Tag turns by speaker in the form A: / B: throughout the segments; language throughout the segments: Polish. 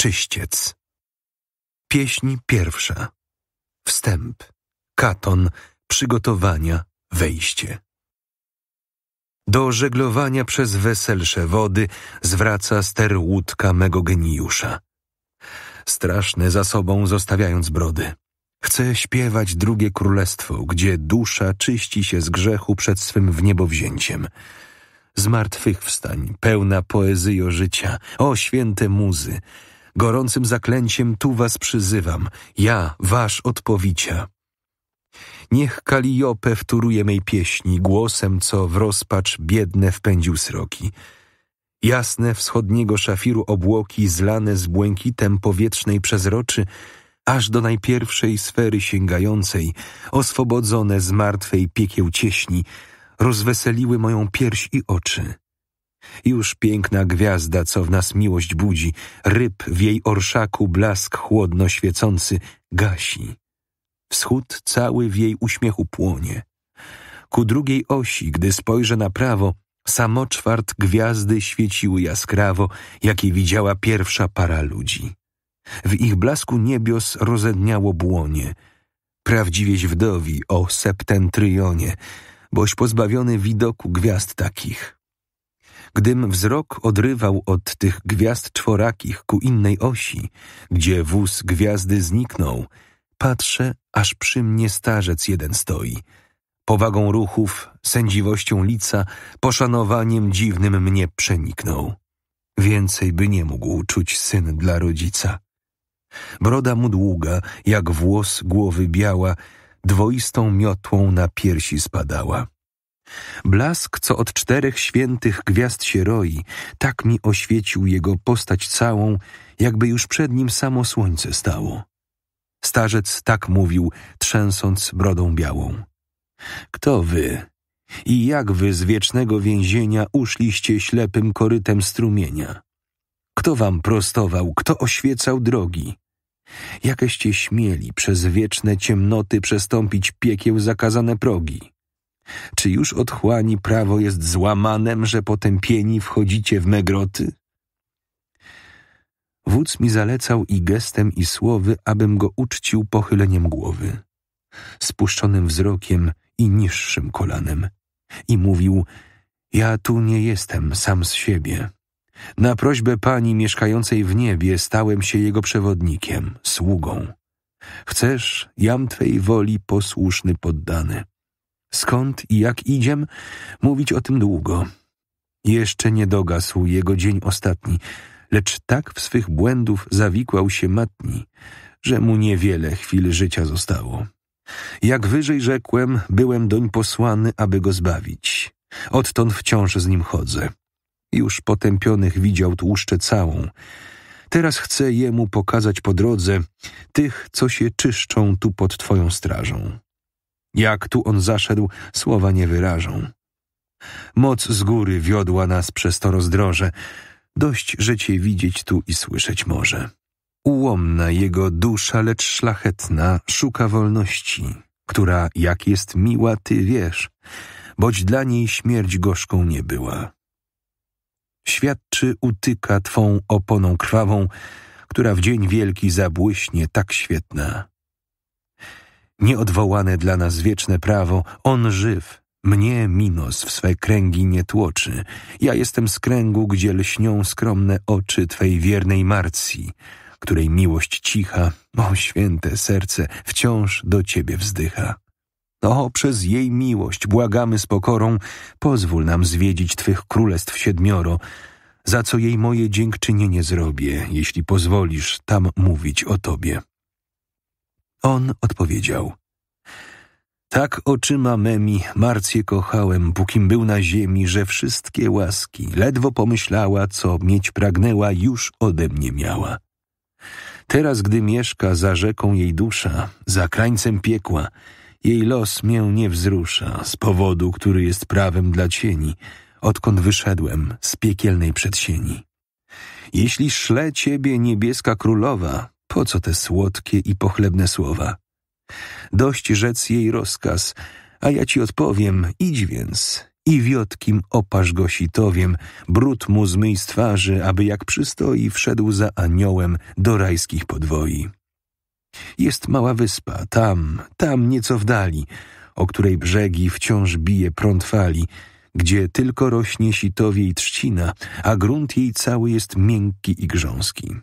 A: Czyściec. Pieśń pierwsza. Wstęp. Katon. Przygotowania. Wejście. Do żeglowania przez weselsze wody zwraca ster łódka mego geniusza. Straszne za sobą zostawiając brody. Chcę śpiewać drugie królestwo, gdzie dusza czyści się z grzechu przed swym wniebowzięciem. Z martwych wstań, pełna poezji o życia, o święte muzy, gorącym zaklęciem tu was przyzywam, ja, wasz odpowicia. Niech Kaliope wtóruje mej pieśni, głosem, co w rozpacz biedne wpędził sroki. Jasne wschodniego szafiru obłoki, zlane z błękitem powietrznej przezroczy, aż do najpierwszej sfery sięgającej, oswobodzone z martwej piekieł cieśni, rozweseliły moją pierś i oczy. Już piękna gwiazda, co w nas miłość budzi, ryb w jej orszaku blask chłodno świecący gasi. Wschód cały w jej uśmiechu płonie. Ku drugiej osi, gdy spojrzę na prawo, samo czwart gwiazdy świeciły jaskrawo, jakie widziała pierwsza para ludzi. W ich blasku niebios rozedniało błonie. Prawdziwieś wdowi o septentryonie, boś pozbawiony widoku gwiazd takich gdym wzrok odrywał od tych gwiazd czworakich ku innej osi, gdzie wóz gwiazdy zniknął, patrzę, aż przy mnie starzec jeden stoi. Powagą ruchów, sędziwością lica, poszanowaniem dziwnym mnie przeniknął. Więcej by nie mógł czuć syn dla rodzica. Broda mu długa, jak włos głowy biała, dwoistą miotłą na piersi spadała. Blask, co od czterech świętych gwiazd się roi, tak mi oświecił jego postać całą, jakby już przed nim samo słońce stało. Starzec tak mówił, trzęsąc brodą białą. Kto wy i jak wy z wiecznego więzienia uszliście ślepym korytem strumienia? Kto wam prostował, kto oświecał drogi? Jakeście śmieli przez wieczne ciemnoty przestąpić piekieł zakazane progi? Czy już odchłani prawo jest złamanem, że potępieni wchodzicie w megroty? Wódz mi zalecał i gestem, i słowy, abym go uczcił pochyleniem głowy, spuszczonym wzrokiem i niższym kolanem. I mówił, ja tu nie jestem sam z siebie. Na prośbę pani mieszkającej w niebie stałem się jego przewodnikiem, sługą. Chcesz, jam twej woli posłuszny poddany skąd i jak idziem, mówić o tym długo. Jeszcze nie dogasł jego dzień ostatni, lecz tak w swych błędów zawikłał się matni, że mu niewiele chwil życia zostało. Jak wyżej rzekłem, byłem doń posłany, aby go zbawić. Odtąd wciąż z nim chodzę. Już potępionych widział tłuszczę całą. Teraz chcę jemu pokazać po drodze tych, co się czyszczą tu pod twoją strażą. Jak tu on zaszedł, słowa nie wyrażą. Moc z góry wiodła nas przez to rozdroże. Dość, że cię widzieć tu i słyszeć może. Ułomna jego dusza, lecz szlachetna, szuka wolności, która, jak jest miła, ty wiesz, boć dla niej śmierć gorzką nie była. Świadczy utyka twą oponą krwawą, która w dzień wielki zabłyśnie tak świetna, Nieodwołane dla nas wieczne prawo, on żyw, mnie Minos w swe kręgi nie tłoczy. Ja jestem z kręgu, gdzie lśnią skromne oczy Twej wiernej Marcji, której miłość cicha, o święte serce, wciąż do Ciebie wzdycha. O, przez jej miłość błagamy z pokorą, pozwól nam zwiedzić Twych królestw siedmioro, za co jej moje dziękczynienie zrobię, jeśli pozwolisz tam mówić o Tobie. On odpowiedział – tak oczyma memi Marcję kochałem, pókim był na ziemi, że wszystkie łaski ledwo pomyślała, co mieć pragnęła, już ode mnie miała. Teraz, gdy mieszka za rzeką jej dusza, za krańcem piekła, jej los mię nie wzrusza z powodu, który jest prawem dla cieni, odkąd wyszedłem z piekielnej przedsieni. Jeśli szle ciebie niebieska królowa, po co te słodkie i pochlebne słowa? Dość rzec jej rozkaz, a ja ci odpowiem, idź więc i wiotkim opasz go sitowiem, brud mu zmyj z twarzy, aby jak przystoi wszedł za aniołem do rajskich podwoi. Jest mała wyspa, tam, tam nieco w dali, o której brzegi wciąż bije prąd fali, gdzie tylko rośnie sitowie i trzcina, a grunt jej cały jest miękki i grząski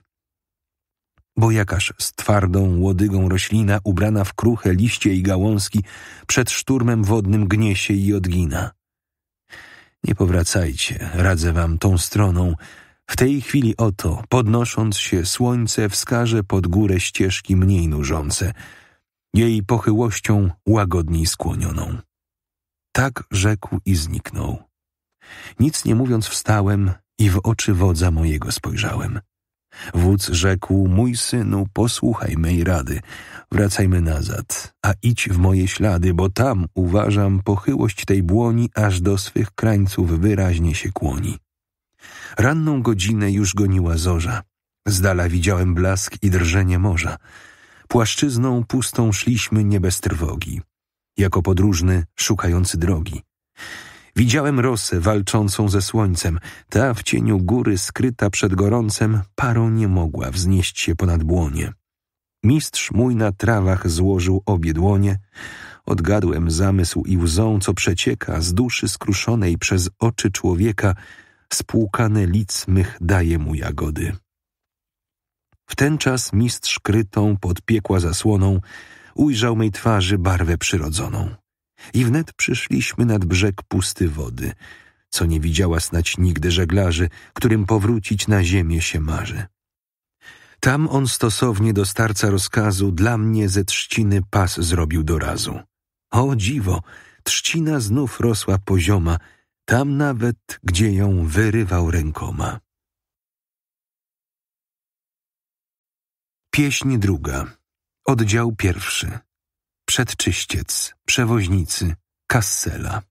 A: bo jakaż z twardą łodygą roślina ubrana w kruche liście i gałązki przed szturmem wodnym gnie się i odgina. Nie powracajcie, radzę wam tą stroną. W tej chwili oto, podnosząc się, słońce wskaże pod górę ścieżki mniej nużące, jej pochyłością łagodniej skłonioną. Tak rzekł i zniknął. Nic nie mówiąc wstałem i w oczy wodza mojego spojrzałem. Wódz rzekł, mój synu, posłuchaj mej rady, wracajmy nazad, a idź w moje ślady, bo tam, uważam, pochyłość tej błoni aż do swych krańców wyraźnie się kłoni. Ranną godzinę już goniła zorza, z dala widziałem blask i drżenie morza. Płaszczyzną pustą szliśmy nie bez trwogi, jako podróżny szukający drogi. Widziałem rosę walczącą ze słońcem. Ta w cieniu góry, skryta przed gorącem, parą nie mogła wznieść się ponad błonie. Mistrz mój na trawach złożył obie dłonie. Odgadłem zamysł i łzą, co przecieka z duszy skruszonej przez oczy człowieka, spłukane lic mych daje mu jagody. Wtenczas mistrz krytą pod piekła zasłoną ujrzał mej twarzy barwę przyrodzoną. I wnet przyszliśmy nad brzeg pusty wody, co nie widziała snać nigdy żeglarzy, którym powrócić na ziemię się marzy. Tam on stosownie do starca rozkazu dla mnie ze trzciny pas zrobił dorazu. O dziwo, trzcina znów rosła pozioma, tam nawet, gdzie ją wyrywał rękoma. Pieśń druga, oddział pierwszy. Przedczyściec, Przewoźnicy, Kassela.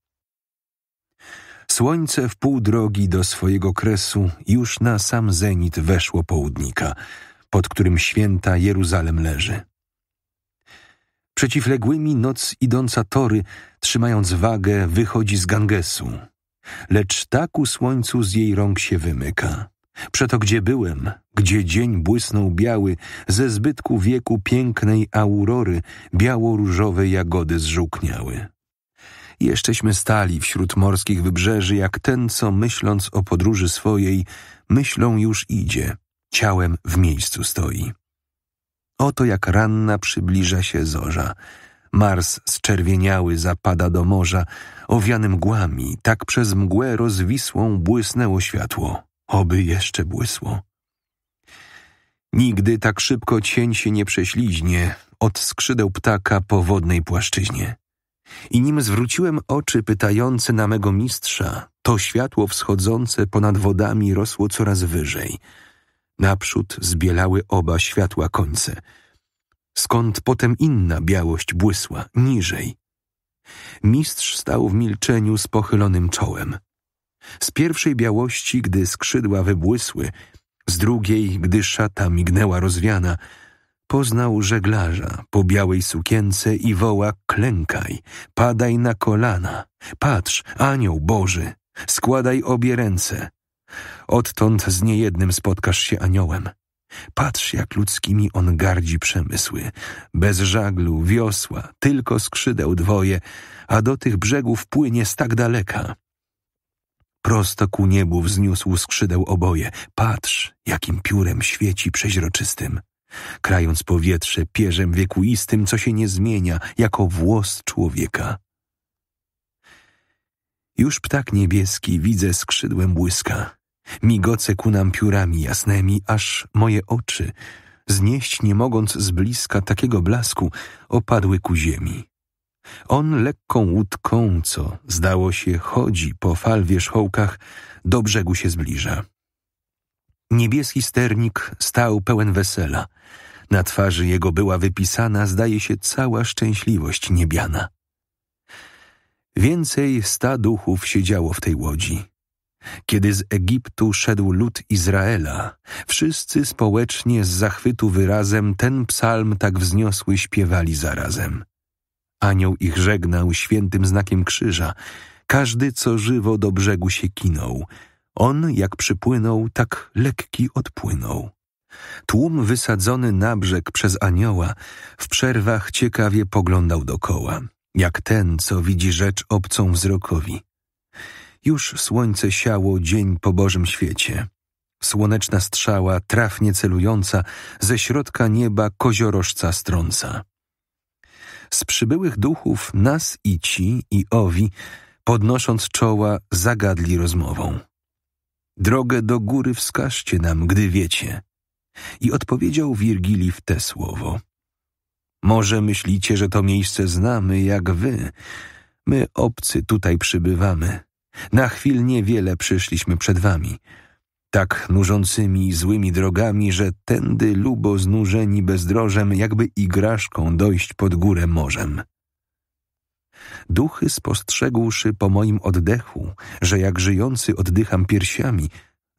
A: Słońce w pół drogi do swojego kresu już na sam zenit weszło południka, pod którym święta Jeruzalem leży. Przeciwległymi noc idąca tory, trzymając wagę, wychodzi z Gangesu, lecz tak u słońcu z jej rąk się wymyka. Przeto gdzie byłem, gdzie dzień błysnął biały, ze zbytku wieku pięknej aurory biało-różowe jagody zżółkniały. Jeszcześmy stali wśród morskich wybrzeży, jak ten, co myśląc o podróży swojej, myślą już idzie, ciałem w miejscu stoi. Oto jak ranna przybliża się zorza. Mars zczerwieniały zapada do morza, owianym mgłami, tak przez mgłę rozwisłą błysnęło światło. Oby jeszcze błysło. Nigdy tak szybko cień się nie prześliźnie od skrzydeł ptaka po wodnej płaszczyźnie. I nim zwróciłem oczy pytające na mego mistrza, to światło wschodzące ponad wodami rosło coraz wyżej. Naprzód zbielały oba światła końce. Skąd potem inna białość błysła, niżej. Mistrz stał w milczeniu z pochylonym czołem, z pierwszej białości, gdy skrzydła wybłysły, z drugiej, gdy szata mignęła rozwiana, poznał żeglarza po białej sukience i woła klękaj, padaj na kolana, patrz, anioł Boży, składaj obie ręce. Odtąd z niejednym spotkasz się aniołem. Patrz, jak ludzkimi on gardzi przemysły. Bez żaglu, wiosła, tylko skrzydeł dwoje, a do tych brzegów płynie z tak daleka. Prosto ku niebu wzniósł skrzydeł oboje. Patrz, jakim piórem świeci przeźroczystym. Krając powietrze pierzem wiekuistym, co się nie zmienia, jako włos człowieka. Już ptak niebieski widzę skrzydłem błyska. Migoce ku nam piórami jasnymi, aż moje oczy, znieść nie mogąc z bliska takiego blasku, opadły ku ziemi. On lekką łódką, co zdało się chodzi po fal wierzchołkach, do brzegu się zbliża. Niebieski sternik stał pełen wesela. Na twarzy jego była wypisana, zdaje się, cała szczęśliwość niebiana. Więcej sta duchów siedziało w tej łodzi. Kiedy z Egiptu szedł lud Izraela, wszyscy społecznie z zachwytu wyrazem ten psalm tak wzniosły śpiewali zarazem. Anioł ich żegnał świętym znakiem krzyża. Każdy, co żywo do brzegu się kinął. On, jak przypłynął, tak lekki odpłynął. Tłum wysadzony na brzeg przez anioła w przerwach ciekawie poglądał dokoła, jak ten, co widzi rzecz obcą wzrokowi. Już słońce siało dzień po Bożym świecie. Słoneczna strzała, trafnie celująca, ze środka nieba koziorożca strąca z przybyłych duchów nas i ci i owi, podnosząc czoła, zagadli rozmową. Drogę do góry wskażcie nam, gdy wiecie. I odpowiedział Wirgili w te słowo. Może myślicie, że to miejsce znamy jak wy. My obcy tutaj przybywamy. Na chwil niewiele przyszliśmy przed wami – tak nużącymi złymi drogami, że tędy lubo znużeni bezdrożem, jakby igraszką dojść pod górę morzem. Duchy spostrzegłszy po moim oddechu, że jak żyjący oddycham piersiami,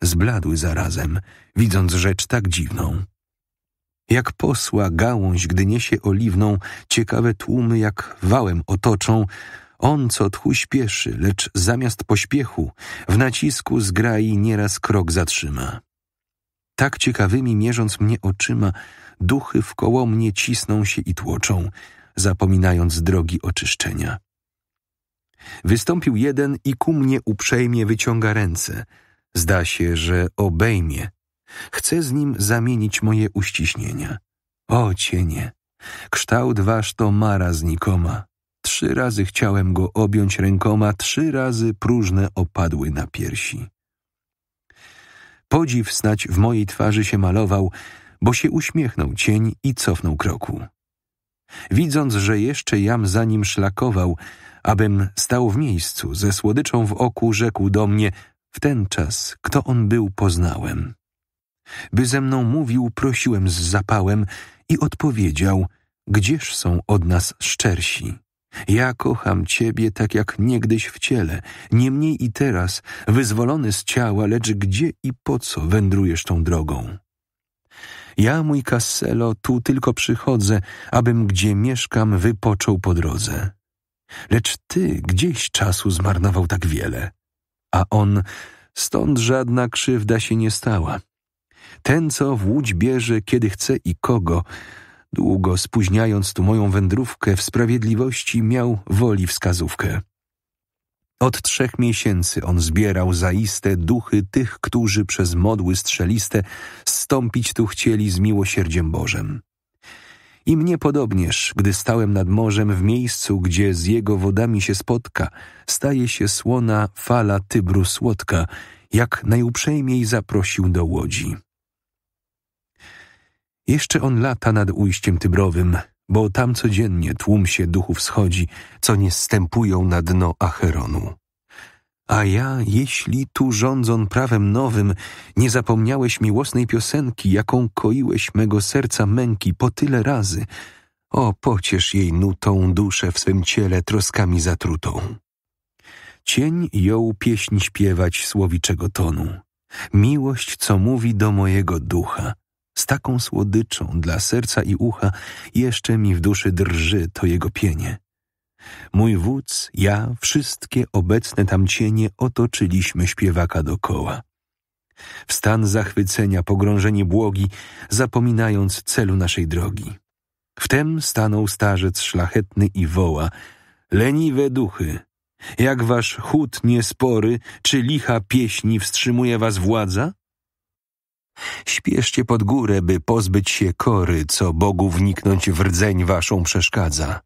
A: zbladły zarazem, widząc rzecz tak dziwną. Jak posła gałąź, gdy niesie oliwną, ciekawe tłumy jak wałem otoczą, on co tchu śpieszy, lecz zamiast pośpiechu w nacisku zgrai nieraz krok zatrzyma. Tak ciekawymi mierząc mnie oczyma, duchy wkoło mnie cisną się i tłoczą, zapominając drogi oczyszczenia. Wystąpił jeden i ku mnie uprzejmie wyciąga ręce. Zda się, że obejmie. Chcę z nim zamienić moje uściśnienia. O cienie! Kształt wasz to mara znikoma, Trzy razy chciałem go objąć rękoma, trzy razy próżne opadły na piersi. Podziw snać w mojej twarzy się malował, bo się uśmiechnął cień i cofnął kroku. Widząc, że jeszcze jam za nim szlakował, abym stał w miejscu, ze słodyczą w oku rzekł do mnie w ten czas, kto on był, poznałem. By ze mną mówił, prosiłem z zapałem i odpowiedział, gdzież są od nas szczersi. Ja kocham Ciebie tak jak niegdyś w ciele, niemniej i teraz, wyzwolony z ciała, lecz gdzie i po co wędrujesz tą drogą? Ja, mój Kasselo, tu tylko przychodzę, abym gdzie mieszkam wypoczął po drodze. Lecz Ty gdzieś czasu zmarnował tak wiele, a on stąd żadna krzywda się nie stała. Ten, co w łódź bierze, kiedy chce i kogo, długo spóźniając tu moją wędrówkę w sprawiedliwości, miał woli wskazówkę. Od trzech miesięcy on zbierał zaiste duchy tych, którzy przez modły strzeliste stąpić tu chcieli z miłosierdziem Bożem. I mnie podobnież, gdy stałem nad morzem w miejscu, gdzie z jego wodami się spotka, staje się słona fala Tybru słodka, jak najuprzejmiej zaprosił do łodzi. Jeszcze on lata nad ujściem Tybrowym, bo tam codziennie tłum się duchów schodzi, co nie stępują na dno Acheronu. A ja, jeśli tu rządzon prawem nowym, nie zapomniałeś miłosnej piosenki, jaką koiłeś mego serca męki po tyle razy, o pociesz jej nutą duszę w swym ciele troskami zatrutą. Cień jął pieśń śpiewać słowiczego tonu. Miłość, co mówi do mojego ducha – z taką słodyczą dla serca i ucha, jeszcze mi w duszy drży to jego pienie. Mój wódz, ja, wszystkie obecne tam cienie otoczyliśmy śpiewaka dokoła. W stan zachwycenia pogrążeni błogi, zapominając celu naszej drogi. Wtem stanął starzec szlachetny i woła — leniwe duchy! Jak wasz chód niespory, czy licha pieśni wstrzymuje was władza? Śpieszcie pod górę, by pozbyć się kory, co Bogu wniknąć w rdzeń waszą przeszkadza.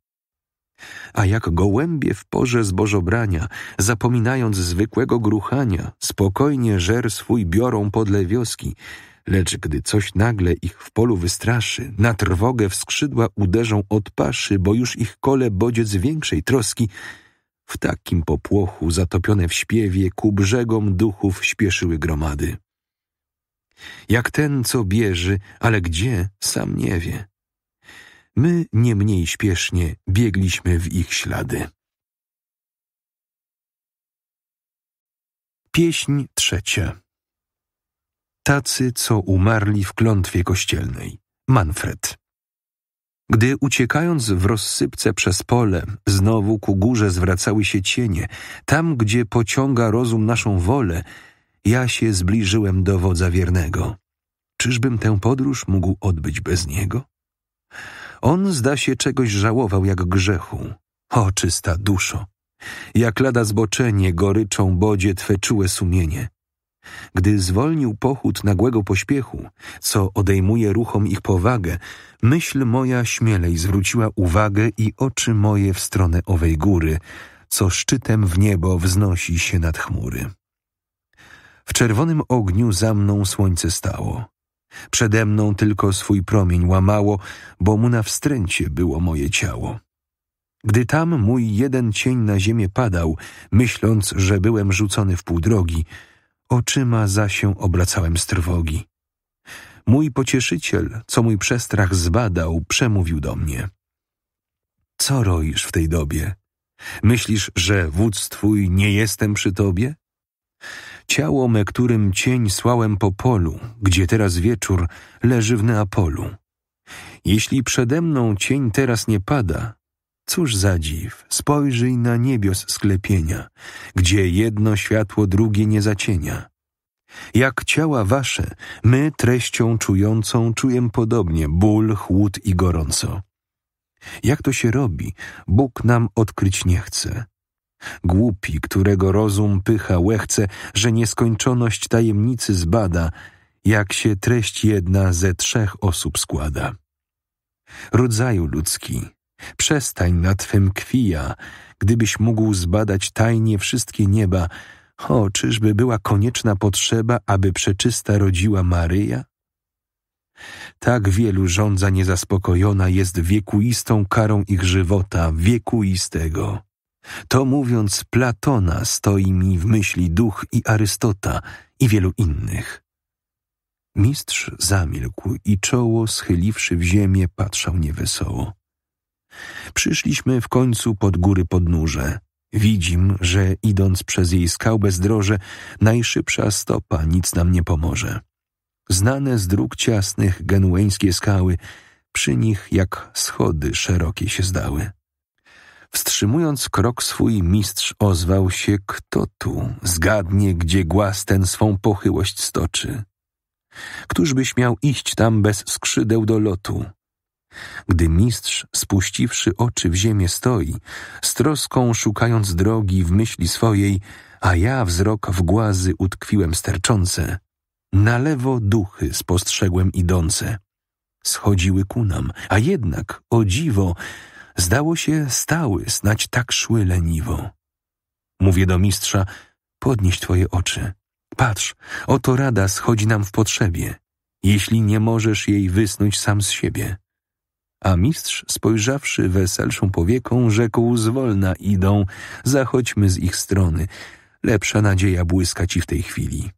A: A jak gołębie w porze zbożobrania, zapominając zwykłego gruchania, spokojnie żer swój biorą podle wioski, lecz gdy coś nagle ich w polu wystraszy, na trwogę w skrzydła uderzą od paszy, bo już ich kole bodziec większej troski, w takim popłochu, zatopione w śpiewie, ku brzegom duchów śpieszyły gromady jak ten, co bierze, ale gdzie, sam nie wie. My nie mniej śpiesznie biegliśmy w ich ślady. Pieśń trzecia. Tacy, co umarli w klątwie kościelnej. Manfred. Gdy uciekając w rozsypce przez pole, znowu ku górze zwracały się cienie, tam, gdzie pociąga rozum naszą wolę, ja się zbliżyłem do wodza wiernego. Czyżbym tę podróż mógł odbyć bez niego? On zda się czegoś żałował jak grzechu. O, czysta duszo! Jak lada zboczenie goryczą bodzie twe czułe sumienie. Gdy zwolnił pochód nagłego pośpiechu, co odejmuje ruchom ich powagę, myśl moja śmielej zwróciła uwagę i oczy moje w stronę owej góry, co szczytem w niebo wznosi się nad chmury. W czerwonym ogniu za mną słońce stało. Przede mną tylko swój promień łamało, bo mu na wstręcie było moje ciało. Gdy tam mój jeden cień na ziemię padał, myśląc, że byłem rzucony w pół drogi, oczyma za się obracałem z trwogi. Mój pocieszyciel, co mój przestrach zbadał, przemówił do mnie. Co roisz w tej dobie? Myślisz, że wódz twój nie jestem przy tobie? Ciało me, którym cień słałem po polu, gdzie teraz wieczór, leży w Neapolu. Jeśli przede mną cień teraz nie pada, cóż za dziw, spojrzyj na niebios sklepienia, gdzie jedno światło drugie nie zacienia. Jak ciała wasze, my treścią czującą czujemy podobnie ból, chłód i gorąco. Jak to się robi, Bóg nam odkryć nie chce. Głupi, którego rozum pycha łechce, że nieskończoność tajemnicy zbada, jak się treść jedna ze trzech osób składa. Rodzaju ludzki, przestań na twym kwija, gdybyś mógł zbadać tajnie wszystkie nieba, o, czyżby była konieczna potrzeba, aby przeczysta rodziła Maryja? Tak wielu żądza niezaspokojona jest wiekuistą karą ich żywota, wiekuistego. To mówiąc Platona stoi mi w myśli duch i Arystota i wielu innych. Mistrz zamilkł i czoło schyliwszy w ziemię patrzał niewesoło. Przyszliśmy w końcu pod góry podnóże. Widzim, że idąc przez jej skał bezdroże, najszybsza stopa nic nam nie pomoże. Znane z dróg ciasnych genueńskie skały, przy nich jak schody szerokie się zdały. Wstrzymując krok swój, mistrz ozwał się, kto tu zgadnie, gdzie głaz ten swą pochyłość stoczy. Któżby śmiał iść tam bez skrzydeł do lotu? Gdy mistrz, spuściwszy oczy w ziemię, stoi, z troską szukając drogi w myśli swojej, a ja wzrok w głazy utkwiłem sterczące, na lewo duchy spostrzegłem idące. Schodziły ku nam, a jednak, o dziwo, zdało się stały, snać tak szły leniwo. Mówię do mistrza, podnieś twoje oczy. Patrz, oto rada schodzi nam w potrzebie, jeśli nie możesz jej wysnuć sam z siebie. A mistrz, spojrzawszy weselszą powieką, rzekł zwolna idą, zachodźmy z ich strony, lepsza nadzieja błyska ci w tej chwili.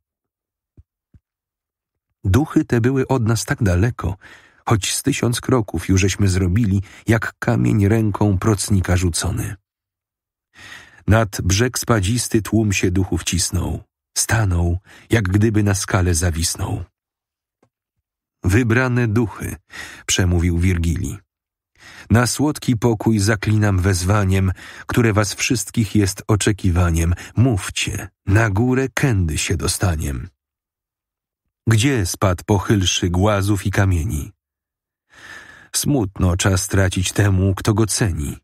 A: Duchy te były od nas tak daleko, choć z tysiąc kroków jużeśmy zrobili, jak kamień ręką procnika rzucony. Nad brzeg spadzisty tłum się duchów cisnął, stanął, jak gdyby na skale zawisnął. Wybrane duchy, przemówił Wirgili. Na słodki pokój zaklinam wezwaniem, które was wszystkich jest oczekiwaniem. Mówcie, na górę kędy się dostaniem. Gdzie spadł pochylszy głazów i kamieni? Smutno czas tracić temu, kto go ceni.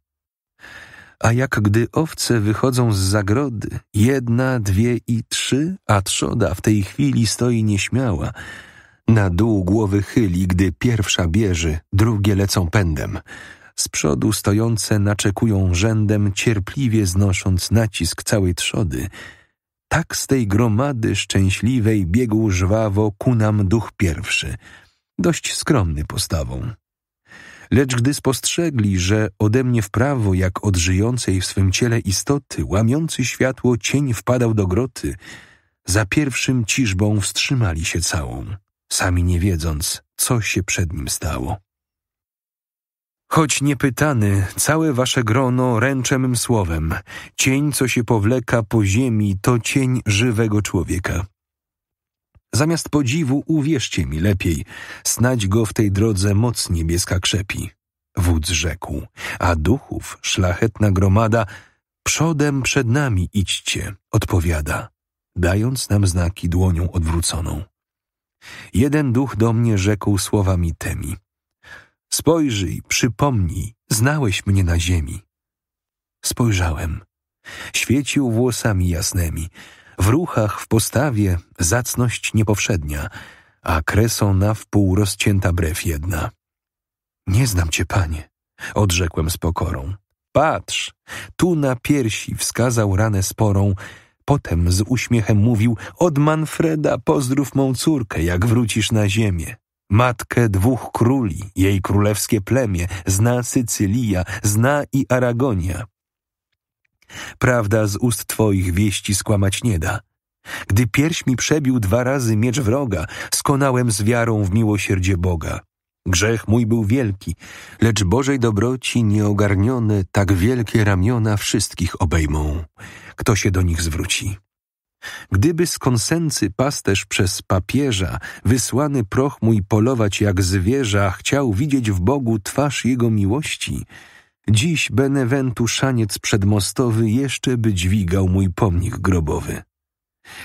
A: A jak gdy owce wychodzą z zagrody, jedna, dwie i trzy, a trzoda w tej chwili stoi nieśmiała. Na dół głowy chyli, gdy pierwsza bierze, drugie lecą pędem. Z przodu stojące naczekują rzędem, cierpliwie znosząc nacisk całej trzody. Tak z tej gromady szczęśliwej biegł żwawo ku nam duch pierwszy, dość skromny postawą, Lecz gdy spostrzegli, że ode mnie w prawo, jak od żyjącej w swym ciele istoty, łamiący światło cień wpadał do groty, za pierwszym ciżbą wstrzymali się całą, sami nie wiedząc, co się przed nim stało. Choć niepytany, całe wasze grono ręczę mym słowem, cień, co się powleka po ziemi, to cień żywego człowieka. Zamiast podziwu uwierzcie mi lepiej, snać go w tej drodze moc niebieska krzepi. Wódz rzekł, a duchów szlachetna gromada, przodem przed nami idźcie, odpowiada, dając nam znaki dłonią odwróconą. Jeden duch do mnie rzekł słowami temi. Spojrzyj, przypomnij, znałeś mnie na ziemi. Spojrzałem. Świecił włosami jasnymi, w ruchach, w postawie zacność niepowszednia, a kresą wpół rozcięta brew jedna. Nie znam cię, panie, odrzekłem z pokorą. Patrz, tu na piersi wskazał ranę sporą, potem z uśmiechem mówił: Od Manfreda pozdrów mą córkę, jak wrócisz na ziemię. Matkę dwóch króli, jej królewskie plemię, zna Sycylia, zna i Aragonia. Prawda z ust Twoich wieści skłamać nie da. Gdy pierś mi przebił dwa razy miecz wroga, skonałem z wiarą w miłosierdzie Boga. Grzech mój był wielki, lecz Bożej dobroci nieogarnione tak wielkie ramiona wszystkich obejmą. Kto się do nich zwróci? Gdyby z konsency pasterz przez papieża, wysłany proch mój polować jak zwierza, chciał widzieć w Bogu twarz jego miłości – Dziś Benewentu szaniec przedmostowy jeszcze by dźwigał mój pomnik grobowy.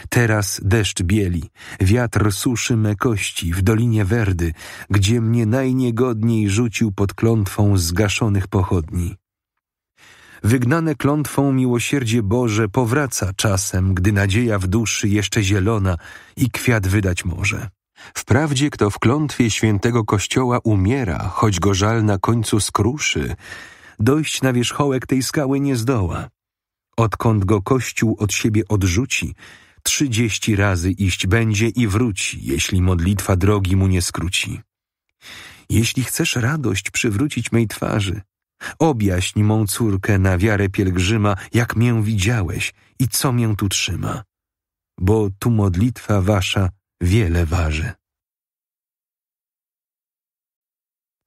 A: Teraz deszcz bieli, wiatr suszy me kości w Dolinie Werdy, gdzie mnie najniegodniej rzucił pod klątwą zgaszonych pochodni. Wygnane klątwą miłosierdzie Boże powraca czasem, gdy nadzieja w duszy jeszcze zielona i kwiat wydać może. Wprawdzie kto w klątwie świętego Kościoła umiera, choć go żal na końcu skruszy, dojść na wierzchołek tej skały nie zdoła. Odkąd go Kościół od siebie odrzuci, trzydzieści razy iść będzie i wróci, jeśli modlitwa drogi mu nie skróci. Jeśli chcesz radość przywrócić mej twarzy, objaśń mą córkę na wiarę pielgrzyma, jak mię widziałeś i co mię tu trzyma, bo tu modlitwa wasza wiele waży.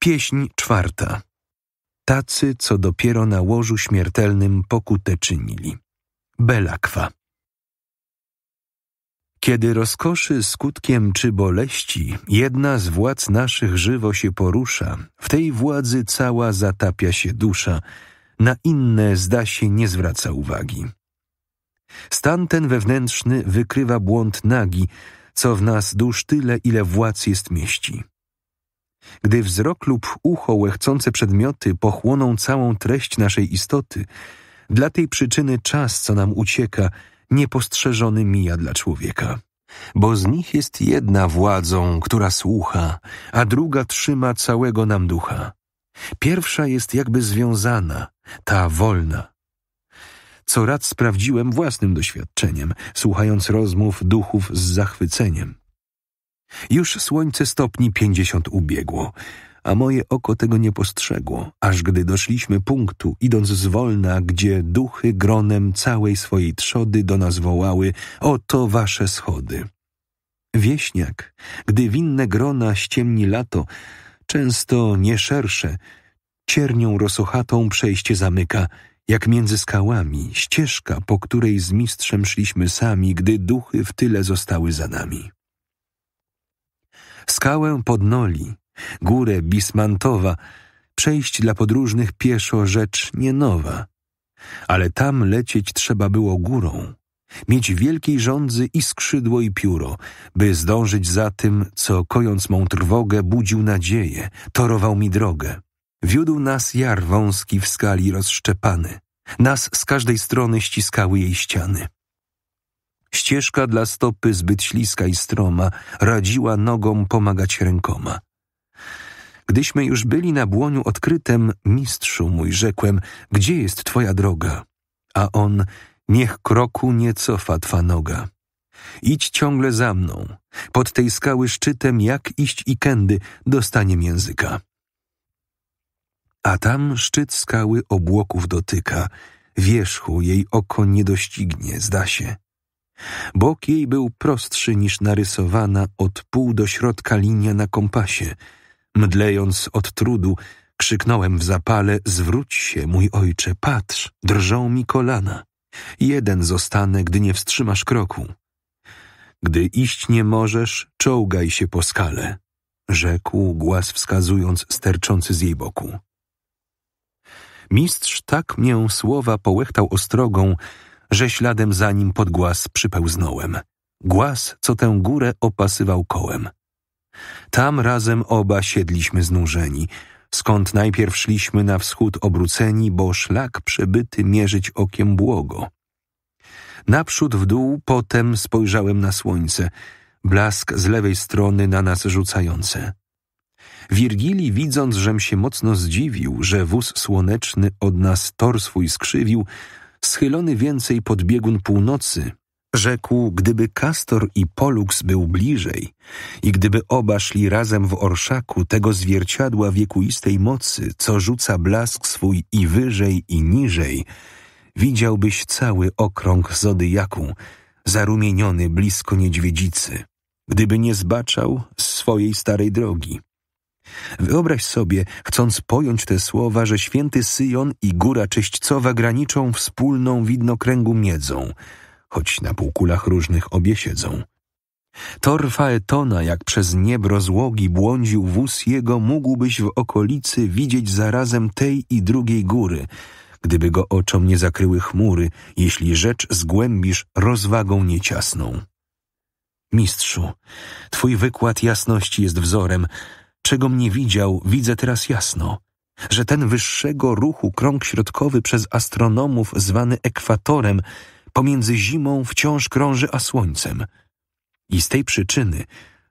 A: Pieśń czwarta tacy, co dopiero na łożu śmiertelnym pokutę czynili. Belakwa. Kiedy rozkoszy skutkiem czy boleści jedna z władz naszych żywo się porusza, w tej władzy cała zatapia się dusza, na inne zda się nie zwraca uwagi. Stan ten wewnętrzny wykrywa błąd nagi, co w nas dusz tyle, ile władz jest mieści. Gdy wzrok lub ucho łechcące przedmioty pochłoną całą treść naszej istoty, dla tej przyczyny czas, co nam ucieka, niepostrzeżony mija dla człowieka. Bo z nich jest jedna władzą, która słucha, a druga trzyma całego nam ducha. Pierwsza jest jakby związana, ta wolna. Co rad sprawdziłem własnym doświadczeniem, słuchając rozmów duchów z zachwyceniem. Już słońce stopni pięćdziesiąt ubiegło, a moje oko tego nie postrzegło, aż gdy doszliśmy punktu, idąc zwolna, gdzie duchy gronem całej swojej trzody do nas wołały Oto wasze schody. Wieśniak, gdy winne grona ściemni lato, często nie szersze, ciernią rosochatą przejście zamyka, jak między skałami, ścieżka, po której z mistrzem szliśmy sami, gdy duchy w tyle zostały za nami skałę Podnoli, górę Bismantowa, przejść dla podróżnych pieszo rzecz nie nowa. Ale tam lecieć trzeba było górą, mieć wielkiej rządzy i skrzydło i pióro, by zdążyć za tym, co kojąc mą trwogę budził nadzieję, torował mi drogę. Wiódł nas jar wąski w skali rozszczepany, nas z każdej strony ściskały jej ściany. Ścieżka dla stopy zbyt śliska i stroma radziła nogom pomagać rękoma. Gdyśmy już byli na błoniu odkrytem mistrzu mój rzekłem, gdzie jest twoja droga? A on, niech kroku nie cofa twa noga. Idź ciągle za mną, pod tej skały szczytem jak iść i kędy, dostaniem języka. A tam szczyt skały obłoków dotyka, wierzchu jej oko nie doścignie, zda się. Bok jej był prostszy niż narysowana od pół do środka linia na kompasie. Mdlejąc od trudu, krzyknąłem w zapale: Zwróć się, mój ojcze, patrz, drżą mi kolana. Jeden zostanę, gdy nie wstrzymasz kroku. Gdy iść nie możesz, czołgaj się po skale, rzekł, głaz wskazując sterczący z jej boku. Mistrz tak mię słowa połechtał ostrogą, że śladem za nim pod głaz przypełznąłem. Głaz, co tę górę opasywał kołem. Tam razem oba siedliśmy znużeni, skąd najpierw szliśmy na wschód obróceni, bo szlak przebyty mierzyć okiem błogo. Naprzód w dół, potem spojrzałem na słońce, blask z lewej strony na nas rzucające. Wirgili, widząc, żem się mocno zdziwił, że wóz słoneczny od nas tor swój skrzywił, schylony więcej pod biegun północy, rzekł, gdyby Kastor i Polux był bliżej i gdyby oba szli razem w orszaku tego zwierciadła wiekuistej mocy, co rzuca blask swój i wyżej i niżej, widziałbyś cały okrąg Zodyjaku, zarumieniony blisko niedźwiedzicy, gdyby nie zbaczał z swojej starej drogi. Wyobraź sobie, chcąc pojąć te słowa, że święty Syjon i Góra Czyśćcowa graniczą wspólną widnokręgu miedzą, choć na półkulach różnych obie siedzą. Tor Faetona, jak przez niebrozłogi błądził wóz jego, mógłbyś w okolicy widzieć zarazem tej i drugiej góry, gdyby go oczom nie zakryły chmury, jeśli rzecz zgłębisz rozwagą nieciasną. Mistrzu, twój wykład jasności jest wzorem, Czego mnie widział, widzę teraz jasno, że ten wyższego ruchu krąg środkowy przez astronomów zwany ekwatorem pomiędzy zimą wciąż krąży a słońcem. I z tej przyczyny,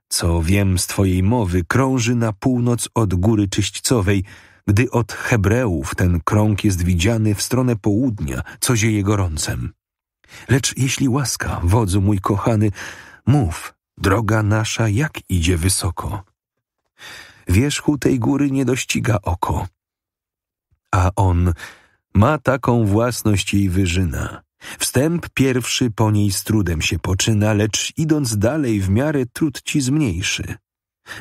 A: co wiem z Twojej mowy, krąży na północ od góry czyśćcowej, gdy od Hebreów ten krąg jest widziany w stronę południa, co zieje gorącem. Lecz jeśli łaska, wodzu mój kochany, mów, droga nasza, jak idzie wysoko wierzchu tej góry nie dościga oko. A on ma taką własność jej wyżyna. Wstęp pierwszy po niej z trudem się poczyna, lecz idąc dalej w miarę trud ci zmniejszy.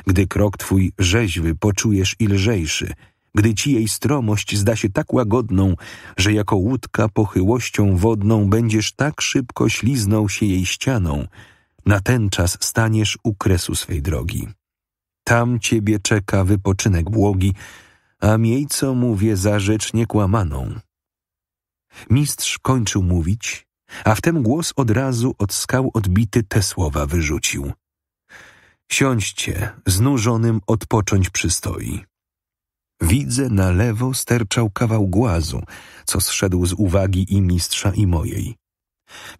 A: Gdy krok twój rzeźwy poczujesz i lżejszy, gdy ci jej stromość zda się tak łagodną, że jako łódka pochyłością wodną będziesz tak szybko śliznął się jej ścianą, na ten czas staniesz u kresu swej drogi. Tam ciebie czeka wypoczynek błogi, a miej, co mówię, za rzecz niekłamaną. Mistrz kończył mówić, a wtem głos od razu od skał odbity te słowa wyrzucił. Siądźcie, znużonym odpocząć przystoi. Widzę, na lewo sterczał kawał głazu, co zszedł z uwagi i mistrza i mojej.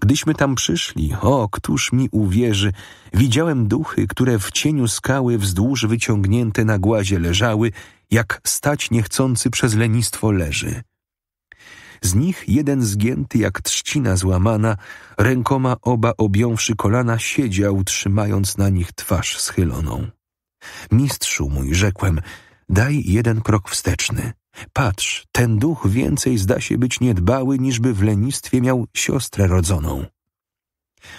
A: Gdyśmy tam przyszli, o, któż mi uwierzy, widziałem duchy, które w cieniu skały wzdłuż wyciągnięte na głazie leżały, jak stać niechcący przez lenistwo leży. Z nich jeden zgięty jak trzcina złamana, rękoma oba objąwszy kolana, siedział, trzymając na nich twarz schyloną. Mistrzu mój, rzekłem, daj jeden krok wsteczny. Patrz, ten duch więcej zda się być niedbały, niżby w lenistwie miał siostrę rodzoną.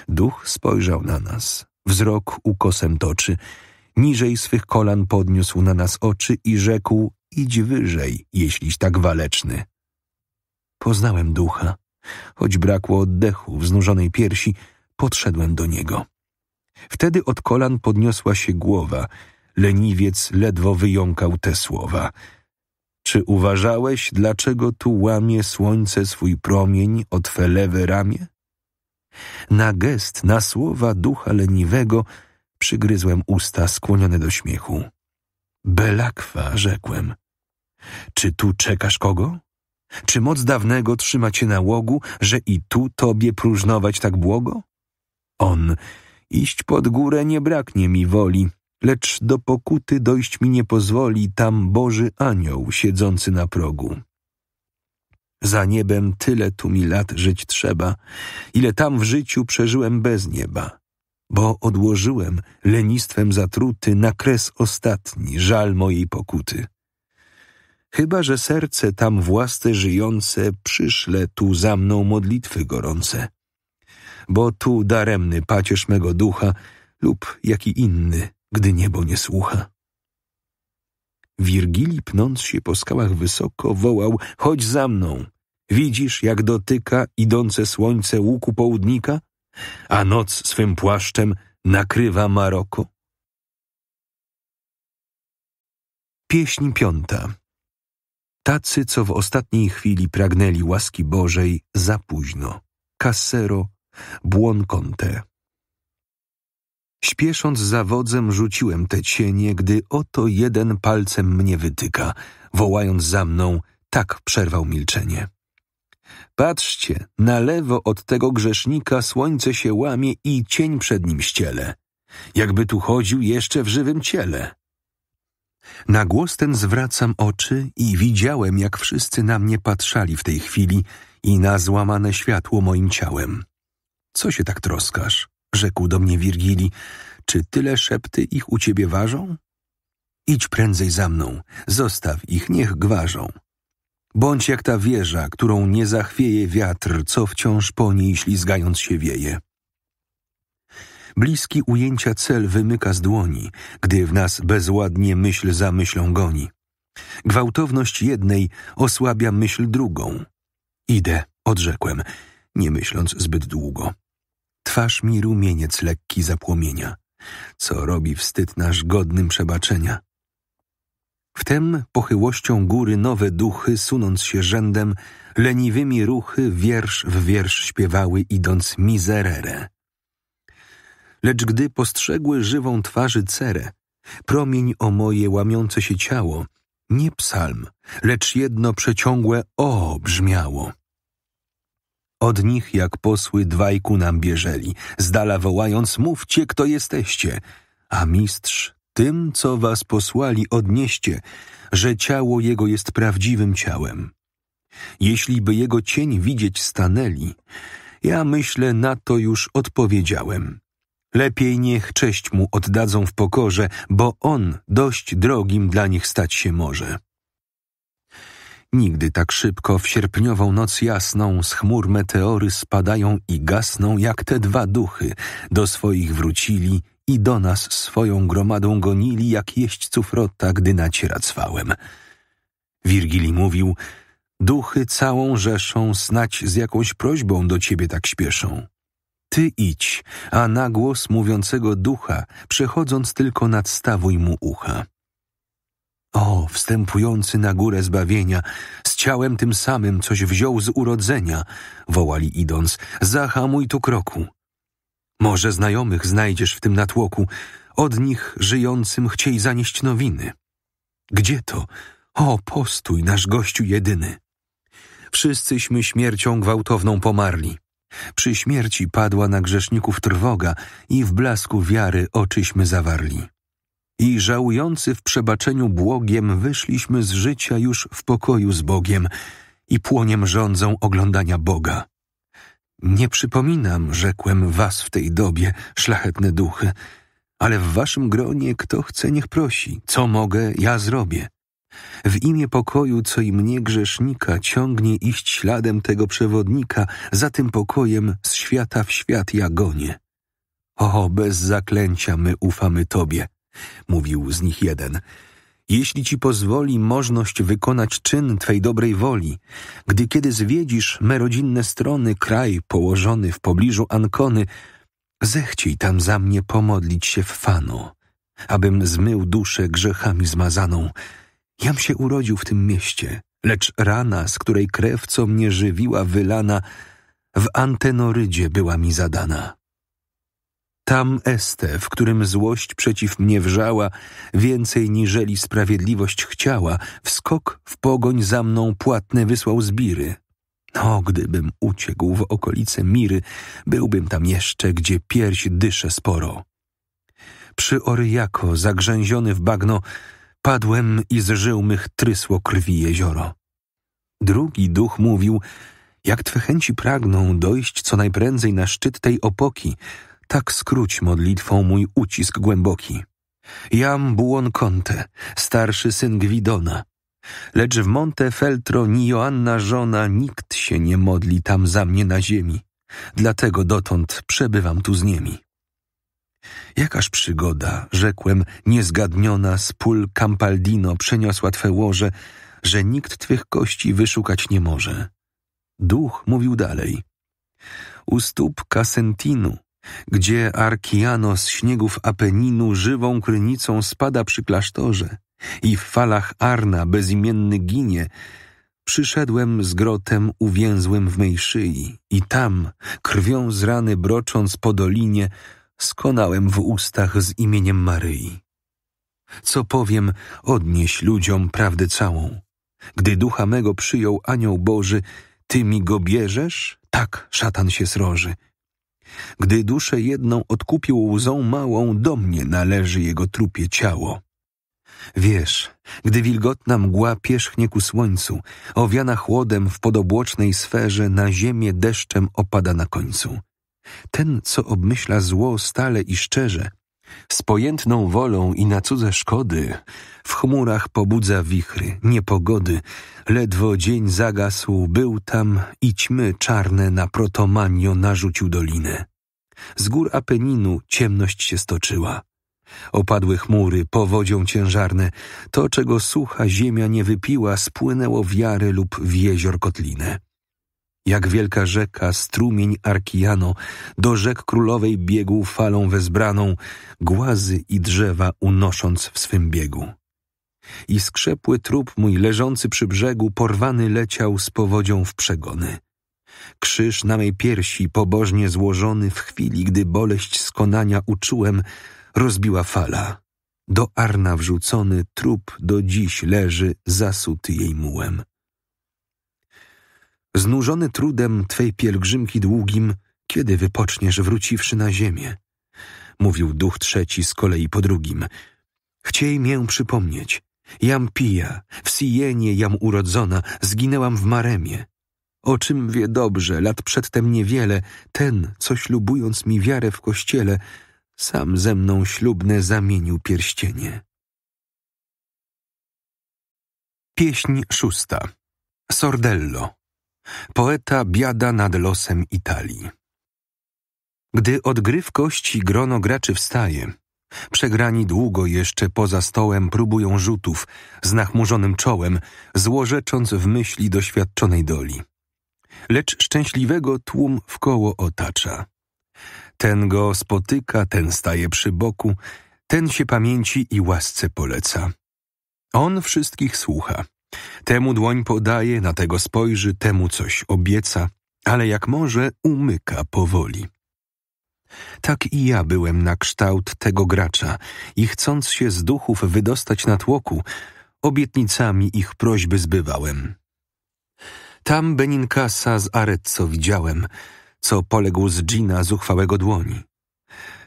A: Duch spojrzał na nas, wzrok ukosem toczy, niżej swych kolan podniósł na nas oczy i rzekł: Idź wyżej, jeśliś tak waleczny. Poznałem ducha, choć brakło oddechu w znużonej piersi, podszedłem do niego. Wtedy od kolan podniosła się głowa. Leniwiec ledwo wyjąkał te słowa – czy uważałeś, dlaczego tu łamie słońce swój promień od lewe ramię? Na gest, na słowa ducha leniwego przygryzłem usta skłonione do śmiechu. Belakwa, rzekłem. Czy tu czekasz kogo? Czy moc dawnego trzyma cię na łogu, że i tu tobie próżnować tak błogo? On, iść pod górę nie braknie mi woli, lecz do pokuty dojść mi nie pozwoli tam Boży Anioł siedzący na progu. Za niebem tyle tu mi lat żyć trzeba, ile tam w życiu przeżyłem bez nieba, bo odłożyłem lenistwem zatruty na kres ostatni żal mojej pokuty. Chyba, że serce tam własne żyjące przyszle tu za mną modlitwy gorące, bo tu daremny pacierz mego ducha lub jaki inny gdy niebo nie słucha. Wirgili, pnąc się po skałach wysoko, wołał — chodź za mną! Widzisz, jak dotyka idące słońce łuku południka, a noc swym płaszczem nakrywa Maroko? Pieśń piąta Tacy, co w ostatniej chwili pragnęli łaski Bożej, za późno. Cassero, Buonconte. Śpiesząc za wodzem rzuciłem te cienie, gdy oto jeden palcem mnie wytyka, wołając za mną, tak przerwał milczenie. Patrzcie, na lewo od tego grzesznika słońce się łamie i cień przed nim ściele, jakby tu chodził jeszcze w żywym ciele. Na głos ten zwracam oczy i widziałem, jak wszyscy na mnie patrzali w tej chwili i na złamane światło moim ciałem. Co się tak troskasz? rzekł do mnie Wirgili, czy tyle szepty ich u ciebie ważą? Idź prędzej za mną, zostaw ich, niech gważą. Bądź jak ta wieża, którą nie zachwieje wiatr, co wciąż po niej ślizgając się wieje. Bliski ujęcia cel wymyka z dłoni, gdy w nas bezładnie myśl za myślą goni. Gwałtowność jednej osłabia myśl drugą. Idę, odrzekłem, nie myśląc zbyt długo. Twarz mi rumieniec lekki zapłomienia, co robi wstyd nasz godnym przebaczenia. Wtem pochyłością góry nowe duchy, sunąc się rzędem, leniwymi ruchy wiersz w wiersz śpiewały, idąc mizerere. Lecz gdy postrzegły żywą twarzy cerę, promień o moje łamiące się ciało, nie psalm, lecz jedno przeciągłe o brzmiało. Od nich jak posły dwaj ku nam bierzeli, z dala wołając, mówcie, kto jesteście. A mistrz, tym, co was posłali, odnieście, że ciało jego jest prawdziwym ciałem. Jeśli by jego cień widzieć stanęli, ja myślę, na to już odpowiedziałem. Lepiej niech cześć mu oddadzą w pokorze, bo on dość drogim dla nich stać się może. Nigdy tak szybko w sierpniową noc jasną z chmur meteory spadają i gasną, jak te dwa duchy. Do swoich wrócili i do nas swoją gromadą gonili, jak jeźdźców rota, gdy naciera cwałem. Wirgili mówił, duchy całą rzeszą snać z jakąś prośbą do ciebie tak śpieszą. Ty idź, a na głos mówiącego ducha, przechodząc tylko nadstawuj mu ucha. O, wstępujący na górę zbawienia, z ciałem tym samym coś wziął z urodzenia, wołali idąc, zahamuj tu kroku. Może znajomych znajdziesz w tym natłoku, od nich żyjącym chciej zanieść nowiny. Gdzie to? O, postój, nasz gościu jedyny. Wszyscyśmy śmiercią gwałtowną pomarli. Przy śmierci padła na grzeszników trwoga i w blasku wiary oczyśmy zawarli i żałujący w przebaczeniu błogiem wyszliśmy z życia już w pokoju z Bogiem i płoniem rządzą oglądania Boga. Nie przypominam, rzekłem was w tej dobie, szlachetne duchy, ale w waszym gronie kto chce, niech prosi. Co mogę, ja zrobię. W imię pokoju, co i mnie grzesznika, ciągnie iść śladem tego przewodnika, za tym pokojem z świata w świat ja gonię. O, bez zaklęcia my ufamy Tobie mówił z nich jeden. Jeśli ci pozwoli możność wykonać czyn Twej dobrej woli, gdy kiedy zwiedzisz me rodzinne strony, kraj położony w pobliżu Ankony, zechciej tam za mnie pomodlić się w fano, abym zmył duszę grzechami zmazaną. Jam się urodził w tym mieście, lecz rana, z której krew, co mnie żywiła, wylana, w Antenorydzie była mi zadana. Tam este, w którym złość przeciw mnie wrzała, więcej niżeli sprawiedliwość chciała, wskok w pogoń za mną płatny wysłał zbiry. O, no, gdybym uciekł w okolice Miry, byłbym tam jeszcze, gdzie pierś dysze sporo. Przy Oryjako, zagrzęziony w bagno, padłem i z żył mych trysło krwi jezioro. Drugi duch mówił, jak twe chęci pragną dojść co najprędzej na szczyt tej opoki, tak skróć modlitwą mój ucisk głęboki. Jam Buon Conte, starszy syn Gwidona. Lecz w Monte Feltro ni Joanna żona nikt się nie modli tam za mnie na ziemi. Dlatego dotąd przebywam tu z niemi. Jakaż przygoda, rzekłem, niezgadniona z pól Campaldino przeniosła twe łoże, że nikt twych kości wyszukać nie może. Duch mówił dalej. U stóp Casentinu gdzie Arkiano z śniegów Apeninu żywą krynicą spada przy klasztorze i w falach Arna bezimienny ginie, przyszedłem z grotem uwięzłym w mej szyi i tam, krwią z rany brocząc po dolinie, skonałem w ustach z imieniem Maryi. Co powiem, odnieś ludziom prawdę całą. Gdy ducha mego przyjął anioł Boży, ty mi go bierzesz? Tak, szatan się sroży. Gdy duszę jedną odkupił łzą małą, do mnie należy jego trupie ciało. Wiesz, gdy wilgotna mgła pierzchnie ku słońcu, owiana chłodem w podobłocznej sferze, na ziemię deszczem opada na końcu. Ten, co obmyśla zło stale i szczerze, z pojętną wolą i na cudze szkody w chmurach pobudza wichry, niepogody. Ledwo dzień zagasł, był tam i ćmy czarne na protomanio narzucił dolinę. Z gór Apeninu ciemność się stoczyła. Opadły chmury, powodzią ciężarne, to czego sucha ziemia nie wypiła, spłynęło w lub w jezior kotlinę. Jak wielka rzeka, strumień Arkiano, do rzek królowej biegł falą wezbraną, głazy i drzewa unosząc w swym biegu. I skrzepły trup mój leżący przy brzegu, porwany leciał z powodzią w przegony. Krzyż na mej piersi, pobożnie złożony, w chwili, gdy boleść skonania uczułem, rozbiła fala. Do arna wrzucony trup do dziś leży zasuty jej mułem znużony trudem Twej pielgrzymki długim, kiedy wypoczniesz wróciwszy na ziemię? Mówił duch trzeci z kolei po drugim. Chciej mię przypomnieć. Jam pija, w Sienie jam urodzona, zginęłam w Maremie. O czym wie dobrze, lat przedtem niewiele, ten, co ślubując mi wiarę w kościele, sam ze mną ślubne zamienił pierścienie. Pieśń szósta. Sordello. Poeta biada nad losem Italii. Gdy odgryw kości grono graczy wstaje, przegrani długo jeszcze poza stołem próbują rzutów z nachmurzonym czołem, złorzecząc w myśli doświadczonej doli. Lecz szczęśliwego tłum w koło otacza. Ten go spotyka, ten staje przy boku, ten się pamięci i łasce poleca. On wszystkich słucha. Temu dłoń podaje, na tego spojrzy, temu coś obieca, ale jak może umyka powoli. Tak i ja byłem na kształt tego gracza i chcąc się z duchów wydostać na tłoku, obietnicami ich prośby zbywałem. Tam Beninkasa z Arezzo widziałem, co poległ z Gina zuchwałego dłoni.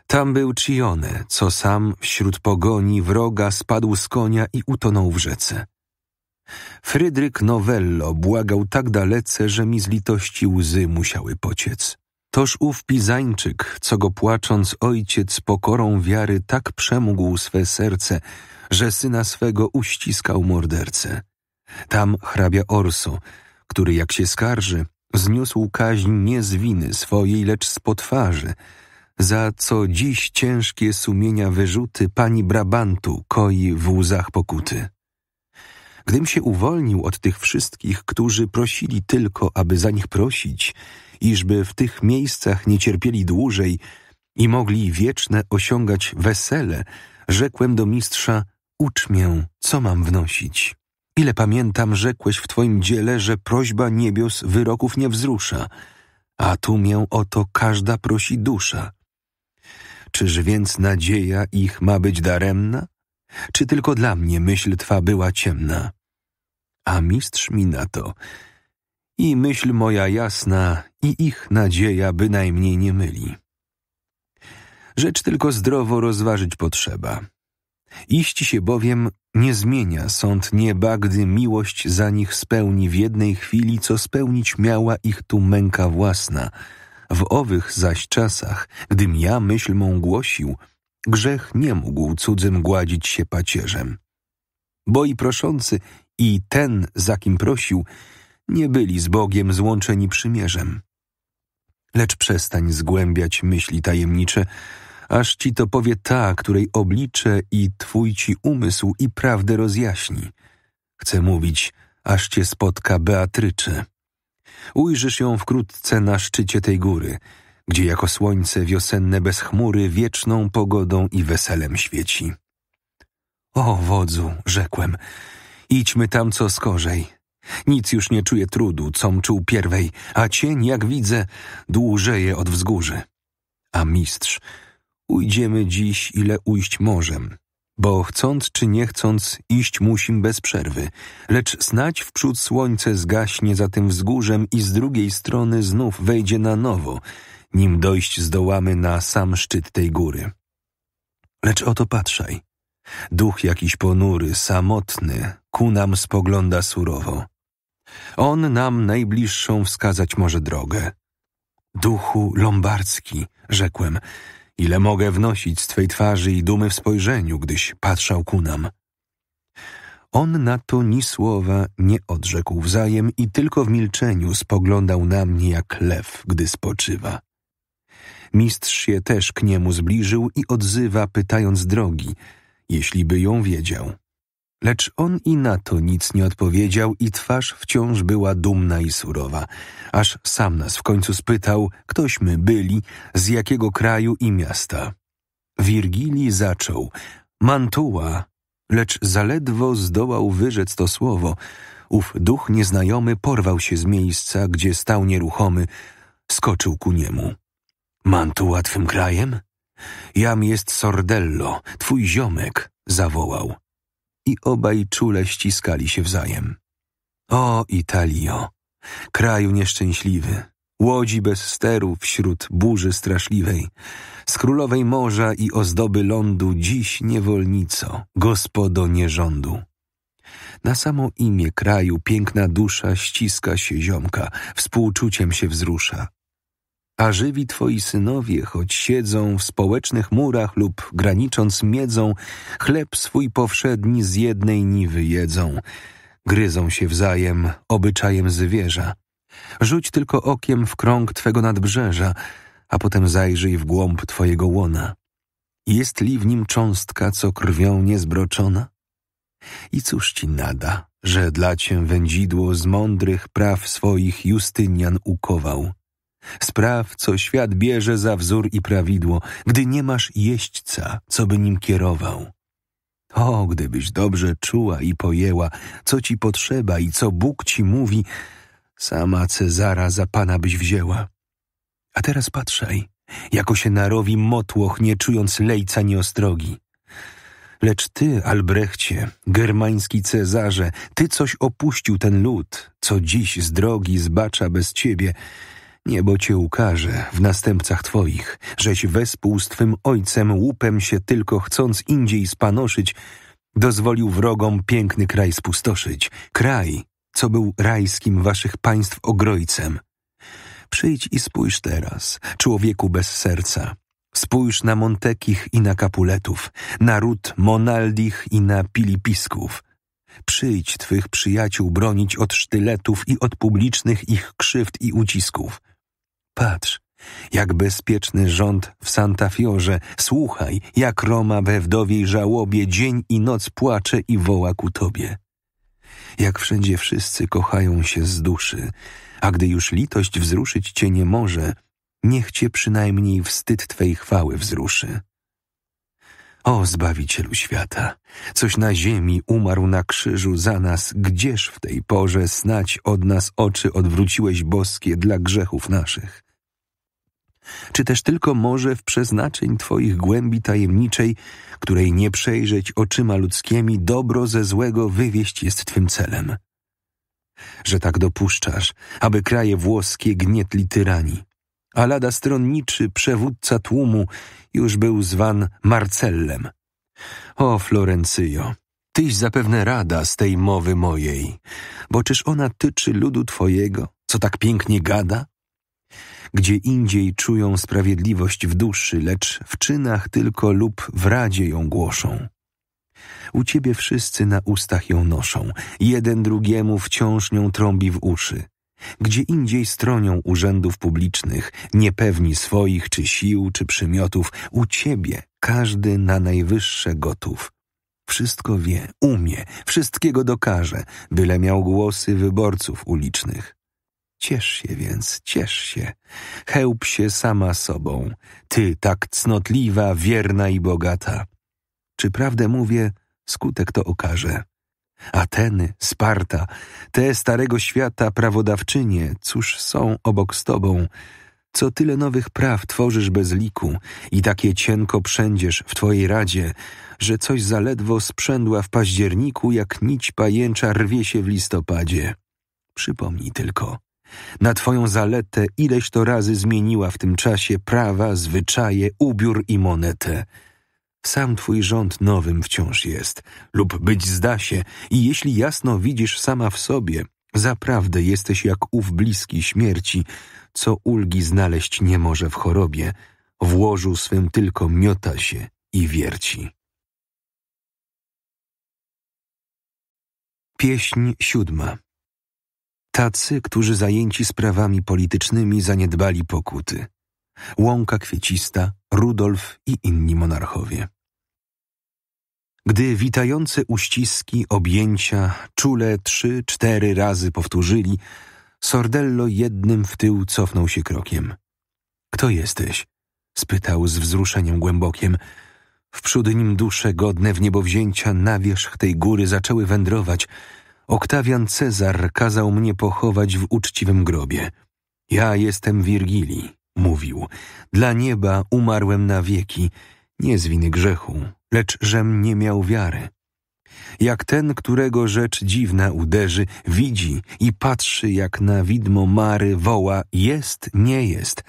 A: Tam był Cione, co sam wśród pogoni wroga spadł z konia i utonął w rzece. Frydryk Novello błagał tak dalece, że mi z litości łzy musiały pociec. Toż ów Pizańczyk, co go płacząc ojciec pokorą wiary tak przemógł swe serce, że syna swego uściskał mordercę. Tam hrabia Orso, który jak się skarży, zniósł kaźń nie z winy swojej, lecz z potwarzy, za co dziś ciężkie sumienia wyrzuty pani Brabantu koi w łzach pokuty. Gdym się uwolnił od tych wszystkich, którzy prosili tylko, aby za nich prosić, iżby w tych miejscach nie cierpieli dłużej i mogli wieczne osiągać wesele, rzekłem do mistrza, ucz mię, co mam wnosić. Ile pamiętam, rzekłeś w Twoim dziele, że prośba niebios wyroków nie wzrusza, a tu mię o to każda prosi dusza. Czyż więc nadzieja ich ma być daremna? Czy tylko dla mnie myśl Twa była ciemna? a mistrz mi na to. I myśl moja jasna, i ich nadzieja bynajmniej nie myli. Rzecz tylko zdrowo rozważyć potrzeba. Iść się bowiem nie zmienia sąd nieba, gdy miłość za nich spełni w jednej chwili, co spełnić miała ich tu męka własna. W owych zaś czasach, gdym ja myśl mą głosił, grzech nie mógł cudzym gładzić się pacierzem. Bo i proszący i ten, za kim prosił, nie byli z Bogiem złączeni przymierzem. Lecz przestań zgłębiać myśli tajemnicze, aż ci to powie ta, której oblicze i twój ci umysł i prawdę rozjaśni. Chcę mówić, aż cię spotka Beatrycze. Ujrzysz ją wkrótce na szczycie tej góry, gdzie jako słońce wiosenne bez chmury wieczną pogodą i weselem świeci. O wodzu, rzekłem, Idźmy tam co skorzej. Nic już nie czuję trudu, com czuł pierwej, a cień, jak widzę, dłużeje od wzgórzy. A mistrz, ujdziemy dziś, ile ujść możem, bo chcąc czy nie chcąc, iść musim bez przerwy, lecz snać wprzód słońce zgaśnie za tym wzgórzem i z drugiej strony znów wejdzie na nowo, nim dojść zdołamy na sam szczyt tej góry. Lecz oto patrzaj. Duch jakiś ponury, samotny, ku nam spogląda surowo. On nam najbliższą wskazać może drogę. Duchu lombardzki, rzekłem, ile mogę wnosić z twej twarzy i dumy w spojrzeniu, gdyś patrzał ku nam. On na to ni słowa nie odrzekł wzajem i tylko w milczeniu spoglądał na mnie jak lew, gdy spoczywa. Mistrz się też k niemu zbliżył i odzywa, pytając drogi – jeśli by ją wiedział. Lecz on i na to nic nie odpowiedział i twarz wciąż była dumna i surowa, aż sam nas w końcu spytał, ktośmy byli, z jakiego kraju i miasta. Wirgili zaczął, Mantua, lecz zaledwo zdołał wyrzec to słowo. Ów duch nieznajomy porwał się z miejsca, gdzie stał nieruchomy, skoczył ku niemu. Mantua twym krajem? Jam jest Sordello, twój ziomek, zawołał. I obaj czule ściskali się wzajem. O, Italio, kraju nieszczęśliwy, łodzi bez steru wśród burzy straszliwej, z królowej morza i ozdoby lądu dziś niewolnico, gospodo nierządu. Na samo imię kraju piękna dusza ściska się ziomka, współczuciem się wzrusza a żywi twoi synowie, choć siedzą w społecznych murach lub granicząc miedzą, chleb swój powszedni z jednej niwy jedzą, gryzą się wzajem obyczajem zwierza. Rzuć tylko okiem w krąg twego nadbrzeża, a potem zajrzyj w głąb twojego łona. Jest li w nim cząstka, co krwią niezbroczona? I cóż ci nada, że dla cię wędzidło z mądrych praw swoich Justynian ukował? Spraw, co świat bierze za wzór i prawidło, gdy nie masz jeźdźca, co by nim kierował. O, gdybyś dobrze czuła i pojęła, co ci potrzeba i co Bóg ci mówi, sama Cezara za pana byś wzięła. A teraz patrzaj, jako się narowi motłoch, nie czując lejca nieostrogi. Lecz ty, Albrechcie, germański Cezarze, ty coś opuścił ten lud, co dziś z drogi zbacza bez ciebie – Niebo cię ukaże w następcach twoich, żeś wespół z twym ojcem łupem się tylko chcąc indziej spanoszyć, dozwolił wrogom piękny kraj spustoszyć, kraj, co był rajskim waszych państw ogrojcem. Przyjdź i spójrz teraz, człowieku bez serca. Spójrz na Montekich i na Kapuletów, na ród Monaldich i na Pilipisków. Przyjdź twych przyjaciół bronić od sztyletów i od publicznych ich krzywd i ucisków patrz, jak bezpieczny rząd w Santa Fiorze, słuchaj, jak Roma we wdowiej żałobie dzień i noc płacze i woła ku tobie. Jak wszędzie wszyscy kochają się z duszy, a gdy już litość wzruszyć cię nie może, niech cię przynajmniej wstyd twej chwały wzruszy. O Zbawicielu świata, coś na ziemi umarł na krzyżu za nas, gdzież w tej porze snać od nas oczy odwróciłeś boskie dla grzechów naszych? czy też tylko może w przeznaczeń Twoich głębi tajemniczej, której nie przejrzeć oczyma ludzkimi, dobro ze złego wywieść jest Twym celem. Że tak dopuszczasz, aby kraje włoskie gnietli tyrani. A lada stronniczy, przewódca tłumu, już był zwan Marcellem. O, Florencyjo, Tyś zapewne rada z tej mowy mojej, bo czyż ona tyczy ludu twojego, co tak pięknie gada, gdzie indziej czują sprawiedliwość w duszy, lecz w czynach tylko lub w radzie ją głoszą. U ciebie wszyscy na ustach ją noszą, jeden drugiemu wciąż nią trąbi w uszy. Gdzie indziej stronią urzędów publicznych, niepewni swoich czy sił, czy przymiotów, u ciebie każdy na najwyższe gotów. Wszystko wie, umie, wszystkiego dokaże, byle miał głosy wyborców ulicznych. Ciesz się więc, ciesz się, chełp się sama sobą, ty tak cnotliwa, wierna i bogata. Czy prawdę mówię, skutek to okaże. Ateny, Sparta, te starego świata prawodawczynie, cóż są obok z tobą? Co tyle nowych praw tworzysz bez liku i takie cienko przędziesz w twojej radzie, że coś zaledwo sprzędła w październiku, jak nić pajęcza rwie się w listopadzie. Przypomnij tylko, na twoją zaletę ileś to razy zmieniła w tym czasie prawa, zwyczaje, ubiór i monetę. Sam twój rząd nowym wciąż jest, lub być zda się, i jeśli jasno widzisz sama w sobie, zaprawdę jesteś jak ów bliski śmierci, co ulgi znaleźć nie może w chorobie, w łożu swym tylko miota się i wierci. Pieśń siódma Tacy, którzy zajęci sprawami politycznymi zaniedbali pokuty. Łąka Kwiecista, Rudolf i inni monarchowie. Gdy witające uściski, objęcia czule trzy, cztery razy powtórzyli, Sordello jednym w tył cofnął się krokiem. Kto jesteś? spytał z wzruszeniem głębokiem. Wprzód nim dusze godne w niebowzięcia na wierzch tej góry zaczęły wędrować – Oktawian Cezar kazał mnie pochować w uczciwym grobie. Ja jestem Wirgili, mówił. Dla nieba umarłem na wieki, nie z winy grzechu, lecz żem nie miał wiary. Jak ten, którego rzecz dziwna uderzy, widzi i patrzy, jak na widmo Mary woła: Jest, nie jest.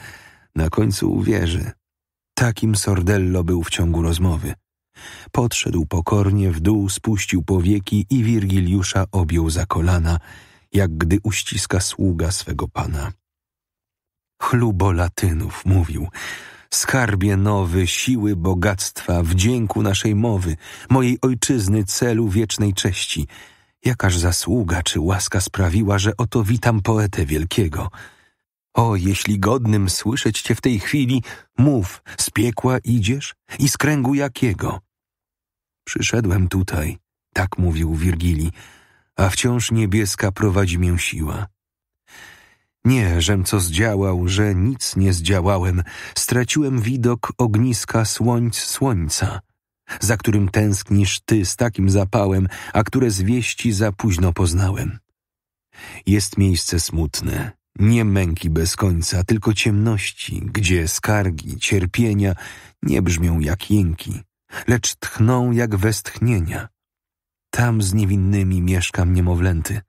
A: Na końcu uwierzy. Takim Sordello był w ciągu rozmowy. Podszedł pokornie w dół, spuścił powieki i Wirgiliusza objął za kolana, jak gdy uściska sługa swego pana. Chlubo Latynów mówił, skarbie nowy, siły bogactwa, wdzięku naszej mowy, mojej ojczyzny celu wiecznej cześci. Jakaż zasługa czy łaska sprawiła, że oto witam poetę wielkiego. O, jeśli godnym słyszeć cię w tej chwili, mów, z piekła idziesz i z kręgu jakiego? Przyszedłem tutaj, tak mówił Wirgili, a wciąż niebieska prowadzi mię siła. Nie, żem co zdziałał, że nic nie zdziałałem, straciłem widok ogniska słońc słońca, za którym tęsknisz ty z takim zapałem, a które z wieści za późno poznałem. Jest miejsce smutne, nie męki bez końca, tylko ciemności, gdzie skargi, cierpienia nie brzmią jak jęki lecz tchną jak westchnienia. Tam z niewinnymi mieszkam niemowlęty,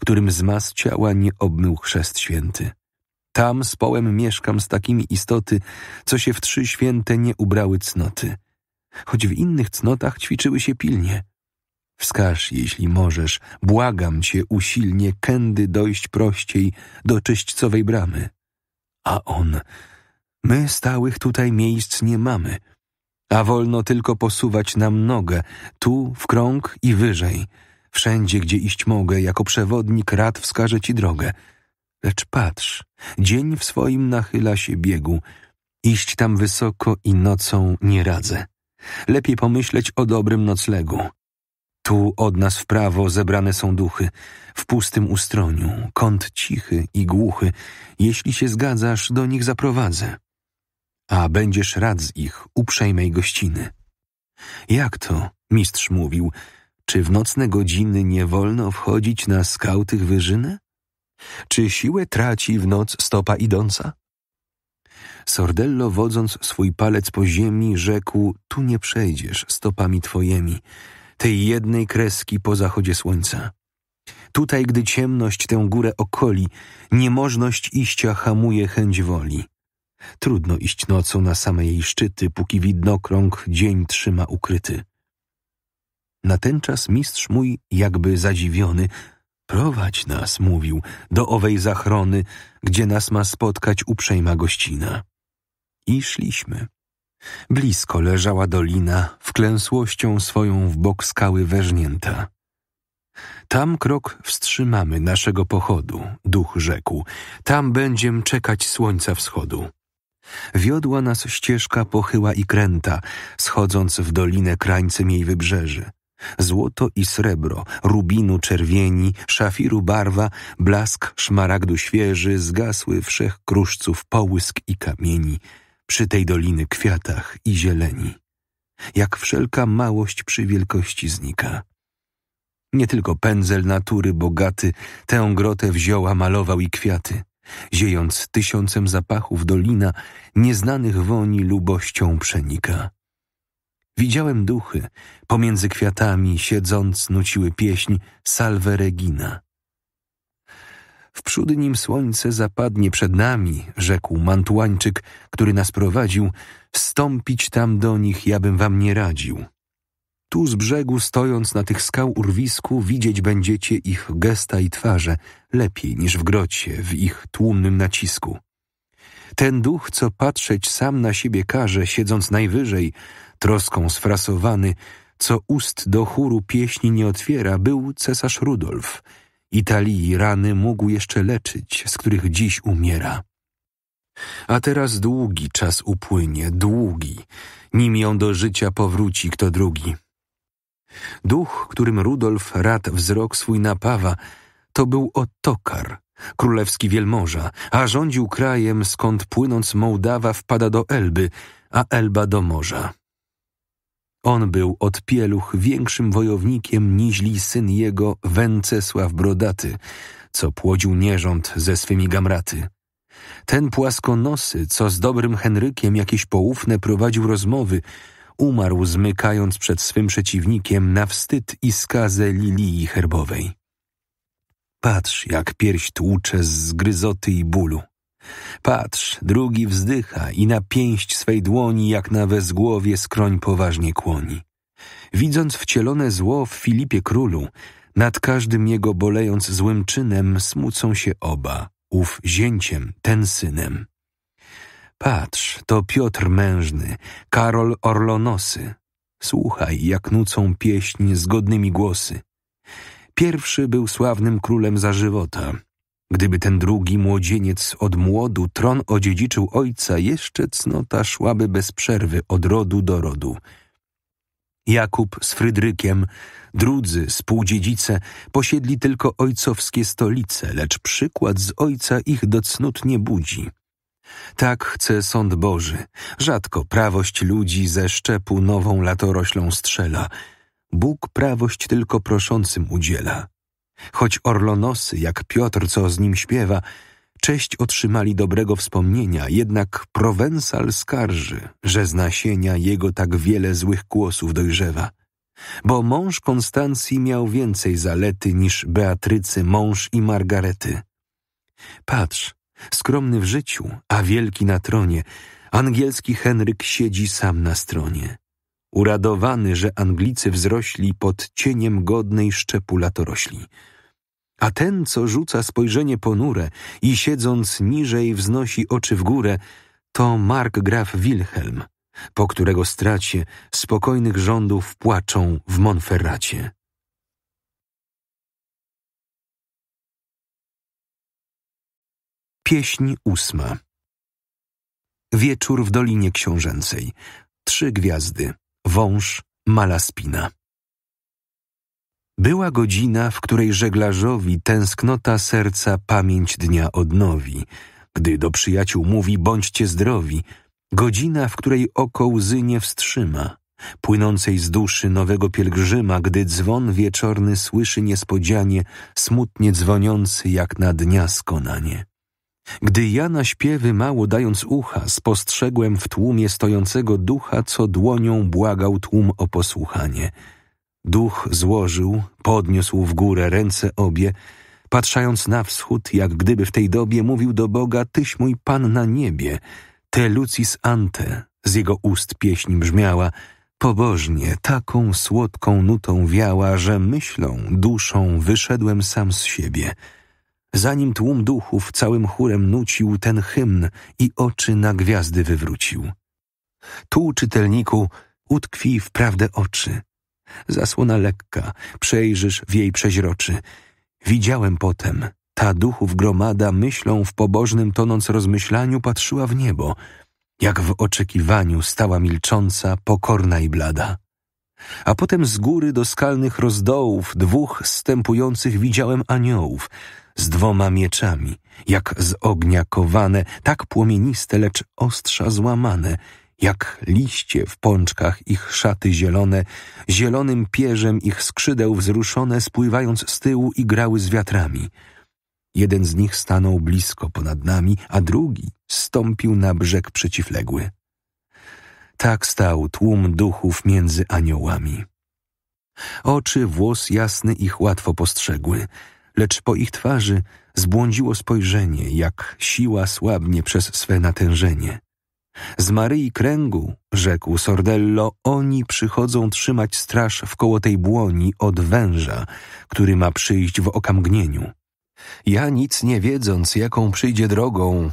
A: którym z mas ciała nie obmył chrzest święty. Tam z połem mieszkam z takimi istoty, co się w trzy święte nie ubrały cnoty. Choć w innych cnotach ćwiczyły się pilnie. Wskaż, jeśli możesz, błagam cię usilnie, kędy dojść prościej do czyśćcowej bramy. A on, my stałych tutaj miejsc nie mamy, a wolno tylko posuwać nam nogę, tu, w krąg i wyżej. Wszędzie, gdzie iść mogę, jako przewodnik rad wskaże ci drogę. Lecz patrz, dzień w swoim nachyla się biegu. Iść tam wysoko i nocą nie radzę. Lepiej pomyśleć o dobrym noclegu. Tu od nas w prawo zebrane są duchy, w pustym ustroniu, kąt cichy i głuchy. Jeśli się zgadzasz, do nich zaprowadzę a będziesz rad z ich uprzejmej gościny. Jak to, mistrz mówił, czy w nocne godziny nie wolno wchodzić na skałtych wyżyny? Czy siłę traci w noc stopa idąca? Sordello, wodząc swój palec po ziemi, rzekł: Tu nie przejdziesz stopami twojemi, tej jednej kreski po zachodzie słońca. Tutaj, gdy ciemność tę górę okoli, niemożność iścia hamuje chęć woli. Trudno iść nocą na same jej szczyty, póki widnokrąg dzień trzyma ukryty. Natenczas mistrz mój, jakby zadziwiony, prowadź nas, mówił, do owej zachrony, gdzie nas ma spotkać uprzejma gościna. I szliśmy. Blisko leżała dolina, wklęsłością swoją w bok skały werznięta. Tam krok wstrzymamy naszego pochodu, duch rzekł. Tam będziem czekać słońca wschodu wiodła nas ścieżka pochyła i kręta, schodząc w dolinę krańcem jej wybrzeży. Złoto i srebro, rubinu czerwieni, szafiru barwa, blask szmaragdu świeży, zgasły wszech kruszców połysk i kamieni, przy tej doliny kwiatach i zieleni. Jak wszelka małość przy wielkości znika. Nie tylko pędzel natury bogaty tę grotę wzięła, malował i kwiaty ziejąc tysiącem zapachów dolina nieznanych woni lubością przenika. Widziałem duchy, pomiędzy kwiatami siedząc nuciły pieśń Salve Regina. Wprzód nim słońce zapadnie przed nami, rzekł Mantuańczyk, który nas prowadził, wstąpić tam do nich ja bym wam nie radził. Tu z brzegu, stojąc na tych skał urwisku, widzieć będziecie ich gesta i twarze lepiej niż w grocie, w ich tłumnym nacisku. Ten duch, co patrzeć sam na siebie każe, siedząc najwyżej, troską sfrasowany, co ust do chóru pieśni nie otwiera, był cesarz Rudolf. Italii rany mógł jeszcze leczyć, z których dziś umiera. A teraz długi czas upłynie, długi, nim ją do życia powróci kto drugi. Duch, którym Rudolf rad wzrok swój napawa, to był Otokar, królewski wielmoża, a rządził krajem, skąd płynąc Mołdawa wpada do Elby, a Elba do morza. On był od pieluch większym wojownikiem niźli syn jego Wencesław Brodaty, co płodził nierząd ze swymi gamraty. Ten płaskonosy, co z dobrym Henrykiem jakieś poufne prowadził rozmowy, umarł zmykając przed swym przeciwnikiem na wstyd i skazę lilii herbowej. Patrz, jak pierś tłucze z zgryzoty i bólu. Patrz, drugi wzdycha i na pięść swej dłoni, jak na wezgłowie skroń poważnie kłoni. Widząc wcielone zło w Filipie królu, nad każdym jego bolejąc złym czynem, smucą się oba, ów zięciem, ten synem. Patrz, to Piotr Mężny, Karol Orlonosy. Słuchaj, jak nucą pieśń zgodnymi głosy. Pierwszy był sławnym królem za żywota. Gdyby ten drugi młodzieniec od młodu tron odziedziczył ojca, jeszcze cnota szłaby bez przerwy od rodu do rodu. Jakub z Frydrykiem, drudzy, spółdziedzice, posiedli tylko ojcowskie stolice, lecz przykład z ojca ich do cnót nie budzi. Tak chce sąd Boży. Rzadko prawość ludzi ze szczepu nową latoroślą strzela. Bóg prawość tylko proszącym udziela. Choć orlonosy, jak Piotr, co z nim śpiewa, cześć otrzymali dobrego wspomnienia, jednak Prowensal skarży, że z nasienia jego tak wiele złych kłosów dojrzewa. Bo mąż Konstancji miał więcej zalety niż Beatrycy mąż i Margarety. Patrz, Skromny w życiu, a wielki na tronie, angielski Henryk siedzi sam na stronie. Uradowany, że Anglicy wzrośli pod cieniem godnej szczepu latorośli. A ten, co rzuca spojrzenie ponure i siedząc niżej wznosi oczy w górę, to markgraf Wilhelm, po którego stracie spokojnych rządów płaczą w Monferracie. Pieśń ósma. Wieczór w Dolinie Książęcej. Trzy gwiazdy. Wąż, Malaspina. Była godzina, w której żeglarzowi tęsknota serca pamięć dnia odnowi, gdy do przyjaciół mówi bądźcie zdrowi, godzina, w której oko łzy nie wstrzyma, płynącej z duszy nowego pielgrzyma, gdy dzwon wieczorny słyszy niespodzianie, smutnie dzwoniący jak na dnia skonanie. Gdy ja na śpiewy mało dając ucha, spostrzegłem w tłumie stojącego ducha, co dłonią błagał tłum o posłuchanie. Duch złożył, podniósł w górę ręce obie, patrzając na wschód, jak gdyby w tej dobie mówił do Boga, Tyś mój Pan na niebie, te lucis ante, z jego ust pieśń brzmiała, pobożnie, taką słodką nutą wiała, że myślą, duszą wyszedłem sam z siebie – zanim tłum duchów całym chórem nucił ten hymn i oczy na gwiazdy wywrócił. Tu, czytelniku, utkwij wprawdę oczy. Zasłona lekka, przejrzysz w jej przeźroczy. Widziałem potem, ta duchów gromada myślą w pobożnym tonąc rozmyślaniu patrzyła w niebo, jak w oczekiwaniu stała milcząca, pokorna i blada. A potem z góry do skalnych rozdołów dwóch stępujących widziałem aniołów, z dwoma mieczami, jak z ognia kowane, tak płomieniste, lecz ostrza złamane, jak liście w pączkach ich szaty zielone, zielonym pierzem ich skrzydeł wzruszone, spływając z tyłu i grały z wiatrami. Jeden z nich stanął blisko ponad nami, a drugi stąpił na brzeg przeciwległy. Tak stał tłum duchów między aniołami. Oczy włos jasny ich łatwo postrzegły – lecz po ich twarzy zbłądziło spojrzenie, jak siła słabnie przez swe natężenie. Z Maryi Kręgu, rzekł Sordello, oni przychodzą trzymać straż wkoło tej błoni od węża, który ma przyjść w okamgnieniu. Ja nic nie wiedząc, jaką przyjdzie drogą,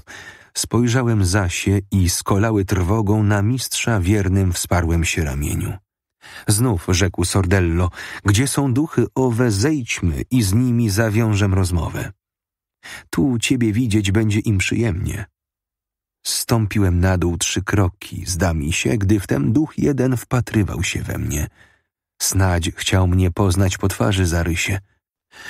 A: spojrzałem zasie i skolały trwogą na mistrza wiernym wsparłem się ramieniu. Znów rzekł Sordello, gdzie są duchy owe, zejdźmy i z nimi zawiążem rozmowę. Tu ciebie widzieć będzie im przyjemnie. Stąpiłem na dół trzy kroki, zda mi się, gdy wtem duch jeden wpatrywał się we mnie. Snadź chciał mnie poznać po twarzy Zarysie.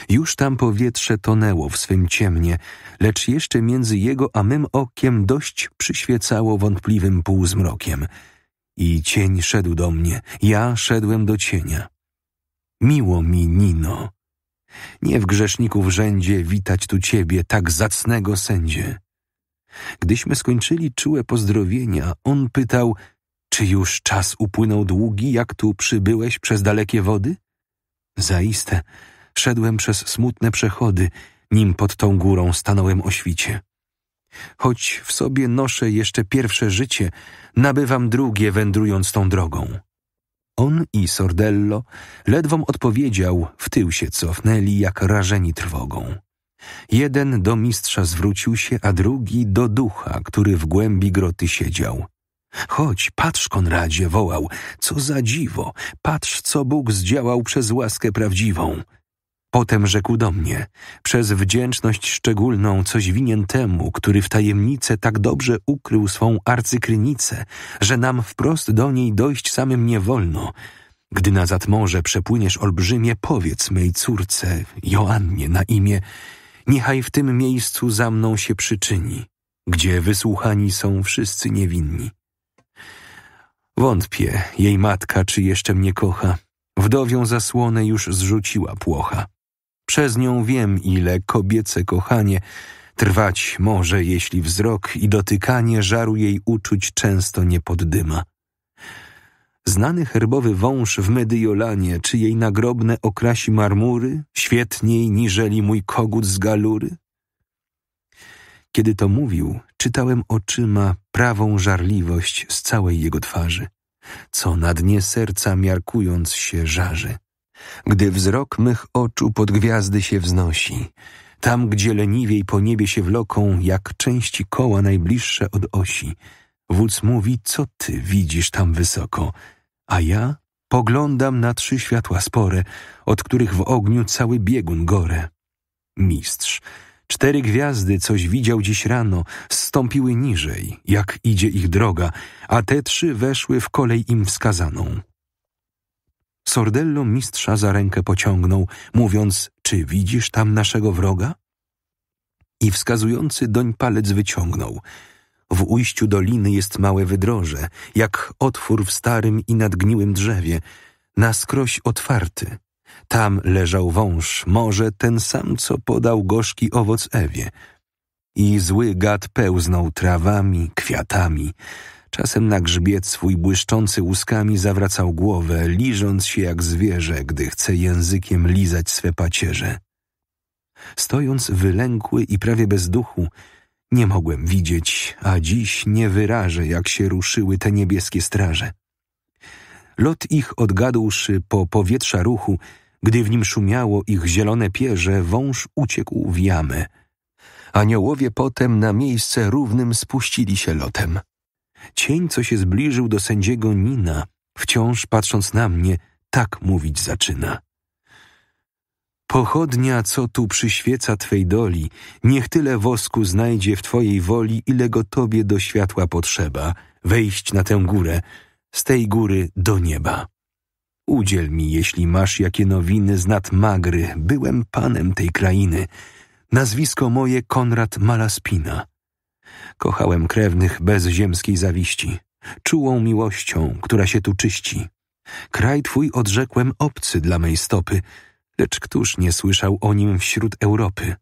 A: Już tam powietrze tonęło w swym ciemnie, lecz jeszcze między jego a mym okiem dość przyświecało wątpliwym półzmrokiem – i cień szedł do mnie, ja szedłem do cienia. Miło mi, Nino. Nie w grzeszniku w rzędzie witać tu ciebie, tak zacnego sędzie. Gdyśmy skończyli czułe pozdrowienia, on pytał, czy już czas upłynął długi, jak tu przybyłeś przez dalekie wody? Zaiste, szedłem przez smutne przechody, nim pod tą górą stanąłem o świcie. Choć w sobie noszę jeszcze pierwsze życie, nabywam drugie wędrując tą drogą. On i Sordello ledwom odpowiedział, w tył się cofnęli jak rażeni trwogą. Jeden do mistrza zwrócił się, a drugi do ducha, który w głębi groty siedział. Chodź, patrz, Konradzie, wołał, co za dziwo, patrz, co Bóg zdziałał przez łaskę prawdziwą. Potem rzekł do mnie, przez wdzięczność szczególną coś winien temu, który w tajemnicę tak dobrze ukrył swą arcykrynicę, że nam wprost do niej dojść samym nie wolno. Gdy na Zatmorze przepłyniesz olbrzymie, powiedz mej córce, Joannie na imię, niechaj w tym miejscu za mną się przyczyni, gdzie wysłuchani są wszyscy niewinni. Wątpię, jej matka czy jeszcze mnie kocha. Wdowią zasłonę już zrzuciła płocha. Przez nią wiem, ile kobiece kochanie trwać może, jeśli wzrok i dotykanie żaru jej uczuć często nie poddyma. Znany herbowy wąż w Medyjolanie, czy jej nagrobne okrasi marmury, świetniej niżeli mój kogut z galury? Kiedy to mówił, czytałem oczyma prawą żarliwość z całej jego twarzy, co na dnie serca miarkując się żarzy. Gdy wzrok mych oczu pod gwiazdy się wznosi, tam gdzie leniwiej po niebie się wloką, jak części koła najbliższe od osi, wódz mówi, co ty widzisz tam wysoko, a ja poglądam na trzy światła spore, od których w ogniu cały biegun gore. Mistrz, Cztery gwiazdy, coś widział dziś rano, zstąpiły niżej, jak idzie ich droga, a te trzy weszły w kolej im wskazaną. Sordello mistrza za rękę pociągnął, mówiąc, czy widzisz tam naszego wroga? I wskazujący doń palec wyciągnął. W ujściu doliny jest małe wydroże, jak otwór w starym i nadgniłym drzewie, na skroś otwarty. Tam leżał wąż, może ten sam, co podał gorzki owoc Ewie. I zły gad pełznął trawami, kwiatami, Czasem na grzbiet swój błyszczący łuskami zawracał głowę, liżąc się jak zwierzę, gdy chce językiem lizać swe pacierze. Stojąc wylękły i prawie bez duchu, nie mogłem widzieć, a dziś nie wyrażę, jak się ruszyły te niebieskie straże. Lot ich odgadłszy po powietrza ruchu, gdy w nim szumiało ich zielone pierze, wąż uciekł w jamę. Aniołowie potem na miejsce równym spuścili się lotem cień, co się zbliżył do sędziego Nina, wciąż patrząc na mnie, tak mówić zaczyna. Pochodnia, co tu przyświeca Twej doli, niech tyle wosku znajdzie w Twojej woli, ilego Tobie do światła potrzeba, wejść na tę górę, z tej góry do nieba. Udziel mi, jeśli masz jakie nowiny z nad Magry, byłem panem tej krainy. Nazwisko moje Konrad Malaspina. Kochałem krewnych bez ziemskiej zawiści, czułą miłością, która się tu czyści. Kraj twój odrzekłem obcy dla mej stopy, lecz któż nie słyszał o nim wśród Europy?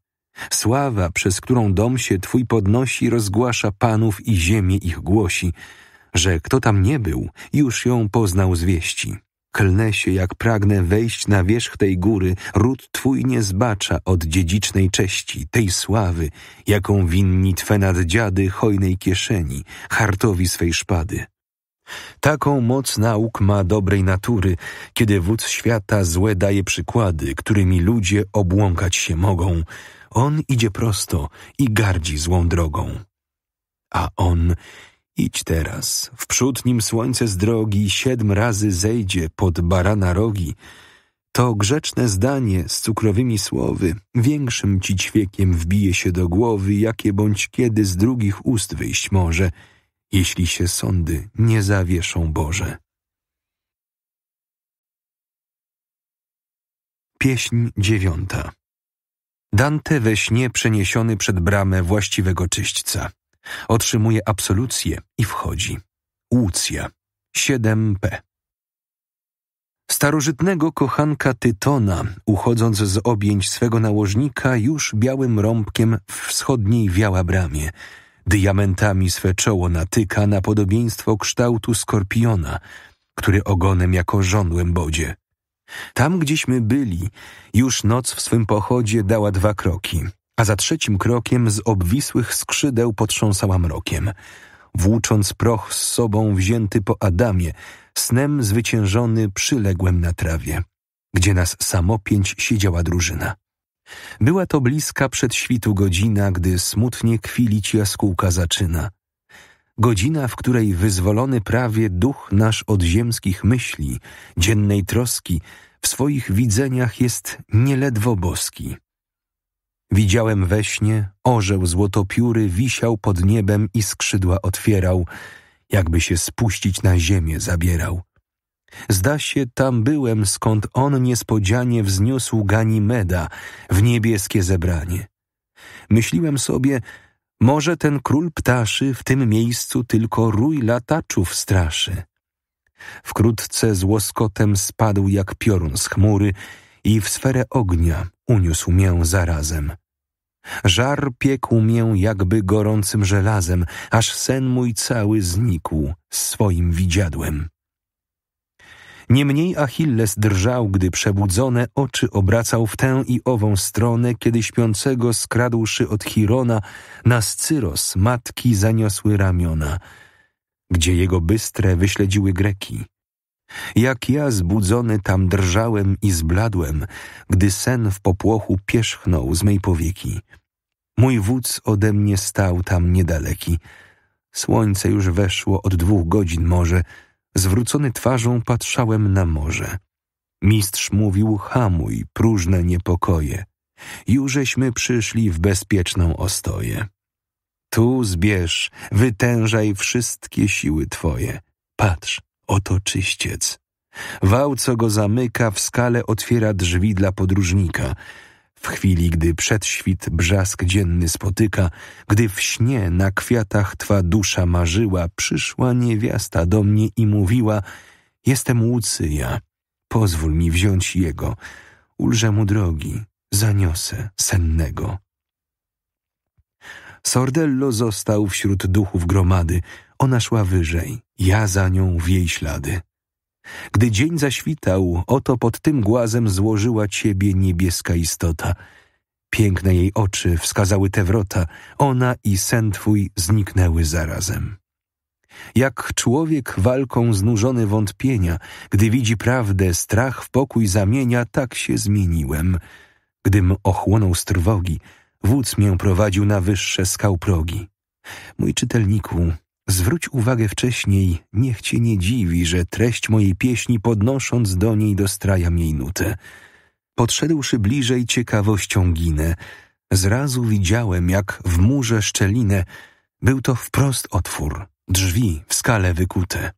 A: Sława, przez którą dom się twój podnosi, rozgłasza panów i ziemię ich głosi, że kto tam nie był, już ją poznał z wieści. Klnę się, jak pragnę wejść na wierzch tej góry, ród Twój nie zbacza od dziedzicznej cześci, tej sławy, jaką winni Twe naddziady hojnej kieszeni, hartowi swej szpady. Taką moc nauk ma dobrej natury, kiedy wódz świata złe daje przykłady, którymi ludzie obłąkać się mogą. On idzie prosto i gardzi złą drogą. A on Idź teraz, wprzód nim słońce z drogi siedm razy zejdzie pod barana rogi. To grzeczne zdanie z cukrowymi słowy większym ci ćwiekiem wbije się do głowy, jakie bądź kiedy z drugich ust wyjść może, jeśli się sądy nie zawieszą Boże. Pieśń dziewiąta Dante we śnie przeniesiony przed bramę właściwego czyśćca. Otrzymuje absolucję i wchodzi. Łucja. 7p. Starożytnego kochanka Tytona, uchodząc z objęć swego nałożnika, już białym rąbkiem w wschodniej wiała bramie. Diamentami swe czoło natyka na podobieństwo kształtu skorpiona, który ogonem jako żądłem bodzie. Tam, gdzieśmy byli, już noc w swym pochodzie dała dwa kroki a za trzecim krokiem z obwisłych skrzydeł potrząsała mrokiem, włócząc proch z sobą wzięty po Adamie, snem zwyciężony przyległem na trawie, gdzie nas samopięć siedziała drużyna. Była to bliska przed świtu godzina, gdy smutnie kwilić jaskółka zaczyna. Godzina, w której wyzwolony prawie duch nasz od ziemskich myśli, dziennej troski, w swoich widzeniach jest nieledwo boski. Widziałem we śnie orzeł złotopióry wisiał pod niebem i skrzydła otwierał, jakby się spuścić na ziemię zabierał. Zda się, tam byłem, skąd on niespodzianie wzniósł Ganimeda w niebieskie zebranie. Myśliłem sobie, może ten król ptaszy w tym miejscu tylko rój lataczów straszy. Wkrótce z łoskotem spadł jak piorun z chmury i w sferę ognia uniósł mię zarazem. Żar piekł mię jakby gorącym żelazem, aż sen mój cały znikł swoim widziadłem. Niemniej Achilles drżał, gdy przebudzone oczy obracał w tę i ową stronę, kiedy śpiącego skradłszy od Chirona, na Scyros matki zaniosły ramiona, gdzie jego bystre wyśledziły Greki. Jak ja zbudzony tam drżałem i zbladłem, gdy sen w popłochu pierzchnął z mej powieki. Mój wódz ode mnie stał tam niedaleki. Słońce już weszło od dwóch godzin może. Zwrócony twarzą patrzałem na morze. Mistrz mówił, hamuj, próżne niepokoje. Jużeśmy przyszli w bezpieczną ostoję. Tu zbierz, wytężaj wszystkie siły twoje. Patrz, Oto czyściec. Wał, co go zamyka, w skale otwiera drzwi dla podróżnika. W chwili, gdy przedświt brzask dzienny spotyka, gdy w śnie na kwiatach twa dusza marzyła, przyszła niewiasta do mnie i mówiła: Jestem Łucyja, pozwól mi wziąć jego, ulżę mu drogi, zaniosę sennego. Sordello został wśród duchów gromady, ona szła wyżej, ja za nią w jej ślady. Gdy dzień zaświtał, oto pod tym głazem złożyła ciebie niebieska istota. Piękne jej oczy wskazały te wrota, ona i sen twój zniknęły zarazem. Jak człowiek walką znużony wątpienia, gdy widzi prawdę, strach w pokój zamienia, tak się zmieniłem. Gdym ochłonął z trwogi, wódz mię prowadził na wyższe skał progi. Mój czytelniku, Zwróć uwagę wcześniej, niech cię nie dziwi, że treść mojej pieśni podnosząc do niej dostrajam jej nutę. Podszedłszy bliżej ciekawością ginę, zrazu widziałem, jak w murze szczelinę był to wprost otwór, drzwi w skale wykute.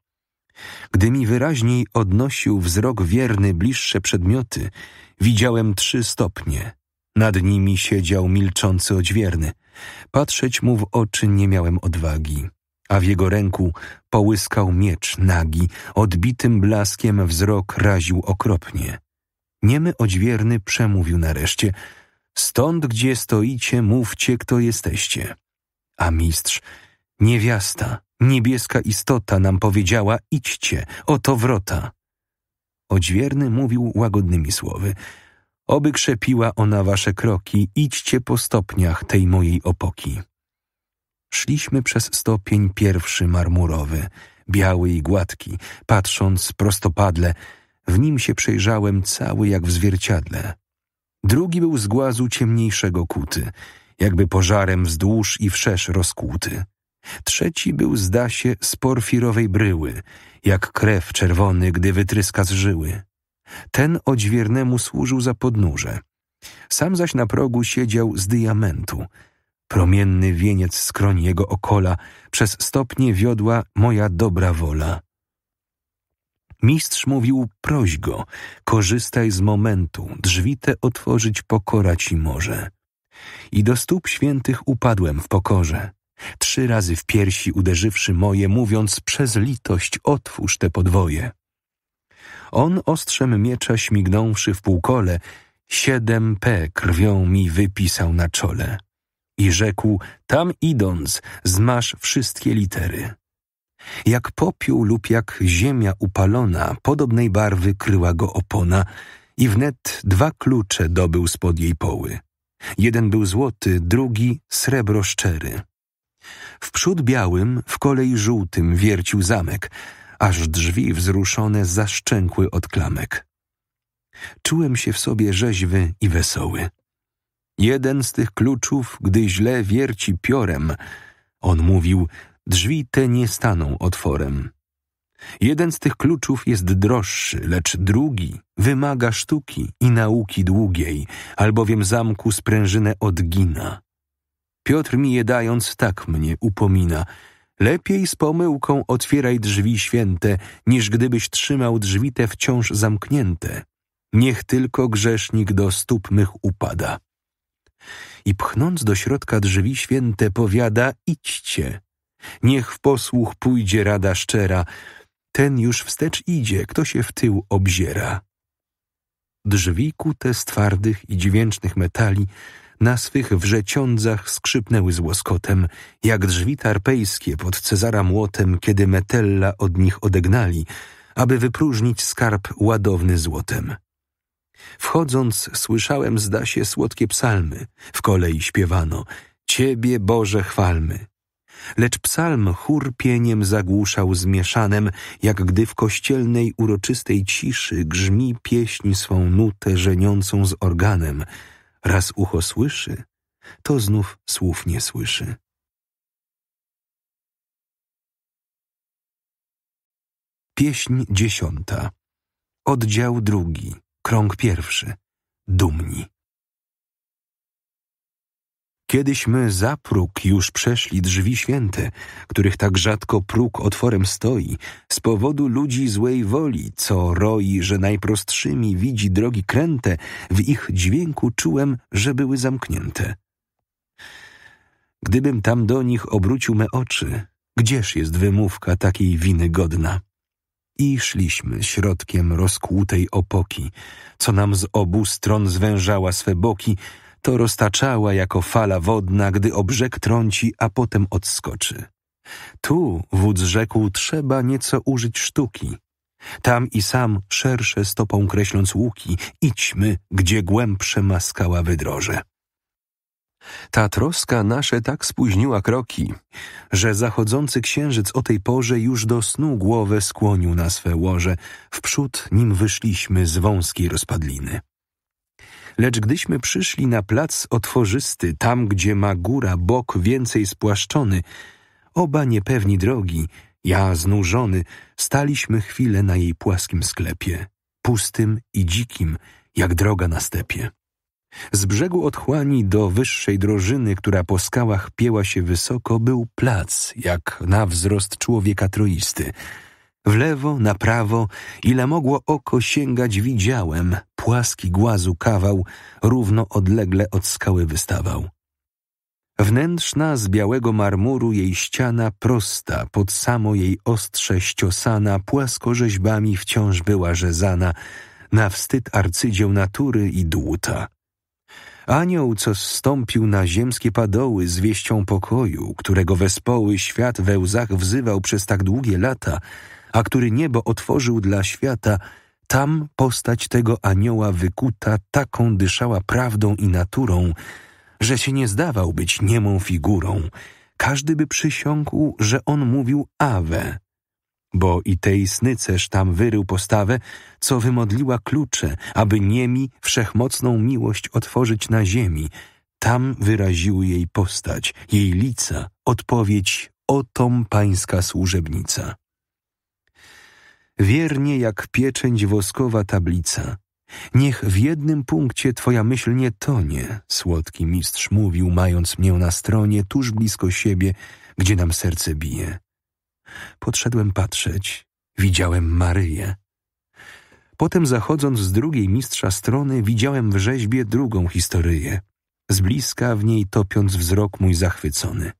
A: Gdy mi wyraźniej odnosił wzrok wierny bliższe przedmioty, widziałem trzy stopnie. Nad nimi siedział milczący odźwierny. Patrzeć mu w oczy nie miałem odwagi a w jego ręku połyskał miecz nagi, odbitym blaskiem wzrok raził okropnie. Niemy odźwierny przemówił nareszcie: Stąd, gdzie stoicie, mówcie, kto jesteście. A mistrz, niewiasta, niebieska istota nam powiedziała: idźcie, oto wrota. Odźwierny mówił łagodnymi słowy: Oby krzepiła ona wasze kroki, idźcie po stopniach tej mojej opoki. Szliśmy przez stopień pierwszy marmurowy, biały i gładki, patrząc prostopadle. W nim się przejrzałem cały jak w zwierciadle. Drugi był z głazu ciemniejszego kuty, jakby pożarem wzdłuż i wszerz rozkłuty. Trzeci był, zda się, z porfirowej bryły, jak krew czerwony, gdy wytryska z żyły. Ten odźwiernemu służył za podnóże. Sam zaś na progu siedział z diamentu – Promienny wieniec skroń jego okola, przez stopnie wiodła moja dobra wola. Mistrz mówił, proś go, korzystaj z momentu, drzwi te otworzyć pokora ci może. I do stóp świętych upadłem w pokorze. Trzy razy w piersi uderzywszy moje, mówiąc, przez litość otwórz te podwoje. On ostrzem miecza śmignąwszy w półkole, siedem P krwią mi wypisał na czole i rzekł: Tam idąc, zmasz wszystkie litery. Jak popiół lub jak ziemia upalona, podobnej barwy kryła go opona, i wnet dwa klucze dobył spod jej poły. Jeden był złoty, drugi srebro szczery. Wprzód białym, w kolei żółtym wiercił zamek, aż drzwi wzruszone zaszczękły od klamek. Czułem się w sobie rzeźwy i wesoły. Jeden z tych kluczów, gdy źle wierci piorem, on mówił, drzwi te nie staną otworem. Jeden z tych kluczów jest droższy, lecz drugi wymaga sztuki i nauki długiej, albowiem zamku sprężynę odgina. Piotr mi je dając tak mnie upomina. Lepiej z pomyłką otwieraj drzwi święte, niż gdybyś trzymał drzwi te wciąż zamknięte. Niech tylko grzesznik do stóp mych upada i pchnąc do środka drzwi święte powiada idźcie. Niech w posłuch pójdzie rada szczera, ten już wstecz idzie, kto się w tył obziera. Drzwi kute z twardych i dźwięcznych metali na swych wrzeciądzach skrzypnęły z łoskotem, jak drzwi tarpejskie pod Cezara młotem, kiedy Metella od nich odegnali, aby wypróżnić skarb ładowny złotem. Wchodząc, słyszałem, zda się, słodkie psalmy. W kolei śpiewano Ciebie, Boże, chwalmy. Lecz psalm chór pieniem zagłuszał zmieszanem, jak gdy w kościelnej uroczystej ciszy grzmi pieśń swą nutę żeniącą z organem. Raz ucho słyszy, to znów słów nie słyszy. Pieśń dziesiąta. Oddział drugi. Krąg pierwszy. Dumni. Kiedyśmy za próg już przeszli drzwi święte, których tak rzadko próg otworem stoi, z powodu ludzi złej woli, co roi, że najprostszymi widzi drogi kręte, w ich dźwięku czułem, że były zamknięte. Gdybym tam do nich obrócił me oczy, gdzież jest wymówka takiej winy godna? i szliśmy środkiem rozkłutej opoki, co nam z obu stron zwężała swe boki, to roztaczała jako fala wodna, gdy o brzeg trąci, a potem odskoczy. Tu, wódz rzekł, trzeba nieco użyć sztuki. Tam i sam szersze stopą kreśląc łuki, idźmy, gdzie głębsze ma skała wydroże. Ta troska nasze tak spóźniła kroki, że zachodzący księżyc o tej porze już do snu głowę skłonił na swe łoże, wprzód nim wyszliśmy z wąskiej rozpadliny. Lecz gdyśmy przyszli na plac otworzysty, tam gdzie ma góra bok więcej spłaszczony, oba niepewni drogi, ja znużony, staliśmy chwilę na jej płaskim sklepie, pustym i dzikim, jak droga na stepie. Z brzegu otchłani do wyższej drożyny, która po skałach pieła się wysoko, był plac, jak na wzrost człowieka troisty. W lewo, na prawo, ile mogło oko sięgać, widziałem płaski głazu kawał, równo odlegle od skały wystawał. Wnętrzna z białego marmuru jej ściana prosta, pod samo jej ostrze ściosana, płasko rzeźbami wciąż była rzezana, na wstyd arcydzieł natury i dłuta. Anioł, co zstąpił na ziemskie padoły z wieścią pokoju, którego wespoły świat we łzach wzywał przez tak długie lata, a który niebo otworzył dla świata, tam postać tego anioła wykuta taką dyszała prawdą i naturą, że się nie zdawał być niemą figurą. Każdy by przysiągł, że on mówił awe, bo i tej snycerz tam wyrył postawę, co wymodliła klucze, aby niemi wszechmocną miłość otworzyć na ziemi. Tam wyraziły jej postać, jej lica, odpowiedź otom pańska służebnica. Wiernie jak pieczęć woskowa tablica. Niech w jednym punkcie twoja myśl nie tonie, słodki mistrz mówił, mając mnie na stronie tuż blisko siebie, gdzie nam serce bije. Podszedłem patrzeć. Widziałem Maryję. Potem zachodząc z drugiej mistrza strony, widziałem w rzeźbie drugą historyję. Z bliska w niej topiąc wzrok mój zachwycony.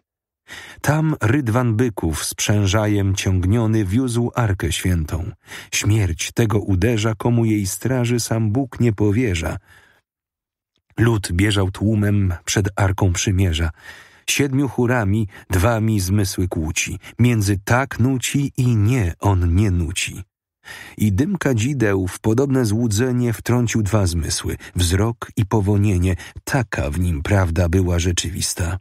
A: Tam rydwan byków z przężajem ciągniony wiózł Arkę Świętą. Śmierć tego uderza, komu jej straży sam Bóg nie powierza. Lud bieżał tłumem przed Arką Przymierza siedmiu chórami dwami zmysły kłóci, między tak nuci i nie on nie nuci. I dym kadzideł w podobne złudzenie wtrącił dwa zmysły, wzrok i powonienie, taka w nim prawda była rzeczywista.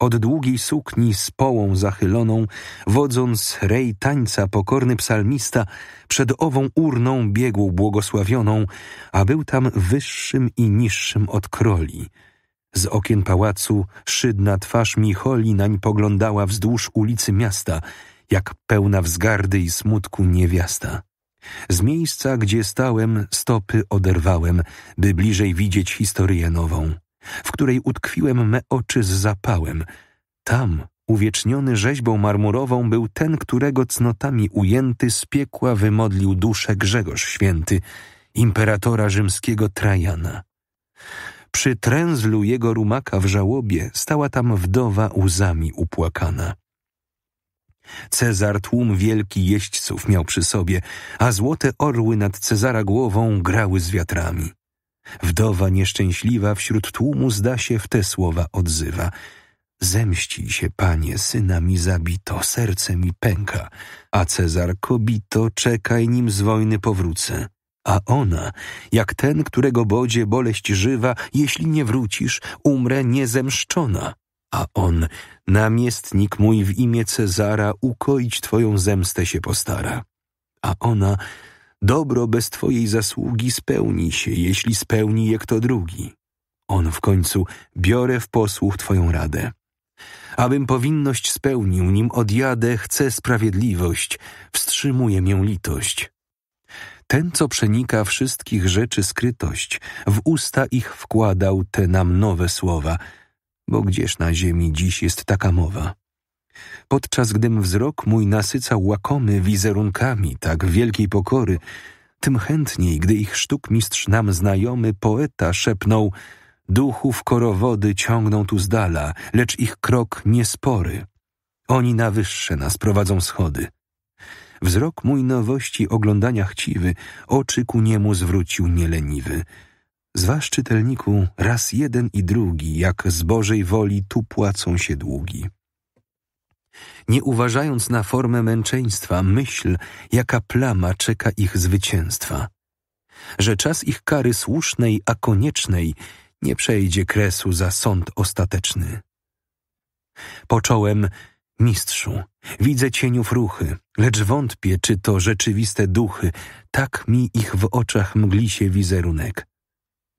A: Od długiej sukni z połą zachyloną, wodząc rej tańca pokorny psalmista, przed ową urną biegł błogosławioną, a był tam wyższym i niższym od kroli – z okien pałacu szydna twarz Micholi nań poglądała wzdłuż ulicy miasta, jak pełna wzgardy i smutku niewiasta. Z miejsca, gdzie stałem, stopy oderwałem, by bliżej widzieć historię nową, w której utkwiłem me oczy z zapałem. Tam, uwieczniony rzeźbą marmurową, był ten, którego cnotami ujęty z piekła wymodlił duszę Grzegorz Święty, imperatora rzymskiego Trajana. Przy tręzlu jego rumaka w żałobie stała tam wdowa łzami upłakana. Cezar tłum wielki jeźdźców miał przy sobie, a złote orły nad Cezara głową grały z wiatrami. Wdowa nieszczęśliwa wśród tłumu zda się w te słowa odzywa. Zemści się, panie, syna mi zabito, serce mi pęka, a Cezar kobito, czekaj, nim z wojny powrócę a ona, jak ten, którego bodzie boleść żywa, jeśli nie wrócisz, umrę niezemszczona. A on, namiestnik mój w imię Cezara, ukoić twoją zemstę się postara. A ona, dobro bez twojej zasługi spełni się, jeśli spełni je kto drugi. On w końcu, biorę w posłuch twoją radę. Abym powinność spełnił, nim odjadę, chcę sprawiedliwość, wstrzymuje mię litość. Ten, co przenika wszystkich rzeczy skrytość, w usta ich wkładał te nam nowe słowa, bo gdzież na ziemi dziś jest taka mowa? Podczas gdym wzrok mój nasycał łakomy wizerunkami tak wielkiej pokory, tym chętniej, gdy ich sztukmistrz nam znajomy poeta szepnął Duchów korowody ciągną tu z dala, lecz ich krok niespory. Oni na wyższe nas prowadzą schody. Wzrok mój nowości oglądania chciwy, oczy ku niemu zwrócił nieleniwy. Z was, czytelniku, raz jeden i drugi, jak z Bożej woli tu płacą się długi. Nie uważając na formę męczeństwa, myśl, jaka plama czeka ich zwycięstwa. Że czas ich kary słusznej, a koniecznej, nie przejdzie kresu za sąd ostateczny. Począłem Mistrzu, widzę cieniów ruchy, lecz wątpię, czy to rzeczywiste duchy, tak mi ich w oczach mgli się wizerunek.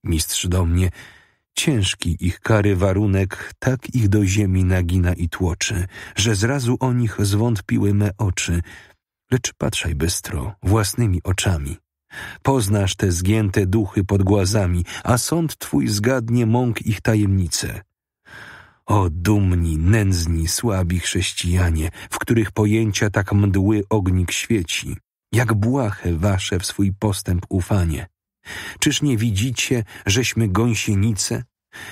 A: Mistrz do mnie, ciężki ich kary warunek, tak ich do ziemi nagina i tłoczy, że zrazu o nich zwątpiły me oczy. Lecz patrzaj bystro, własnymi oczami. Poznasz te zgięte duchy pod głazami, a sąd twój zgadnie mąk ich tajemnice. O dumni, nędzni, słabi chrześcijanie, w których pojęcia tak mdły ognik świeci, jak błahe wasze w swój postęp ufanie. Czyż nie widzicie, żeśmy gąsienice,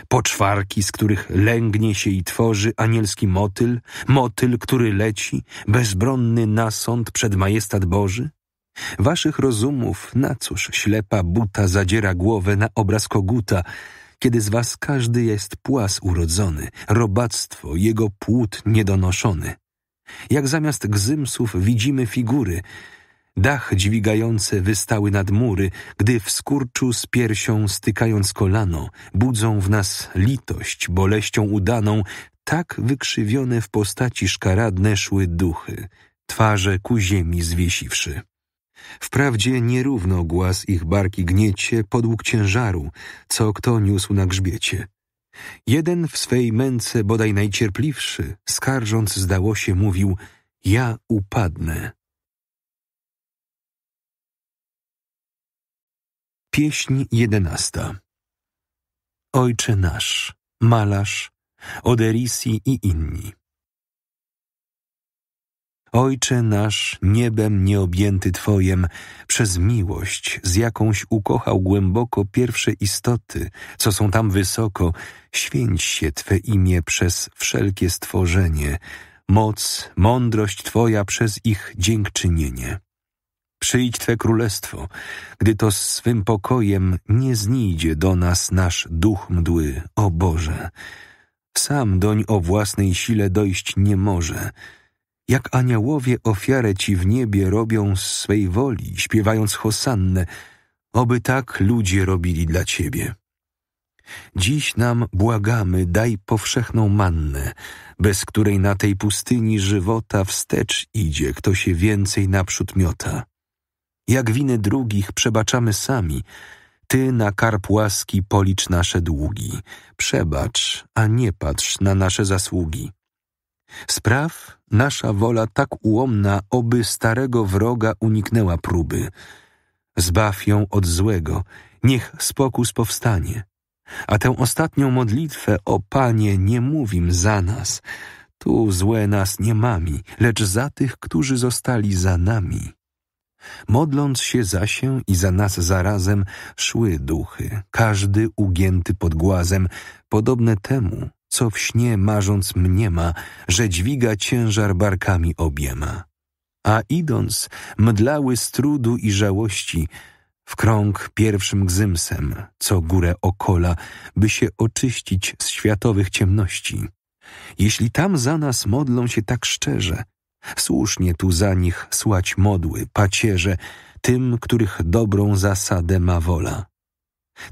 A: poczwarki, z których lęgnie się i tworzy anielski motyl, motyl, który leci, bezbronny nasąd przed majestat Boży? Waszych rozumów, na cóż ślepa buta zadziera głowę na obraz koguta – kiedy z was każdy jest płas urodzony, robactwo jego płód niedonoszony. Jak zamiast gzymsów widzimy figury, dach dźwigające wystały nad mury, gdy w skurczu z piersią stykając kolano, budzą w nas litość boleścią udaną, tak wykrzywione w postaci szkaradne szły duchy, twarze ku ziemi zwiesiwszy. Wprawdzie nierówno głaz ich barki gniecie podług ciężaru, co kto niósł na grzbiecie. Jeden w swej męce bodaj najcierpliwszy, skarżąc zdało się, mówił ja upadnę. Pieśń jedenasta Ojcze nasz, malarz, Oderisi i inni. Ojcze nasz, niebem nieobjęty Twojem, przez miłość, z jakąś ukochał głęboko pierwsze istoty, co są tam wysoko, święć się Twe imię przez wszelkie stworzenie, moc, mądrość Twoja przez ich dziękczynienie. Przyjdź Twe królestwo, gdy to z swym pokojem nie znijdzie do nas nasz duch mdły, o Boże. Sam doń o własnej sile dojść nie może – jak aniołowie ofiarę Ci w niebie robią z swej woli, śpiewając hosannę, oby tak ludzie robili dla Ciebie. Dziś nam błagamy, daj powszechną mannę, bez której na tej pustyni żywota wstecz idzie, kto się więcej naprzód miota. Jak winy drugich przebaczamy sami, Ty na karp łaski policz nasze długi, przebacz, a nie patrz na nasze zasługi. Spraw, nasza wola tak ułomna, oby starego wroga uniknęła próby. Zbaw ją od złego, niech spokus powstanie. A tę ostatnią modlitwę, o Panie, nie mówim za nas. Tu złe nas nie mami, lecz za tych, którzy zostali za nami. Modląc się za się i za nas zarazem, szły duchy, każdy ugięty pod głazem, podobne temu, co w śnie marząc mniema, że dźwiga ciężar barkami obiema. A idąc, mdlały z trudu i żałości, w krąg pierwszym gzymsem, co górę okola, by się oczyścić z światowych ciemności. Jeśli tam za nas modlą się tak szczerze, słusznie tu za nich słać modły, pacierze, tym, których dobrą zasadę ma wola.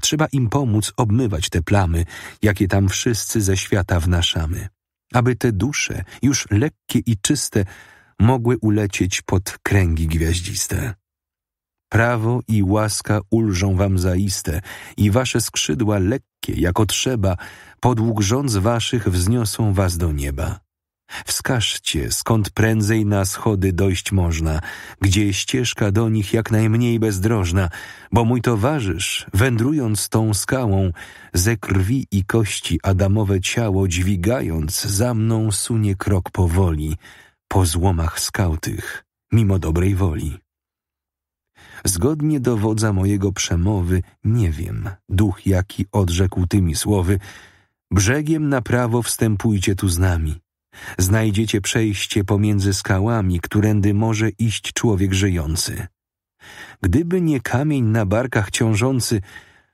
A: Trzeba im pomóc obmywać te plamy, jakie tam wszyscy ze świata wnaszamy, aby te dusze, już lekkie i czyste, mogły ulecieć pod kręgi gwiaździste. Prawo i łaska ulżą wam zaiste i wasze skrzydła lekkie, jako trzeba, podług rząd waszych wzniosą was do nieba. Wskażcie, skąd prędzej na schody dojść można, gdzie ścieżka do nich jak najmniej bezdrożna, bo mój towarzysz, wędrując tą skałą, ze krwi i kości Adamowe ciało dźwigając, za mną sunie krok powoli, po złomach skałtych, mimo dobrej woli. Zgodnie dowodza mojego przemowy, nie wiem, duch jaki odrzekł tymi słowy, brzegiem na prawo wstępujcie tu z nami – znajdziecie przejście pomiędzy skałami, którędy może iść człowiek żyjący. Gdyby nie kamień na barkach ciążący,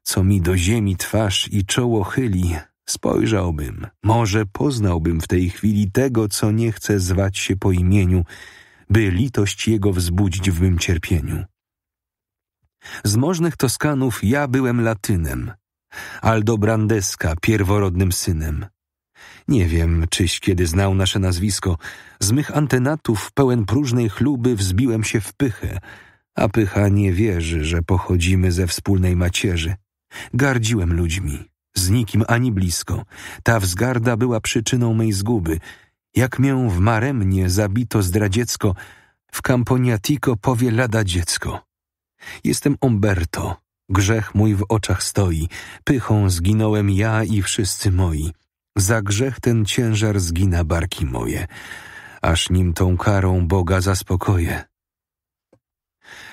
A: co mi do ziemi twarz i czoło chyli, spojrzałbym, może poznałbym w tej chwili tego, co nie chce zwać się po imieniu, by litość jego wzbudzić w mym cierpieniu. Z możnych Toskanów ja byłem Latynem, Aldobrandeska pierworodnym synem. Nie wiem, czyś kiedy znał nasze nazwisko. Z mych antenatów pełen próżnej chluby wzbiłem się w pychę, a pycha nie wierzy, że pochodzimy ze wspólnej macierzy. Gardziłem ludźmi, z nikim ani blisko. Ta wzgarda była przyczyną mej zguby. Jak mię w maremnie zabito zdradziecko, w Camponiatico powie lada dziecko. Jestem Umberto, grzech mój w oczach stoi, pychą zginąłem ja i wszyscy moi. Za grzech ten ciężar zgina barki moje, aż nim tą karą Boga zaspokoję.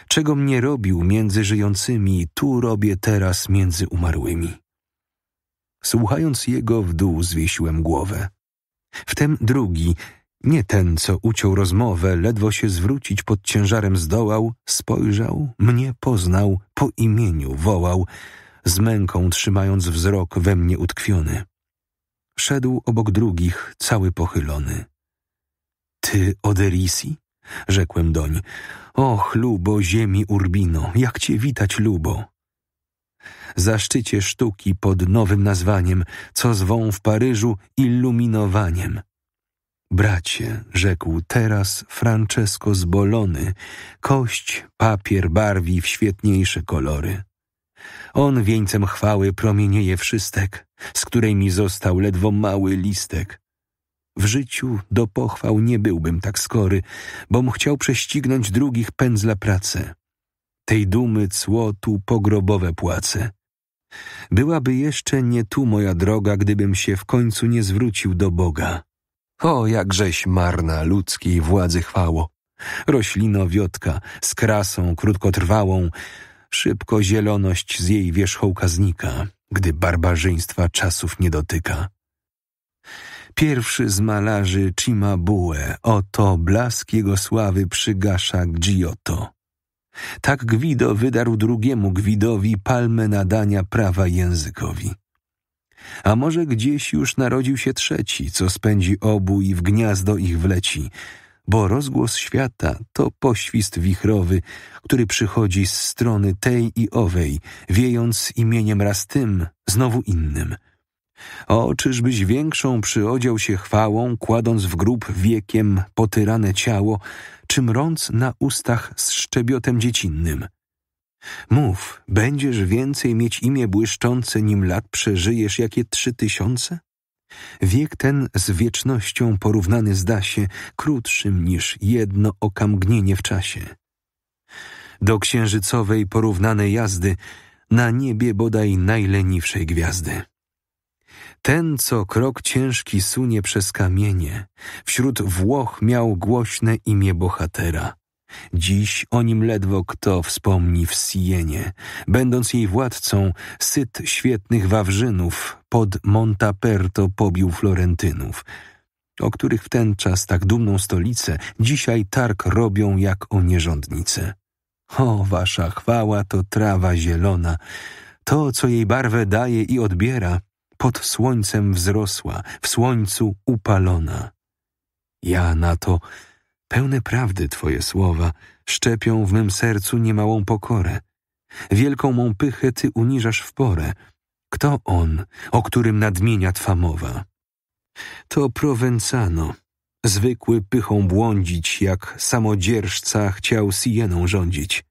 A: Czego mnie robił między żyjącymi, tu robię teraz między umarłymi. Słuchając jego, w dół zwiesiłem głowę. Wtem drugi, nie ten, co uciął rozmowę, ledwo się zwrócić pod ciężarem zdołał, spojrzał, mnie poznał, po imieniu wołał, z męką trzymając wzrok we mnie utkwiony szedł obok drugich, cały pochylony. Ty, Oderisi? rzekłem doń. Och, lubo ziemi urbino, jak cię witać, lubo! Zaszczycie sztuki pod nowym nazwaniem, co zwą w Paryżu iluminowaniem. Bracie, rzekł teraz Francesco zbolony, kość, papier barwi w świetniejsze kolory. On wieńcem chwały promienieje wszystek z której mi został ledwo mały listek. W życiu do pochwał nie byłbym tak skory, bom chciał prześcignąć drugich pędzla pracę. Tej dumy cło tu pogrobowe płace. Byłaby jeszcze nie tu moja droga, gdybym się w końcu nie zwrócił do Boga. O, jakżeś marna ludzkiej władzy chwało! Roślino wiotka z krasą krótkotrwałą, szybko zieloność z jej wierzchołka znika gdy barbarzyństwa czasów nie dotyka. Pierwszy z malarzy Cimabue, oto blask jego sławy przygasza Giotto. Tak Gwido wydarł drugiemu Gwidowi palmę nadania prawa językowi. A może gdzieś już narodził się trzeci, co spędzi obu i w gniazdo ich wleci, bo rozgłos świata to poświst wichrowy, który przychodzi z strony tej i owej, wiejąc imieniem raz tym, znowu innym. O, czyżbyś większą przyodział się chwałą, kładąc w grób wiekiem potyrane ciało, czy mrąc na ustach z szczebiotem dziecinnym. Mów, będziesz więcej mieć imię błyszczące, nim lat przeżyjesz jakie trzy tysiące? Wiek ten z wiecznością porównany zda się krótszym niż jedno okamgnienie w czasie. Do księżycowej porównanej jazdy na niebie bodaj najleniwszej gwiazdy. Ten, co krok ciężki sunie przez kamienie, wśród Włoch miał głośne imię bohatera. Dziś o nim ledwo kto wspomni w Sienie, będąc jej władcą, syt świetnych Wawrzynów pod Montaperto pobił Florentynów, o których w ten czas tak dumną stolicę dzisiaj targ robią jak o nierządnicę. O, wasza chwała to trawa zielona, to, co jej barwę daje i odbiera, pod słońcem wzrosła, w słońcu upalona. Ja na to Pełne prawdy Twoje słowa szczepią w mym sercu niemałą pokorę. Wielką mą pychę Ty uniżasz w porę. Kto on, o którym nadmienia Twa mowa? To Prowencano, zwykły pychą błądzić, jak samodzierżca chciał Sieną rządzić.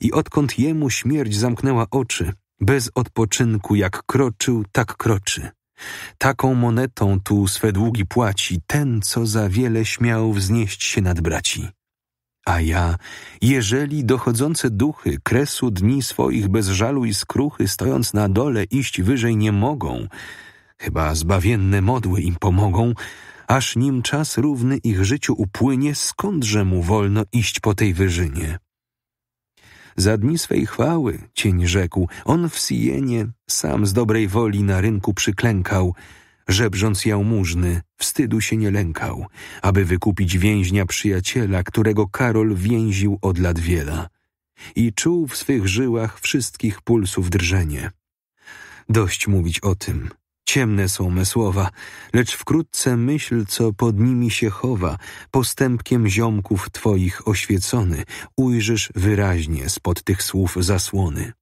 A: I odkąd jemu śmierć zamknęła oczy, bez odpoczynku jak kroczył, tak kroczy. Taką monetą tu swe długi płaci ten, co za wiele śmiał wznieść się nad braci. A ja, jeżeli dochodzące duchy kresu dni swoich bez żalu i skruchy, stojąc na dole, iść wyżej nie mogą, chyba zbawienne modły im pomogą, aż nim czas równy ich życiu upłynie, skądże mu wolno iść po tej wyżynie? Za dni swej chwały, cień rzekł, on w Sienie sam z dobrej woli na rynku przyklękał, żebrząc jałmużny, wstydu się nie lękał, aby wykupić więźnia przyjaciela, którego Karol więził od lat wiela. I czuł w swych żyłach wszystkich pulsów drżenie. Dość mówić o tym. Ciemne są me słowa, lecz wkrótce myśl, co pod nimi się chowa, postępkiem ziomków twoich oświecony, ujrzysz wyraźnie spod tych słów zasłony.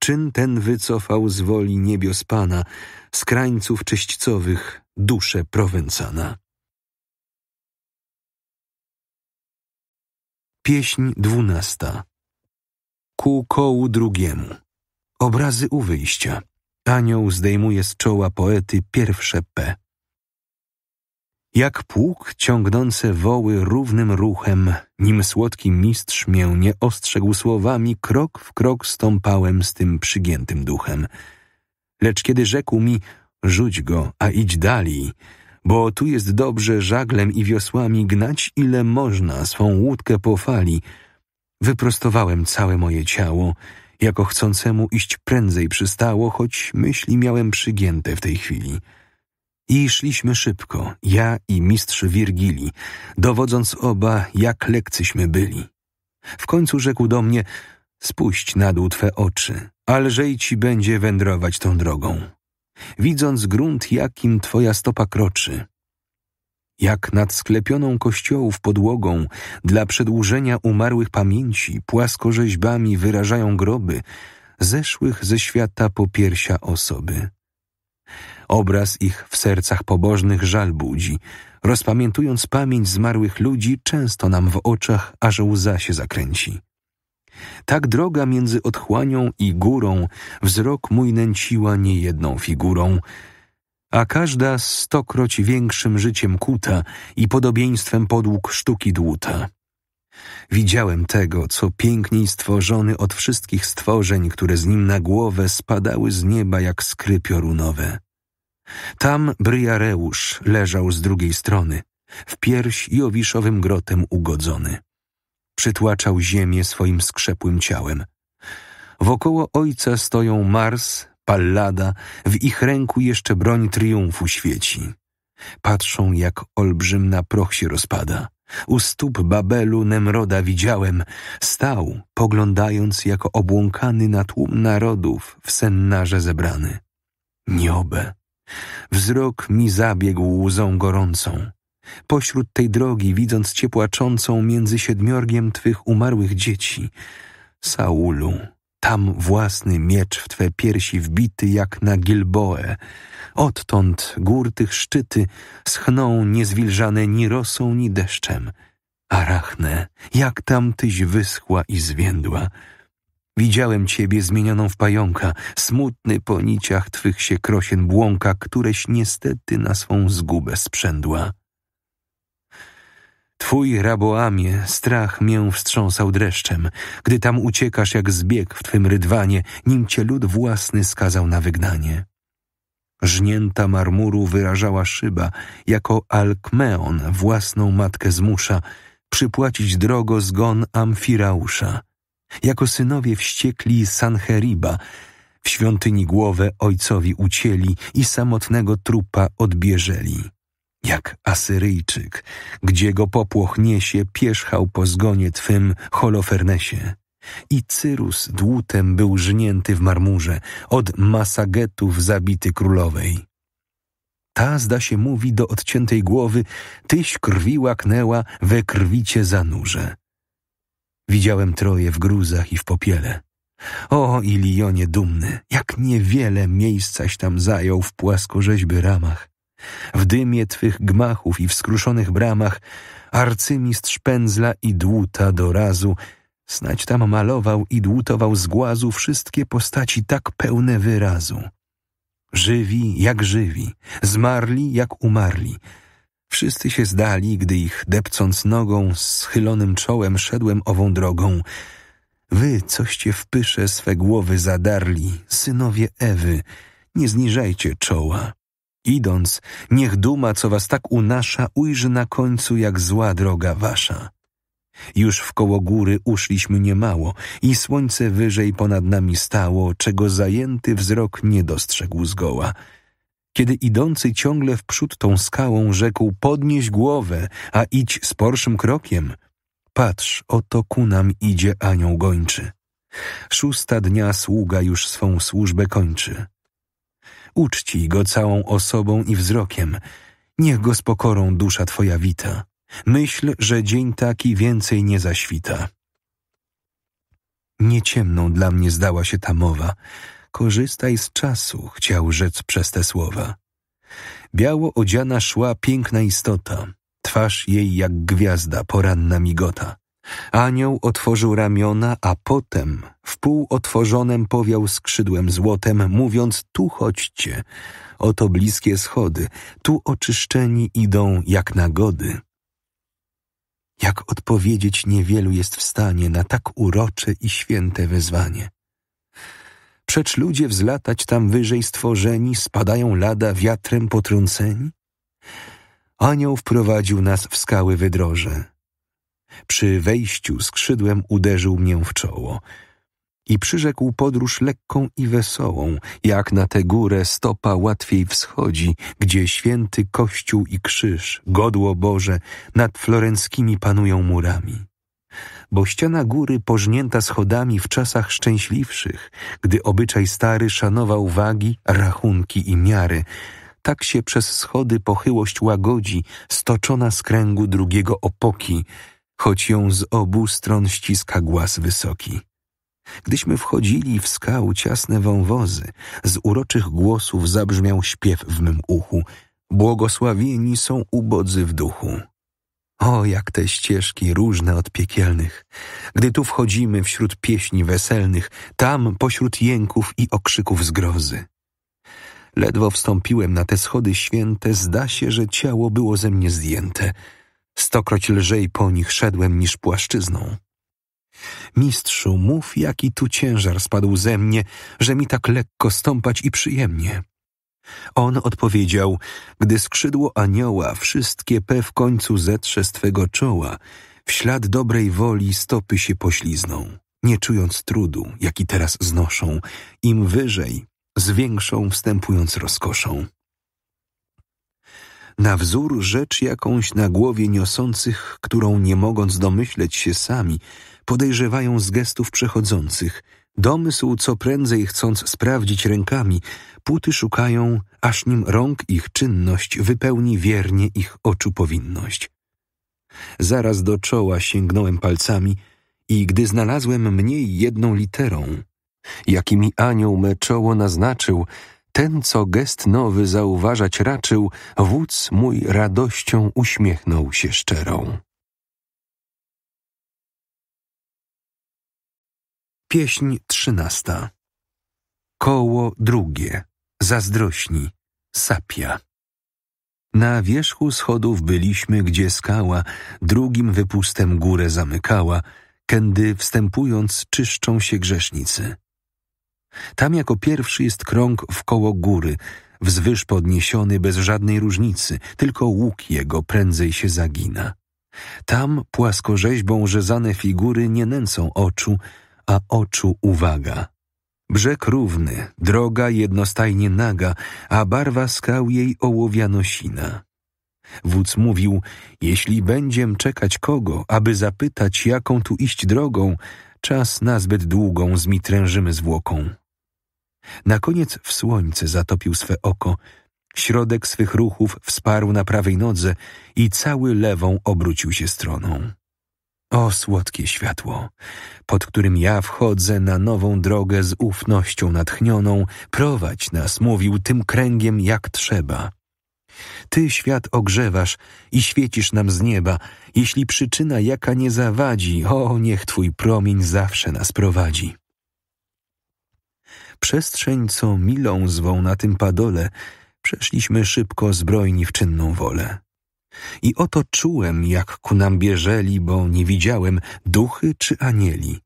A: Czyn ten wycofał z woli niebios Pana, z krańców czyśćcowych duszę Prowencana. Pieśń dwunasta Ku kołu drugiemu Obrazy u wyjścia Anioł zdejmuje z czoła poety pierwsze P. Jak pług ciągnące woły równym ruchem, nim słodki mistrz mię nie ostrzegł słowami, krok w krok stąpałem z tym przygiętym duchem. Lecz kiedy rzekł mi, rzuć go, a idź dalej, bo tu jest dobrze żaglem i wiosłami gnać ile można swą łódkę po fali, wyprostowałem całe moje ciało, jako chcącemu iść prędzej przystało, choć myśli miałem przygięte w tej chwili. I szliśmy szybko, ja i mistrz Wirgili, dowodząc oba, jak lekcyśmy byli. W końcu rzekł do mnie, spuść na dół twe oczy, alżej ci będzie wędrować tą drogą. Widząc grunt, jakim twoja stopa kroczy, jak nad sklepioną kościołów podłogą dla przedłużenia umarłych pamięci płaskorzeźbami wyrażają groby zeszłych ze świata popiersia osoby. Obraz ich w sercach pobożnych żal budzi, rozpamiętując pamięć zmarłych ludzi, często nam w oczach aż łza się zakręci. Tak droga między otchłanią i górą wzrok mój nęciła niejedną figurą, a każda stokroć większym życiem kuta i podobieństwem podług sztuki dłuta. Widziałem tego, co piękniej stworzony od wszystkich stworzeń, które z nim na głowę spadały z nieba jak skry piorunowe. Tam Bryjareusz leżał z drugiej strony, w pierś i owiszowym grotem ugodzony. Przytłaczał ziemię swoim skrzepłym ciałem. Wokoło ojca stoją Mars, Pallada, w ich ręku jeszcze broń triumfu świeci. Patrzą, jak olbrzym na proch się rozpada. U stóp Babelu Nemroda widziałem, stał, poglądając jako obłąkany na tłum narodów w sennarze zebrany. Niobe! Wzrok mi zabiegł łzą gorącą. Pośród tej drogi, widząc cię płaczącą między siedmiorgiem twych umarłych dzieci, Saulu, tam własny miecz w twe piersi wbity jak na Gilboe. Odtąd gór tych szczyty schną niezwilżane ni rosą, ni deszczem. Arachne, jak tam tyś wyschła i zwiędła. Widziałem ciebie zmienioną w pająka, smutny po niciach twych się krosien błąka, któreś niestety na swą zgubę sprzędła. Twój, Raboamie, strach mię wstrząsał dreszczem, gdy tam uciekasz jak zbieg w Twym rydwanie, nim Cię lud własny skazał na wygnanie. Żnięta marmuru wyrażała szyba, jako Alkmeon własną matkę zmusza przypłacić drogo zgon Amfirausza. Jako synowie wściekli Sanheriba w świątyni głowę ojcowi ucieli i samotnego trupa odbierzeli jak Asyryjczyk, gdzie go popłoch niesie, pierzchał po zgonie twym Holofernesie. I Cyrus dłutem był żnięty w marmurze, od Masagetów zabity królowej. Ta, zda się, mówi do odciętej głowy, tyś krwi łaknęła we krwicie zanurze. Widziałem troje w gruzach i w popiele. O, Ilionie dumny, jak niewiele miejscaś tam zajął w płaskorzeźby ramach. W dymie twych gmachów i w skruszonych bramach arcymistrz pędzla i dłuta do razu snać tam malował i dłutował z głazu wszystkie postaci tak pełne wyrazu. Żywi jak żywi, zmarli jak umarli. Wszyscy się zdali, gdy ich depcąc nogą, schylonym czołem szedłem ową drogą. Wy, coście w pysze swe głowy zadarli, synowie Ewy, nie zniżajcie czoła. Idąc, niech duma, co was tak unasza, ujrzy na końcu, jak zła droga wasza. Już w koło góry uszliśmy niemało i słońce wyżej ponad nami stało, czego zajęty wzrok nie dostrzegł zgoła. Kiedy idący ciągle wprzód tą skałą rzekł podnieś głowę, a idź z porszym krokiem. Patrz, oto ku nam idzie anioł gończy. Szósta dnia sługa już swą służbę kończy. Uczcij go całą osobą i wzrokiem. Niech go z pokorą dusza twoja wita. Myśl, że dzień taki więcej nie zaświta. Nieciemną dla mnie zdała się ta mowa. Korzystaj z czasu, chciał rzec przez te słowa. Biało odziana szła piękna istota, twarz jej jak gwiazda, poranna migota. Anioł otworzył ramiona, a potem w pół otworzonem powiał skrzydłem złotem, mówiąc: Tu chodźcie, oto bliskie schody, tu oczyszczeni idą jak nagody. Jak odpowiedzieć niewielu jest w stanie na tak urocze i święte wezwanie. Przecz ludzie wzlatać tam wyżej stworzeni, spadają lada wiatrem potrąceni? Anioł wprowadził nas w skały wydroże przy wejściu skrzydłem uderzył mię w czoło i przyrzekł podróż lekką i wesołą, jak na tę górę stopa łatwiej wschodzi, gdzie święty Kościół i krzyż, godło Boże, nad florenckimi panują murami. Bo ściana góry pożnięta schodami w czasach szczęśliwszych, gdy obyczaj stary szanował wagi, rachunki i miary, tak się przez schody pochyłość łagodzi, stoczona z kręgu drugiego opoki, choć ją z obu stron ściska głaz wysoki. Gdyśmy wchodzili w skał ciasne wąwozy, z uroczych głosów zabrzmiał śpiew w mym uchu. Błogosławieni są ubodzy w duchu. O, jak te ścieżki różne od piekielnych! Gdy tu wchodzimy wśród pieśni weselnych, tam pośród jęków i okrzyków zgrozy. Ledwo wstąpiłem na te schody święte, zda się, że ciało było ze mnie zdjęte – Stokroć lżej po nich szedłem niż płaszczyzną. Mistrzu, mów, jaki tu ciężar spadł ze mnie, że mi tak lekko stąpać i przyjemnie. On odpowiedział, gdy skrzydło anioła wszystkie pe w końcu zetrze z twego czoła, w ślad dobrej woli stopy się poślizną, nie czując trudu, jaki teraz znoszą, im wyżej, z większą wstępując rozkoszą na wzór rzecz jakąś na głowie niosących, którą nie mogąc domyśleć się sami, podejrzewają z gestów przechodzących. Domysł, co prędzej chcąc sprawdzić rękami, puty szukają, aż nim rąk ich czynność wypełni wiernie ich oczu powinność. Zaraz do czoła sięgnąłem palcami i gdy znalazłem mniej jedną literą, jakimi anioł me czoło naznaczył, ten, co gest nowy zauważać raczył, wódz mój radością uśmiechnął się szczerą. Pieśń trzynasta Koło drugie, zazdrośni, sapia. Na wierzchu schodów byliśmy, gdzie skała drugim wypustem górę zamykała, kędy wstępując czyszczą się grzesznicy. Tam jako pierwszy jest krąg w koło góry, wzwyż podniesiony bez żadnej różnicy, tylko łuk jego prędzej się zagina. Tam płaskorzeźbą rzezane figury nie nęcą oczu, a oczu uwaga. Brzeg równy, droga jednostajnie naga, a barwa skał jej ołowianosina. Wódz mówił, jeśli będziem czekać kogo, aby zapytać, jaką tu iść drogą, czas nazbyt długą zmitrężymy zwłoką. Na koniec w słońce zatopił swe oko, środek swych ruchów wsparł na prawej nodze i cały lewą obrócił się stroną. O słodkie światło, pod którym ja wchodzę na nową drogę z ufnością natchnioną, prowadź nas, mówił, tym kręgiem jak trzeba. Ty świat ogrzewasz i świecisz nam z nieba, jeśli przyczyna jaka nie zawadzi, o niech Twój promień zawsze nas prowadzi przestrzeń, co milą zwą na tym padole, przeszliśmy szybko zbrojni w czynną wolę. I oto czułem, jak ku nam bieżeli, bo nie widziałem duchy czy anieli.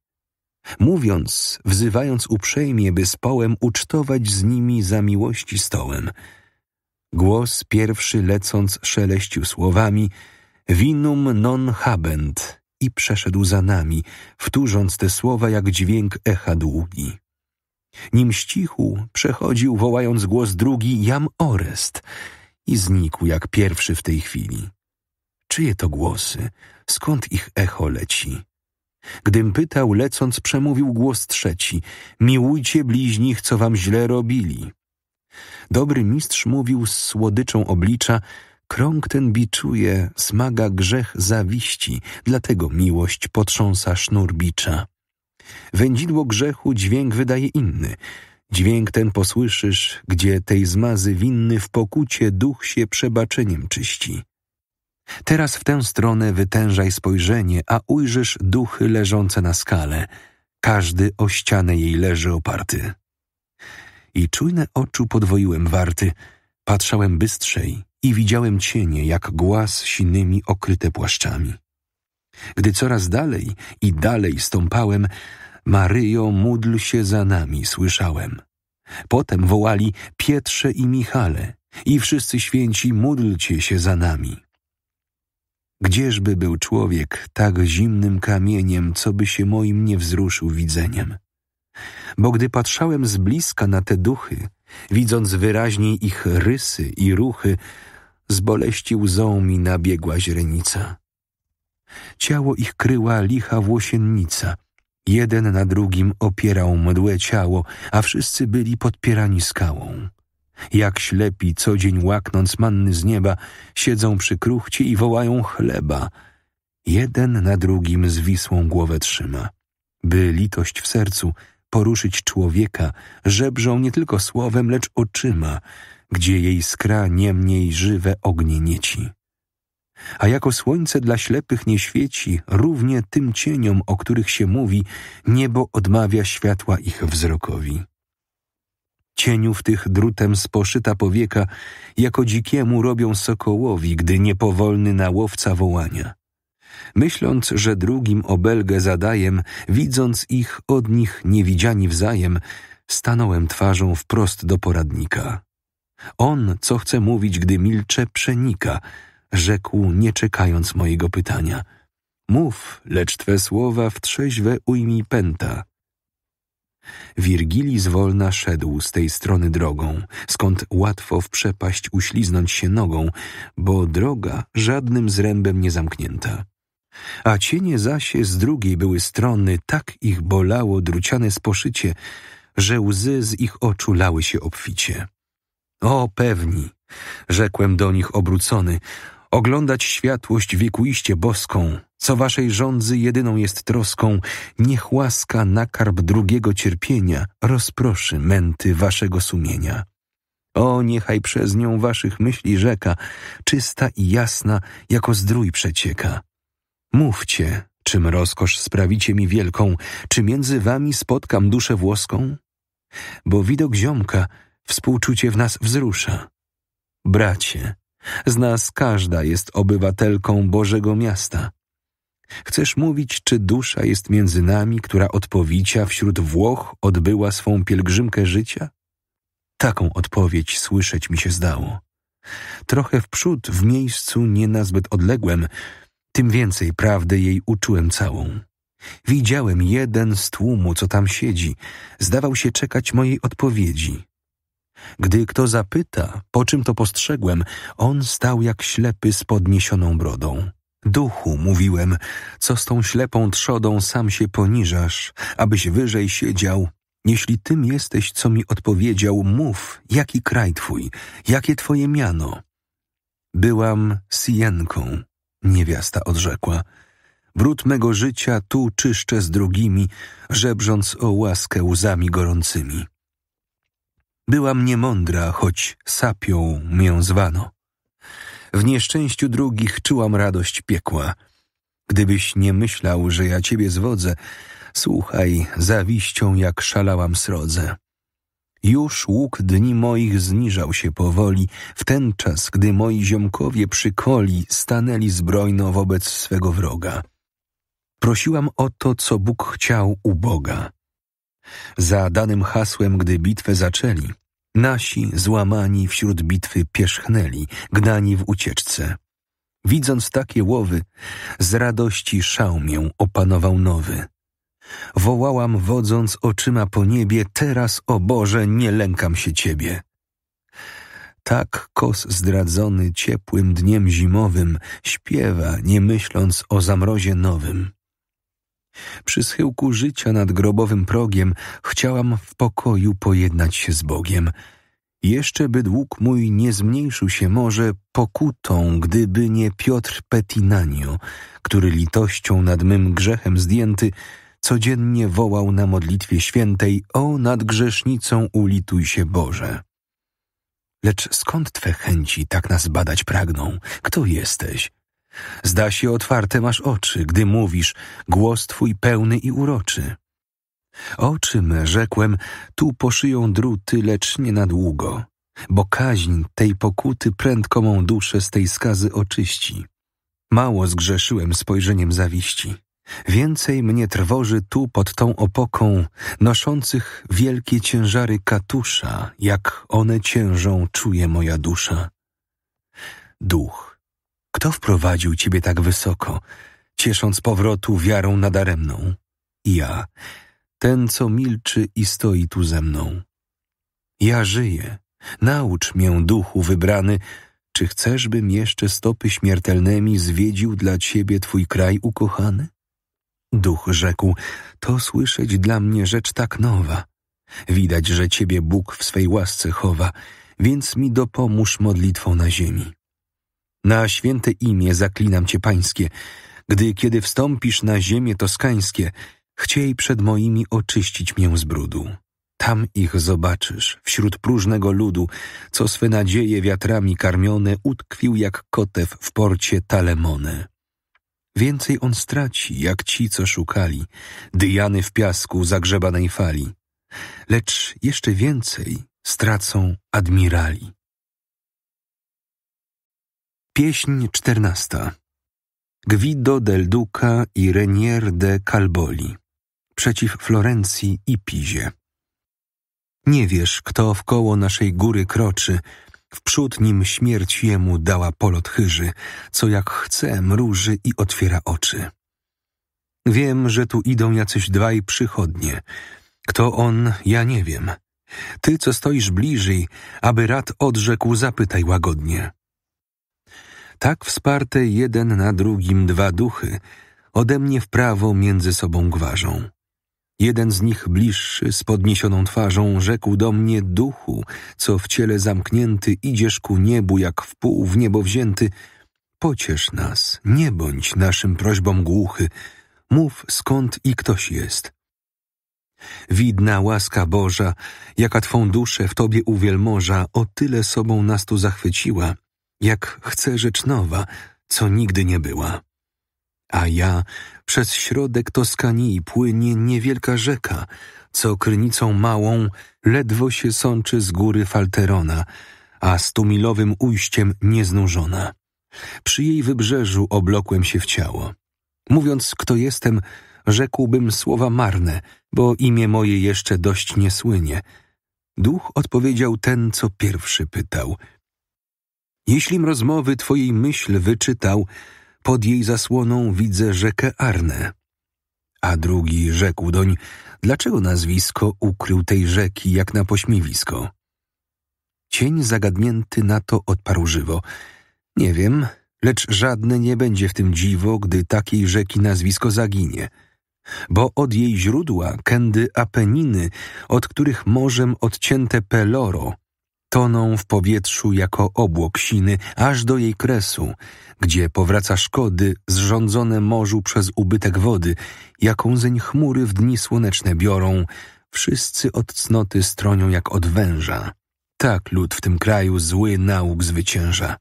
A: Mówiąc, wzywając uprzejmie, by z połem ucztować z nimi za miłości stołem. Głos pierwszy lecąc szeleścił słowami Winum non habent i przeszedł za nami, wtórząc te słowa jak dźwięk echa długi. Nim ścichł, przechodził, wołając głos drugi Jam Orest i znikł jak pierwszy w tej chwili. Czyje to głosy? Skąd ich echo leci? Gdym pytał, lecąc, przemówił głos trzeci: Miłujcie bliźnich, co wam źle robili. Dobry mistrz mówił z słodyczą oblicza: Krąg ten biczuje, smaga grzech zawiści, dlatego miłość potrząsa sznur bicza. Wędzidło grzechu dźwięk wydaje inny. Dźwięk ten posłyszysz, gdzie tej zmazy winny w pokucie duch się przebaczeniem czyści. Teraz w tę stronę wytężaj spojrzenie, a ujrzysz duchy leżące na skale. Każdy o ścianę jej leży oparty. I czujne oczu podwoiłem warty, patrzałem bystrzej i widziałem cienie, jak głaz sinymi okryte płaszczami. Gdy coraz dalej i dalej stąpałem, Maryjo, módl się za nami, słyszałem. Potem wołali Pietrze i Michale i wszyscy święci, módlcie się za nami. Gdzieżby był człowiek tak zimnym kamieniem, co by się moim nie wzruszył widzeniem? Bo gdy patrzałem z bliska na te duchy, widząc wyraźnie ich rysy i ruchy, z boleści łzą mi nabiegła źrenica. Ciało ich kryła licha włosiennica. Jeden na drugim opierał mdłe ciało, a wszyscy byli podpierani skałą. Jak ślepi, co dzień łaknąc manny z nieba, siedzą przy kruchcie i wołają chleba. Jeden na drugim zwisłą głowę trzyma. By litość w sercu poruszyć człowieka, żebrzą nie tylko słowem, lecz oczyma, gdzie jej skra niemniej żywe ognie nieci a jako słońce dla ślepych nie świeci, równie tym cieniom, o których się mówi, niebo odmawia światła ich wzrokowi. Cieniów tych drutem sposzyta powieka, jako dzikiemu robią sokołowi, gdy niepowolny na łowca wołania. Myśląc, że drugim obelgę zadajem, widząc ich od nich niewidziani wzajem, stanąłem twarzą wprost do poradnika. On, co chce mówić, gdy milcze, przenika – rzekł, nie czekając mojego pytania. Mów, lecz twe słowa w trzeźwe ujmij pęta. Wirgili zwolna szedł z tej strony drogą, skąd łatwo w przepaść uśliznąć się nogą, bo droga żadnym zrębem nie zamknięta. A cienie zasie z drugiej były strony, tak ich bolało druciane sposzycie, że łzy z ich oczu lały się obficie. O, pewni, rzekłem do nich obrócony, oglądać światłość wiekuiście boską, co waszej żądzy jedyną jest troską, niech łaska na karb drugiego cierpienia rozproszy męty waszego sumienia. O, niechaj przez nią waszych myśli rzeka, czysta i jasna, jako zdrój przecieka. Mówcie, czym rozkosz sprawicie mi wielką, czy między wami spotkam duszę włoską? Bo widok ziomka współczucie w nas wzrusza. Bracie, z nas każda jest obywatelką Bożego Miasta. Chcesz mówić, czy dusza jest między nami, która odpowicia wśród Włoch odbyła swą pielgrzymkę życia? Taką odpowiedź słyszeć mi się zdało. Trochę w przód, w miejscu nie nazbyt odległym, tym więcej prawdy jej uczułem całą. Widziałem jeden z tłumu, co tam siedzi. Zdawał się czekać mojej odpowiedzi. Gdy kto zapyta, po czym to postrzegłem, on stał jak ślepy z podniesioną brodą. Duchu, mówiłem, co z tą ślepą trzodą sam się poniżasz, abyś wyżej siedział. Jeśli tym jesteś, co mi odpowiedział, mów, jaki kraj twój, jakie twoje miano. Byłam Sienką, niewiasta odrzekła. Brud mego życia tu czyszczę z drugimi, żebrząc o łaskę łzami gorącymi. Byłam niemądra, choć sapią mię zwano. W nieszczęściu drugich czułam radość piekła. Gdybyś nie myślał, że ja ciebie zwodzę, słuchaj, zawiścią jak szalałam srodze. Już łuk dni moich zniżał się powoli, w ten czas, gdy moi ziomkowie przykoli stanęli zbrojno wobec swego wroga. Prosiłam o to, co Bóg chciał u Boga za danym hasłem, gdy bitwę zaczęli. Nasi, złamani wśród bitwy, pierzchnęli, gnani w ucieczce. Widząc takie łowy, z radości mię opanował nowy. Wołałam, wodząc oczyma po niebie, teraz, o Boże, nie lękam się Ciebie. Tak kos zdradzony ciepłym dniem zimowym śpiewa, nie myśląc o zamrozie nowym. Przy schyłku życia nad grobowym progiem chciałam w pokoju pojednać się z Bogiem. Jeszcze by dług mój nie zmniejszył się może pokutą, gdyby nie Piotr Petinanio, który litością nad mym grzechem zdjęty codziennie wołał na modlitwie świętej o nad grzesznicą ulituj się Boże. Lecz skąd twe chęci tak nas badać pragną? Kto jesteś? Zda się otwarte masz oczy, gdy mówisz, głos twój pełny i uroczy. O czym, rzekłem, tu poszyją druty, lecz nie na długo, bo kaźń tej pokuty prędko mą duszę z tej skazy oczyści. Mało zgrzeszyłem spojrzeniem zawiści. Więcej mnie trwoży tu pod tą opoką noszących wielkie ciężary katusza, jak one ciężą czuje moja dusza. Duch kto wprowadził ciebie tak wysoko, ciesząc powrotu wiarą nadaremną? Ja, ten, co milczy i stoi tu ze mną. Ja żyję. Naucz mię, duchu wybrany, czy chcesz, bym jeszcze stopy śmiertelnymi zwiedził dla ciebie twój kraj ukochany? Duch rzekł, to słyszeć dla mnie rzecz tak nowa. Widać, że ciebie Bóg w swej łasce chowa, więc mi dopomóż modlitwą na ziemi. Na święte imię zaklinam cię pańskie, gdy kiedy wstąpisz na ziemię toskańskie, chciej przed moimi oczyścić mię z brudu. Tam ich zobaczysz, wśród próżnego ludu, co swe nadzieje wiatrami karmione utkwił jak kotew w porcie Talemone. Więcej on straci, jak ci, co szukali, dyjany w piasku zagrzebanej fali. Lecz jeszcze więcej stracą admirali. Pieśń czternasta Guido del Duca i Renier de Calboli Przeciw Florencji i Pizie Nie wiesz, kto wkoło naszej góry kroczy Wprzód nim śmierć jemu dała polot chyży Co jak chce mruży i otwiera oczy Wiem, że tu idą jacyś dwaj przychodnie Kto on, ja nie wiem Ty, co stoisz bliżej, aby rad odrzekł, zapytaj łagodnie tak wsparte jeden na drugim dwa duchy, ode mnie w prawo między sobą gwarzą. Jeden z nich bliższy, z podniesioną twarzą, rzekł do mnie duchu, co w ciele zamknięty idziesz ku niebu, jak w pół w niebo wzięty. Pociesz nas, nie bądź naszym prośbom głuchy, mów skąd i ktoś jest. Widna łaska Boża, jaka Twą duszę w Tobie uwielmoża, o tyle sobą nas tu zachwyciła, jak chce rzecz nowa, co nigdy nie była. A ja przez środek Toskanii płynie niewielka rzeka, co krynicą małą ledwo się sączy z góry Falterona, a stumilowym ujściem nieznużona. Przy jej wybrzeżu oblokłem się w ciało. Mówiąc, kto jestem, rzekłbym słowa marne, bo imię moje jeszcze dość nie słynie. Duch odpowiedział ten, co pierwszy pytał – Jeślim rozmowy twojej myśl wyczytał, pod jej zasłoną widzę rzekę Arnę. A drugi rzekł doń, dlaczego nazwisko ukrył tej rzeki jak na pośmiewisko? Cień zagadnięty na to odparł żywo. Nie wiem, lecz żadne nie będzie w tym dziwo, gdy takiej rzeki nazwisko zaginie. Bo od jej źródła kędy Apeniny, od których morzem odcięte Peloro, toną w powietrzu jako obłok siny, aż do jej kresu, gdzie powraca szkody zrządzone morzu przez ubytek wody, jaką zeń chmury w dni słoneczne biorą, wszyscy od cnoty stronią jak od węża. Tak lud w tym kraju zły nauk zwycięża.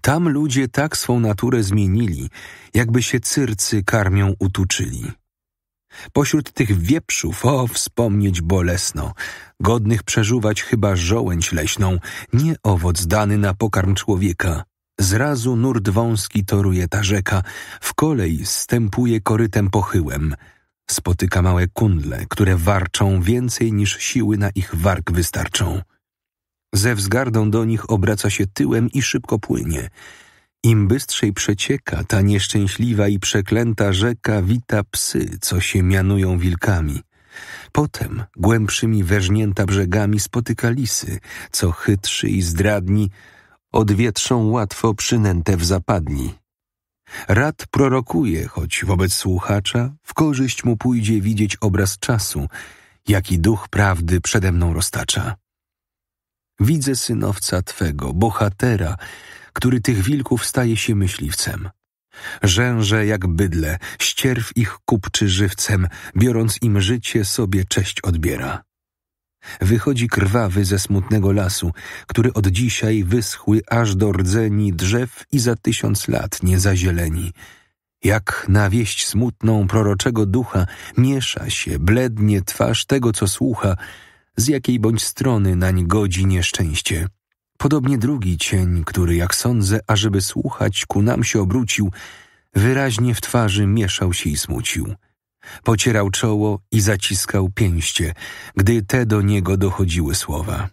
A: Tam ludzie tak swą naturę zmienili, jakby się cyrcy karmią utuczyli. Pośród tych wieprzów, o, wspomnieć bolesno, godnych przeżuwać chyba żołędź leśną, nie owoc dany na pokarm człowieka. Zrazu nurt wąski toruje ta rzeka, w kolej stępuje korytem pochyłem. Spotyka małe kundle, które warczą więcej niż siły na ich warg wystarczą. Ze wzgardą do nich obraca się tyłem i szybko płynie – im bystrzej przecieka ta nieszczęśliwa i przeklęta rzeka wita psy, co się mianują wilkami. Potem głębszymi weżnięta brzegami spotyka lisy, co chytrzy i zdradni odwietrzą łatwo przynęte w zapadni. Rad prorokuje, choć wobec słuchacza w korzyść mu pójdzie widzieć obraz czasu, jaki duch prawdy przede mną roztacza. Widzę synowca Twego, bohatera, który tych wilków staje się myśliwcem. Rzęże jak bydle, ścierw ich kupczy żywcem, biorąc im życie, sobie cześć odbiera. Wychodzi krwawy ze smutnego lasu, który od dzisiaj wyschły aż do rdzeni drzew i za tysiąc lat nie zazieleni. Jak na wieść smutną proroczego ducha miesza się blednie twarz tego, co słucha, z jakiej bądź strony nań godzi nieszczęście. Podobnie drugi cień, który, jak sądzę, ażeby słuchać, ku nam się obrócił, wyraźnie w twarzy mieszał się i smucił. Pocierał czoło i zaciskał pięście, gdy te do niego dochodziły słowa.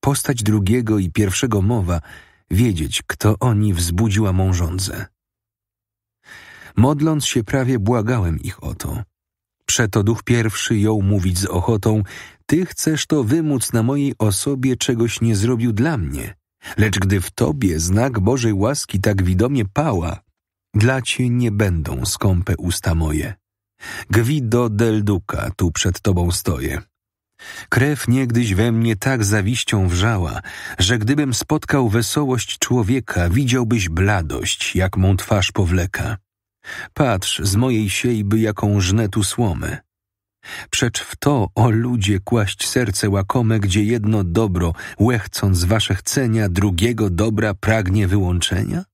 A: Postać drugiego i pierwszego mowa, wiedzieć, kto oni wzbudziła mą żądzę. Modląc się prawie błagałem ich o to. Przeto duch pierwszy jął mówić z ochotą, ty chcesz to wymóc na mojej osobie, czegoś nie zrobił dla mnie. Lecz gdy w tobie znak Bożej łaski tak widomie pała, dla cię nie będą skąpe usta moje. Gwido del Duca, tu przed tobą stoję. Krew niegdyś we mnie tak zawiścią wrzała, że gdybym spotkał wesołość człowieka, widziałbyś bladość, jak mą twarz powleka. Patrz z mojej siejby, jaką żnę tu słomy. Przecz w to, o ludzie, kłaść serce łakome, gdzie jedno dobro, łechcąc wasze chcenia, drugiego dobra pragnie wyłączenia?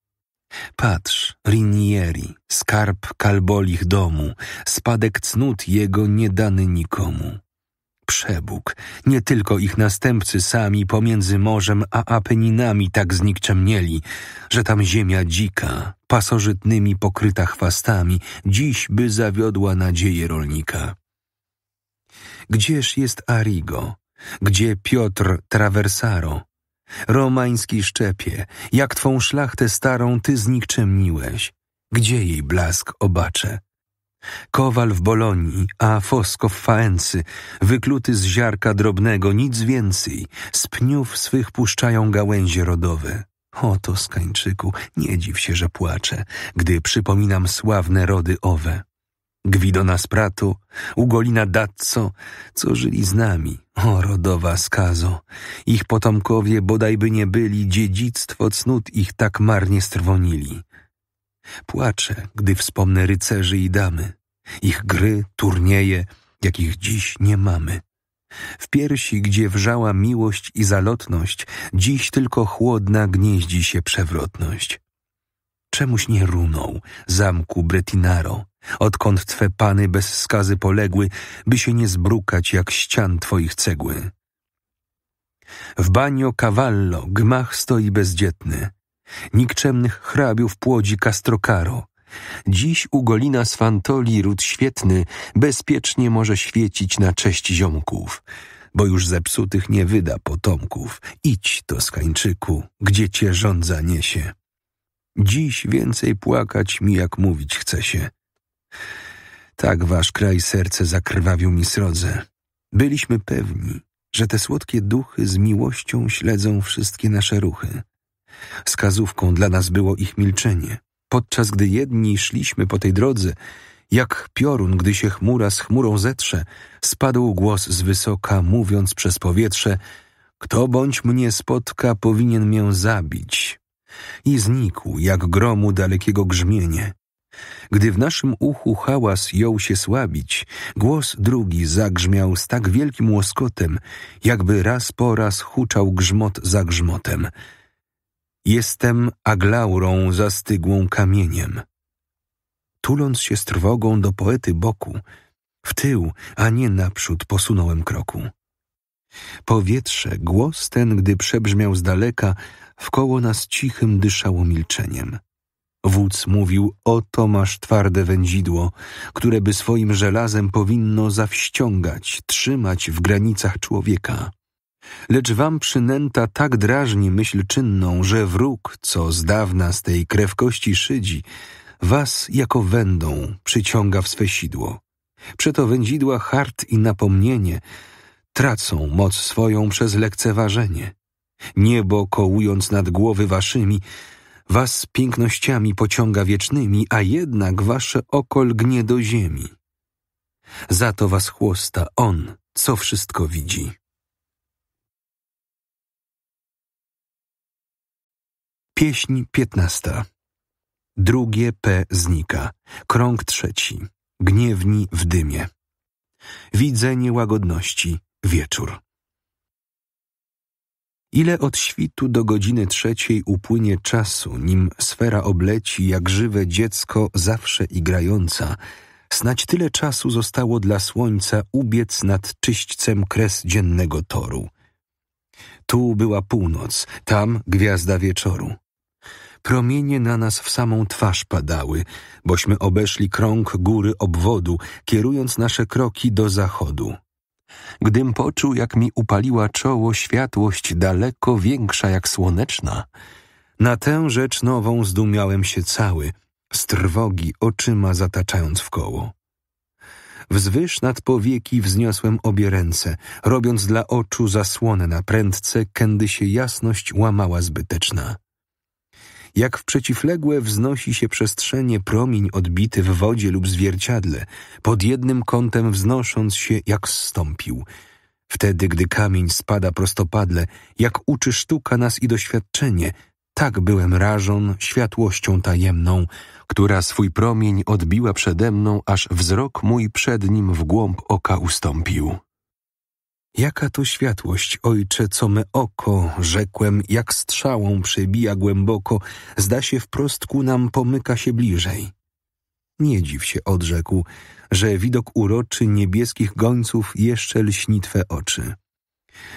A: Patrz, Rinieri, skarb kalbolich domu, spadek cnót jego niedany nikomu. Przebóg, nie tylko ich następcy sami pomiędzy morzem a Apeninami tak znikczemnieli, że tam ziemia dzika, pasożytnymi pokryta chwastami, dziś by zawiodła nadzieję rolnika. Gdzież jest Arigo? Gdzie Piotr Traversaro? Romański szczepie, jak twą szlachtę starą ty znikczemniłeś. Gdzie jej blask obacze? Kowal w Bolonii, a Fosko w Faency, wykluty z ziarka drobnego, nic więcej, z pniów swych puszczają gałęzie rodowe. Oto Skańczyku, nie dziw się, że płaczę, gdy przypominam sławne rody owe. Gwidona z Pratu, Ugolina datco, co żyli z nami, o rodowa skazo. Ich potomkowie bodajby nie byli, dziedzictwo cnót ich tak marnie strwonili. Płaczę, gdy wspomnę rycerzy i damy, ich gry, turnieje, jakich dziś nie mamy. W piersi, gdzie wrzała miłość i zalotność, dziś tylko chłodna gnieździ się przewrotność. Czemuś nie runął zamku Bretinaro, odkąd twe pany bez skazy poległy, by się nie zbrukać jak ścian twoich cegły. W banio Cavallo gmach stoi bezdzietny, nikczemnych hrabiów płodzi Castrocaro. Dziś u z Fantoli, ród świetny, bezpiecznie może świecić na cześć ziomków, bo już zepsutych nie wyda potomków. Idź, Toskańczyku, gdzie cię rządza niesie. Dziś więcej płakać mi, jak mówić chce się. Tak wasz kraj serce zakrwawił mi srodze. Byliśmy pewni, że te słodkie duchy z miłością śledzą wszystkie nasze ruchy. Wskazówką dla nas było ich milczenie. Podczas gdy jedni szliśmy po tej drodze, jak piorun, gdy się chmura z chmurą zetrze, spadł głos z wysoka, mówiąc przez powietrze: Kto bądź mnie spotka, powinien mię zabić. I znikł, jak gromu dalekiego grzmienie. Gdy w naszym uchu hałas jął się słabić, głos drugi zagrzmiał z tak wielkim łoskotem, jakby raz po raz huczał grzmot za grzmotem – Jestem aglaurą zastygłą kamieniem. Tuląc się z trwogą do poety boku, w tył, a nie naprzód posunąłem kroku. Powietrze, głos ten, gdy przebrzmiał z daleka, wkoło nas cichym dyszało milczeniem. Wódz mówił, oto masz twarde wędzidło, które by swoim żelazem powinno zawściągać, trzymać w granicach człowieka. Lecz wam przynęta tak drażni myśl czynną, że wróg, co z dawna z tej krewkości szydzi, was jako wędą przyciąga w swe sidło. Przeto wędzidła hart i napomnienie tracą moc swoją przez lekceważenie. Niebo kołując nad głowy waszymi, was pięknościami pociąga wiecznymi, a jednak wasze oko lgnie do ziemi. Za to was chłosta on, co wszystko widzi. Pieśń piętnasta. Drugie P znika. Krąg trzeci. Gniewni w dymie. Widzenie łagodności. Wieczór. Ile od świtu do godziny trzeciej upłynie czasu, nim sfera obleci jak żywe dziecko zawsze igrająca, snać tyle czasu zostało dla słońca ubiec nad czyśćcem kres dziennego toru. Tu była północ, tam gwiazda wieczoru promienie na nas w samą twarz padały, bośmy obeszli krąg góry obwodu, kierując nasze kroki do zachodu. Gdym poczuł, jak mi upaliła czoło światłość daleko większa jak słoneczna, na tę rzecz nową zdumiałem się cały, z trwogi oczyma zataczając w koło. Wzwyż nad powieki wzniosłem obie ręce, robiąc dla oczu zasłonę na prędce, kędy się jasność łamała zbyteczna jak w przeciwległe wznosi się przestrzenie promień odbity w wodzie lub zwierciadle, pod jednym kątem wznosząc się, jak zstąpił. Wtedy, gdy kamień spada prostopadle, jak uczy sztuka nas i doświadczenie, tak byłem rażon światłością tajemną, która swój promień odbiła przede mną, aż wzrok mój przed nim w głąb oka ustąpił. Jaka to światłość, ojcze, co me oko, rzekłem, jak strzałą przebija głęboko, zda się wprost ku nam pomyka się bliżej. Nie dziw się, odrzekł, że widok uroczy niebieskich gońców jeszcze lśni twe oczy.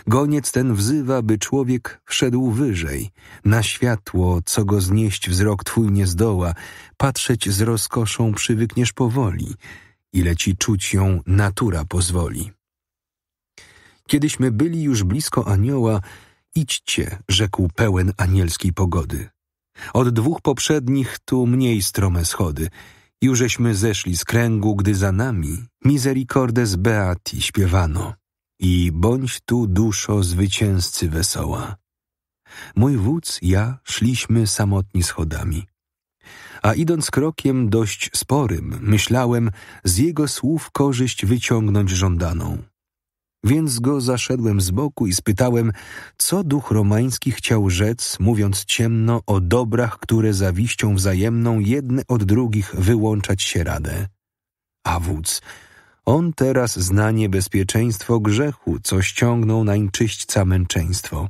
A: Goniec ten wzywa, by człowiek wszedł wyżej, na światło, co go znieść wzrok twój nie zdoła, patrzeć z rozkoszą przywykniesz powoli, ile ci czuć ją natura pozwoli. Kiedyśmy byli już blisko anioła, idźcie, rzekł pełen anielskiej pogody. Od dwóch poprzednich tu mniej strome schody. Jużeśmy zeszli z kręgu, gdy za nami Misericordes Beati śpiewano. I bądź tu duszo zwycięzcy wesoła. Mój wódz, ja szliśmy samotni schodami. A idąc krokiem dość sporym, myślałem, z jego słów korzyść wyciągnąć żądaną. Więc go zaszedłem z boku i spytałem, co duch romański chciał rzec, mówiąc ciemno o dobrach, które zawiścią wzajemną jedne od drugich wyłączać się radę. A wódz, on teraz zna niebezpieczeństwo grzechu, co ściągnął nańczyśćca męczeństwo.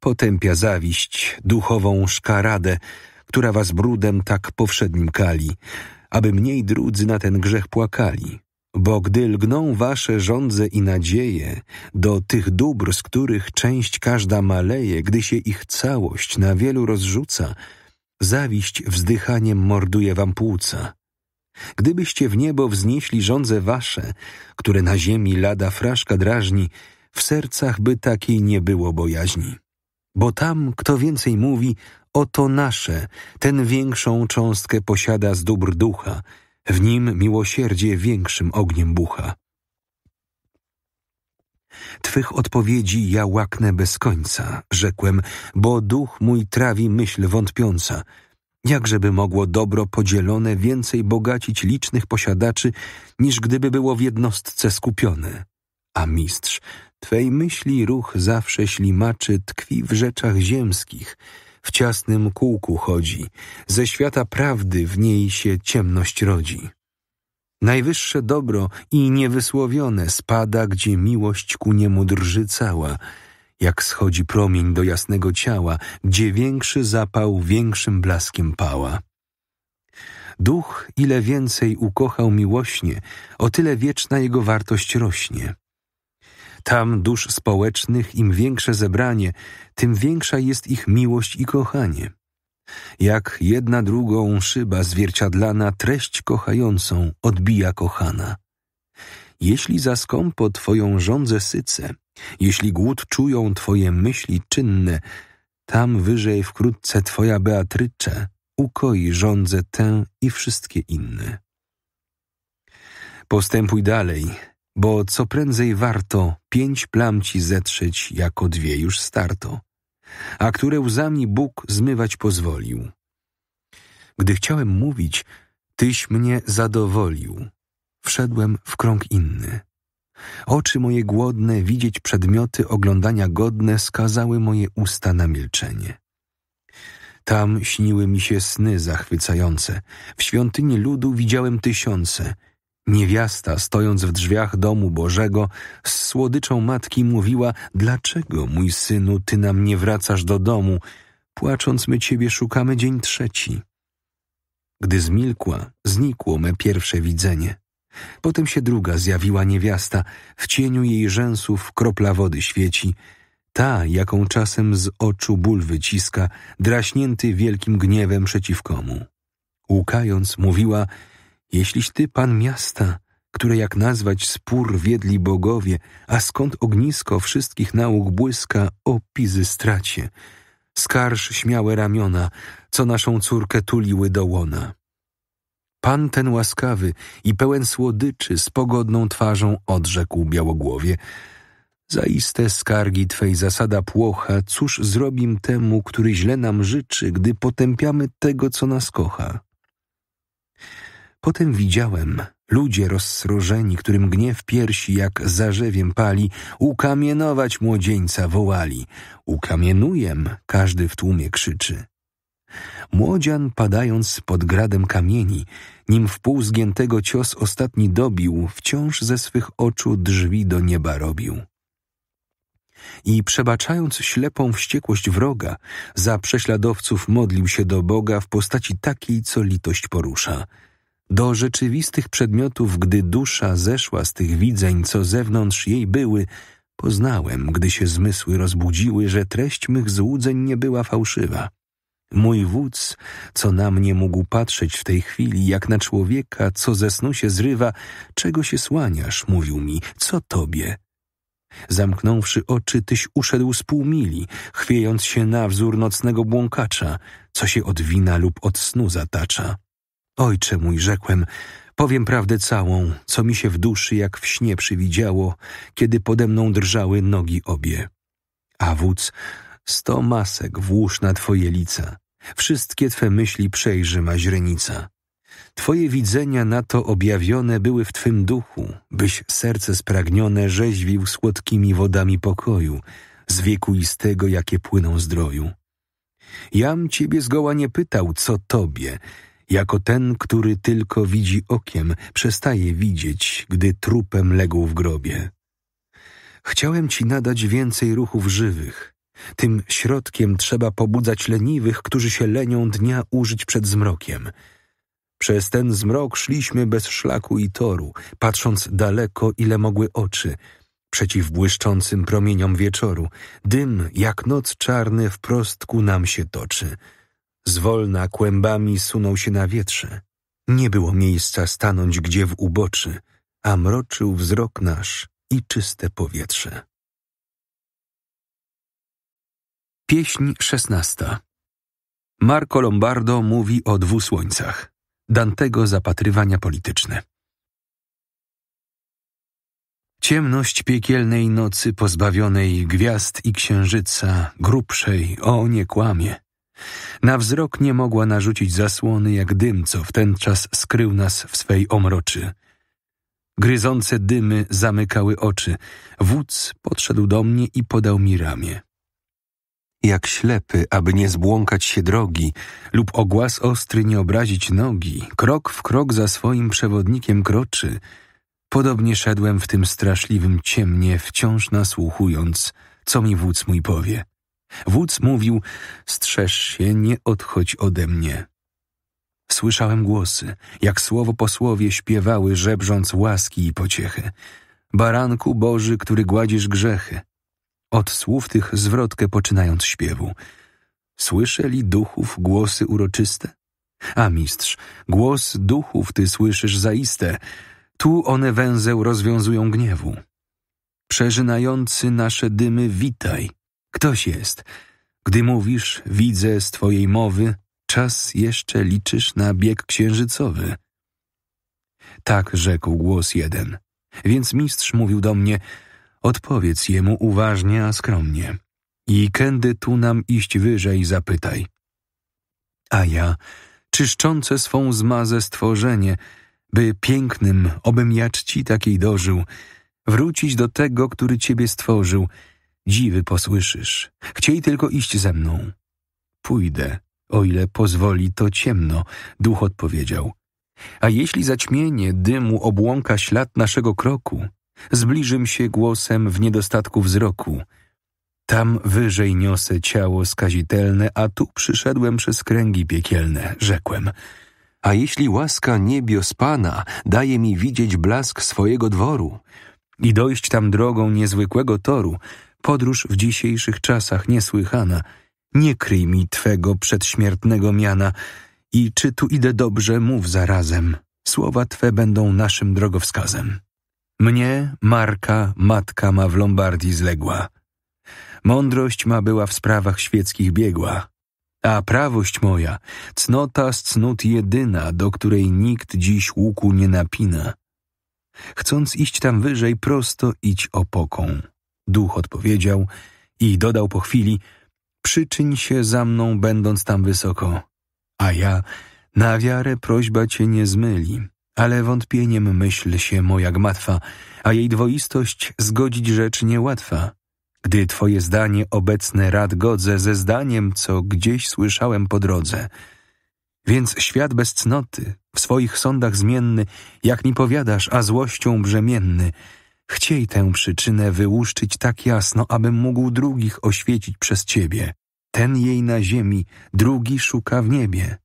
A: Potępia zawiść, duchową szkaradę, która was brudem tak powszednim kali, aby mniej drudzy na ten grzech płakali bo gdy lgną wasze żądze i nadzieje do tych dóbr, z których część każda maleje, gdy się ich całość na wielu rozrzuca, zawiść wzdychaniem morduje wam płuca. Gdybyście w niebo wznieśli żądze wasze, które na ziemi lada fraszka drażni, w sercach by takiej nie było bojaźni. Bo tam, kto więcej mówi, oto nasze, ten większą cząstkę posiada z dóbr ducha – w nim miłosierdzie większym ogniem bucha. Twych odpowiedzi ja łaknę bez końca, rzekłem, bo duch mój trawi myśl wątpiąca. Jakżeby mogło dobro podzielone więcej bogacić licznych posiadaczy, niż gdyby było w jednostce skupione. A mistrz, twej myśli ruch zawsze ślimaczy tkwi w rzeczach ziemskich – w ciasnym kółku chodzi, ze świata prawdy w niej się ciemność rodzi. Najwyższe dobro i niewysłowione spada, gdzie miłość ku niemu drży cała, jak schodzi promień do jasnego ciała, gdzie większy zapał większym blaskiem pała. Duch, ile więcej ukochał miłośnie, o tyle wieczna jego wartość rośnie. Tam dusz społecznych im większe zebranie, tym większa jest ich miłość i kochanie. Jak jedna drugą szyba zwierciadlana treść kochającą odbija kochana. Jeśli za skąpo Twoją żądzę syce, jeśli głód czują Twoje myśli czynne, tam wyżej wkrótce Twoja Beatrycze ukoi żądzę tę i wszystkie inne. Postępuj dalej, bo co prędzej warto pięć plam ci zetrzeć, jako dwie już starto, a które łzami Bóg zmywać pozwolił. Gdy chciałem mówić, tyś mnie zadowolił. Wszedłem w krąg inny. Oczy moje głodne, widzieć przedmioty oglądania godne, skazały moje usta na milczenie. Tam śniły mi się sny zachwycające. W świątyni ludu widziałem tysiące – Niewiasta, stojąc w drzwiach domu Bożego, z słodyczą matki mówiła: Dlaczego, mój synu, ty nam nie wracasz do domu? Płacząc, my ciebie szukamy dzień trzeci. Gdy zmilkła, znikło me pierwsze widzenie. Potem się druga zjawiła niewiasta, w cieniu jej rzęsów kropla wody świeci. Ta, jaką czasem z oczu ból wyciska, draśnięty wielkim gniewem przeciw komu. Łukając, mówiła – Jeśliś ty pan miasta, które jak nazwać spór wiedli bogowie, a skąd ognisko wszystkich nauk błyska, o pizy stracie. Skarż śmiałe ramiona, co naszą córkę tuliły do łona. Pan ten łaskawy i pełen słodyczy z pogodną twarzą odrzekł Białogłowie. Zaiste skargi Twej zasada płocha, cóż zrobim temu, który źle nam życzy, gdy potępiamy tego, co nas kocha? Potem widziałem ludzie rozsrożeni, którym gniew piersi jak zarzewiem pali, ukamienować młodzieńca wołali. Ukamienujem, każdy w tłumie krzyczy. Młodzian padając pod gradem kamieni, nim w pół zgiętego cios ostatni dobił, wciąż ze swych oczu drzwi do nieba robił. I przebaczając ślepą wściekłość wroga, za prześladowców modlił się do Boga w postaci takiej, co litość porusza – do rzeczywistych przedmiotów, gdy dusza zeszła z tych widzeń, co zewnątrz jej były, poznałem, gdy się zmysły rozbudziły, że treść mych złudzeń nie była fałszywa. Mój wódz, co na mnie mógł patrzeć w tej chwili, jak na człowieka, co ze snu się zrywa, czego się słaniasz, mówił mi, co tobie? Zamknąwszy oczy, tyś uszedł z pół mili, chwiejąc się na wzór nocnego błąkacza, co się od wina lub od snu zatacza. Ojcze mój, rzekłem, powiem prawdę całą, co mi się w duszy jak w śnie przywidziało, kiedy pode mną drżały nogi obie. A wódz, sto masek włóż na twoje lica, wszystkie twe myśli przejrzy ma źrenica. Twoje widzenia na to objawione były w twym duchu, byś serce spragnione rzeźwił słodkimi wodami pokoju, z wiekuistego, jakie płyną zdroju. Jam ciebie zgoła nie pytał, co tobie, jako ten, który tylko widzi okiem, przestaje widzieć, gdy trupem legł w grobie. Chciałem ci nadać więcej ruchów żywych. Tym środkiem trzeba pobudzać leniwych, którzy się lenią dnia użyć przed zmrokiem. Przez ten zmrok szliśmy bez szlaku i toru, patrząc daleko, ile mogły oczy, przeciw błyszczącym promieniom wieczoru. Dym, jak noc czarny, wprost ku nam się toczy. Zwolna kłębami sunął się na wietrze. Nie było miejsca stanąć gdzie w uboczy, a mroczył wzrok nasz i czyste powietrze. Pieśń szesnasta Marco Lombardo mówi o dwóch słońcach. Dantego zapatrywania polityczne. Ciemność piekielnej nocy pozbawionej gwiazd i księżyca, grubszej, o nie kłamie, na wzrok nie mogła narzucić zasłony jak dym, co w ten czas skrył nas w swej omroczy. Gryzące dymy zamykały oczy. Wódz podszedł do mnie i podał mi ramię. Jak ślepy, aby nie zbłąkać się drogi lub o głaz ostry nie obrazić nogi, krok w krok za swoim przewodnikiem kroczy. Podobnie szedłem w tym straszliwym ciemnie, wciąż nasłuchując, co mi wódz mój powie. Wódz mówił: Strzeż się, nie odchodź ode mnie. Słyszałem głosy, jak słowo po słowie śpiewały, żebrząc łaski i pociechy. Baranku Boży, który gładzisz grzechy. Od słów tych zwrotkę poczynając śpiewu. Słyszeli duchów głosy uroczyste? A mistrz, głos duchów ty słyszysz zaiste. Tu one węzeł rozwiązują gniewu. Przeżynający nasze dymy witaj. Ktoś jest. Gdy mówisz, widzę z twojej mowy, czas jeszcze liczysz na bieg księżycowy. Tak rzekł głos jeden. Więc mistrz mówił do mnie, odpowiedz jemu uważnie, a skromnie. I kędy tu nam iść wyżej zapytaj. A ja, czyszczące swą zmazę stworzenie, by pięknym, obym ja czci takiej dożył, wrócić do tego, który ciebie stworzył – Dziwy posłyszysz. Chciej tylko iść ze mną. Pójdę, o ile pozwoli to ciemno, duch odpowiedział. A jeśli zaćmienie dymu obłąka ślad naszego kroku, zbliżym się głosem w niedostatku wzroku. Tam wyżej niosę ciało skazitelne, a tu przyszedłem przez kręgi piekielne, rzekłem. A jeśli łaska niebios Pana daje mi widzieć blask swojego dworu i dojść tam drogą niezwykłego toru, podróż w dzisiejszych czasach niesłychana, nie kryj mi twego przedśmiertnego miana i czy tu idę dobrze, mów zarazem, słowa twe będą naszym drogowskazem. Mnie Marka matka ma w Lombardii zległa. Mądrość ma była w sprawach świeckich biegła, a prawość moja, cnota z cnót jedyna, do której nikt dziś łuku nie napina. Chcąc iść tam wyżej, prosto idź opoką. Duch odpowiedział i dodał po chwili: Przyczyń się za mną, będąc tam wysoko. A ja, na wiarę prośba cię nie zmyli, ale wątpieniem myśl się moja gmatwa, a jej dwoistość zgodzić rzecz niełatwa. Gdy twoje zdanie obecne rad godzę ze zdaniem, co gdzieś słyszałem po drodze. Więc świat bez cnoty, w swoich sądach zmienny, jak mi powiadasz, a złością brzemienny – Chciej tę przyczynę wyłuszczyć tak jasno, abym mógł drugich oświecić przez Ciebie. Ten jej na ziemi, drugi szuka w niebie.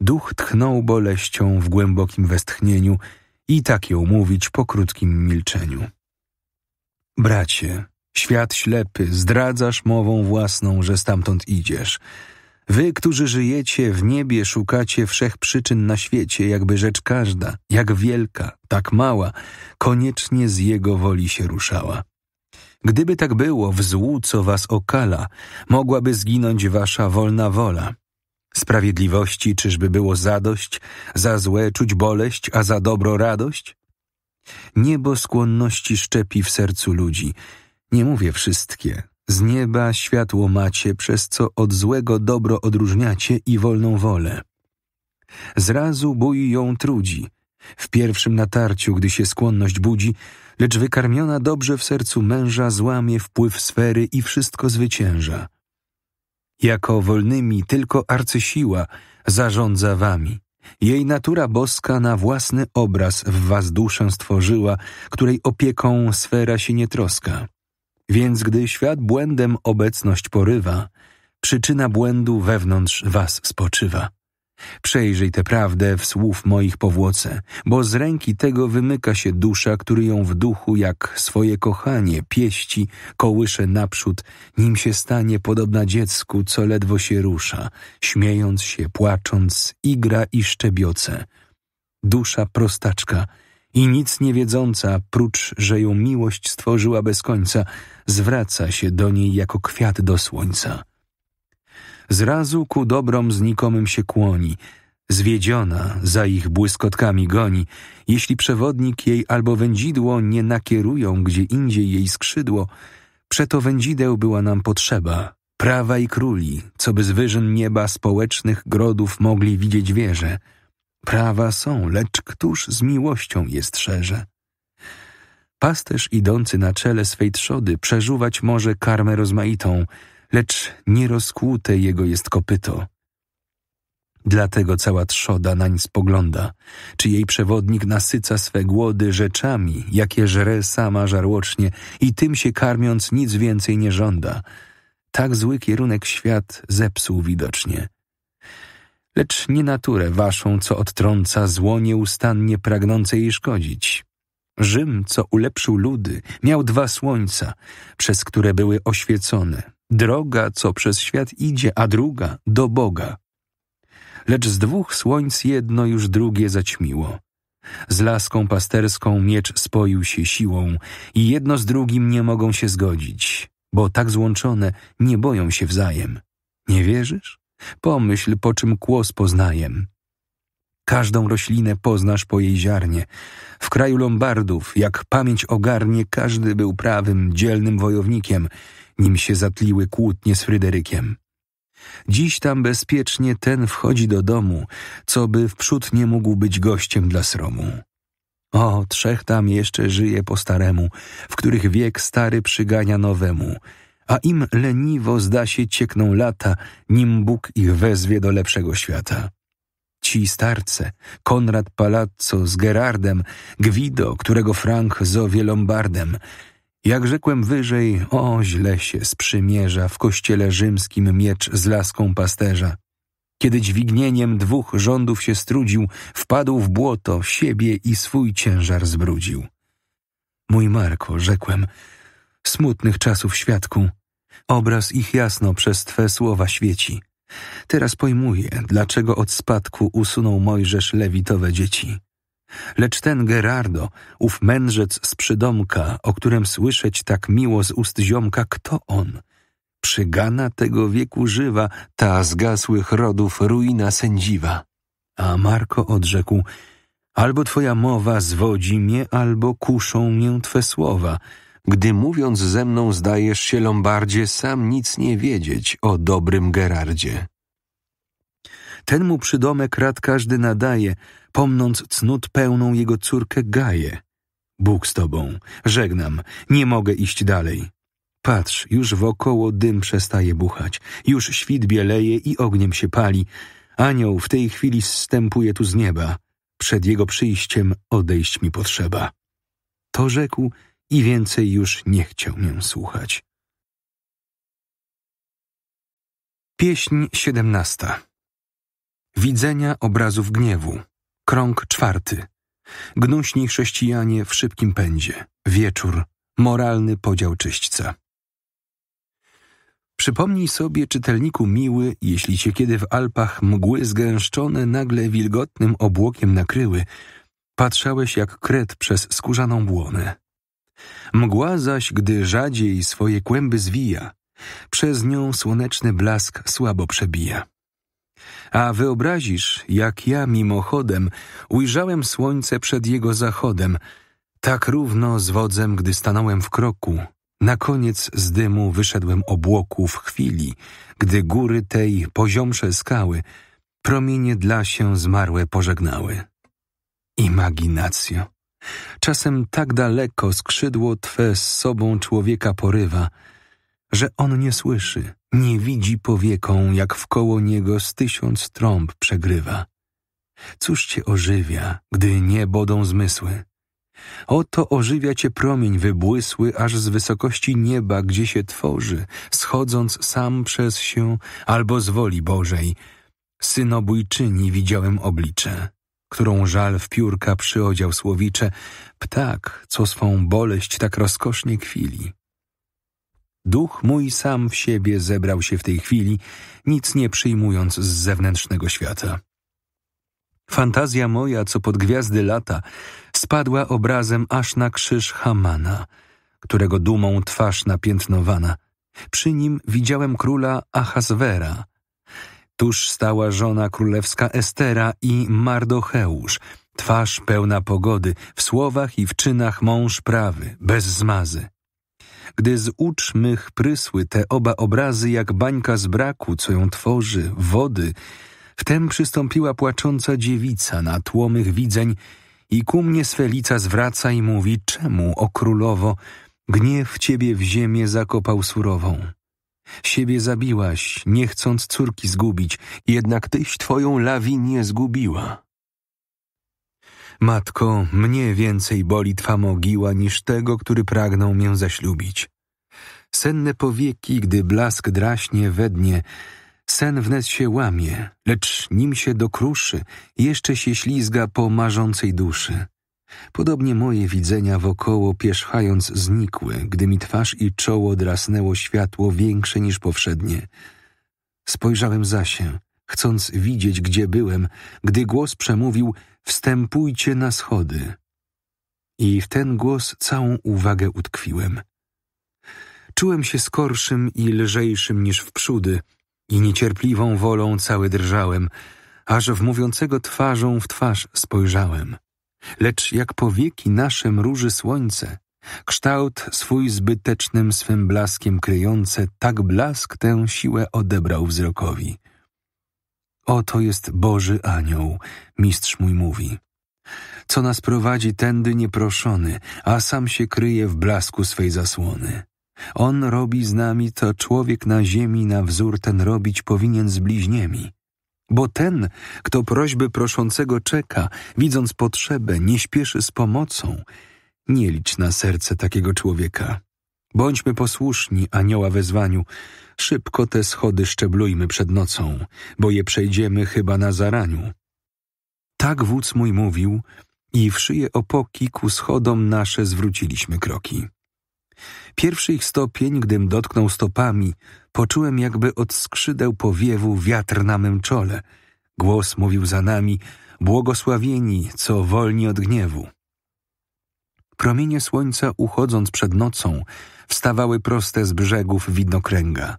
A: Duch tchnął boleścią w głębokim westchnieniu i tak ją mówić po krótkim milczeniu. Bracie, świat ślepy, zdradzasz mową własną, że stamtąd idziesz – Wy, którzy żyjecie w niebie, szukacie wszech przyczyn na świecie, jakby rzecz każda, jak wielka, tak mała, koniecznie z Jego woli się ruszała. Gdyby tak było w złu, co was okala, mogłaby zginąć wasza wolna wola. Sprawiedliwości czyżby było zadość, za złe czuć boleść, a za dobro radość? Niebo skłonności szczepi w sercu ludzi. Nie mówię wszystkie, z nieba światło macie, przez co od złego dobro odróżniacie i wolną wolę. Zrazu bój ją trudzi, w pierwszym natarciu, gdy się skłonność budzi, lecz wykarmiona dobrze w sercu męża złamie wpływ sfery i wszystko zwycięża. Jako wolnymi tylko arcysiła zarządza wami. Jej natura boska na własny obraz w was duszę stworzyła, której opieką sfera się nie troska. Więc gdy świat błędem obecność porywa, przyczyna błędu wewnątrz was spoczywa. Przejrzyj tę prawdę w słów moich powłoce, bo z ręki tego wymyka się dusza, który ją w duchu jak swoje kochanie pieści, kołysze naprzód, nim się stanie podobna dziecku, co ledwo się rusza, śmiejąc się, płacząc, igra i szczebioce. Dusza prostaczka – i nic nie wiedząca, prócz że ją miłość stworzyła bez końca, zwraca się do niej jako kwiat do słońca. Zrazu ku dobrom znikomym się kłoni, zwiedziona za ich błyskotkami goni, jeśli przewodnik jej albo wędzidło nie nakierują gdzie indziej jej skrzydło, przeto wędzideł była nam potrzeba, prawa i króli, co by z wyżyn nieba społecznych grodów mogli widzieć wieże – Prawa są, lecz któż z miłością jest szerze? Pasterz idący na czele swej trzody przeżuwać może karmę rozmaitą, lecz nierozkłute jego jest kopyto. Dlatego cała trzoda nań spogląda, czy jej przewodnik nasyca swe głody rzeczami, jakie żre sama żarłocznie i tym się karmiąc nic więcej nie żąda. Tak zły kierunek świat zepsuł widocznie lecz nie naturę waszą, co odtrąca zło nieustannie pragnące jej szkodzić. Rzym, co ulepszył ludy, miał dwa słońca, przez które były oświecone. Droga, co przez świat idzie, a druga do Boga. Lecz z dwóch słońc jedno już drugie zaćmiło. Z laską pasterską miecz spoił się siłą i jedno z drugim nie mogą się zgodzić, bo tak złączone nie boją się wzajem. Nie wierzysz? Pomyśl, po czym kłos poznajem. Każdą roślinę poznasz po jej ziarnie. W kraju Lombardów, jak pamięć ogarnie, każdy był prawym, dzielnym wojownikiem, nim się zatliły kłótnie z Fryderykiem. Dziś tam bezpiecznie ten wchodzi do domu, co by wprzód nie mógł być gościem dla sromu. O, trzech tam jeszcze żyje po staremu, w których wiek stary przygania nowemu – a im leniwo zda się ciekną lata, nim Bóg ich wezwie do lepszego świata. Ci starce, Konrad Palazzo z Gerardem, Gwido, którego Frank zowie Lombardem, jak rzekłem wyżej, o źle się sprzymierza w kościele rzymskim miecz z laską pasterza. Kiedy dźwignieniem dwóch rządów się strudził, wpadł w błoto, siebie i swój ciężar zbrudził. Mój Marko, rzekłem, smutnych czasów świadku. Obraz ich jasno przez Twe słowa świeci. Teraz pojmuję, dlaczego od spadku usunął Mojżesz lewitowe dzieci. Lecz ten Gerardo, ów mędrzec z przydomka, o którym słyszeć tak miło z ust ziomka, kto on? Przygana tego wieku żywa, ta zgasłych rodów ruina sędziwa. A Marko odrzekł, albo twoja mowa zwodzi mnie, albo kuszą mię twe słowa – gdy mówiąc ze mną zdajesz się, Lombardzie, sam nic nie wiedzieć o dobrym Gerardzie. Ten mu przydomek rad każdy nadaje, pomnąc cnót pełną jego córkę Gaję. Bóg z tobą, żegnam, nie mogę iść dalej. Patrz, już wokoło dym przestaje buchać, już świt bieleje i ogniem się pali. Anioł w tej chwili zstępuje tu z nieba. Przed jego przyjściem odejść mi potrzeba. To rzekł i więcej już nie chciał mię słuchać. Pieśń siedemnasta Widzenia obrazów gniewu Krąg czwarty Gnuśni chrześcijanie w szybkim pędzie Wieczór Moralny podział czyśćca Przypomnij sobie, czytelniku miły, jeśli cię kiedy w Alpach mgły zgęszczone nagle wilgotnym obłokiem nakryły, patrzałeś jak kret przez skórzaną błonę. Mgła zaś, gdy rzadziej swoje kłęby zwija, przez nią słoneczny blask słabo przebija. A wyobrazisz, jak ja mimochodem ujrzałem słońce przed jego zachodem, tak równo z wodzem, gdy stanąłem w kroku, na koniec z dymu wyszedłem obłoku w chwili, gdy góry tej poziomsze skały promienie dla się zmarłe pożegnały. Imaginacjo. Czasem tak daleko skrzydło twe z sobą człowieka porywa, że on nie słyszy, nie widzi powieką, jak wkoło niego z tysiąc trąb przegrywa. Cóż cię ożywia, gdy nie bodą zmysły? Oto ożywia cię promień wybłysły, aż z wysokości nieba, gdzie się tworzy, schodząc sam przez się albo z woli Bożej. Synobójczyni widziałem oblicze którą żal w piórka przyodział słowicze, ptak, co swą boleść tak rozkosznie kwili. Duch mój sam w siebie zebrał się w tej chwili, nic nie przyjmując z zewnętrznego świata. Fantazja moja, co pod gwiazdy lata, spadła obrazem aż na krzyż Hamana, którego dumą twarz napiętnowana. Przy nim widziałem króla Ahaswera, Tuż stała żona królewska Estera i Mardocheusz, twarz pełna pogody, w słowach i w czynach mąż prawy, bez zmazy. Gdy z ucz mych prysły te oba obrazy, jak bańka z braku, co ją tworzy, wody, wtem przystąpiła płacząca dziewica na tłomych widzeń i ku mnie swelica zwraca i mówi, czemu, o królowo, gniew ciebie w ziemię zakopał surową. Siebie zabiłaś, nie chcąc córki zgubić, jednak tyś twoją lawinię nie zgubiła. Matko, mnie więcej boli twa mogiła niż tego, który pragnął mię zaślubić. Senne powieki, gdy blask draśnie we dnie, sen wnet się łamie, lecz nim się dokruszy, jeszcze się ślizga po marzącej duszy. Podobnie moje widzenia wokoło pierzchając znikły, gdy mi twarz i czoło drasnęło światło większe niż powszednie. Spojrzałem za się, chcąc widzieć, gdzie byłem, gdy głos przemówił Wstępujcie na schody. I w ten głos całą uwagę utkwiłem. Czułem się skorszym i lżejszym niż wprzódy i niecierpliwą wolą cały drżałem, aż w mówiącego twarzą w twarz spojrzałem lecz jak powieki nasze mruży słońce, kształt swój zbytecznym swym blaskiem kryjące, tak blask tę siłę odebrał wzrokowi. Oto jest Boży anioł, mistrz mój mówi. Co nas prowadzi tędy nieproszony, a sam się kryje w blasku swej zasłony. On robi z nami, co człowiek na ziemi na wzór ten robić powinien z bliźniemi. Bo ten, kto prośby proszącego czeka, widząc potrzebę, nie śpieszy z pomocą, nie licz na serce takiego człowieka. Bądźmy posłuszni anioła wezwaniu, szybko te schody szczeblujmy przed nocą, bo je przejdziemy chyba na zaraniu. Tak wódz mój mówił i w szyję opoki ku schodom nasze zwróciliśmy kroki. Pierwszy ich stopień, gdym dotknął stopami, poczułem jakby od skrzydeł powiewu wiatr na mym czole. Głos mówił za nami, błogosławieni, co wolni od gniewu. Promienie słońca, uchodząc przed nocą, wstawały proste z brzegów widnokręga.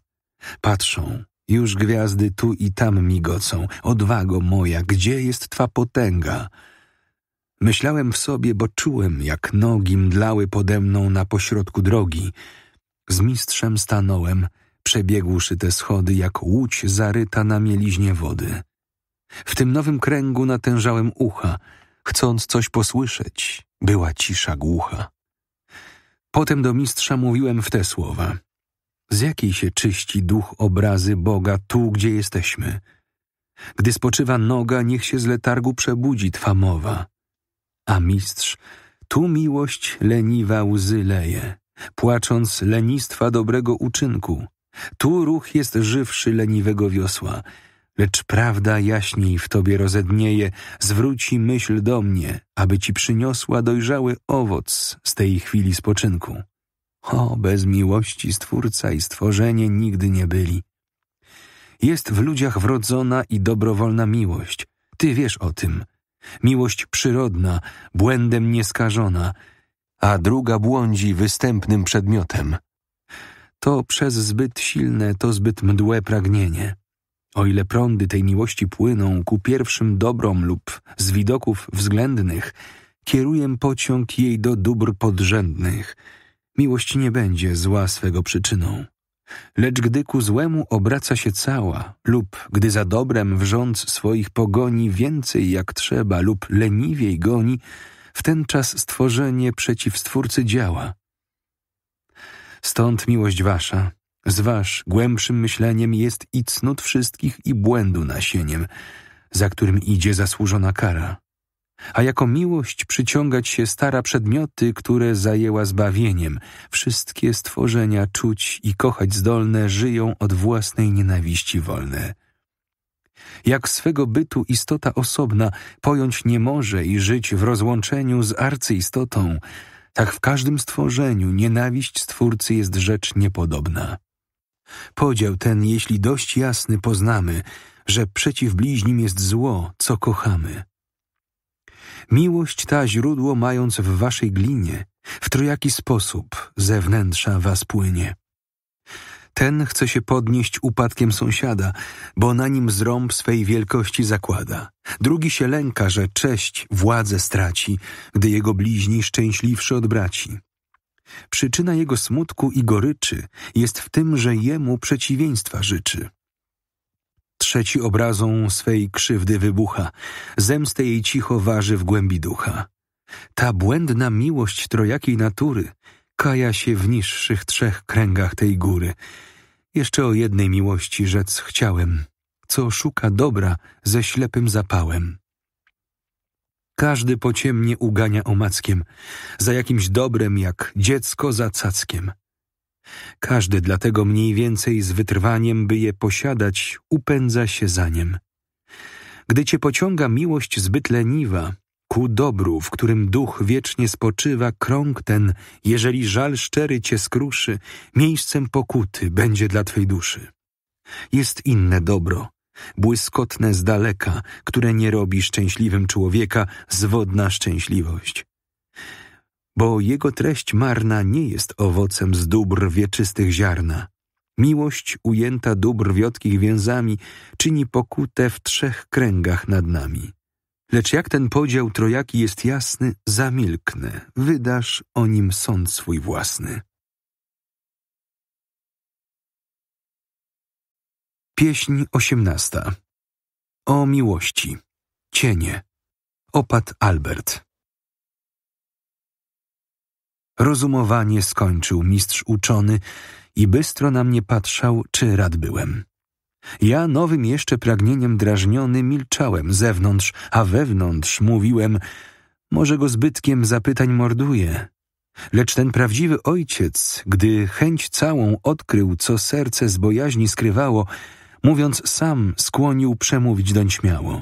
A: Patrzą, już gwiazdy tu i tam migocą. Odwago moja, gdzie jest twa potęga? Myślałem w sobie, bo czułem, jak nogi mdlały pode mną na pośrodku drogi. Z mistrzem stanąłem, przebiegłszy te schody jak łódź zaryta na mieliźnie wody. W tym nowym kręgu natężałem ucha, chcąc coś posłyszeć. Była cisza głucha. Potem do mistrza mówiłem w te słowa. Z jakiej się czyści duch obrazy Boga tu, gdzie jesteśmy? Gdy spoczywa noga, niech się z letargu przebudzi twa mowa. A mistrz, tu miłość leniwa łzy leje, płacząc lenistwa dobrego uczynku. Tu ruch jest żywszy leniwego wiosła, lecz prawda jaśniej w tobie rozednieje, zwróci myśl do mnie, aby ci przyniosła dojrzały owoc z tej chwili spoczynku. O, bez miłości Stwórca i stworzenie nigdy nie byli. Jest w ludziach wrodzona i dobrowolna miłość. Ty wiesz o tym miłość przyrodna, błędem nieskażona, a druga błądzi występnym przedmiotem. To przez zbyt silne, to zbyt mdłe pragnienie. O ile prądy tej miłości płyną ku pierwszym dobrom lub z widoków względnych, kieruję pociąg jej do dóbr podrzędnych. Miłość nie będzie zła swego przyczyną. Lecz gdy ku złemu obraca się cała, lub gdy za dobrem wrząc swoich pogoni więcej jak trzeba, lub leniwiej goni, w ten czas stworzenie przeciw Stwórcy działa. Stąd miłość wasza, z wasz głębszym myśleniem jest i cnót wszystkich i błędu nasieniem, za którym idzie zasłużona kara a jako miłość przyciągać się stara przedmioty, które zajęła zbawieniem. Wszystkie stworzenia czuć i kochać zdolne żyją od własnej nienawiści wolne. Jak swego bytu istota osobna pojąć nie może i żyć w rozłączeniu z arcyistotą, tak w każdym stworzeniu nienawiść Stwórcy jest rzecz niepodobna. Podział ten, jeśli dość jasny, poznamy, że przeciw bliźnim jest zło, co kochamy. Miłość ta źródło mając w waszej glinie, w trojaki sposób ze wnętrza was płynie. Ten chce się podnieść upadkiem sąsiada, bo na nim zrąb swej wielkości zakłada. Drugi się lęka, że cześć władzę straci, gdy jego bliźni szczęśliwszy od braci. Przyczyna jego smutku i goryczy jest w tym, że jemu przeciwieństwa życzy trzeci obrazą swej krzywdy wybucha, zemstę jej cicho waży w głębi ducha. Ta błędna miłość trojakiej natury kaja się w niższych trzech kręgach tej góry. Jeszcze o jednej miłości rzec chciałem, co szuka dobra ze ślepym zapałem. Każdy pociemnie ugania omackiem, za jakimś dobrem jak dziecko za cackiem – każdy dlatego mniej więcej z wytrwaniem, by je posiadać, upędza się za niem. Gdy cię pociąga miłość zbyt leniwa, ku dobru, w którym duch wiecznie spoczywa, krąg ten, jeżeli żal szczery cię skruszy, miejscem pokuty będzie dla twej duszy. Jest inne dobro, błyskotne z daleka, które nie robi szczęśliwym człowieka zwodna szczęśliwość bo jego treść marna nie jest owocem z dóbr wieczystych ziarna. Miłość ujęta dóbr wiotkich więzami czyni pokutę w trzech kręgach nad nami. Lecz jak ten podział trojaki jest jasny, zamilknę, wydasz o nim sąd swój własny. Pieśń osiemnasta O miłości Cienie Opat Albert Rozumowanie skończył mistrz uczony i bystro na mnie patrzał, czy rad byłem. Ja nowym jeszcze pragnieniem drażniony milczałem zewnątrz, a wewnątrz mówiłem, może go zbytkiem zapytań morduje. Lecz ten prawdziwy ojciec, gdy chęć całą odkrył, co serce z bojaźni skrywało, mówiąc sam skłonił przemówić doń śmiało.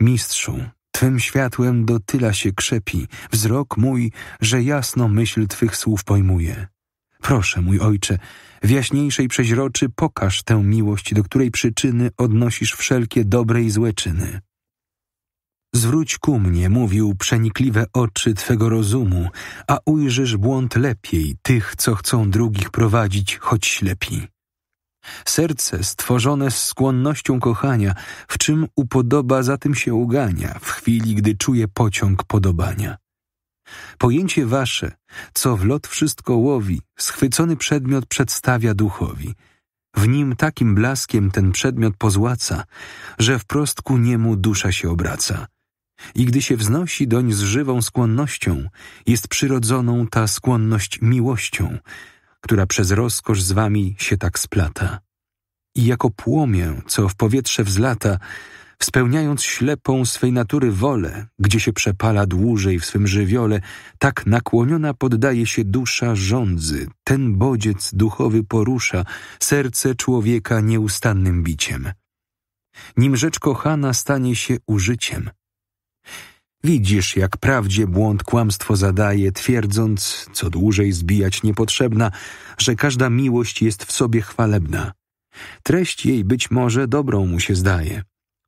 A: Mistrzu, Twym światłem do tyla się krzepi, wzrok mój, że jasno myśl Twych słów pojmuje. Proszę, mój Ojcze, w jaśniejszej przeźroczy pokaż tę miłość, do której przyczyny odnosisz wszelkie dobre i złe czyny. Zwróć ku mnie, mówił, przenikliwe oczy Twego rozumu, a ujrzysz błąd lepiej tych, co chcą drugich prowadzić, choć ślepi. Serce stworzone z skłonnością kochania, w czym upodoba za tym się ugania, w chwili, gdy czuje pociąg podobania. Pojęcie wasze, co w lot wszystko łowi, schwycony przedmiot przedstawia duchowi. W nim takim blaskiem ten przedmiot pozłaca, że wprost ku niemu dusza się obraca. I gdy się wznosi doń z żywą skłonnością, jest przyrodzoną ta skłonność miłością – która przez rozkosz z wami się tak splata. I jako płomię, co w powietrze wzlata, spełniając ślepą swej natury wolę, gdzie się przepala dłużej w swym żywiole, tak nakłoniona poddaje się dusza rządzy, ten bodziec duchowy porusza serce człowieka nieustannym biciem. Nim rzecz kochana stanie się użyciem – Widzisz, jak prawdzie błąd kłamstwo zadaje, twierdząc, co dłużej zbijać niepotrzebna, że każda miłość jest w sobie chwalebna. Treść jej być może dobrą mu się zdaje,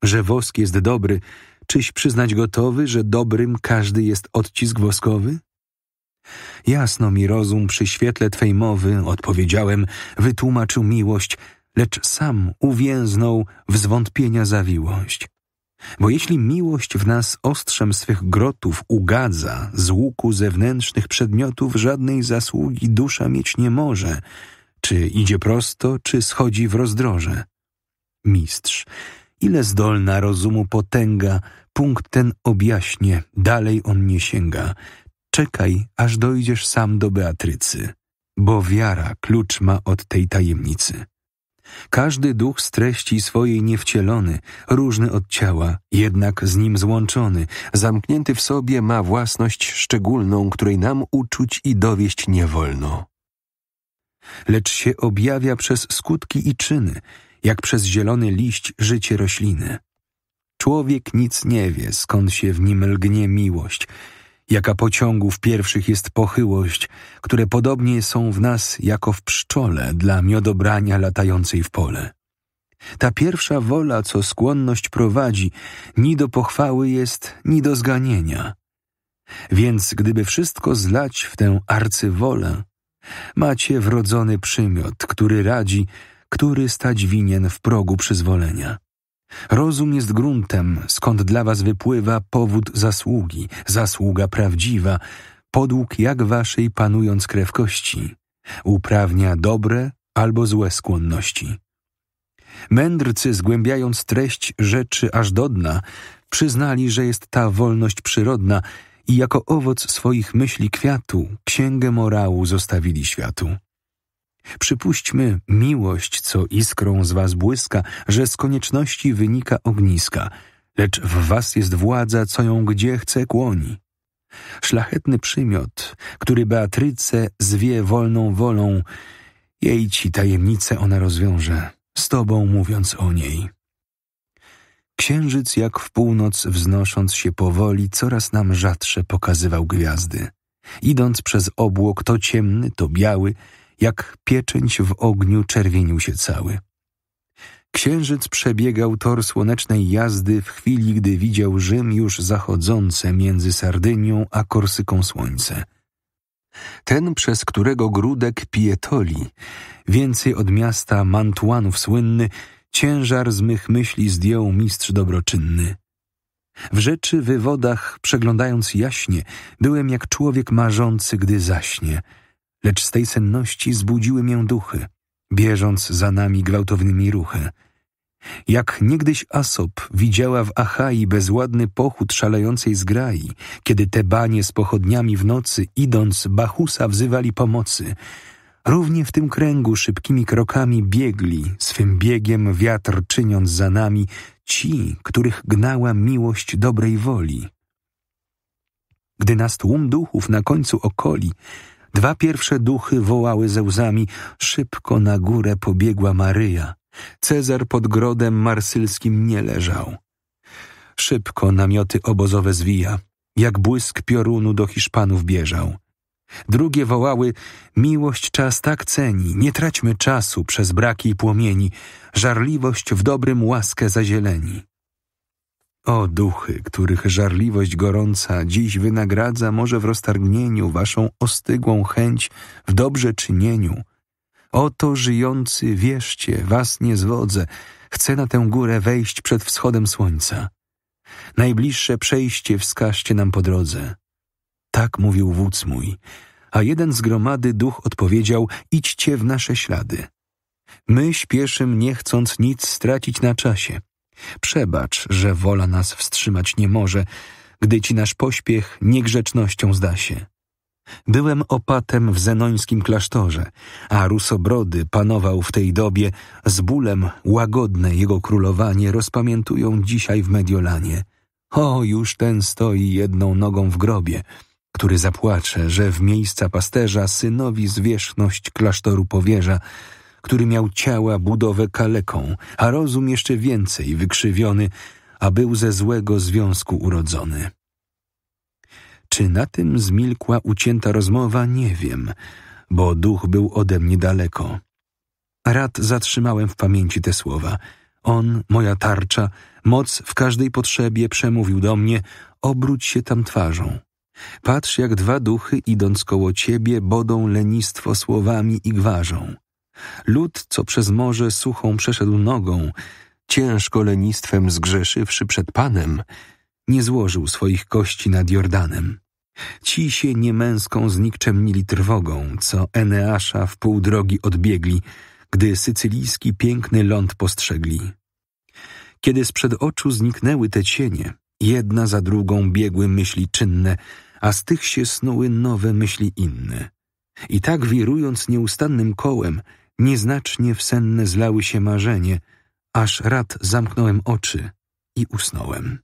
A: że wosk jest dobry, czyś przyznać gotowy, że dobrym każdy jest odcisk woskowy? Jasno mi rozum przy świetle Twej mowy, odpowiedziałem, wytłumaczył miłość, lecz sam uwięznął w zwątpienia zawiłość. Bo jeśli miłość w nas ostrzem swych grotów ugadza z łuku zewnętrznych przedmiotów, żadnej zasługi dusza mieć nie może, czy idzie prosto, czy schodzi w rozdroże. Mistrz, ile zdolna rozumu potęga, punkt ten objaśnie, dalej on nie sięga. Czekaj, aż dojdziesz sam do Beatrycy, bo wiara klucz ma od tej tajemnicy. Każdy duch z treści swojej niewcielony, różny od ciała, jednak z nim złączony, zamknięty w sobie ma własność szczególną, której nam uczuć i dowieść nie wolno. Lecz się objawia przez skutki i czyny, jak przez zielony liść życie rośliny. Człowiek nic nie wie, skąd się w nim lgnie miłość – jaka pociągów pierwszych jest pochyłość, które podobnie są w nas jako w pszczole dla miodobrania latającej w pole. Ta pierwsza wola, co skłonność prowadzi, ni do pochwały jest, ni do zganienia. Więc gdyby wszystko zlać w tę arcywolę, macie wrodzony przymiot, który radzi, który stać winien w progu przyzwolenia. Rozum jest gruntem, skąd dla was wypływa powód zasługi, zasługa prawdziwa, podług jak waszej panując krew kości, uprawnia dobre albo złe skłonności. Mędrcy, zgłębiając treść rzeczy aż do dna, przyznali, że jest ta wolność przyrodna i jako owoc swoich myśli kwiatu księgę morału zostawili światu. Przypuśćmy miłość, co iskrą z was błyska, że z konieczności wynika ogniska, lecz w was jest władza, co ją gdzie chce kłoni. Szlachetny przymiot, który Beatryce zwie wolną wolą, jej ci tajemnicę ona rozwiąże, z tobą mówiąc o niej. Księżyc jak w północ wznosząc się powoli, coraz nam rzadsze pokazywał gwiazdy. Idąc przez obłok, to ciemny, to biały, jak pieczęć w ogniu czerwienił się cały. Księżyc przebiegał tor słonecznej jazdy w chwili, gdy widział Rzym już zachodzące między Sardynią a Korsyką słońce. Ten, przez którego grudek Pietoli, więcej od miasta Mantuanów słynny, ciężar z mych myśli zdjął mistrz dobroczynny. W rzeczy wywodach, przeglądając jaśnie, byłem jak człowiek marzący, gdy zaśnie – lecz z tej senności zbudziły mię duchy, bieżąc za nami gwałtownymi ruchy. Jak niegdyś Asop widziała w Achai bezładny pochód szalejącej zgrai, kiedy te banie z pochodniami w nocy, idąc, Bachusa wzywali pomocy. Równie w tym kręgu szybkimi krokami biegli, swym biegiem wiatr czyniąc za nami, ci, których gnała miłość dobrej woli. Gdy nas tłum duchów na końcu okoli, Dwa pierwsze duchy wołały ze łzami, szybko na górę pobiegła Maryja. Cezar pod grodem marsylskim nie leżał. Szybko namioty obozowe zwija, jak błysk piorunu do Hiszpanów bieżał. Drugie wołały, miłość czas tak ceni, nie traćmy czasu przez braki i płomieni, żarliwość w dobrym łaskę zazieleni. O duchy, których żarliwość gorąca dziś wynagradza może w roztargnieniu waszą ostygłą chęć w dobrze czynieniu. Oto żyjący, wierzcie, was nie zwodzę, chcę na tę górę wejść przed wschodem słońca. Najbliższe przejście wskażcie nam po drodze. Tak mówił wódz mój, a jeden z gromady duch odpowiedział, idźcie w nasze ślady. My śpieszym, nie chcąc nic stracić na czasie – Przebacz, że wola nas wstrzymać nie może, gdy ci nasz pośpiech niegrzecznością zda się. Byłem opatem w zenońskim klasztorze, a Rusobrody panował w tej dobie, z bólem łagodne jego królowanie rozpamiętują dzisiaj w Mediolanie. O, już ten stoi jedną nogą w grobie, który zapłacze, że w miejsca pasterza synowi zwierzchność klasztoru powierza, który miał ciała budowę kaleką, a rozum jeszcze więcej wykrzywiony, a był ze złego związku urodzony. Czy na tym zmilkła ucięta rozmowa, nie wiem, bo duch był ode mnie daleko. Rad zatrzymałem w pamięci te słowa. On, moja tarcza, moc w każdej potrzebie przemówił do mnie: obróć się tam twarzą. Patrz, jak dwa duchy, idąc koło ciebie, bodą lenistwo słowami i gwarzą. Lud, co przez morze suchą przeszedł nogą, ciężko lenistwem zgrzeszywszy przed Panem, nie złożył swoich kości nad Jordanem. Ci się niemęską znikczemnili trwogą, co Eneasza w pół drogi odbiegli, gdy sycylijski piękny ląd postrzegli. Kiedy sprzed oczu zniknęły te cienie, jedna za drugą biegły myśli czynne, a z tych się snuły nowe myśli inne. I tak wirując nieustannym kołem, nieznacznie w senne zlały się marzenie, aż rad zamknąłem oczy i usnąłem.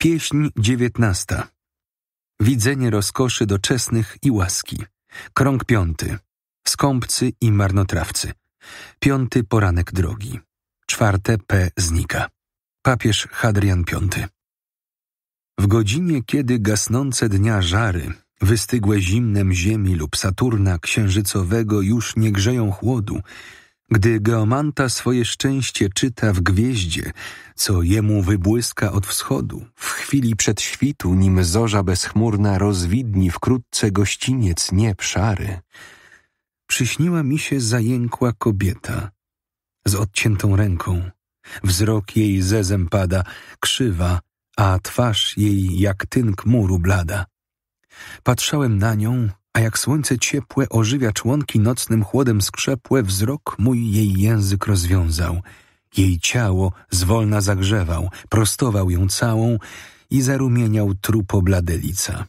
A: Pieśń dziewiętnasta. Widzenie rozkoszy doczesnych i łaski. Krąg piąty. Skąpcy i marnotrawcy. Piąty poranek drogi. Czwarte P. Znika. Papież Hadrian V. W godzinie, kiedy gasnące dnia żary Wystygłe zimnem Ziemi lub Saturna księżycowego już nie grzeją chłodu, gdy Geomanta swoje szczęście czyta w gwieździe, co jemu wybłyska od wschodu, w chwili przed świtu, nim zorza bezchmurna rozwidni wkrótce gościniec nieprzary. przyśniła mi się zajękła kobieta z odciętą ręką. Wzrok jej zezem pada, krzywa, a twarz jej jak tynk muru blada. Patrzałem na nią, a jak słońce ciepłe ożywia członki nocnym chłodem skrzepłe, wzrok mój jej język rozwiązał. Jej ciało zwolna zagrzewał, prostował ją całą i zarumieniał trupo bladelica.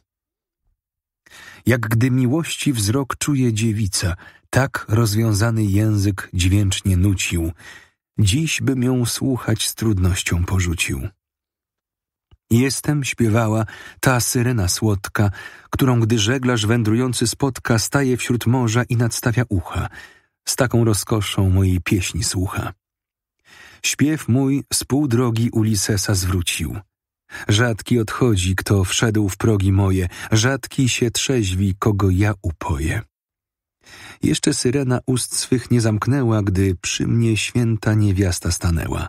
A: Jak gdy miłości wzrok czuje dziewica, tak rozwiązany język dźwięcznie nucił. Dziś bym ją słuchać z trudnością porzucił. Jestem, śpiewała, ta syrena słodka, którą gdy żeglarz wędrujący spotka, staje wśród morza i nadstawia ucha. Z taką rozkoszą mojej pieśni słucha. Śpiew mój z pół drogi Ulisesa zwrócił. Rzadki odchodzi, kto wszedł w progi moje, rzadki się trzeźwi, kogo ja upoję. Jeszcze syrena ust swych nie zamknęła, gdy przy mnie święta niewiasta stanęła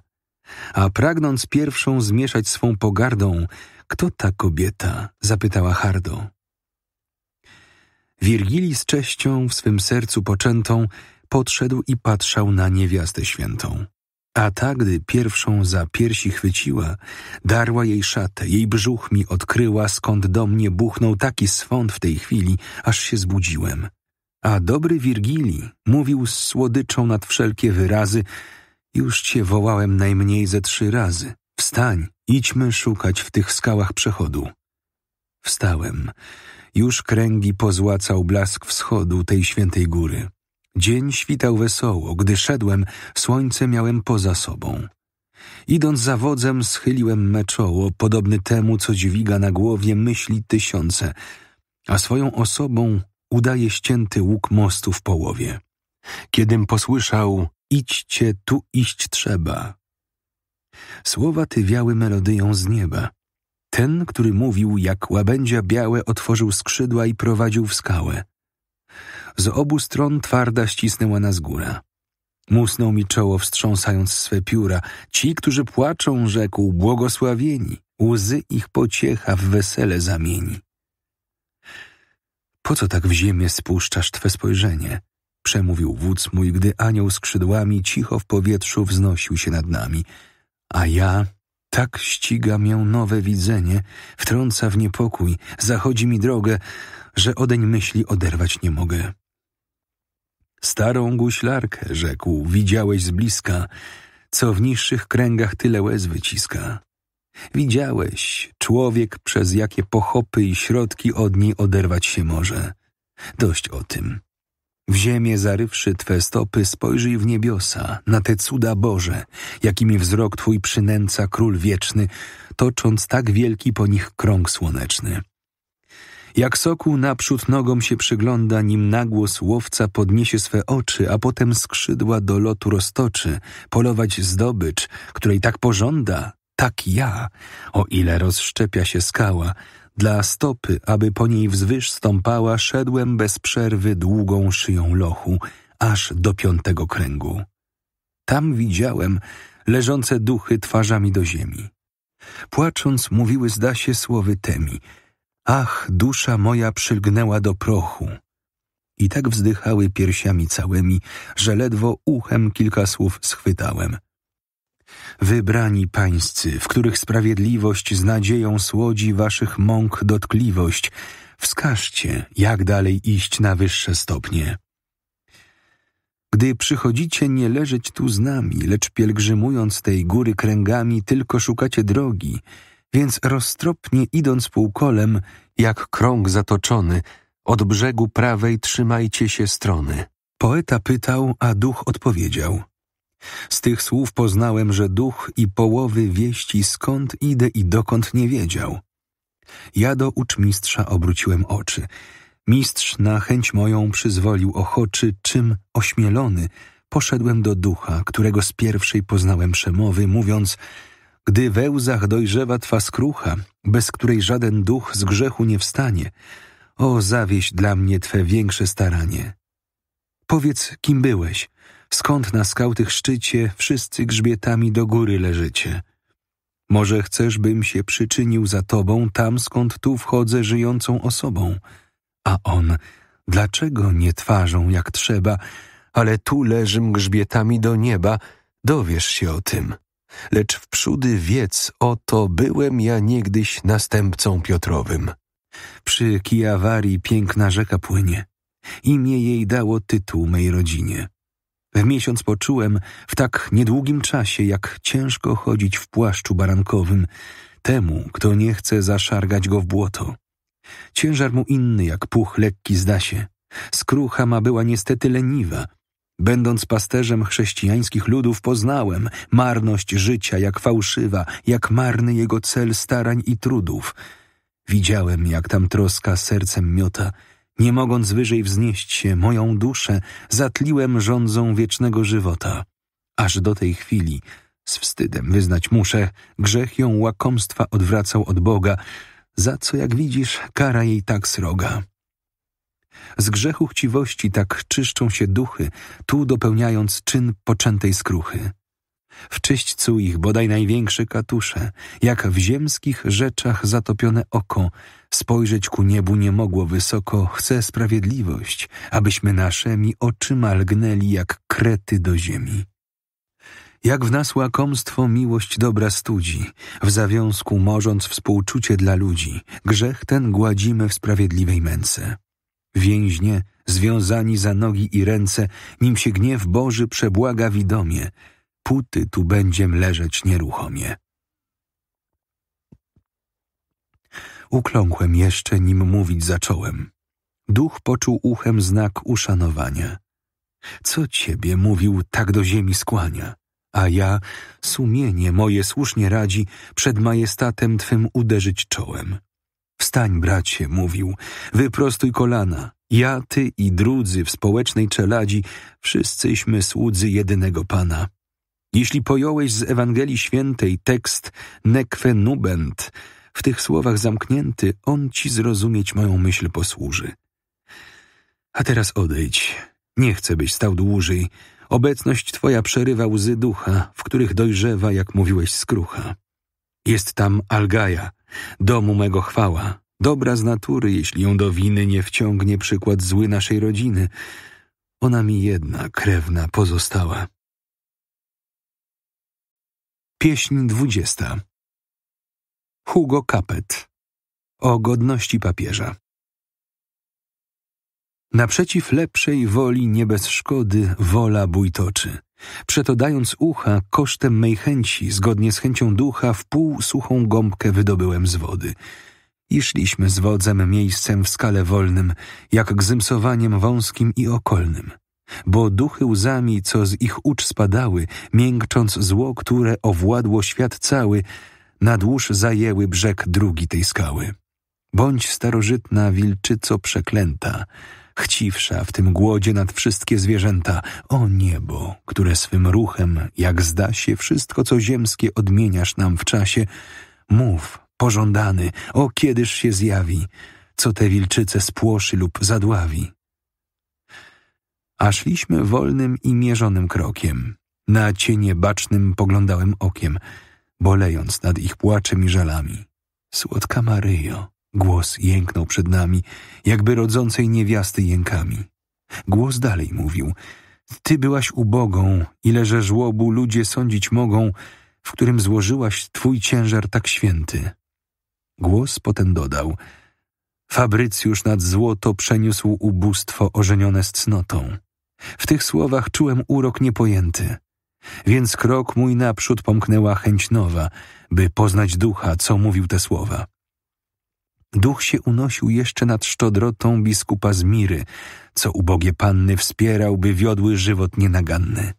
A: a pragnąc pierwszą zmieszać swą pogardą, kto ta kobieta? zapytała hardo. Wirgili z cześcią w swym sercu poczętą podszedł i patrzał na niewiastę świętą. A ta, gdy pierwszą za piersi chwyciła, darła jej szatę, jej brzuch mi odkryła, skąd do mnie buchnął taki swąd w tej chwili, aż się zbudziłem. A dobry Wirgili mówił z słodyczą nad wszelkie wyrazy, już cię wołałem najmniej ze trzy razy. Wstań, idźmy szukać w tych skałach przechodu. Wstałem. Już kręgi pozłacał blask wschodu tej świętej góry. Dzień świtał wesoło. Gdy szedłem, słońce miałem poza sobą. Idąc za wodzem, schyliłem me czoło, podobny temu, co dźwiga na głowie myśli tysiące, a swoją osobą udaje ścięty łuk mostu w połowie. Kiedym posłyszał idźcie, tu iść trzeba. Słowa ty wiały melodyją z nieba. Ten, który mówił, jak łabędzia białe, otworzył skrzydła i prowadził w skałę. Z obu stron twarda ścisnęła nas góra. Musnął mi czoło, wstrząsając swe pióra. Ci, którzy płaczą, rzekł, błogosławieni, łzy ich pociecha w wesele zamieni. Po co tak w ziemię spuszczasz twe spojrzenie? przemówił wódz mój, gdy anioł skrzydłami cicho w powietrzu wznosił się nad nami, a ja tak ściga mię nowe widzenie, wtrąca w niepokój, zachodzi mi drogę, że odeń myśli oderwać nie mogę. Starą guślarkę, rzekł, widziałeś z bliska, co w niższych kręgach tyle łez wyciska. Widziałeś, człowiek przez jakie pochopy i środki od niej oderwać się może. Dość o tym. W ziemię zarywszy Twe stopy, spojrzyj w niebiosa, na te cuda Boże, jakimi wzrok Twój przynęca Król Wieczny, tocząc tak wielki po nich krąg słoneczny. Jak sokół naprzód nogą się przygląda, nim nagłos łowca podniesie swe oczy, a potem skrzydła do lotu roztoczy, polować zdobycz, której tak pożąda, tak ja, o ile rozszczepia się skała, dla stopy, aby po niej wzwyż stąpała, szedłem bez przerwy długą szyją lochu, aż do piątego kręgu. Tam widziałem leżące duchy twarzami do ziemi. Płacząc mówiły zda się słowy temi. Ach, dusza moja przylgnęła do prochu. I tak wzdychały piersiami całymi, że ledwo uchem kilka słów schwytałem – Wybrani pańscy, w których sprawiedliwość z nadzieją słodzi waszych mąk dotkliwość, wskażcie, jak dalej iść na wyższe stopnie. Gdy przychodzicie nie leżeć tu z nami, lecz pielgrzymując tej góry kręgami, tylko szukacie drogi, więc roztropnie idąc półkolem, jak krąg zatoczony, od brzegu prawej trzymajcie się strony. Poeta pytał, a duch odpowiedział – z tych słów poznałem, że duch i połowy wieści skąd idę i dokąd nie wiedział. Ja do uczmistrza obróciłem oczy. Mistrz na chęć moją przyzwolił ochoczy, czym ośmielony poszedłem do ducha, którego z pierwszej poznałem przemowy, mówiąc gdy we łzach dojrzewa twa skrucha, bez której żaden duch z grzechu nie wstanie, o zawieść dla mnie twe większe staranie. Powiedz, kim byłeś, Skąd na skałtych szczycie wszyscy grzbietami do góry leżycie? Może chcesz, bym się przyczynił za tobą, tam skąd tu wchodzę żyjącą osobą? A on, dlaczego nie twarzą jak trzeba, ale tu leżym grzbietami do nieba, dowiesz się o tym. Lecz wprzódy wiedz, oto byłem ja niegdyś następcą Piotrowym. Przy Kijawarii piękna rzeka płynie. Imię jej dało tytuł mej rodzinie. W miesiąc poczułem w tak niedługim czasie, jak ciężko chodzić w płaszczu barankowym temu, kto nie chce zaszargać go w błoto. Ciężar mu inny jak puch lekki zda się. Skrucha ma była niestety leniwa. Będąc pasterzem chrześcijańskich ludów, poznałem marność życia jak fałszywa, jak marny jego cel starań i trudów. Widziałem, jak tam troska sercem miota – nie mogąc wyżej wznieść się, moją duszę zatliłem rządzą wiecznego żywota. Aż do tej chwili, z wstydem wyznać muszę, grzech ją łakomstwa odwracał od Boga, za co, jak widzisz, kara jej tak sroga. Z grzechu chciwości tak czyszczą się duchy, tu dopełniając czyn poczętej skruchy. W czyśćcu ich bodaj największe katusze, jak w ziemskich rzeczach zatopione oko – Spojrzeć ku niebu nie mogło wysoko, chce sprawiedliwość, abyśmy naszemi oczyma lgnęli jak krety do ziemi. Jak w nas łakomstwo miłość dobra studzi, w zawiązku morząc współczucie dla ludzi, grzech ten gładzimy w sprawiedliwej męce. Więźnie, związani za nogi i ręce, nim się gniew Boży przebłaga widomie, puty tu będziem leżeć nieruchomie. Ukląkłem jeszcze, nim mówić zacząłem. Duch poczuł uchem znak uszanowania. Co ciebie, mówił, tak do ziemi skłania? A ja, sumienie moje słusznie radzi, przed majestatem twym uderzyć czołem. Wstań, bracie, mówił, wyprostuj kolana. Ja, ty i drudzy w społecznej czeladzi, wszyscyśmy słudzy jedynego Pana. Jeśli pojąłeś z Ewangelii Świętej tekst neque nubent, w tych słowach zamknięty, on ci zrozumieć moją myśl posłuży. A teraz odejdź. Nie chcę, byś stał dłużej. Obecność twoja przerywa łzy ducha, w których dojrzewa, jak mówiłeś, skrucha. Jest tam Algaja, domu mego chwała, dobra z natury, jeśli ją do winy nie wciągnie przykład zły naszej rodziny. Ona mi jedna, krewna, pozostała. Pieśń dwudziesta. Hugo Capet o godności papieża. Naprzeciw lepszej woli nie bez szkody wola bój toczy. Przeto dając ucha, kosztem mej chęci, zgodnie z chęcią ducha, w pół suchą gąbkę wydobyłem z wody. I szliśmy z wodzem miejscem w skale wolnym, jak gzymsowaniem wąskim i okolnym. Bo duchy łzami, co z ich ucz spadały, miękcząc zło, które owładło świat cały, nadłóż zajęły brzeg drugi tej skały. Bądź starożytna wilczyco przeklęta, chciwsza w tym głodzie nad wszystkie zwierzęta, o niebo, które swym ruchem, jak zda się, wszystko co ziemskie odmieniasz nam w czasie, mów, pożądany, o kiedyż się zjawi, co te wilczyce spłoszy lub zadławi. A szliśmy wolnym i mierzonym krokiem, na cienie bacznym poglądałem okiem – bolejąc nad ich płaczem i żalami. Słodka Maryjo, głos jęknął przed nami, jakby rodzącej niewiasty jękami. Głos dalej mówił, ty byłaś ubogą, ileże żłobu ludzie sądzić mogą, w którym złożyłaś twój ciężar tak święty. Głos potem dodał, Fabrycjusz nad złoto przeniósł ubóstwo ożenione z cnotą. W tych słowach czułem urok niepojęty. Więc krok mój naprzód pomknęła chęć nowa, by poznać ducha, co mówił te słowa. Duch się unosił jeszcze nad szczodrotą biskupa z Miry, co ubogie panny wspierał, by wiodły żywot nienaganny.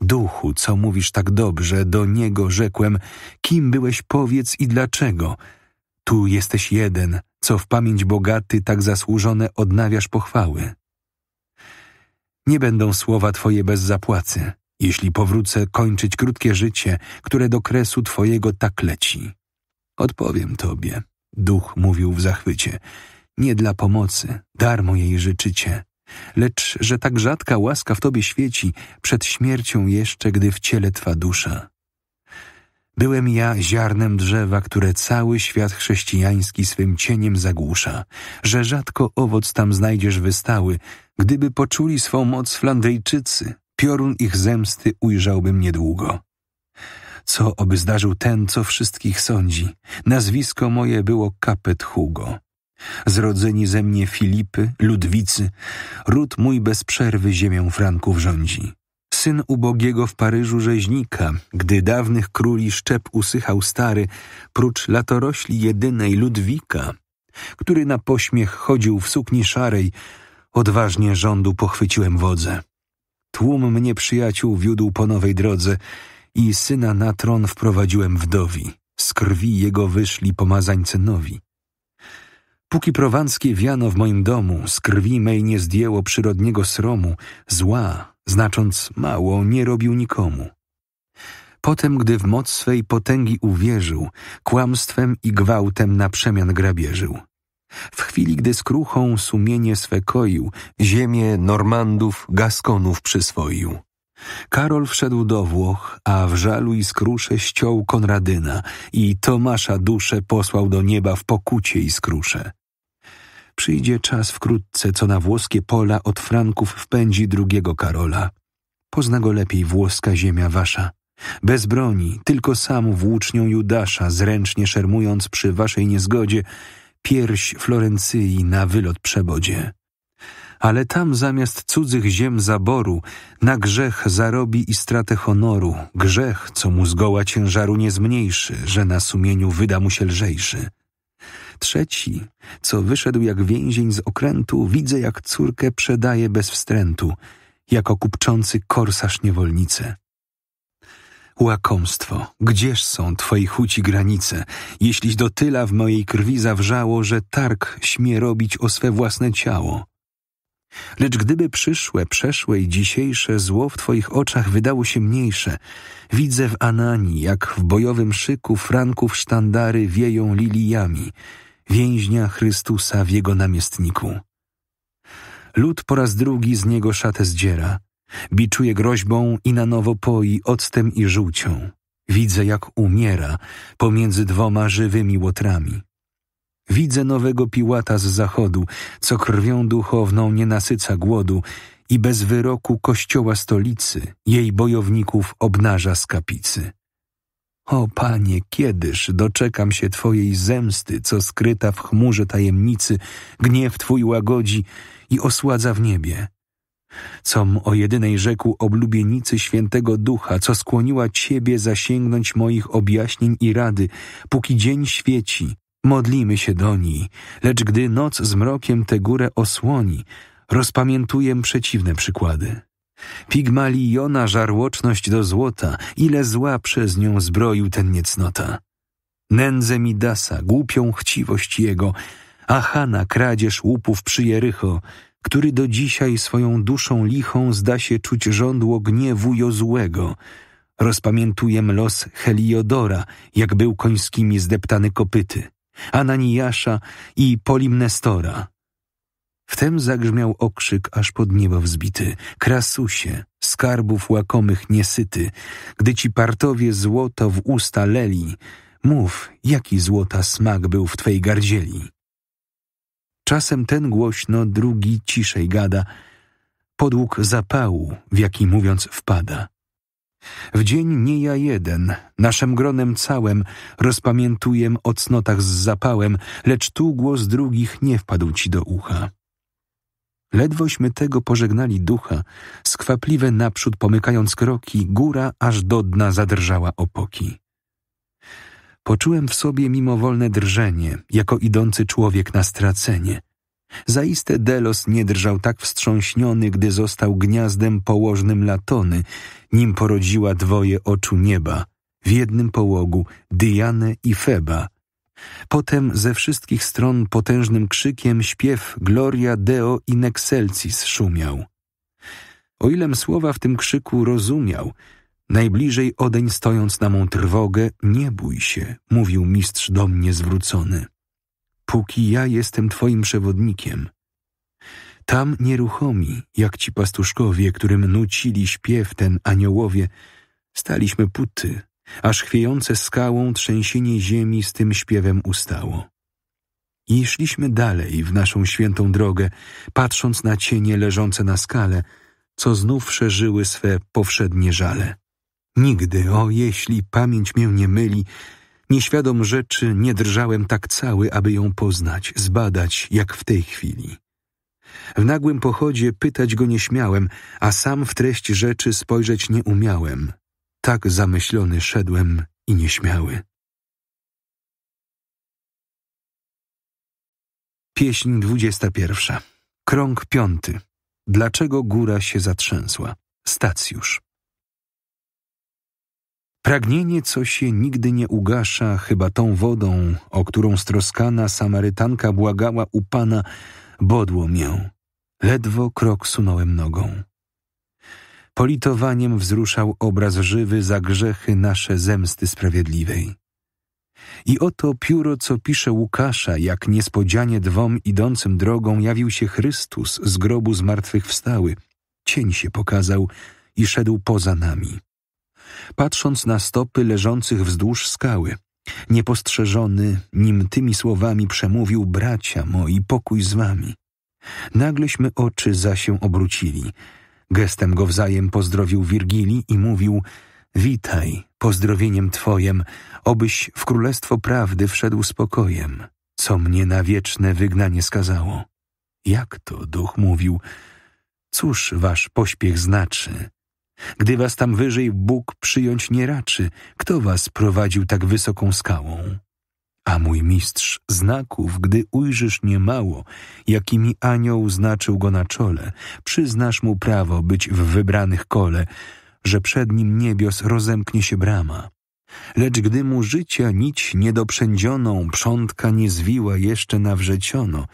A: Duchu, co mówisz tak dobrze, do niego rzekłem, kim byłeś powiedz i dlaczego. Tu jesteś jeden, co w pamięć bogaty tak zasłużone odnawiasz pochwały. Nie będą słowa twoje bez zapłacy jeśli powrócę kończyć krótkie życie, które do kresu twojego tak leci? Odpowiem tobie, duch mówił w zachwycie, nie dla pomocy, darmo jej życzycie, lecz że tak rzadka łaska w tobie świeci, przed śmiercią jeszcze, gdy w ciele twa dusza. Byłem ja ziarnem drzewa, które cały świat chrześcijański swym cieniem zagłusza, że rzadko owoc tam znajdziesz wystały, gdyby poczuli swą moc Flandryjczycy, piorun ich zemsty ujrzałbym niedługo. Co oby zdarzył ten, co wszystkich sądzi? Nazwisko moje było Capet Hugo. Zrodzeni ze mnie Filipy, Ludwicy, ród mój bez przerwy ziemią Franków rządzi. Syn ubogiego w Paryżu rzeźnika, gdy dawnych króli szczep usychał stary, prócz latorośli jedynej Ludwika, który na pośmiech chodził w sukni szarej, odważnie rządu pochwyciłem wodze. Tłum mnie przyjaciół wiódł po nowej drodze i syna na tron wprowadziłem wdowi. Z krwi jego wyszli pomazańcy nowi. Póki prowanskie wiano w moim domu, z krwi mej nie zdjęło przyrodniego sromu, zła, znacząc mało, nie robił nikomu. Potem, gdy w moc swej potęgi uwierzył, kłamstwem i gwałtem na przemian grabieżył. W chwili, gdy skruchą sumienie swe koił, ziemię Normandów, Gaskonów przyswoił. Karol wszedł do Włoch, a w żalu i skrusze ściął Konradyna i Tomasza duszę posłał do nieba w pokucie i skrusze. Przyjdzie czas wkrótce, co na włoskie pola od Franków wpędzi drugiego Karola. Pozna go lepiej włoska ziemia wasza. Bez broni, tylko sam włócznią Judasza, zręcznie szermując przy waszej niezgodzie, pierś Florencyi na wylot przebodzie. Ale tam zamiast cudzych ziem zaboru, na grzech zarobi i stratę honoru, grzech, co mu zgoła ciężaru nie zmniejszy, że na sumieniu wyda mu się lżejszy. Trzeci, co wyszedł jak więzień z okrętu, widzę jak córkę przedaje bez wstrętu, jako kupczący korsarz niewolnicę. Łakomstwo, gdzież są twoi chuci granice, jeśliś do tyla w mojej krwi zawrzało, że targ śmie robić o swe własne ciało? Lecz gdyby przyszłe, przeszłe i dzisiejsze zło w twoich oczach wydało się mniejsze, widzę w Anani, jak w bojowym szyku franków sztandary wieją liliami, więźnia Chrystusa w jego namiestniku. Lud po raz drugi z niego szatę zdziera – Biczuje groźbą i na nowo poi octem i żółcią. Widzę, jak umiera pomiędzy dwoma żywymi łotrami. Widzę nowego piłata z zachodu, co krwią duchowną nie nasyca głodu i bez wyroku kościoła stolicy jej bojowników obnaża z kapicy. O Panie, kiedyż doczekam się Twojej zemsty, co skryta w chmurze tajemnicy, gniew Twój łagodzi i osładza w niebie com o jedynej rzeku oblubienicy świętego ducha, co skłoniła ciebie zasięgnąć moich objaśnień i rady, póki dzień świeci, modlimy się do niej, lecz gdy noc z mrokiem tę górę osłoni, rozpamiętuję przeciwne przykłady. Pigmaliona żarłoczność do złota, ile zła przez nią zbroił ten niecnota. Nędzę Midasa, głupią chciwość jego, Achana kradzież łupów przy Jericho, który do dzisiaj swoją duszą lichą zda się czuć żądło gniewu Jozłego. Rozpamiętujem los Heliodora, jak był końskimi zdeptany kopyty, Ananiasza i Polimnestora. Wtem zagrzmiał okrzyk aż pod niebo wzbity. Krasusie, skarbów łakomych niesyty, gdy ci partowie złoto w usta leli, mów, jaki złota smak był w twej gardzieli. Czasem ten głośno, drugi ciszej gada, podług zapału, w jaki mówiąc wpada. W dzień nie ja jeden, naszym gronem całym rozpamiętuję o cnotach z zapałem, lecz tu głos drugich nie wpadł ci do ucha. Ledwośmy tego pożegnali ducha, skwapliwe naprzód pomykając kroki, góra aż do dna zadrżała opoki. Poczułem w sobie mimowolne drżenie, jako idący człowiek na stracenie. Zaiste Delos nie drżał tak wstrząśniony, gdy został gniazdem położnym Latony, nim porodziła dwoje oczu nieba, w jednym połogu Dianę i Feba. Potem ze wszystkich stron potężnym krzykiem śpiew Gloria Deo in Excelsis szumiał. O ilem słowa w tym krzyku rozumiał – Najbliżej odeń stojąc na mą trwogę, nie bój się, mówił mistrz do mnie zwrócony. Póki ja jestem twoim przewodnikiem. Tam nieruchomi, jak ci pastuszkowie, którym nucili śpiew ten aniołowie, staliśmy puty, aż chwiejące skałą trzęsienie ziemi z tym śpiewem ustało. I szliśmy dalej w naszą świętą drogę, patrząc na cienie leżące na skale, co znów szerzyły swe powszednie żale. Nigdy, o jeśli pamięć mię nie myli, nieświadom rzeczy nie drżałem tak cały, aby ją poznać, zbadać, jak w tej chwili. W nagłym pochodzie pytać go nie śmiałem, a sam w treść rzeczy spojrzeć nie umiałem. Tak zamyślony szedłem i nieśmiały. Pieśń dwudziesta pierwsza. Krąg piąty. Dlaczego góra się zatrzęsła? Stacjusz. Pragnienie, co się nigdy nie ugasza, chyba tą wodą, o którą stroskana Samarytanka błagała u Pana, bodło mię. Ledwo krok sunąłem nogą. Politowaniem wzruszał obraz żywy za grzechy nasze zemsty sprawiedliwej. I oto pióro, co pisze Łukasza, jak niespodzianie dwom idącym drogą jawił się Chrystus z grobu zmartwychwstały. Cień się pokazał i szedł poza nami patrząc na stopy leżących wzdłuż skały. Niepostrzeżony, nim tymi słowami przemówił bracia moi, pokój z wami. Nagleśmy oczy za się obrócili. Gestem go wzajem pozdrowił Wirgili i mówił Witaj, pozdrowieniem Twojem, obyś w królestwo prawdy wszedł spokojem, co mnie na wieczne wygnanie skazało. Jak to, duch mówił, cóż wasz pośpiech znaczy? Gdy was tam wyżej Bóg przyjąć nie raczy, kto was prowadził tak wysoką skałą? A mój mistrz znaków, gdy ujrzysz niemało, jakimi anioł znaczył go na czole, przyznasz mu prawo być w wybranych kole, że przed nim niebios rozemknie się brama. Lecz gdy mu życia nić niedoprzędzioną przątka nie zwiła jeszcze nawrzeciono,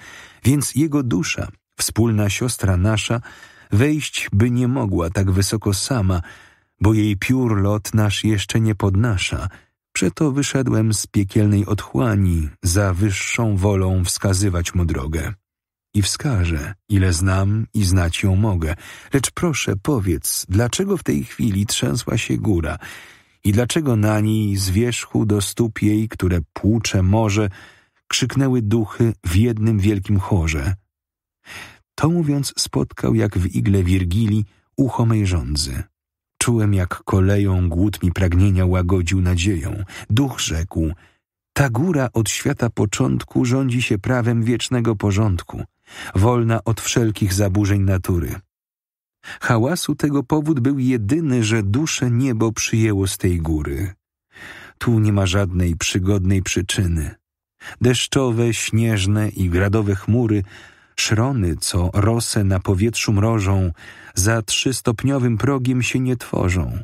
A: więc jego dusza, wspólna siostra nasza, Wejść by nie mogła tak wysoko sama, bo jej piór lot nasz jeszcze nie podnasza. Przeto wyszedłem z piekielnej otchłani, za wyższą wolą wskazywać mu drogę. I wskażę, ile znam i znać ją mogę. Lecz proszę, powiedz, dlaczego w tej chwili trzęsła się góra i dlaczego na niej z wierzchu do stóp jej, które płucze morze, krzyknęły duchy w jednym wielkim chorze – to mówiąc, spotkał jak w igle Wirgilii ucho mej żądzy. Czułem, jak koleją głód mi pragnienia łagodził nadzieją. Duch rzekł, ta góra od świata początku rządzi się prawem wiecznego porządku, wolna od wszelkich zaburzeń natury. Hałasu tego powód był jedyny, że duszę niebo przyjęło z tej góry. Tu nie ma żadnej przygodnej przyczyny. Deszczowe, śnieżne i gradowe chmury – Szrony, co rosę na powietrzu mrożą, za trzystopniowym progiem się nie tworzą.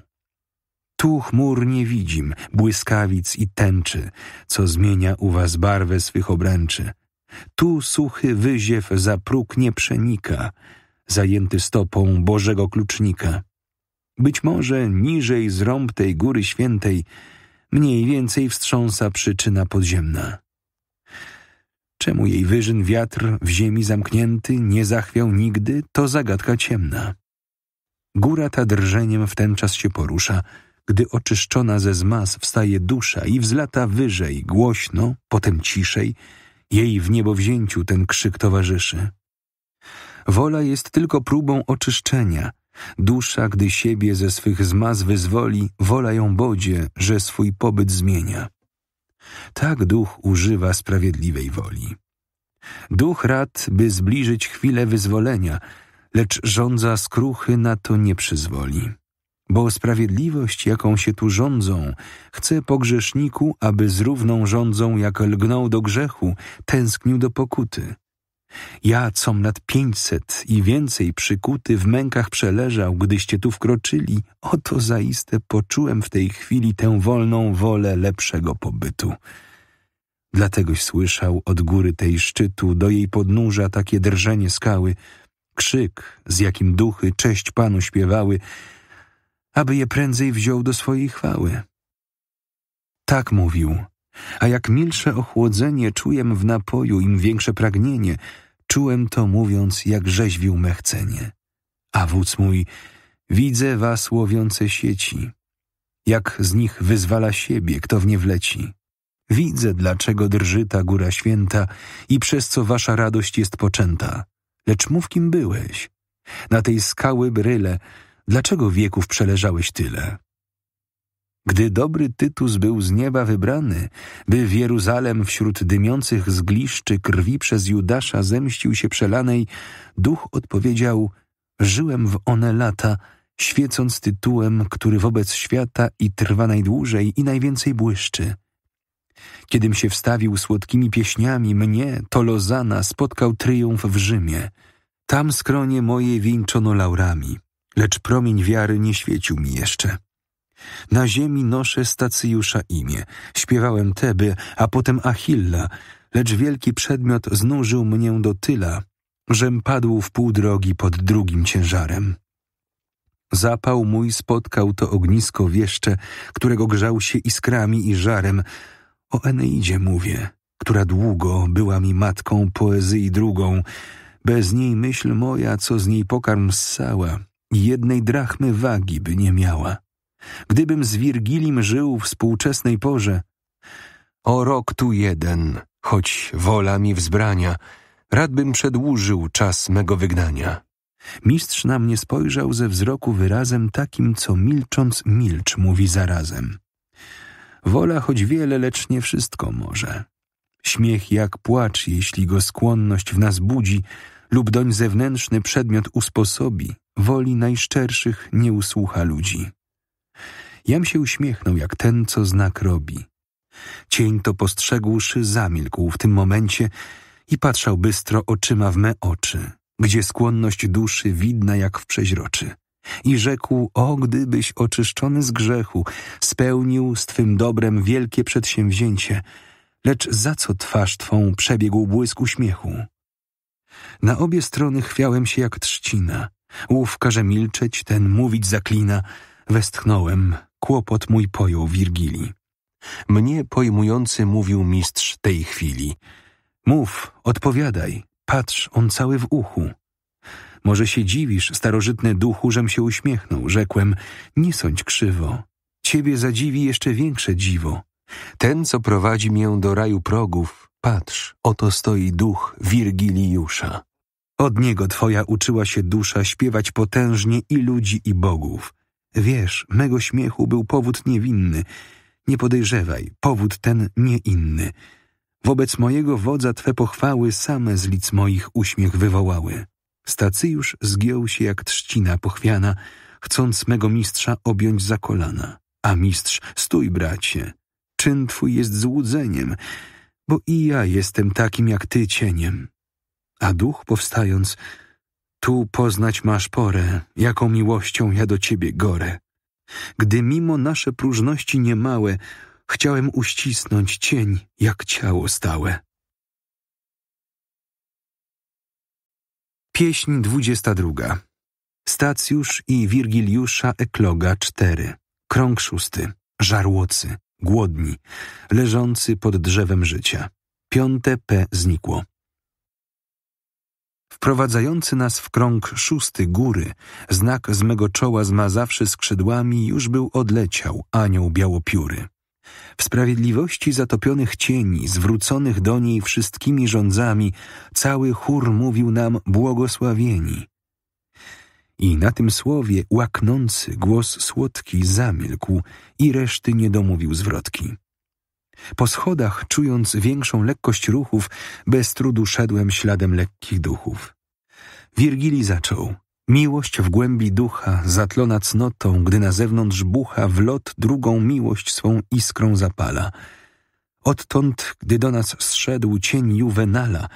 A: Tu chmur nie widzim, błyskawic i tęczy, co zmienia u was barwę swych obręczy. Tu suchy wyziew za próg nie przenika, zajęty stopą Bożego Klucznika. Być może niżej z rąb tej góry świętej mniej więcej wstrząsa przyczyna podziemna. Czemu jej wyżyn wiatr w ziemi zamknięty nie zachwiał nigdy, to zagadka ciemna. Góra ta drżeniem w ten czas się porusza, gdy oczyszczona ze zmas wstaje dusza i wzlata wyżej, głośno, potem ciszej, jej w niebowzięciu ten krzyk towarzyszy. Wola jest tylko próbą oczyszczenia. Dusza, gdy siebie ze swych zmaz wyzwoli, wola ją bodzie, że swój pobyt zmienia. Tak duch używa sprawiedliwej woli. Duch rad, by zbliżyć chwilę wyzwolenia, lecz rządza skruchy na to nie przyzwoli. Bo sprawiedliwość, jaką się tu rządzą, chce po grzeszniku, aby z równą rządzą, jak lgnął do grzechu, tęsknił do pokuty. Ja, com nad pięćset i więcej przykuty w mękach przeleżał, gdyście tu wkroczyli, oto zaiste poczułem w tej chwili tę wolną wolę lepszego pobytu. Dlategoś słyszał od góry tej szczytu do jej podnóża takie drżenie skały, krzyk, z jakim duchy cześć Panu śpiewały, aby je prędzej wziął do swojej chwały. Tak mówił, a jak milsze ochłodzenie czuję w napoju, im większe pragnienie – Czułem to mówiąc, jak rzeźwił mechcenie. A wódz mój, widzę was łowiące sieci. Jak z nich wyzwala siebie, kto w nie wleci. Widzę, dlaczego drży ta góra święta i przez co wasza radość jest poczęta. Lecz mów, kim byłeś. Na tej skały bryle, dlaczego wieków przeleżałeś tyle? Gdy dobry Tytus był z nieba wybrany, by w Jeruzalem wśród dymiących zgliszczy krwi przez Judasza zemścił się przelanej, duch odpowiedział Żyłem w one lata, świecąc tytułem, który wobec świata i trwa najdłużej i najwięcej błyszczy. Kiedym się wstawił słodkimi pieśniami, mnie, to lozana spotkał tryumf w Rzymie. Tam skronie moje wieńczono laurami, lecz promień wiary nie świecił mi jeszcze. Na ziemi noszę stacjusza imię. Śpiewałem Teby, a potem Achilla, lecz wielki przedmiot znużył mnie do tyla, żem padł w pół drogi pod drugim ciężarem. Zapał mój spotkał to ognisko wieszcze, którego grzał się iskrami i żarem. O Eneidzie mówię, która długo była mi matką poezji drugą. Bez niej myśl moja, co z niej pokarm ssała, jednej drachmy wagi by nie miała. Gdybym z Wirgilim żył współczesnej porze. O rok tu jeden, choć wola mi wzbrania, radbym przedłużył czas mego wygnania. Mistrz na mnie spojrzał ze wzroku wyrazem takim, co milcząc milcz mówi zarazem. Wola choć wiele, lecz nie wszystko może. Śmiech jak płacz, jeśli go skłonność w nas budzi lub doń zewnętrzny przedmiot usposobi, woli najszczerszych nie usłucha ludzi. Jam się uśmiechnął, jak ten, co znak robi. Cień to postrzegłszy, zamilkł w tym momencie i patrzał bystro oczyma w me oczy, gdzie skłonność duszy widna jak w przeźroczy. I rzekł, o gdybyś oczyszczony z grzechu, spełnił z twym dobrem wielkie przedsięwzięcie, lecz za co twarz twą przebiegł błysk uśmiechu? Na obie strony chwiałem się jak trzcina. Łów każe milczeć, ten mówić zaklina. Westchnąłem, kłopot mój pojął Wirgili. Mnie pojmujący mówił mistrz tej chwili. Mów, odpowiadaj, patrz on cały w uchu. Może się dziwisz, starożytny duchu, żem się uśmiechnął. Rzekłem, nie sądź krzywo. Ciebie zadziwi jeszcze większe dziwo. Ten, co prowadzi mię do raju progów, patrz, oto stoi duch Wirgiliusza. Od niego twoja uczyła się dusza śpiewać potężnie i ludzi, i bogów. Wiesz, mego śmiechu był powód niewinny. Nie podejrzewaj, powód ten nie inny. Wobec mojego wodza twe pochwały same z lic moich uśmiech wywołały. Stacyjusz zgiął się jak trzcina pochwiana, chcąc mego mistrza objąć za kolana. A mistrz, stój bracie, czyn twój jest złudzeniem, bo i ja jestem takim jak ty cieniem. A duch powstając tu poznać masz porę, jaką miłością ja do ciebie gorę. Gdy mimo nasze próżności niemałe, chciałem uścisnąć cień jak ciało stałe. Pieśń 22. Stacjusz i Wirgiliusza Ekloga 4. Krąg szósty. Żarłocy, głodni, leżący pod drzewem życia. Piąte P znikło. Wprowadzający nas w krąg szósty góry, znak z mego czoła zmazawszy skrzydłami, już był odleciał anioł białopióry. W sprawiedliwości zatopionych cieni, zwróconych do niej wszystkimi rządzami, cały chór mówił nam błogosławieni. I na tym słowie łaknący głos słodki zamilkł i reszty nie domówił zwrotki. Po schodach, czując większą lekkość ruchów, bez trudu szedłem śladem lekkich duchów. Wirgili zaczął. Miłość w głębi ducha, zatlona cnotą, gdy na zewnątrz bucha, w lot drugą miłość swą iskrą zapala. Odtąd, gdy do nas zszedł cień Juvenala,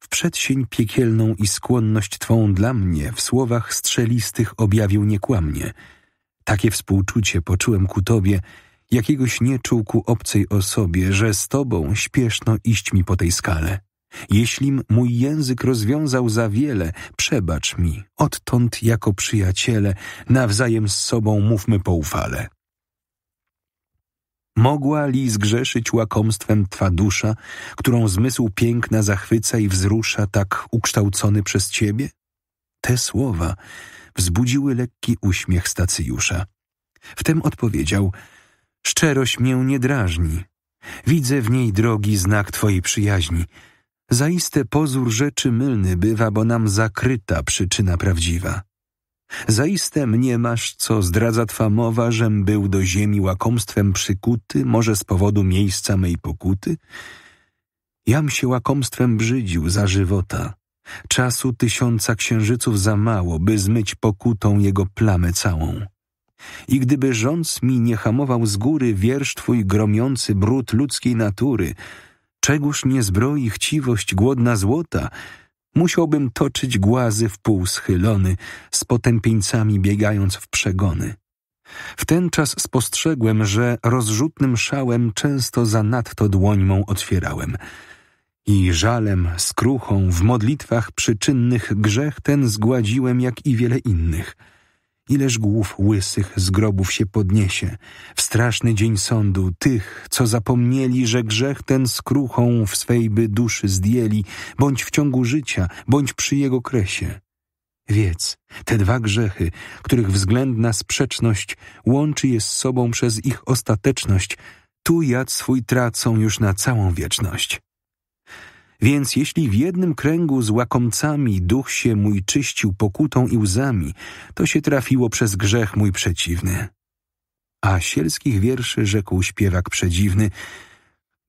A: w przedsień piekielną i skłonność Twą dla mnie w słowach strzelistych objawił niekłamnie. Takie współczucie poczułem ku Tobie, Jakiegoś nie czuł ku obcej osobie, że z tobą śpieszno iść mi po tej skale. Jeślim mój język rozwiązał za wiele, przebacz mi, odtąd jako przyjaciele, nawzajem z sobą mówmy poufale. Mogła li zgrzeszyć łakomstwem twa dusza, którą zmysł piękna zachwyca i wzrusza tak ukształcony przez ciebie? Te słowa wzbudziły lekki uśmiech Stacjusza. Wtem odpowiedział – Szczerość mię nie drażni. Widzę w niej drogi znak Twojej przyjaźni. Zaiste pozór rzeczy mylny bywa, bo nam zakryta przyczyna prawdziwa. Zaiste mniemasz, co zdradza Twa mowa, żem był do ziemi łakomstwem przykuty, może z powodu miejsca mej pokuty? Jam się łakomstwem brzydził za żywota. Czasu tysiąca księżyców za mało, by zmyć pokutą jego plamę całą. I gdyby rządz mi nie hamował z góry wiersz twój gromiący brud ludzkiej natury, czegóż nie zbroi chciwość głodna złota, musiałbym toczyć głazy w pół schylony, z potępieńcami biegając w przegony. W ten czas spostrzegłem, że rozrzutnym szałem często zanadto dłoń mą otwierałem. I żalem, skruchą, w modlitwach przyczynnych grzech ten zgładziłem jak i wiele innych – Ileż głów łysych z grobów się podniesie w straszny dzień sądu tych, co zapomnieli, że grzech ten skruchą w swej by duszy zdjęli, bądź w ciągu życia, bądź przy jego kresie. Wiedz, te dwa grzechy, których względna sprzeczność łączy je z sobą przez ich ostateczność, tu jad swój tracą już na całą wieczność. Więc jeśli w jednym kręgu z łakomcami duch się mój czyścił pokutą i łzami, to się trafiło przez grzech mój przeciwny. A sielskich wierszy rzekł śpiewak przedziwny,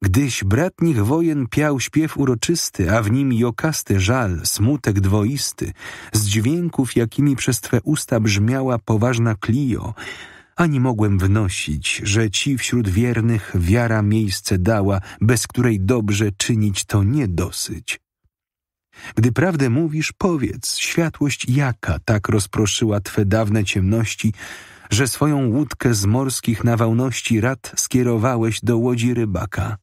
A: Gdyś bratnich wojen piał śpiew uroczysty, a w nim jokasty żal, smutek dwoisty, z dźwięków, jakimi przez twe usta brzmiała poważna klio ani mogłem wnosić, że ci wśród wiernych wiara miejsce dała, bez której dobrze czynić to nie dosyć. Gdy prawdę mówisz, powiedz, światłość jaka tak rozproszyła twe dawne ciemności, że swoją łódkę z morskich nawałności rad skierowałeś do łodzi rybaka.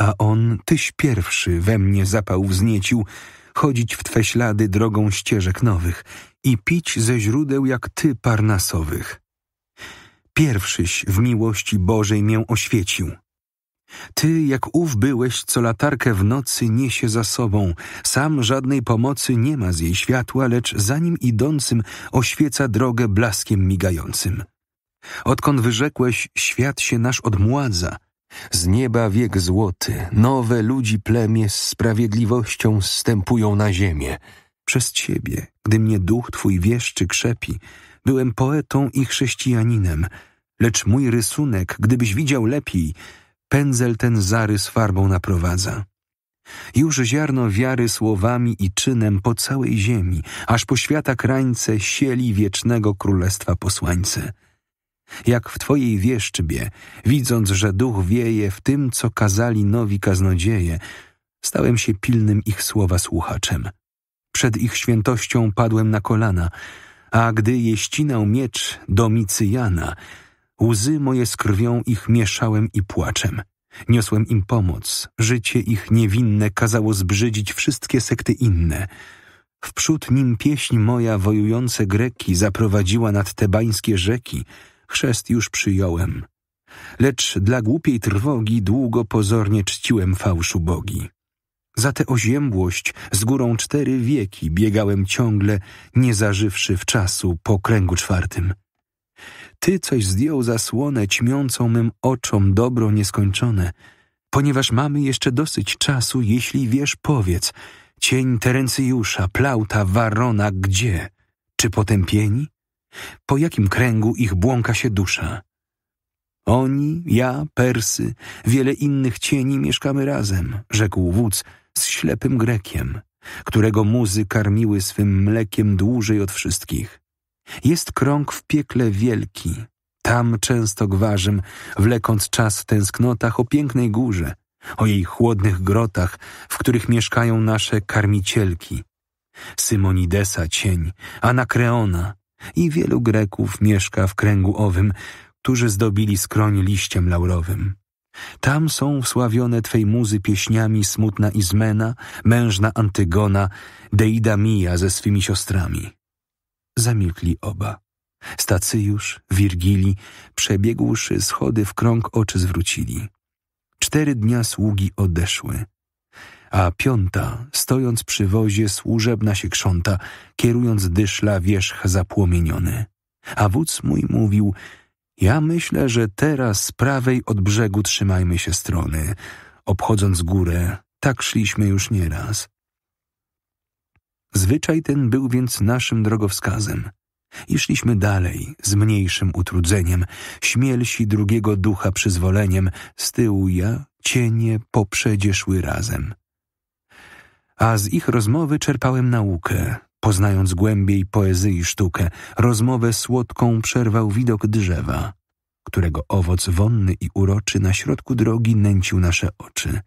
A: A on, tyś pierwszy we mnie zapał wzniecił, chodzić w twe ślady drogą ścieżek nowych i pić ze źródeł jak ty parnasowych pierwszyś w miłości Bożej mię oświecił. Ty, jak ów byłeś, co latarkę w nocy niesie za sobą, sam żadnej pomocy nie ma z jej światła, lecz za nim idącym oświeca drogę blaskiem migającym. Odkąd wyrzekłeś, świat się nasz odmładza. Z nieba wiek złoty, nowe ludzi plemię z sprawiedliwością stępują na ziemię. Przez ciebie, gdy mnie duch twój wieszczy krzepi, Byłem poetą i chrześcijaninem, lecz mój rysunek, gdybyś widział lepiej, pędzel ten zarys farbą naprowadza. Już ziarno wiary słowami i czynem po całej ziemi, aż po świata krańce sieli wiecznego królestwa posłańce. Jak w Twojej wieszczbie, widząc, że duch wieje w tym, co kazali nowi kaznodzieje, stałem się pilnym ich słowa słuchaczem. Przed ich świętością padłem na kolana – a gdy jeścinał miecz do Micyjana, łzy moje z krwią ich mieszałem i płaczem. Niosłem im pomoc, życie ich niewinne kazało zbrzydzić wszystkie sekty inne. Wprzód nim pieśń moja wojujące Greki zaprowadziła nad tebańskie rzeki, chrzest już przyjąłem. Lecz dla głupiej trwogi długo pozornie czciłem fałszu bogi. Za tę oziębłość z górą cztery wieki biegałem ciągle, nie zażywszy w czasu po kręgu czwartym. Ty coś zdjął zasłonę ćmiącą mym oczom dobro nieskończone, ponieważ mamy jeszcze dosyć czasu, jeśli wiesz, powiedz, cień Terencjusza, Plauta, Warona, gdzie? Czy potępieni? Po jakim kręgu ich błąka się dusza? Oni, ja, Persy, wiele innych cieni mieszkamy razem, rzekł wódz, z ślepym Grekiem, którego muzy karmiły swym mlekiem dłużej od wszystkich. Jest krąg w piekle wielki, tam często gwarzym, wlekąc czas w tęsknotach o pięknej górze, o jej chłodnych grotach, w których mieszkają nasze karmicielki. Symonidesa cień, Anakreona i wielu Greków mieszka w kręgu owym, którzy zdobili skroń liściem laurowym. Tam są wsławione Twej muzy pieśniami smutna Izmena, mężna Antygona, Deida Mija ze swymi siostrami. Zamilkli oba. Stacyjusz, Wirgili, przebiegłszy schody w krąg oczy zwrócili. Cztery dnia sługi odeszły. A piąta, stojąc przy wozie, służebna się krząta, kierując dyszla wierzch zapłomieniony. A wódz mój mówił – ja myślę, że teraz z prawej od brzegu trzymajmy się strony. Obchodząc górę, tak szliśmy już nieraz. Zwyczaj ten był więc naszym drogowskazem. I szliśmy dalej, z mniejszym utrudzeniem, śmielsi drugiego ducha przyzwoleniem, z tyłu ja, cienie poprzedzie szły razem. A z ich rozmowy czerpałem naukę, Poznając głębiej poezję i sztukę, rozmowę słodką przerwał widok drzewa, którego owoc wonny i uroczy na środku drogi nęcił nasze oczy.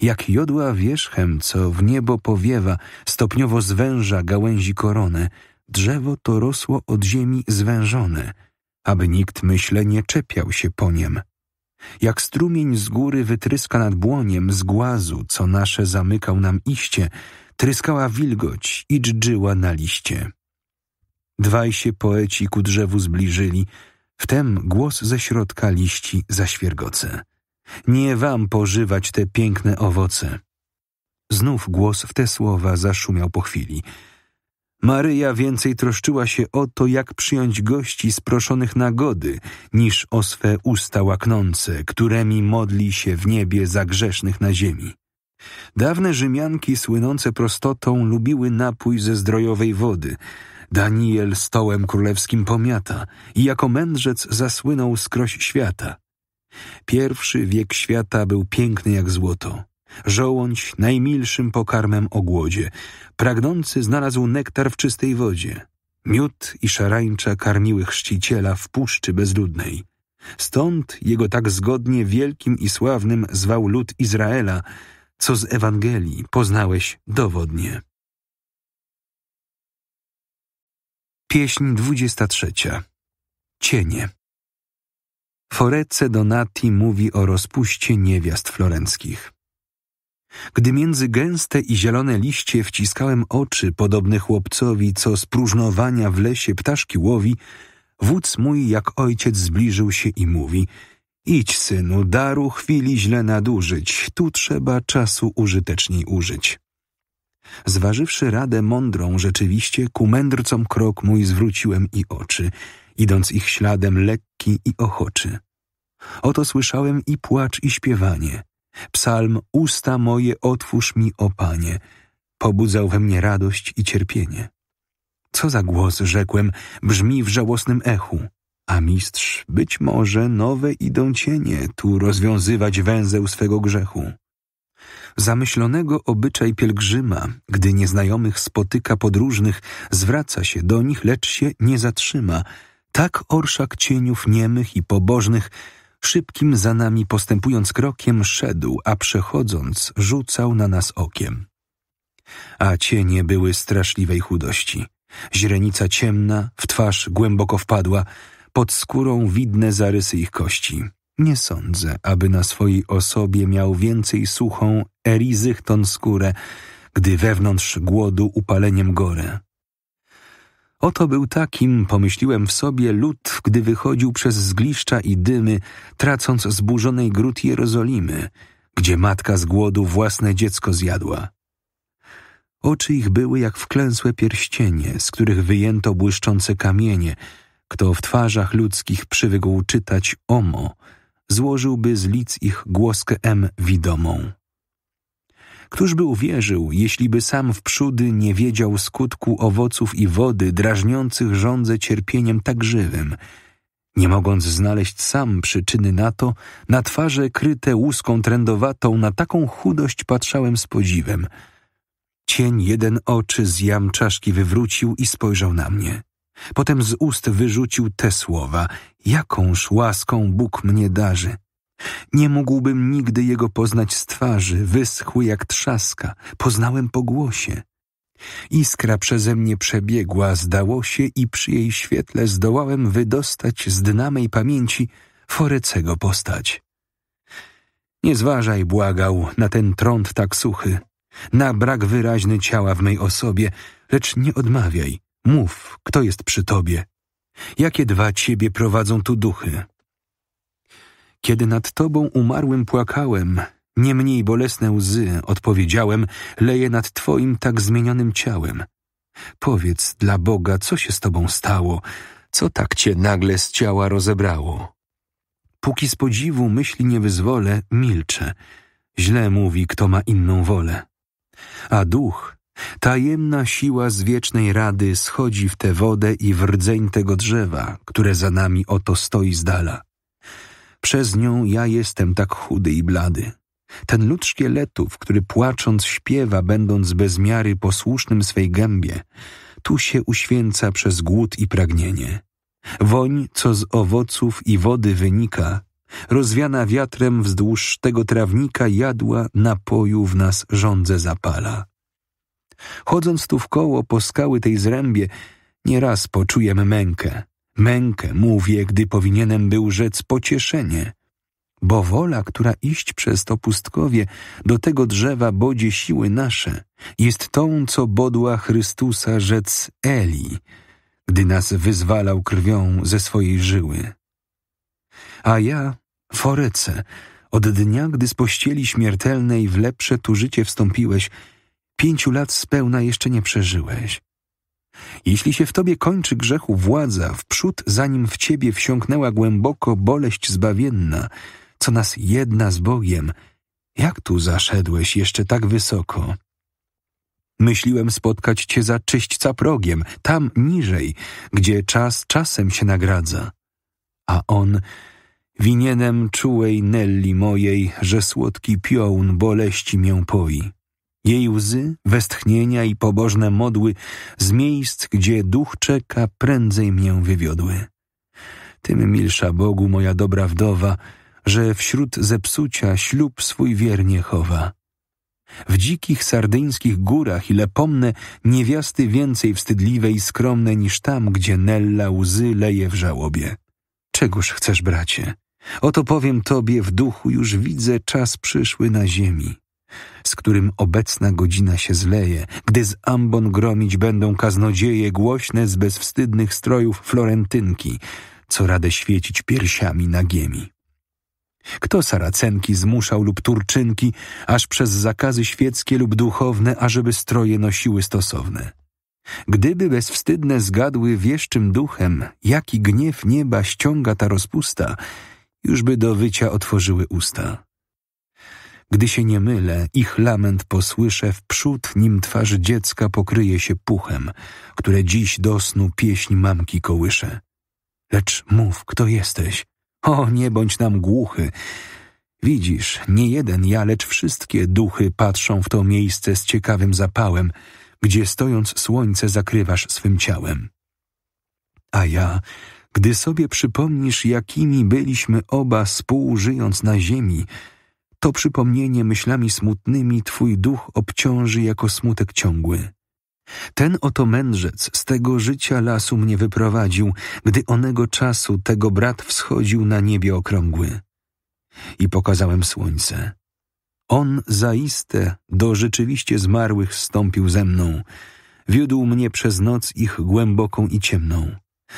A: Jak jodła wierzchem, co w niebo powiewa, stopniowo zwęża gałęzi koronę, drzewo to rosło od ziemi zwężone, aby nikt, myślę, nie czepiał się po niem. Jak strumień z góry wytryska nad błoniem z głazu, co nasze zamykał nam iście, Tryskała wilgoć i dżdżyła na liście. Dwaj się poeci ku drzewu zbliżyli, wtem głos ze środka liści zaświergoce. Nie wam pożywać te piękne owoce. Znów głos w te słowa zaszumiał po chwili. Maryja więcej troszczyła się o to, jak przyjąć gości sproszonych nagody, niż o swe usta łaknące, któremi modli się w niebie za grzesznych na ziemi. Dawne Rzymianki słynące prostotą lubiły napój ze zdrojowej wody. Daniel stołem królewskim pomiata i jako mędrzec zasłynął skroś świata. Pierwszy wiek świata był piękny jak złoto. Żołądź najmilszym pokarmem o głodzie. Pragnący znalazł nektar w czystej wodzie. Miód i szarańcza karmiły chrzciciela w puszczy bezludnej. Stąd jego tak zgodnie wielkim i sławnym zwał lud Izraela – co z Ewangelii poznałeś dowodnie. Pieśń 23. Cienie. Forece Donati mówi o rozpuście niewiast florenckich. Gdy między gęste i zielone liście wciskałem oczy, podobny chłopcowi, co z próżnowania w lesie ptaszki łowi, wódz mój jak ojciec zbliżył się i mówi – Idź, synu, daru chwili źle nadużyć, tu trzeba czasu użyteczniej użyć. Zważywszy radę mądrą rzeczywiście, ku mędrcom krok mój zwróciłem i oczy, idąc ich śladem lekki i ochoczy. Oto słyszałem i płacz, i śpiewanie. Psalm usta moje otwórz mi, o Panie, pobudzał we mnie radość i cierpienie. Co za głos, rzekłem, brzmi w żałosnym echu. A mistrz, być może nowe idą cienie tu rozwiązywać węzeł swego grzechu. Zamyślonego obyczaj pielgrzyma, gdy nieznajomych spotyka podróżnych, zwraca się do nich, lecz się nie zatrzyma. Tak orszak cieniów niemych i pobożnych, szybkim za nami postępując krokiem, szedł, a przechodząc rzucał na nas okiem. A cienie były straszliwej chudości. Źrenica ciemna, w twarz głęboko wpadła – pod skórą widne zarysy ich kości. Nie sądzę, aby na swojej osobie miał więcej suchą erizychton skórę, gdy wewnątrz głodu upaleniem gore. Oto był takim, pomyśliłem w sobie, lud, gdy wychodził przez zgliszcza i dymy, tracąc zburzonej gród Jerozolimy, gdzie matka z głodu własne dziecko zjadła. Oczy ich były jak wklęsłe pierścienie, z których wyjęto błyszczące kamienie – kto w twarzach ludzkich przywykł czytać omo, złożyłby z lic ich głoskę M widomą. Któż by uwierzył, jeśliby sam wprzódy nie wiedział skutku owoców i wody drażniących żądzę cierpieniem tak żywym, nie mogąc znaleźć sam przyczyny na to, na twarze kryte łuską trędowatą, na taką chudość patrzałem z podziwem. Cień jeden oczy z jam czaszki wywrócił i spojrzał na mnie. Potem z ust wyrzucił te słowa: Jakąż łaską Bóg mnie darzy. Nie mógłbym nigdy jego poznać z twarzy, wyschły jak trzaska, poznałem po głosie. Iskra przeze mnie przebiegła, zdało się, i przy jej świetle zdołałem wydostać z dna mej pamięci Forecego postać. Nie zważaj, błagał, na ten trąd tak suchy, na brak wyraźny ciała w mej osobie, lecz nie odmawiaj. Mów, kto jest przy tobie? Jakie dwa ciebie prowadzą tu duchy? Kiedy nad tobą umarłym płakałem, nie mniej bolesne łzy, odpowiedziałem, leję nad twoim tak zmienionym ciałem. Powiedz dla Boga, co się z tobą stało, co tak cię nagle z ciała rozebrało. Póki z podziwu myśli nie wyzwolę, milczę. Źle mówi, kto ma inną wolę. A duch Tajemna siła z wiecznej rady schodzi w tę wodę i w rdzeń tego drzewa, które za nami oto stoi z dala. Przez nią ja jestem tak chudy i blady. Ten lud szkieletów, który płacząc śpiewa, będąc bez miary posłusznym swej gębie, tu się uświęca przez głód i pragnienie. Woń, co z owoców i wody wynika, rozwiana wiatrem wzdłuż tego trawnika jadła, napoju w nas żądze zapala. Chodząc tu w koło po skały tej zrębie, nieraz poczuję mękę. Mękę, mówię, gdy powinienem był rzec pocieszenie. Bo wola, która iść przez to pustkowie, do tego drzewa bodzie siły nasze, jest tą, co bodła Chrystusa rzec Eli, gdy nas wyzwalał krwią ze swojej żyły. A ja, forece, od dnia, gdy z pościeli śmiertelnej w lepsze tu życie wstąpiłeś, pięciu lat z pełna jeszcze nie przeżyłeś. Jeśli się w tobie kończy grzechu władza, wprzód zanim w ciebie wsiąknęła głęboko boleść zbawienna, co nas jedna z Bogiem, jak tu zaszedłeś jeszcze tak wysoko? Myśliłem spotkać cię za czyśćca progiem, tam niżej, gdzie czas czasem się nagradza. A on, winienem czułej Nelli mojej, że słodki piołun boleści mię poi. Jej łzy, westchnienia i pobożne modły z miejsc, gdzie duch czeka, prędzej mnie wywiodły. Tym milsza Bogu moja dobra wdowa, że wśród zepsucia ślub swój wiernie chowa. W dzikich sardyńskich górach, ile pomnę, niewiasty więcej wstydliwe i skromne niż tam, gdzie Nella łzy leje w żałobie. Czegoż chcesz, bracie? Oto powiem tobie w duchu, już widzę czas przyszły na ziemi z którym obecna godzina się zleje, gdy z ambon gromić będą kaznodzieje głośne z bezwstydnych strojów florentynki, co radę świecić piersiami nagiemi. Kto saracenki zmuszał lub turczynki, aż przez zakazy świeckie lub duchowne, ażeby stroje nosiły stosowne? Gdyby bezwstydne zgadły wieszczym duchem, jaki gniew nieba ściąga ta rozpusta, już by do wycia otworzyły usta. Gdy się nie mylę, ich lament posłyszę, wprzód nim twarz dziecka pokryje się puchem, które dziś do snu pieśń mamki kołysze. Lecz mów, kto jesteś? O, nie bądź nam głuchy. Widzisz, nie jeden ja, lecz wszystkie duchy patrzą w to miejsce z ciekawym zapałem, gdzie stojąc słońce zakrywasz swym ciałem. A ja, gdy sobie przypomnisz, jakimi byliśmy oba współżyjąc na ziemi, to przypomnienie myślami smutnymi twój duch obciąży jako smutek ciągły. Ten oto mędrzec z tego życia lasu mnie wyprowadził, gdy onego czasu tego brat wschodził na niebie okrągły. I pokazałem słońce. On zaiste do rzeczywiście zmarłych wstąpił ze mną, wiódł mnie przez noc ich głęboką i ciemną.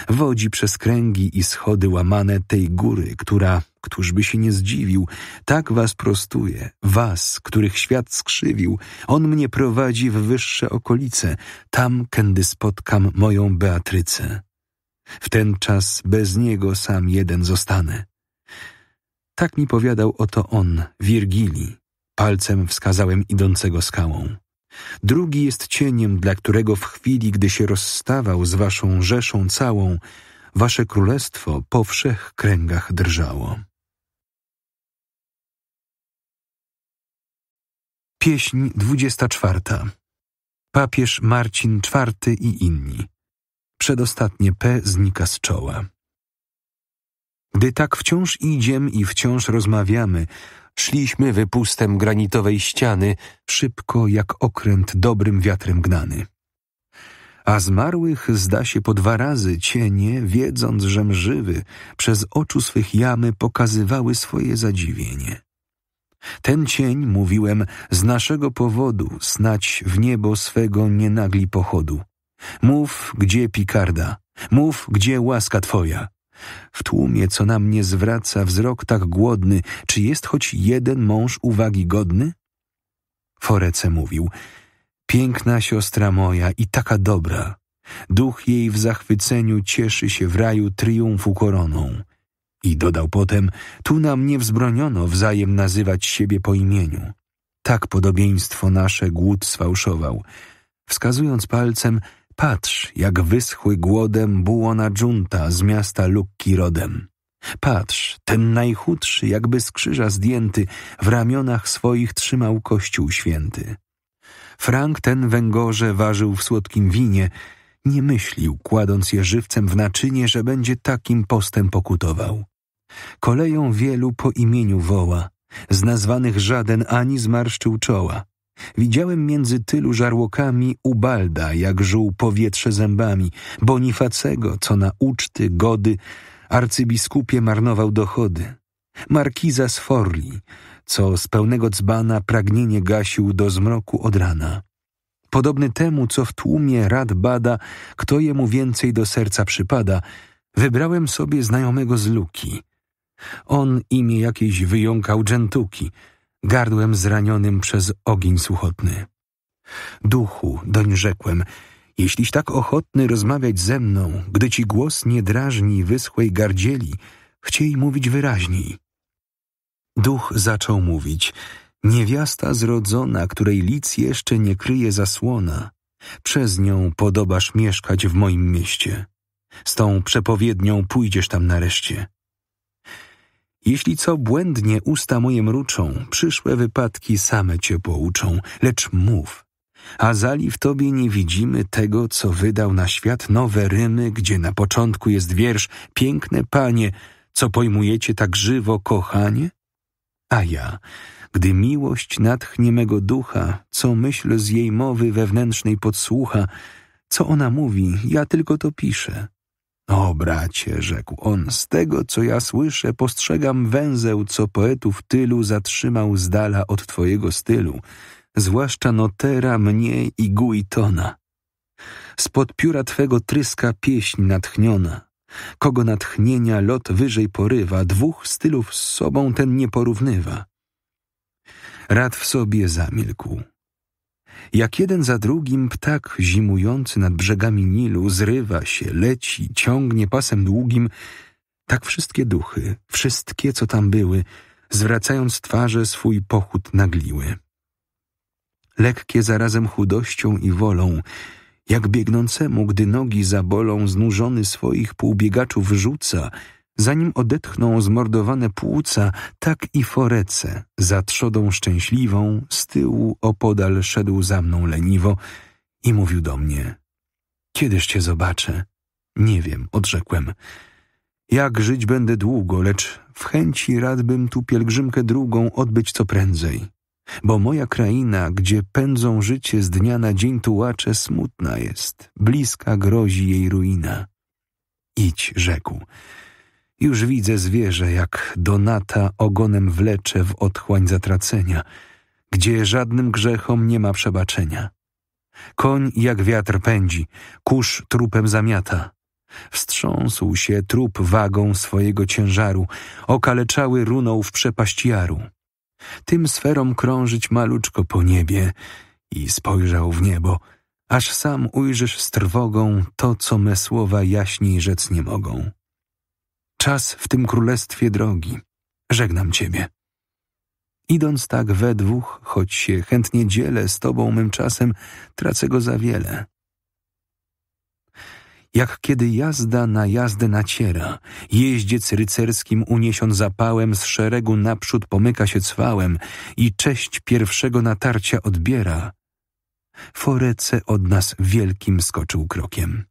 A: Wodzi przez kręgi i schody łamane tej góry, która, któż by się nie zdziwił, tak was prostuje, was, których świat skrzywił. On mnie prowadzi w wyższe okolice, tam, kędy spotkam moją Beatrycę. W ten czas bez niego sam jeden zostanę. Tak mi powiadał oto on, Wirgili. Palcem wskazałem idącego skałą. Drugi jest cieniem, dla którego w chwili, gdy się rozstawał z waszą rzeszą całą, wasze królestwo po wszech kręgach drżało. Pieśń 24. Papież Marcin IV i inni. Przedostatnie P znika z czoła. Gdy tak wciąż idziem i wciąż rozmawiamy, szliśmy wypustem granitowej ściany, szybko jak okręt dobrym wiatrem gnany. A zmarłych zda się po dwa razy cienie, wiedząc, że żywy, przez oczu swych jamy pokazywały swoje zadziwienie. Ten cień, mówiłem, z naszego powodu snać w niebo swego nie nagli pochodu. Mów, gdzie pikarda, mów, gdzie łaska twoja, w tłumie, co na mnie zwraca wzrok tak głodny, czy jest choć jeden mąż uwagi godny? Forece mówił, piękna siostra moja i taka dobra, duch jej w zachwyceniu cieszy się w raju triumfu koroną. I dodał potem, tu nam nie wzbroniono wzajem nazywać siebie po imieniu. Tak podobieństwo nasze głód sfałszował. Wskazując palcem, Patrz, jak wyschły głodem bułona dżunta z miasta Lukki rodem. Patrz, ten najchudszy, jakby z krzyża zdjęty, w ramionach swoich trzymał Kościół święty. Frank ten węgorze ważył w słodkim winie, nie myślił, kładąc je żywcem w naczynie, że będzie takim postem pokutował. Koleją wielu po imieniu woła, z nazwanych żaden ani zmarszczył czoła. Widziałem między tylu żarłokami Ubalda, jak żuł powietrze zębami, Bonifacego, co na uczty, gody, arcybiskupie marnował dochody, Markiza z Forli, co z pełnego dzbana pragnienie gasił do zmroku od rana. Podobny temu, co w tłumie rad bada, kto jemu więcej do serca przypada, wybrałem sobie znajomego z luki. On imię jakiejś wyjąkał dżentuki – gardłem zranionym przez ogień suchotny. Duchu, doń rzekłem, jeśliś tak ochotny rozmawiać ze mną, gdy ci głos nie drażni wyschłej gardzieli, chciej mówić wyraźniej. Duch zaczął mówić, niewiasta zrodzona, której lic jeszcze nie kryje zasłona, przez nią podobasz mieszkać w moim mieście. Z tą przepowiednią pójdziesz tam nareszcie. Jeśli co błędnie usta moje mruczą, przyszłe wypadki same cię pouczą, lecz mów. A zali w tobie nie widzimy tego, co wydał na świat nowe rymy, gdzie na początku jest wiersz, piękne panie, co pojmujecie tak żywo, kochanie? A ja, gdy miłość natchnie mego ducha, co myśl z jej mowy wewnętrznej podsłucha, co ona mówi, ja tylko to piszę, o, bracie, rzekł on, z tego, co ja słyszę, postrzegam węzeł, co poetów tylu zatrzymał z dala od twojego stylu, zwłaszcza Notera, mnie i Guitona. Spod pióra twego tryska pieśń natchniona. Kogo natchnienia lot wyżej porywa, dwóch stylów z sobą ten nie porównywa. Rad w sobie zamilkł jak jeden za drugim ptak zimujący nad brzegami Nilu zrywa się, leci, ciągnie pasem długim, tak wszystkie duchy, wszystkie, co tam były, zwracając twarze swój pochód nagliły. Lekkie zarazem chudością i wolą, jak biegnącemu, gdy nogi zabolą, znużony swoich półbiegaczów rzuca – zanim odetchną zmordowane płuca, tak i forece, za trzodą szczęśliwą, z tyłu opodal szedł za mną leniwo i mówił do mnie: Kiedyż cię zobaczę? Nie wiem, odrzekłem. Jak żyć będę długo, lecz w chęci radbym tu pielgrzymkę drugą odbyć co prędzej. Bo moja kraina, gdzie pędzą życie z dnia na dzień tułacze, smutna jest, bliska grozi jej ruina. Idź, rzekł już widzę zwierzę, jak Donata ogonem wlecze w otchłań zatracenia, gdzie żadnym grzechom nie ma przebaczenia. Koń jak wiatr pędzi, kurz trupem zamiata. Wstrząsł się trup wagą swojego ciężaru, okaleczały runął w przepaść jaru. Tym sferom krążyć maluczko po niebie i spojrzał w niebo, aż sam ujrzysz z trwogą to, co me słowa jaśniej rzec nie mogą czas w tym królestwie drogi. Żegnam ciebie. Idąc tak we dwóch, choć się chętnie dzielę z tobą mym czasem, tracę go za wiele. Jak kiedy jazda na jazdę naciera, jeździec rycerskim uniesion zapałem z szeregu naprzód pomyka się cwałem i cześć pierwszego natarcia odbiera. Forece od nas wielkim skoczył krokiem.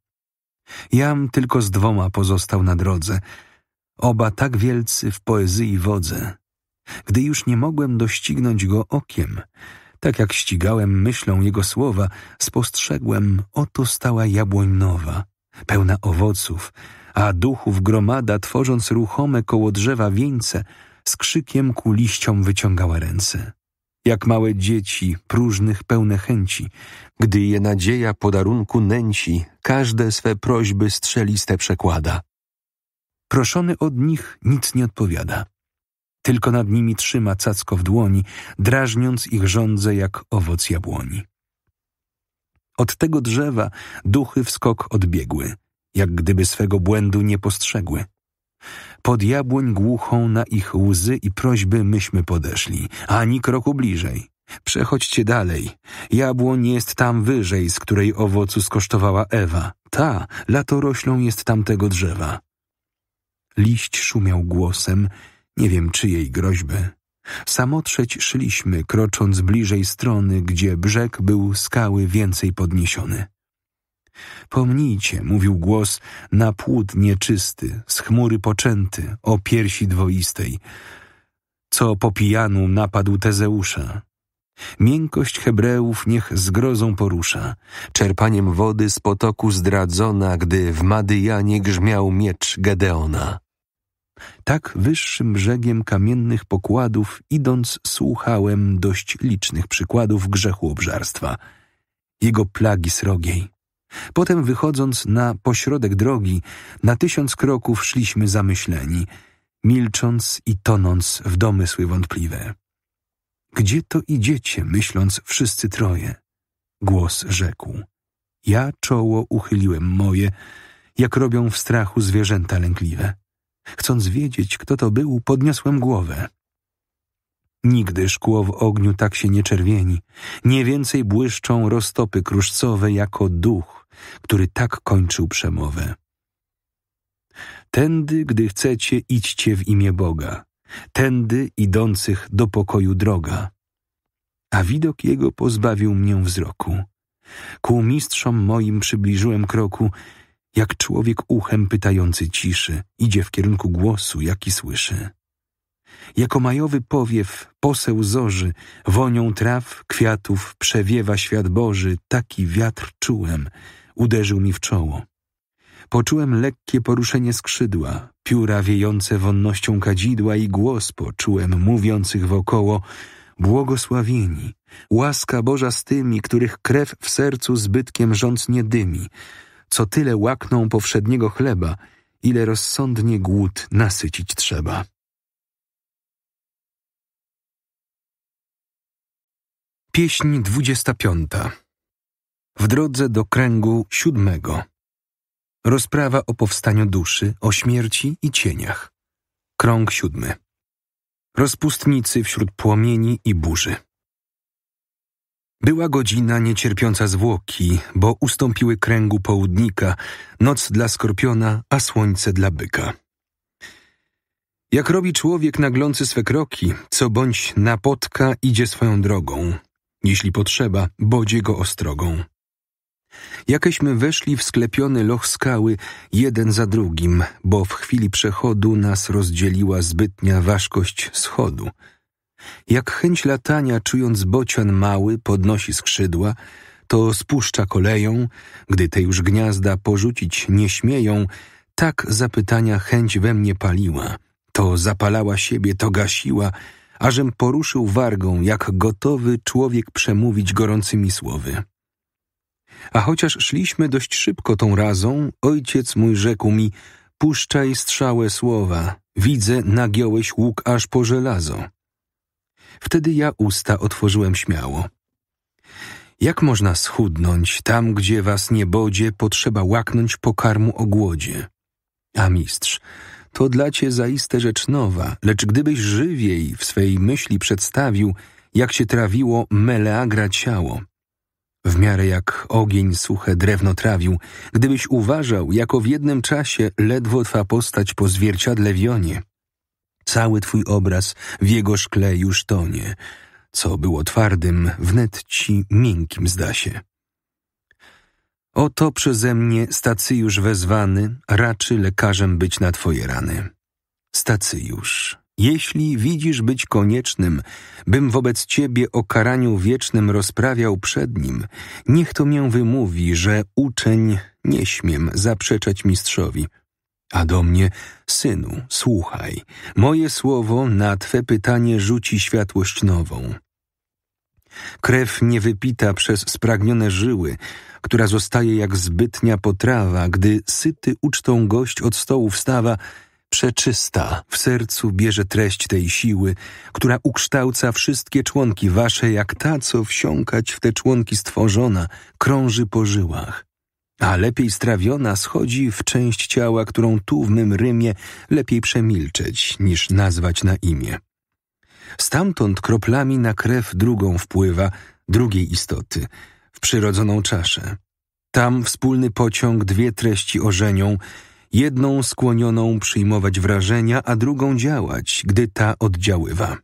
A: Jam tylko z dwoma pozostał na drodze – oba tak wielcy w poezji i wodze. Gdy już nie mogłem doścignąć go okiem, tak jak ścigałem myślą jego słowa, spostrzegłem, oto stała jabłoń nowa, pełna owoców, a duchów gromada, tworząc ruchome koło drzewa wieńce, z krzykiem ku liściom wyciągała ręce. Jak małe dzieci, próżnych pełne chęci, gdy je nadzieja podarunku nęci, każde swe prośby strzeliste przekłada. Proszony od nich nic nie odpowiada. Tylko nad nimi trzyma cacko w dłoni, drażniąc ich żądze jak owoc jabłoni. Od tego drzewa duchy wskok odbiegły, jak gdyby swego błędu nie postrzegły. Pod jabłoń głuchą na ich łzy i prośby myśmy podeszli, ani kroku bliżej. Przechodźcie dalej. Jabłoń jest tam wyżej, z której owocu skosztowała Ewa. Ta latoroślą jest tamtego drzewa liść szumiał głosem, nie wiem czyjej groźby. Samotrzeć szliśmy, krocząc bliżej strony, gdzie brzeg był skały więcej podniesiony. Pomnijcie, mówił głos, na płód nieczysty, z chmury poczęty, o piersi dwoistej, co po pijanu napadł Tezeusza. Miękkość Hebreów niech zgrozą porusza, czerpaniem wody z potoku zdradzona, gdy w Madyjanie grzmiał miecz Gedeona tak wyższym brzegiem kamiennych pokładów idąc słuchałem dość licznych przykładów grzechu obżarstwa, jego plagi srogiej. Potem wychodząc na pośrodek drogi, na tysiąc kroków szliśmy zamyśleni, milcząc i tonąc w domysły wątpliwe. Gdzie to idziecie, myśląc wszyscy troje? Głos rzekł. Ja czoło uchyliłem moje, jak robią w strachu zwierzęta lękliwe. Chcąc wiedzieć, kto to był, podniosłem głowę. Nigdy szkło w ogniu tak się nie czerwieni. Nie więcej błyszczą roztopy kruszcowe jako duch, który tak kończył przemowę. Tędy, gdy chcecie, idźcie w imię Boga. Tędy idących do pokoju droga. A widok jego pozbawił mnie wzroku. Ku mistrzom moim przybliżyłem kroku jak człowiek uchem pytający ciszy, idzie w kierunku głosu, jaki słyszy. Jako majowy powiew poseł zorzy, wonią traw, kwiatów przewiewa świat Boży, taki wiatr czułem, uderzył mi w czoło. Poczułem lekkie poruszenie skrzydła, pióra wiejące wonnością kadzidła i głos poczułem mówiących wokoło Błogosławieni, łaska Boża z tymi, których krew w sercu zbytkiem rząd nie dymi, co tyle łakną powszedniego chleba, ile rozsądnie głód nasycić trzeba. Pieśń 25. W drodze do kręgu siódmego. Rozprawa o powstaniu duszy, o śmierci i cieniach. Krąg siódmy. Rozpustnicy wśród płomieni i burzy. Była godzina niecierpiąca zwłoki, bo ustąpiły kręgu południka, noc dla skorpiona, a słońce dla byka. Jak robi człowiek naglący swe kroki, co bądź napotka, idzie swoją drogą. Jeśli potrzeba, bodzie go ostrogą. Jakeśmy weszli w sklepiony loch skały, jeden za drugim, bo w chwili przechodu nas rozdzieliła zbytnia ważkość schodu – jak chęć latania, czując bocian mały, podnosi skrzydła, to spuszcza koleją, gdy te już gniazda porzucić nie śmieją, tak zapytania chęć we mnie paliła, to zapalała siebie, to gasiła, ażem poruszył wargą, jak gotowy człowiek przemówić gorącymi słowy. A chociaż szliśmy dość szybko tą razą, ojciec mój rzekł mi, puszczaj strzałe słowa, widzę, nagiąłeś łuk aż po żelazo. Wtedy ja usta otworzyłem śmiało. Jak można schudnąć tam, gdzie was nie bodzie, potrzeba łaknąć pokarmu o głodzie? A mistrz, to dla cię zaiste rzecz nowa, lecz gdybyś żywiej w swej myśli przedstawił, jak się trawiło meleagra ciało. W miarę jak ogień suche drewno trawił, gdybyś uważał, jako w jednym czasie ledwo twa postać po zwierciadle wionie. Cały twój obraz w jego szkle już tonie. Co było twardym, wnet ci miękkim zda się. Oto przeze mnie Stacyjusz wezwany raczy lekarzem być na twoje rany. Stacyjusz, jeśli widzisz być koniecznym, bym wobec ciebie o karaniu wiecznym rozprawiał przed nim, niech to mię wymówi, że uczeń nie śmiem zaprzeczać mistrzowi – a do mnie: Synu, słuchaj, moje słowo na twe pytanie rzuci światłość nową. Krew niewypita przez spragnione żyły, która zostaje jak zbytnia potrawa, gdy syty ucztą gość od stołu wstawa, przeczysta w sercu bierze treść tej siły, która ukształca wszystkie członki wasze, jak ta, co wsiąkać w te członki stworzona, krąży po żyłach a lepiej strawiona schodzi w część ciała, którą tu w mym Rymie lepiej przemilczeć niż nazwać na imię. Stamtąd kroplami na krew drugą wpływa, drugiej istoty, w przyrodzoną czaszę. Tam wspólny pociąg dwie treści ożenią, jedną skłonioną przyjmować wrażenia, a drugą działać, gdy ta oddziaływa.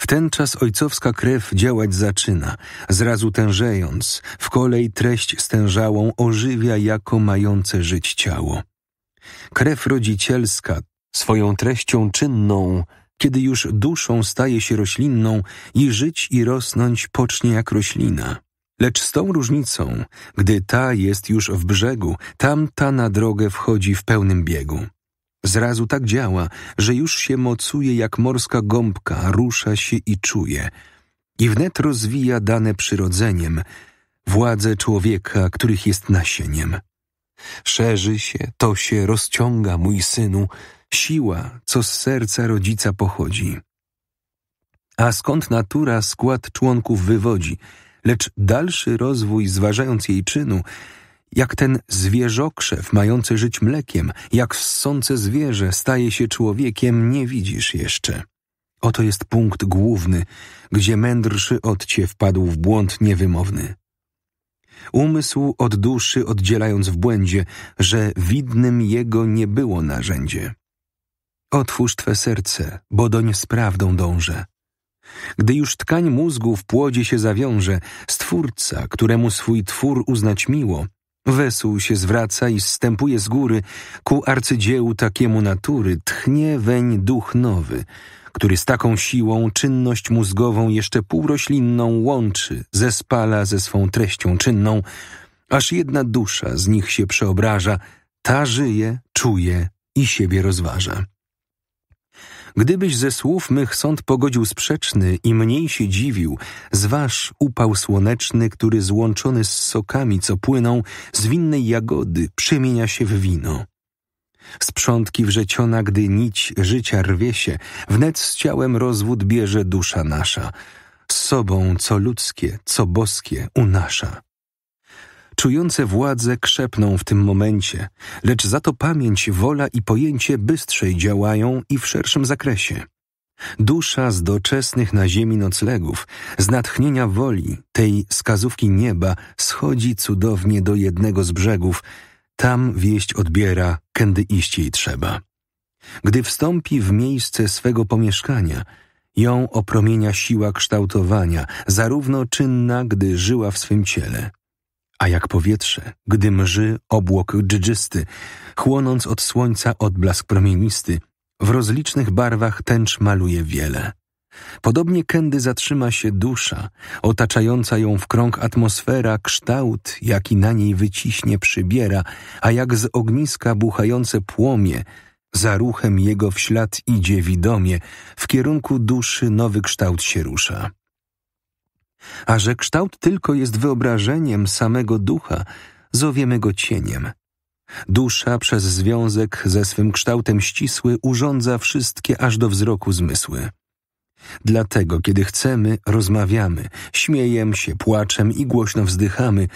A: W ten czas ojcowska krew działać zaczyna, zrazu tężejąc, w kolej treść stężałą ożywia jako mające żyć ciało. Krew rodzicielska, swoją treścią czynną, kiedy już duszą staje się roślinną i żyć i rosnąć pocznie jak roślina. Lecz z tą różnicą, gdy ta jest już w brzegu, tamta na drogę wchodzi w pełnym biegu. Zrazu tak działa, że już się mocuje jak morska gąbka, rusza się i czuje. I wnet rozwija dane przyrodzeniem, władze człowieka, których jest nasieniem. Szerzy się, to się rozciąga, mój synu, siła, co z serca rodzica pochodzi. A skąd natura skład członków wywodzi, lecz dalszy rozwój, zważając jej czynu, jak ten zwierzokrzew mający żyć mlekiem, jak ssące zwierzę staje się człowiekiem, nie widzisz jeszcze. Oto jest punkt główny, gdzie mędrszy od wpadł w błąd niewymowny. Umysł od duszy oddzielając w błędzie, że widnym jego nie było narzędzie. Otwórz twe serce, bo doń z prawdą dążę. Gdy już tkań mózgu w płodzie się zawiąże, stwórca, któremu swój twór uznać miło, Wesół się zwraca i zstępuje z góry ku arcydziełu takiemu natury, tchnie weń duch nowy, który z taką siłą czynność mózgową jeszcze półroślinną łączy, zespala ze swą treścią czynną, aż jedna dusza z nich się przeobraża, ta żyje, czuje i siebie rozważa. Gdybyś ze słów mych sąd pogodził sprzeczny i mniej się dziwił, zważ upał słoneczny, który złączony z sokami, co płyną, z winnej jagody przemienia się w wino. Sprzątki wrzeciona, gdy nić życia rwie się, wnet z ciałem rozwód bierze dusza nasza, z sobą co ludzkie, co boskie unasza. Czujące władze krzepną w tym momencie, lecz za to pamięć, wola i pojęcie bystrzej działają i w szerszym zakresie. Dusza z doczesnych na ziemi noclegów, z natchnienia woli, tej skazówki nieba, schodzi cudownie do jednego z brzegów. Tam wieść odbiera, kędy iść jej trzeba. Gdy wstąpi w miejsce swego pomieszkania, ją opromienia siła kształtowania, zarówno czynna, gdy żyła w swym ciele, a jak powietrze, gdy mrzy obłok dżdżysty, chłonąc od słońca odblask promienisty, w rozlicznych barwach tęcz maluje wiele. Podobnie kędy zatrzyma się dusza, otaczająca ją w krąg atmosfera, kształt, jaki na niej wyciśnie, przybiera, a jak z ogniska buchające płomie, za ruchem jego w ślad idzie widomie, w kierunku duszy nowy kształt się rusza a że kształt tylko jest wyobrażeniem samego ducha, zowiemy go cieniem. Dusza przez związek ze swym kształtem ścisły urządza wszystkie aż do wzroku zmysły. Dlatego, kiedy chcemy, rozmawiamy, śmiejem się, płaczem i głośno wzdychamy,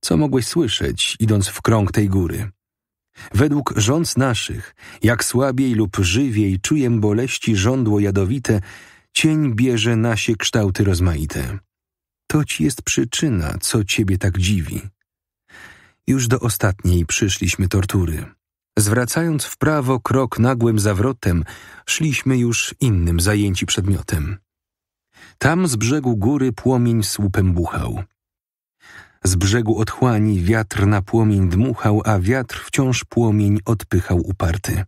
A: co mogłeś słyszeć, idąc w krąg tej góry. Według rząd naszych, jak słabiej lub żywiej czuję boleści żądło jadowite, cień bierze nasie kształty rozmaite. To ci jest przyczyna, co ciebie tak dziwi. Już do ostatniej przyszliśmy tortury. Zwracając w prawo krok nagłym zawrotem, szliśmy już innym zajęci przedmiotem. Tam z brzegu góry płomień słupem buchał. Z brzegu otchłani wiatr na płomień dmuchał, a wiatr wciąż płomień odpychał uparty.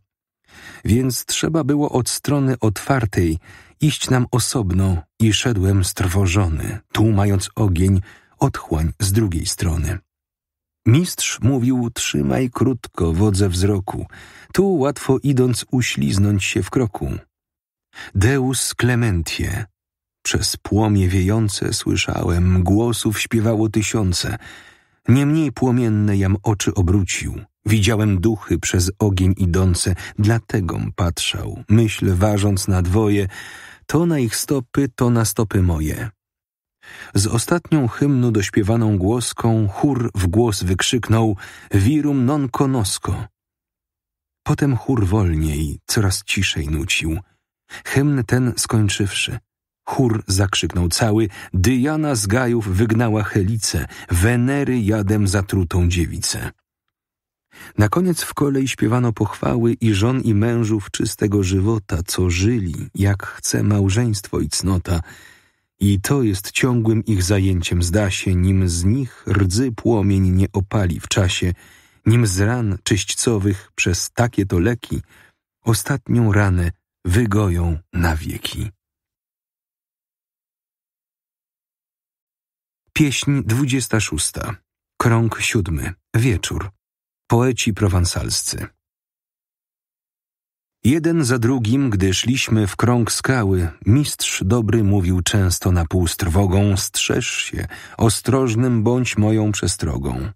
A: Więc trzeba było od strony otwartej iść nam osobno i szedłem strwożony, tłumając ogień, otchłań z drugiej strony. Mistrz mówił: Trzymaj krótko wodze wzroku, tu łatwo idąc uśliznąć się w kroku. Deus Clementie. Przez płomie wiejące słyszałem, głosów śpiewało tysiące. Niemniej płomienne jam oczy obrócił. Widziałem duchy przez ogień idące, dlatego patrzał, myśl ważąc na dwoje, to na ich stopy, to na stopy moje. Z ostatnią hymnu dośpiewaną głoską chór w głos wykrzyknął Virum non conosco. Potem chór wolniej, coraz ciszej nucił. Hymn ten skończywszy. Chór zakrzyknął cały, Dyjana z Gajów wygnała Helice, Wenery jadem zatrutą dziewicę. Na koniec w kolei śpiewano pochwały i żon i mężów czystego żywota, co żyli, jak chce małżeństwo i cnota. I to jest ciągłym ich zajęciem się, nim z nich rdzy płomień nie opali w czasie, nim z ran czyśćcowych przez takie to leki ostatnią ranę wygoją na wieki. Pieśń szósta, Krąg siódmy. Wieczór. Poeci prowansalscy. Jeden za drugim, gdy szliśmy w krąg skały, mistrz dobry mówił często na pół z trwogą: Strzeż się, ostrożnym bądź moją przestrogą.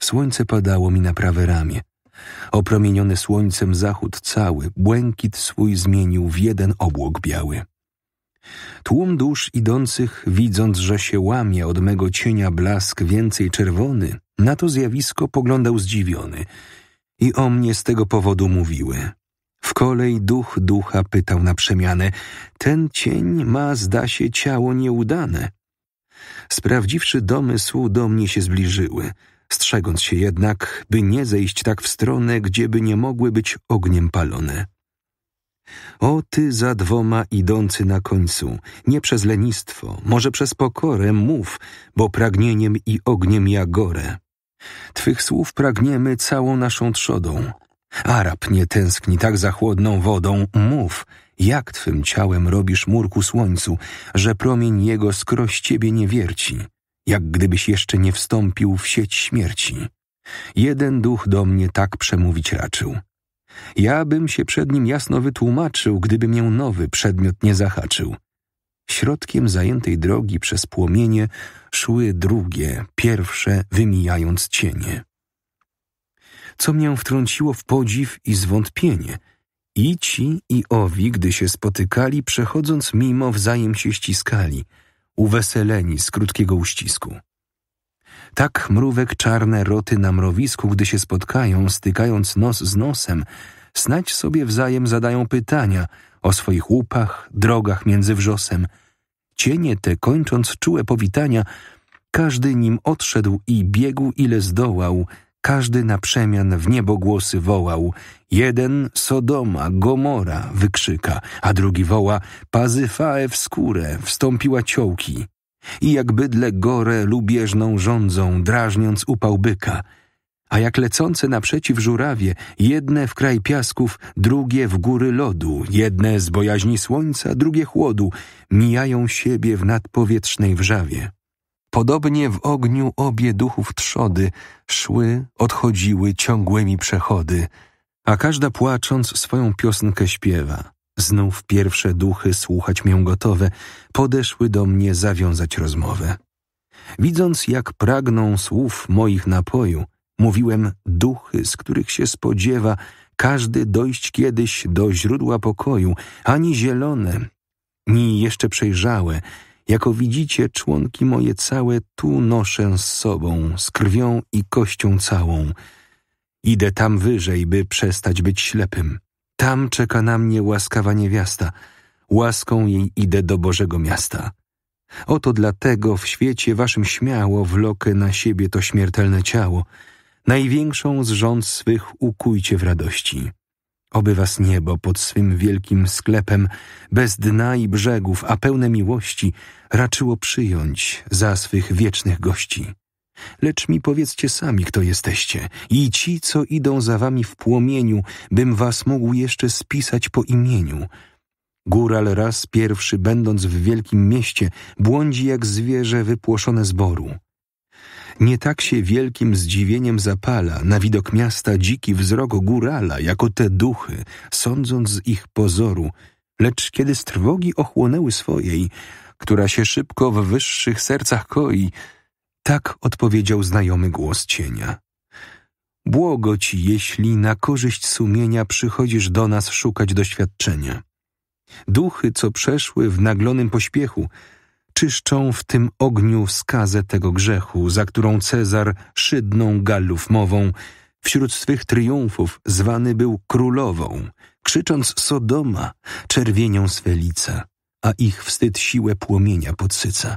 A: Słońce padało mi na prawe ramię. Opromieniony słońcem zachód cały, błękit swój zmienił w jeden obłok biały. Tłum dusz idących, widząc, że się łamie od mego cienia blask więcej czerwony, na to zjawisko poglądał zdziwiony i o mnie z tego powodu mówiły. W kolej duch ducha pytał na przemianę: Ten cień ma, zda się, ciało nieudane. Sprawdziwszy domysł, do mnie się zbliżyły, strzegąc się jednak, by nie zejść tak w stronę, gdzieby nie mogły być ogniem palone. O ty za dwoma idący na końcu, nie przez lenistwo, może przez pokorę mów, bo pragnieniem i ogniem ja gorę. Twych słów pragniemy całą naszą trzodą. Arab nie tęskni tak za chłodną wodą. Mów, jak twym ciałem robisz mur ku słońcu, że promień jego skroś ciebie nie wierci, jak gdybyś jeszcze nie wstąpił w sieć śmierci. Jeden duch do mnie tak przemówić raczył. Ja bym się przed nim jasno wytłumaczył, gdyby mię nowy przedmiot nie zahaczył. Środkiem zajętej drogi przez płomienie szły drugie, pierwsze, wymijając cienie. Co mnie wtrąciło w podziw i zwątpienie. I ci, i owi, gdy się spotykali, przechodząc mimo, wzajem się ściskali, uweseleni z krótkiego uścisku. Tak mrówek czarne roty na mrowisku, gdy się spotkają, stykając nos z nosem, snać sobie wzajem zadają pytania o swoich łupach, drogach między wrzosem – Cienie te, kończąc czułe powitania, każdy nim odszedł i biegł, ile zdołał, każdy na przemian w niebogłosy wołał. Jeden Sodoma, Gomora wykrzyka, a drugi woła Pazyfae w skórę, wstąpiła ciołki. I jak bydle gorę lubieżną rządzą, drażniąc upał byka – a jak lecące naprzeciw żurawie, jedne w kraj piasków, drugie w góry lodu, jedne z bojaźni słońca, drugie chłodu, mijają siebie w nadpowietrznej wrzawie. Podobnie w ogniu obie duchów trzody szły, odchodziły ciągłymi przechody, a każda płacząc swoją piosnkę śpiewa. Znów pierwsze duchy słuchać mię gotowe podeszły do mnie zawiązać rozmowę. Widząc, jak pragną słów moich napoju, Mówiłem duchy, z których się spodziewa każdy dojść kiedyś do źródła pokoju, ani zielone, ni jeszcze przejrzałe, jako widzicie, członki moje całe tu noszę z sobą, z krwią i kością całą. Idę tam wyżej, by przestać być ślepym. Tam czeka na mnie łaskawa niewiasta, łaską jej idę do Bożego miasta. Oto dlatego w świecie waszym śmiało wlokę na siebie to śmiertelne ciało, największą z rząd swych ukujcie w radości. Oby was niebo pod swym wielkim sklepem, bez dna i brzegów, a pełne miłości, raczyło przyjąć za swych wiecznych gości. Lecz mi powiedzcie sami, kto jesteście, i ci, co idą za wami w płomieniu, bym was mógł jeszcze spisać po imieniu. Góral raz pierwszy, będąc w wielkim mieście, błądzi jak zwierzę wypłoszone z boru nie tak się wielkim zdziwieniem zapala na widok miasta dziki wzrok górala, jako te duchy, sądząc z ich pozoru, lecz kiedy z trwogi ochłonęły swojej, która się szybko w wyższych sercach koi, tak odpowiedział znajomy głos cienia. Błogo ci, jeśli na korzyść sumienia przychodzisz do nas szukać doświadczenia. Duchy, co przeszły w naglonym pośpiechu, czyszczą w tym ogniu skazę tego grzechu, za którą Cezar szydną Gallów mową wśród swych triumfów zwany był królową, krzycząc Sodoma czerwienią swe lica, a ich wstyd siłę płomienia podsyca.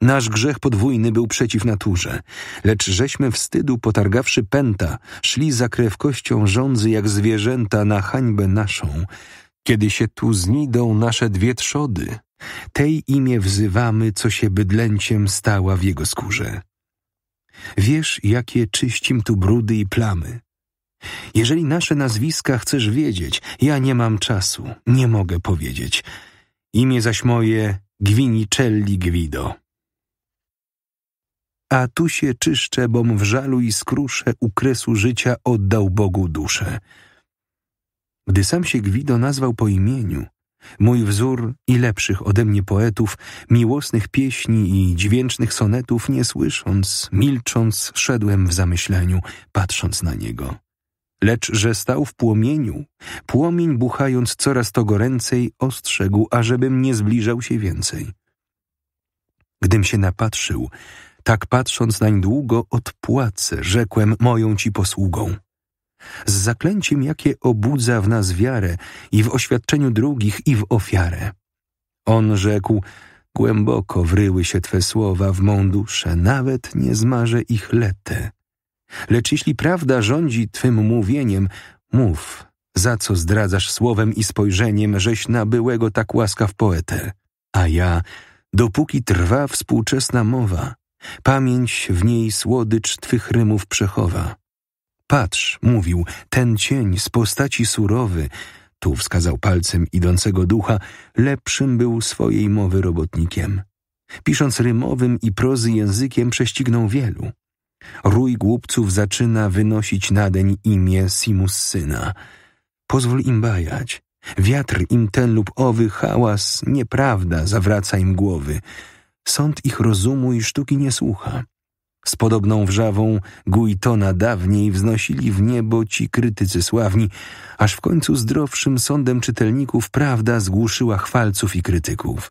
A: Nasz grzech podwójny był przeciw naturze, lecz żeśmy wstydu potargawszy pęta, szli za krewkością żądzy jak zwierzęta na hańbę naszą, kiedy się tu znidą nasze dwie trzody, tej imię wzywamy, co się bydlęciem stała w jego skórze. Wiesz, jakie czyścim tu brudy i plamy. Jeżeli nasze nazwiska chcesz wiedzieć, ja nie mam czasu, nie mogę powiedzieć. Imię zaś moje Gwinicelli Gwido. A tu się czyszczę, bom w żalu i skrusze u kresu życia oddał Bogu duszę. Gdy sam się Gwido nazwał po imieniu, Mój wzór i lepszych ode mnie poetów, miłosnych pieśni i dźwięcznych sonetów, nie słysząc, milcząc, szedłem w zamyśleniu, patrząc na niego. Lecz że stał w płomieniu, płomień buchając coraz to goręcej, ostrzegł, ażebym nie zbliżał się więcej. Gdym się napatrzył, tak patrząc nań długo, odpłacę, rzekłem moją ci posługą z zaklęciem, jakie obudza w nas wiarę i w oświadczeniu drugich i w ofiarę. On rzekł, głęboko wryły się Twe słowa w mą duszę, nawet nie zmarzę ich letę. Lecz jeśli prawda rządzi Twym mówieniem, mów, za co zdradzasz słowem i spojrzeniem, żeś na byłego tak łaskaw poetę. A ja, dopóki trwa współczesna mowa, pamięć w niej słodycz Twych rymów przechowa. Patrz, mówił, ten cień z postaci surowy, tu wskazał palcem idącego ducha, lepszym był swojej mowy robotnikiem. Pisząc rymowym i prozy językiem prześcignął wielu. Rój głupców zaczyna wynosić nadeń imię Simus syna. Pozwól im bajać. Wiatr im ten lub owy, hałas, nieprawda zawraca im głowy. Sąd ich rozumu i sztuki nie słucha. Z podobną wrzawą Guitona dawniej wznosili w niebo ci krytycy sławni, aż w końcu zdrowszym sądem czytelników prawda zgłuszyła chwalców i krytyków.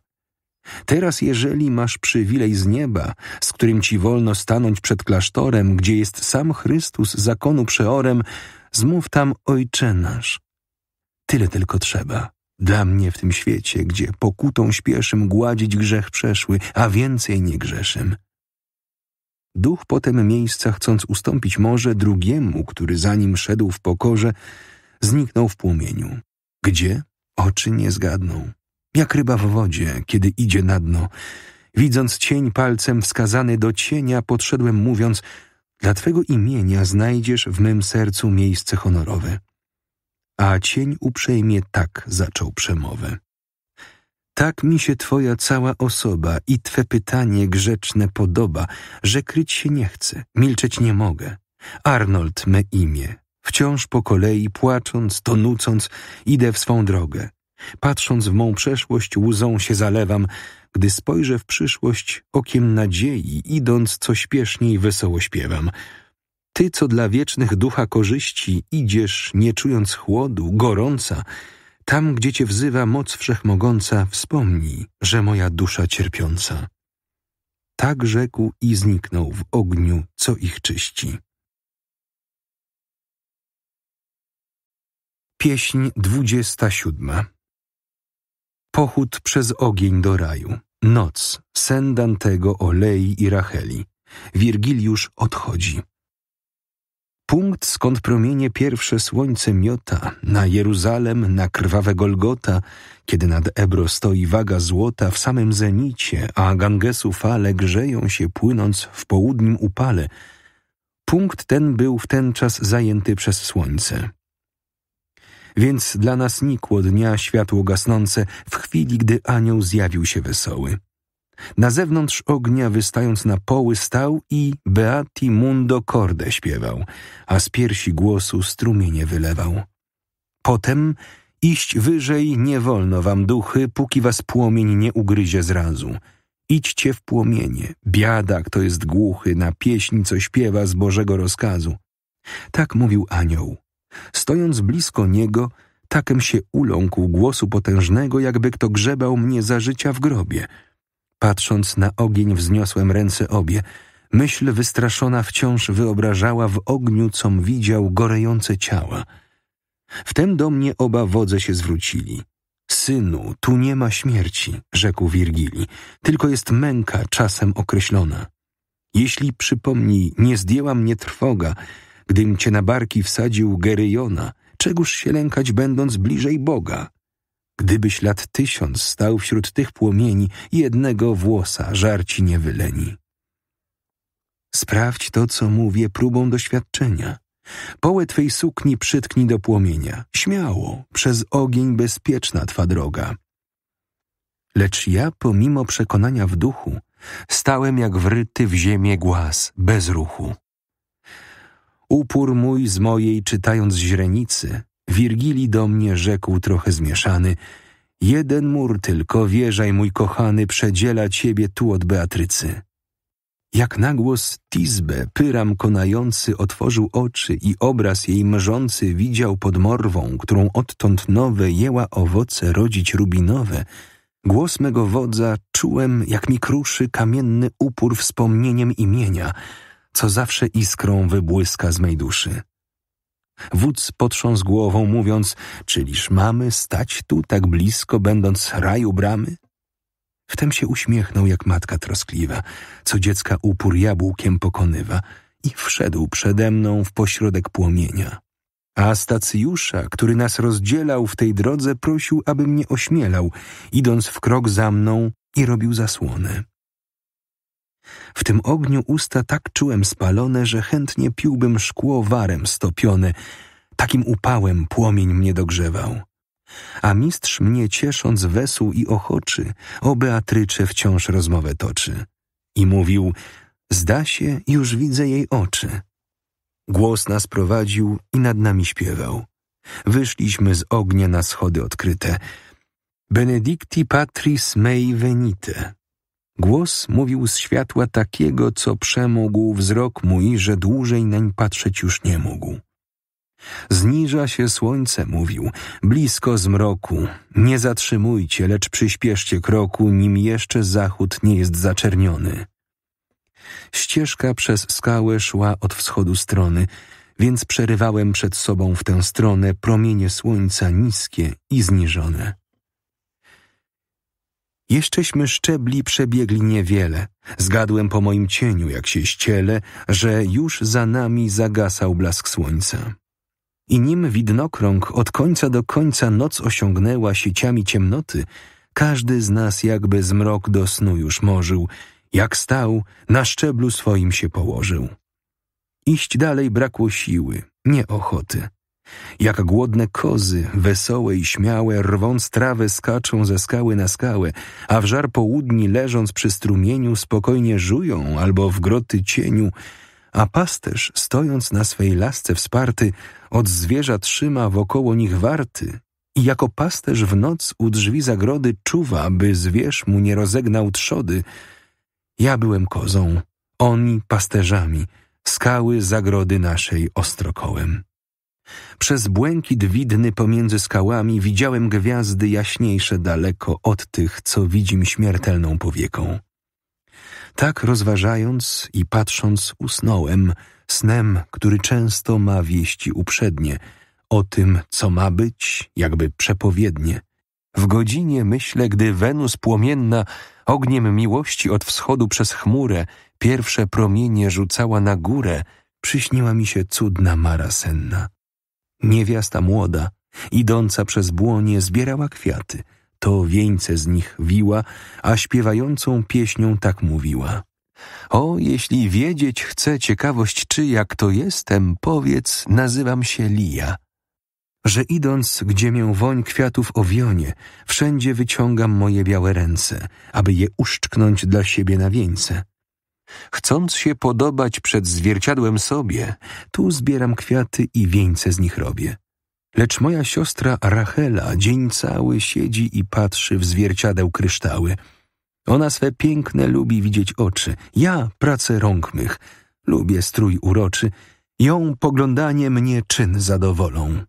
A: Teraz, jeżeli masz przywilej z nieba, z którym ci wolno stanąć przed klasztorem, gdzie jest sam Chrystus zakonu przeorem, zmów tam Ojcze nasz. Tyle tylko trzeba. Dla mnie w tym świecie, gdzie pokutą śpieszym gładzić grzech przeszły, a więcej nie grzeszym. Duch potem miejsca, chcąc ustąpić może drugiemu, który za nim szedł w pokorze, zniknął w płomieniu. Gdzie? Oczy nie zgadną. Jak ryba w wodzie, kiedy idzie na dno. Widząc cień palcem wskazany do cienia, podszedłem mówiąc dla Twego imienia znajdziesz w mym sercu miejsce honorowe. A cień uprzejmie tak zaczął przemowę. Tak mi się Twoja cała osoba i Twe pytanie grzeczne podoba, że kryć się nie chcę, milczeć nie mogę. Arnold me imię. Wciąż po kolei, płacząc, tonucąc, idę w swą drogę. Patrząc w mą przeszłość, łzą się zalewam. Gdy spojrzę w przyszłość, okiem nadziei, idąc co śpieszniej, wesoło śpiewam. Ty, co dla wiecznych ducha korzyści, idziesz, nie czując chłodu, gorąca, tam, gdzie Cię wzywa moc wszechmogąca, wspomnij, że moja dusza cierpiąca. Tak rzekł i zniknął w ogniu, co ich czyści. Pieśń 27 Pochód przez ogień do raju. Noc. Sen Dantego o Lei i Racheli. Wirgiliusz odchodzi punkt, skąd promienie pierwsze słońce miota, na Jeruzalem, na krwawe Golgota, kiedy nad Ebro stoi waga złota w samym zenicie, a Gangesu fale grzeją się płynąc w południm upale. Punkt ten był w ten czas zajęty przez słońce. Więc dla nas nikło dnia światło gasnące w chwili, gdy anioł zjawił się wesoły. Na zewnątrz ognia, wystając na poły, stał i Beati Mundo Corde śpiewał, a z piersi głosu strumienie wylewał. Potem iść wyżej nie wolno wam duchy, póki was płomień nie ugryzie zrazu. Idźcie w płomienie, biada, kto jest głuchy, na pieśń, co śpiewa z Bożego rozkazu. Tak mówił anioł. Stojąc blisko niego, takem się uląkł głosu potężnego, jakby kto grzebał mnie za życia w grobie – Patrząc na ogień, wzniosłem ręce obie. Myśl wystraszona wciąż wyobrażała w ogniu, com widział, gorejące ciała. Wtem do mnie oba wodze się zwrócili. Synu, tu nie ma śmierci, rzekł Wirgili, tylko jest męka czasem określona. Jeśli przypomnij, nie zdjęła mnie trwoga, gdym cię na barki wsadził Geryjona, czegóż się lękać będąc bliżej Boga? Gdybyś lat tysiąc stał wśród tych płomieni, jednego włosa żarci nie wyleni. Sprawdź to, co mówię, próbą doświadczenia. Połę twej sukni przytknij do płomienia. Śmiało, przez ogień bezpieczna twa droga. Lecz ja, pomimo przekonania w duchu, stałem jak wryty w ziemię głaz, bez ruchu. Upór mój z mojej czytając źrenicy, Wirgili do mnie rzekł trochę zmieszany. Jeden mur tylko, wierzaj mój kochany, przedziela ciebie tu od Beatrycy. Jak nagłos Tizbe, pyram konający, otworzył oczy i obraz jej mrzący widział pod morwą, którą odtąd nowe jęła owoce rodzić rubinowe. Głos mego wodza czułem, jak mi kruszy kamienny upór wspomnieniem imienia, co zawsze iskrą wybłyska z mej duszy. Wódz potrząsł głową, mówiąc, czyliż mamy stać tu tak blisko, będąc raju bramy? Wtem się uśmiechnął jak matka troskliwa, co dziecka upór jabłkiem pokonywa i wszedł przede mną w pośrodek płomienia. A stacjusza, który nas rozdzielał w tej drodze, prosił, aby mnie ośmielał, idąc w krok za mną i robił zasłonę. W tym ogniu usta tak czułem spalone, że chętnie piłbym szkło warem stopione. Takim upałem płomień mnie dogrzewał. A mistrz mnie ciesząc wesół i ochoczy, o Beatrycze wciąż rozmowę toczy. I mówił, zda się, już widzę jej oczy. Głos nas prowadził i nad nami śpiewał. Wyszliśmy z ognia na schody odkryte. Benedicti patris mei venite. Głos mówił z światła takiego, co przemógł wzrok mój, że dłużej nań patrzeć już nie mógł. Zniża się słońce, mówił, blisko zmroku. Nie zatrzymujcie, lecz przyspieszcie kroku, nim jeszcze zachód nie jest zaczerniony. Ścieżka przez skałę szła od wschodu strony, więc przerywałem przed sobą w tę stronę promienie słońca niskie i zniżone. Jeszcześmy szczebli przebiegli niewiele. Zgadłem po moim cieniu, jak się ściele, że już za nami zagasał blask słońca. I nim widnokrąg od końca do końca noc osiągnęła sieciami ciemnoty, każdy z nas jakby zmrok do snu już morzył, jak stał, na szczeblu swoim się położył. Iść dalej brakło siły, nie ochoty. Jak głodne kozy, wesołe i śmiałe, rwąc trawę, skaczą ze skały na skałę, a w żar południ, leżąc przy strumieniu, spokojnie żują albo w groty cieniu, a pasterz, stojąc na swej lasce wsparty, od zwierza trzyma wokoło nich warty i jako pasterz w noc u drzwi zagrody czuwa, by zwierz mu nie rozegnał trzody. Ja byłem kozą, oni pasterzami, skały zagrody naszej ostrokołem. Przez błękit widny pomiędzy skałami widziałem gwiazdy jaśniejsze daleko od tych, co widzim śmiertelną powieką. Tak rozważając i patrząc, usnąłem snem, który często ma wieści uprzednie o tym, co ma być, jakby przepowiednie. W godzinie myślę, gdy Wenus płomienna ogniem miłości od wschodu przez chmurę pierwsze promienie rzucała na górę, przyśniła mi się cudna mara senna. Niewiasta młoda, idąca przez błonie, zbierała kwiaty, to wieńce z nich wiła, a śpiewającą pieśnią tak mówiła. O, jeśli wiedzieć chce ciekawość, czy jak to jestem, powiedz, nazywam się Lija. Że idąc, gdzie mię woń kwiatów owionie, wszędzie wyciągam moje białe ręce, aby je uszczknąć dla siebie na wieńce. Chcąc się podobać przed zwierciadłem sobie, tu zbieram kwiaty i wieńce z nich robię. Lecz moja siostra Rachela dzień cały siedzi i patrzy w zwierciadeł kryształy. Ona swe piękne lubi widzieć oczy, ja pracę rąk mych, lubię strój uroczy, ją poglądanie mnie czyn zadowolą.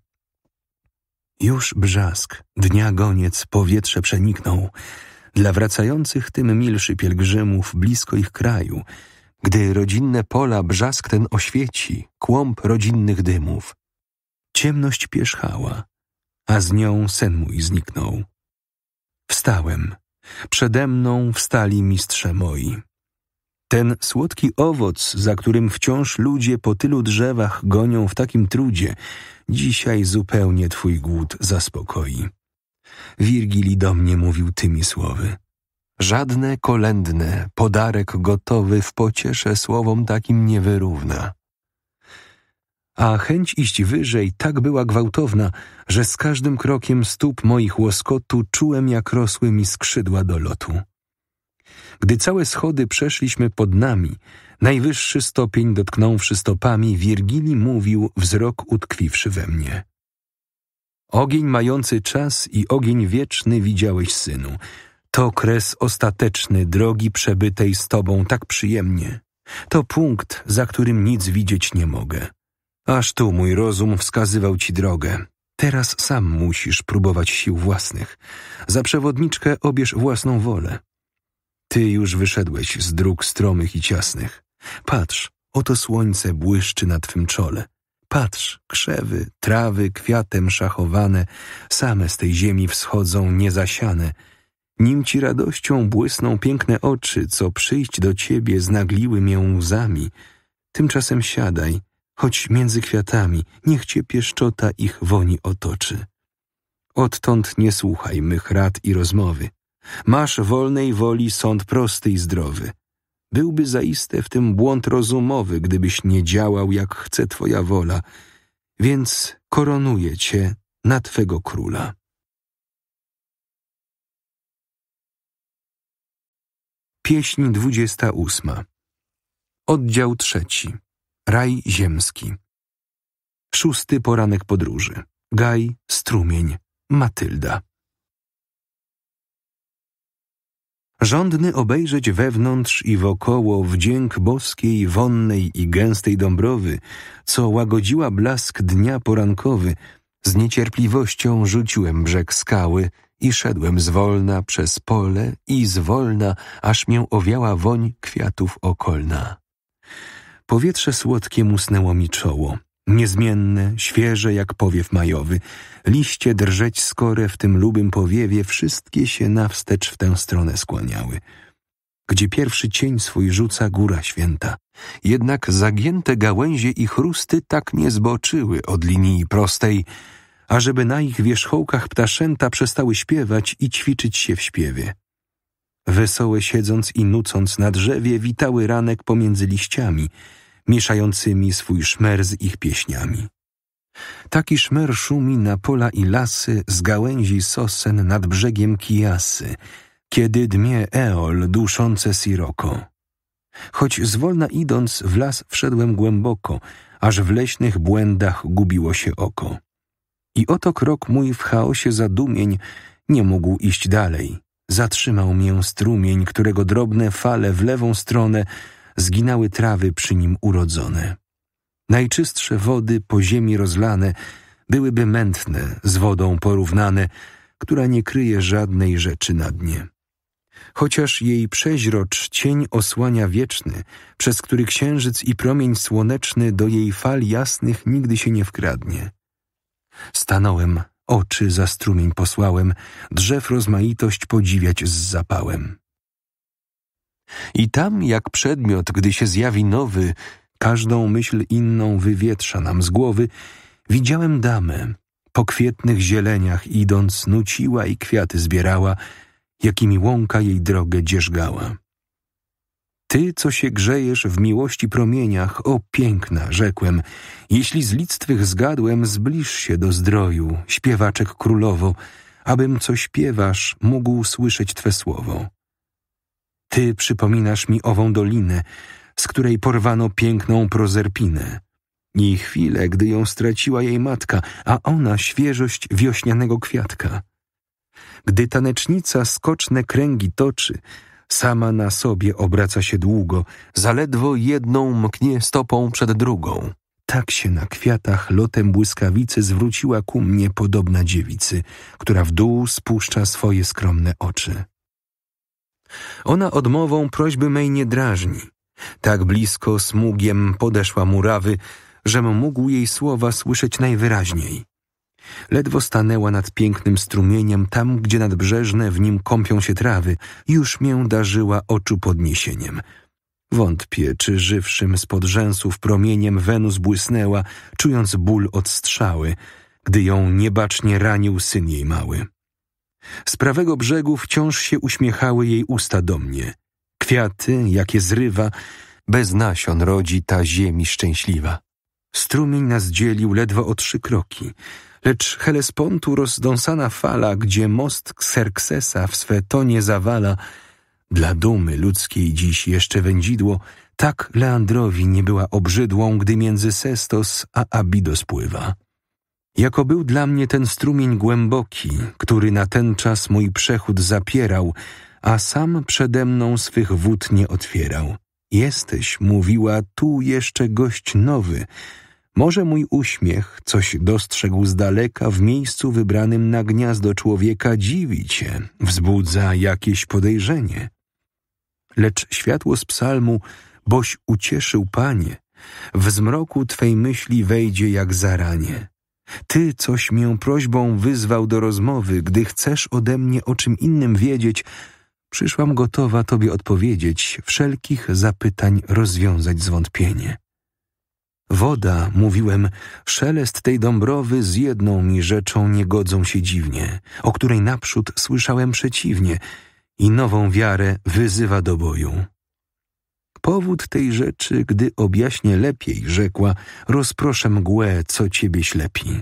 A: Już brzask, dnia goniec, powietrze przeniknął, dla wracających tym milszy pielgrzymów blisko ich kraju, gdy rodzinne pola brzask ten oświeci, kłąb rodzinnych dymów. Ciemność pierzchała, a z nią sen mój zniknął. Wstałem. Przede mną wstali mistrze moi. Ten słodki owoc, za którym wciąż ludzie po tylu drzewach gonią w takim trudzie, dzisiaj zupełnie twój głód zaspokoi. Wirgili do mnie mówił tymi słowy. Żadne kolędne, podarek gotowy w pociesze słowom takim nie wyrówna. A chęć iść wyżej tak była gwałtowna, że z każdym krokiem stóp moich łoskotu czułem, jak rosły mi skrzydła do lotu. Gdy całe schody przeszliśmy pod nami, najwyższy stopień dotknąwszy stopami, Wirgili mówił, wzrok utkwiwszy we mnie – Ogień mający czas i ogień wieczny widziałeś, synu. To kres ostateczny drogi przebytej z tobą tak przyjemnie. To punkt, za którym nic widzieć nie mogę. Aż tu mój rozum wskazywał ci drogę. Teraz sam musisz próbować sił własnych. Za przewodniczkę obierz własną wolę. Ty już wyszedłeś z dróg stromych i ciasnych. Patrz, oto słońce błyszczy na twym czole. Patrz, krzewy, trawy kwiatem szachowane, same z tej ziemi wschodzą niezasiane. Nim ci radością błysną piękne oczy, co przyjść do ciebie z nagliłymi łzami. Tymczasem siadaj, choć między kwiatami, niech cię pieszczota ich woni otoczy. Odtąd nie słuchaj mych rad i rozmowy. Masz wolnej woli sąd prosty i zdrowy. Byłby zaiste w tym błąd rozumowy, gdybyś nie działał jak chce Twoja wola, więc koronuję Cię na Twego króla. Pieśń 28 Oddział trzeci Raj ziemski Szósty poranek podróży Gaj, strumień, Matylda żądny obejrzeć wewnątrz i wokoło wdzięk boskiej, wonnej i gęstej dąbrowy, co łagodziła blask dnia porankowy, z niecierpliwością rzuciłem brzeg skały i szedłem zwolna przez pole i zwolna, aż mię owiała woń kwiatów okolna. Powietrze słodkie musnęło mi czoło. Niezmienne, świeże jak powiew majowy, liście drżeć skore w tym lubym powiewie, wszystkie się nawstecz w tę stronę skłaniały. Gdzie pierwszy cień swój rzuca góra święta, jednak zagięte gałęzie i chrusty tak nie zboczyły od linii prostej, ażeby na ich wierzchołkach ptaszęta przestały śpiewać i ćwiczyć się w śpiewie. Wesołe siedząc i nucąc na drzewie, witały ranek pomiędzy liściami – mieszającymi swój szmer z ich pieśniami. Taki szmer szumi na pola i lasy z gałęzi sosen nad brzegiem Kijasy, kiedy dmie eol duszące siroko. Choć zwolna idąc w las wszedłem głęboko, aż w leśnych błędach gubiło się oko. I oto krok mój w chaosie zadumień nie mógł iść dalej. Zatrzymał mię strumień, którego drobne fale w lewą stronę zginały trawy przy nim urodzone. Najczystsze wody po ziemi rozlane byłyby mętne z wodą porównane, która nie kryje żadnej rzeczy na dnie. Chociaż jej przeźrocz cień osłania wieczny, przez który księżyc i promień słoneczny do jej fal jasnych nigdy się nie wkradnie. Stanąłem, oczy za strumień posłałem, drzew rozmaitość podziwiać z zapałem. I tam, jak przedmiot, gdy się zjawi nowy, każdą myśl inną wywietrza nam z głowy, widziałem damę, po kwietnych zieleniach idąc, nuciła i kwiaty zbierała, jakimi łąka jej drogę dzierżgała. Ty, co się grzejesz w miłości promieniach, o piękna, rzekłem, jeśli z lictwych zgadłem, zbliż się do zdroju, śpiewaczek królowo, abym, co śpiewasz, mógł słyszeć twe słowo. Ty przypominasz mi ową dolinę, z której porwano piękną prozerpinę. I chwilę, gdy ją straciła jej matka, a ona świeżość wiośnianego kwiatka. Gdy tanecznica skoczne kręgi toczy, sama na sobie obraca się długo, zaledwo jedną mknie stopą przed drugą. Tak się na kwiatach lotem błyskawicy zwróciła ku mnie podobna dziewicy, która w dół spuszcza swoje skromne oczy. Ona odmową prośby mej nie drażni. Tak blisko smugiem podeszła murawy, żem mógł jej słowa słyszeć najwyraźniej. Ledwo stanęła nad pięknym strumieniem, tam gdzie nadbrzeżne w nim kąpią się trawy, już mię darzyła oczu podniesieniem. Wątpię, czy żywszym spod rzęsów promieniem Wenus błysnęła, czując ból od strzały, gdy ją niebacznie ranił syn jej mały. Z prawego brzegu wciąż się uśmiechały jej usta do mnie. Kwiaty, jakie zrywa, bez nasion rodzi ta ziemi szczęśliwa. Strumień nas dzielił ledwo o trzy kroki, lecz Helespontu rozdąsana fala, gdzie most Xerxesa w swe tonie zawala, dla dumy ludzkiej dziś jeszcze wędzidło, tak Leandrowi nie była obrzydłą, gdy między Sestos a Abidos pływa jako był dla mnie ten strumień głęboki, który na ten czas mój przechód zapierał, a sam przede mną swych wód nie otwierał. Jesteś, mówiła, tu jeszcze gość nowy. Może mój uśmiech, coś dostrzegł z daleka w miejscu wybranym na gniazdo człowieka, dziwi cię, wzbudza jakieś podejrzenie. Lecz światło z psalmu, boś ucieszył Panie, w zmroku twej myśli wejdzie jak zaranie. Ty, coś mię prośbą wyzwał do rozmowy, gdy chcesz ode mnie o czym innym wiedzieć, przyszłam gotowa Tobie odpowiedzieć, wszelkich zapytań rozwiązać zwątpienie. Woda, mówiłem, szelest tej dąbrowy z jedną mi rzeczą nie godzą się dziwnie, o której naprzód słyszałem przeciwnie i nową wiarę wyzywa do boju. Powód tej rzeczy, gdy objaśnię lepiej, rzekła, rozproszę mgłę, co ciebie ślepi.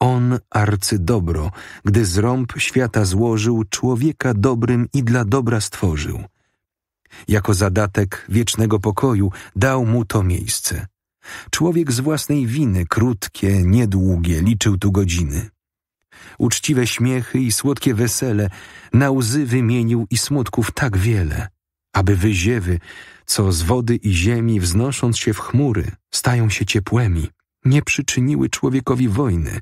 A: On arcydobro, gdy z rąb świata złożył, człowieka dobrym i dla dobra stworzył. Jako zadatek wiecznego pokoju dał mu to miejsce. Człowiek z własnej winy, krótkie, niedługie, liczył tu godziny. Uczciwe śmiechy i słodkie wesele, na łzy wymienił i smutków tak wiele – aby wyziewy, co z wody i ziemi, wznosząc się w chmury, stają się ciepłymi, nie przyczyniły człowiekowi wojny.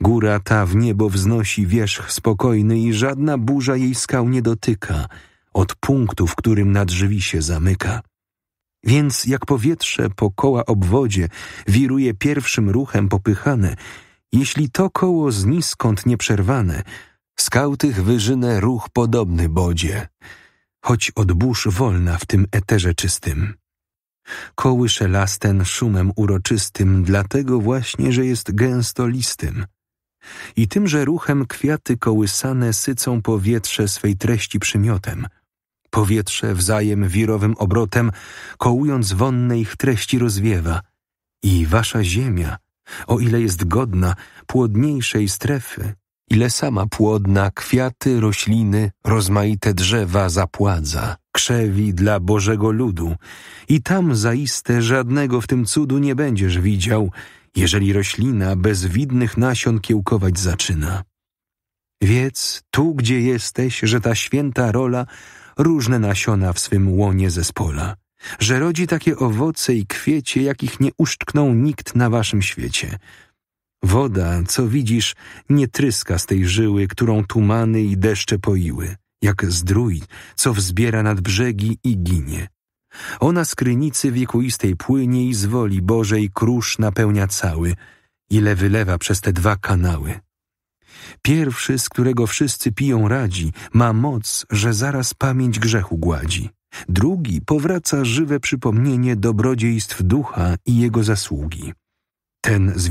A: Góra ta w niebo wznosi wierzch spokojny i żadna burza jej skał nie dotyka, od punktu, w którym na drzwi się zamyka. Więc jak powietrze po koła obwodzie wiruje pierwszym ruchem popychane, jeśli to koło zniskąd nieprzerwane, skał tych wyżynę ruch podobny bodzie choć od burz wolna w tym eterze czystym. Kołysze las ten szumem uroczystym, dlatego właśnie, że jest gęsto listym. I tymże ruchem kwiaty kołysane sycą powietrze swej treści przymiotem. Powietrze wzajem wirowym obrotem, kołując wonne ich treści rozwiewa. I wasza ziemia, o ile jest godna, płodniejszej strefy, ile sama płodna kwiaty, rośliny, rozmaite drzewa zapładza, krzewi dla Bożego ludu. I tam zaiste żadnego w tym cudu nie będziesz widział, jeżeli roślina bez widnych nasion kiełkować zaczyna. Wiedz, tu gdzie jesteś, że ta święta rola różne nasiona w swym łonie zespola, że rodzi takie owoce i kwiecie, jakich nie uszczknął nikt na waszym świecie – Woda, co widzisz, nie tryska z tej żyły, którą tumany i deszcze poiły, jak zdrój, co wzbiera nad brzegi i ginie. Ona z krynicy wiekuistej płynie i z woli Bożej krusz napełnia cały, ile wylewa przez te dwa kanały. Pierwszy, z którego wszyscy piją radzi, ma moc, że zaraz pamięć grzechu gładzi. Drugi powraca żywe przypomnienie dobrodziejstw ducha i jego zasługi ten z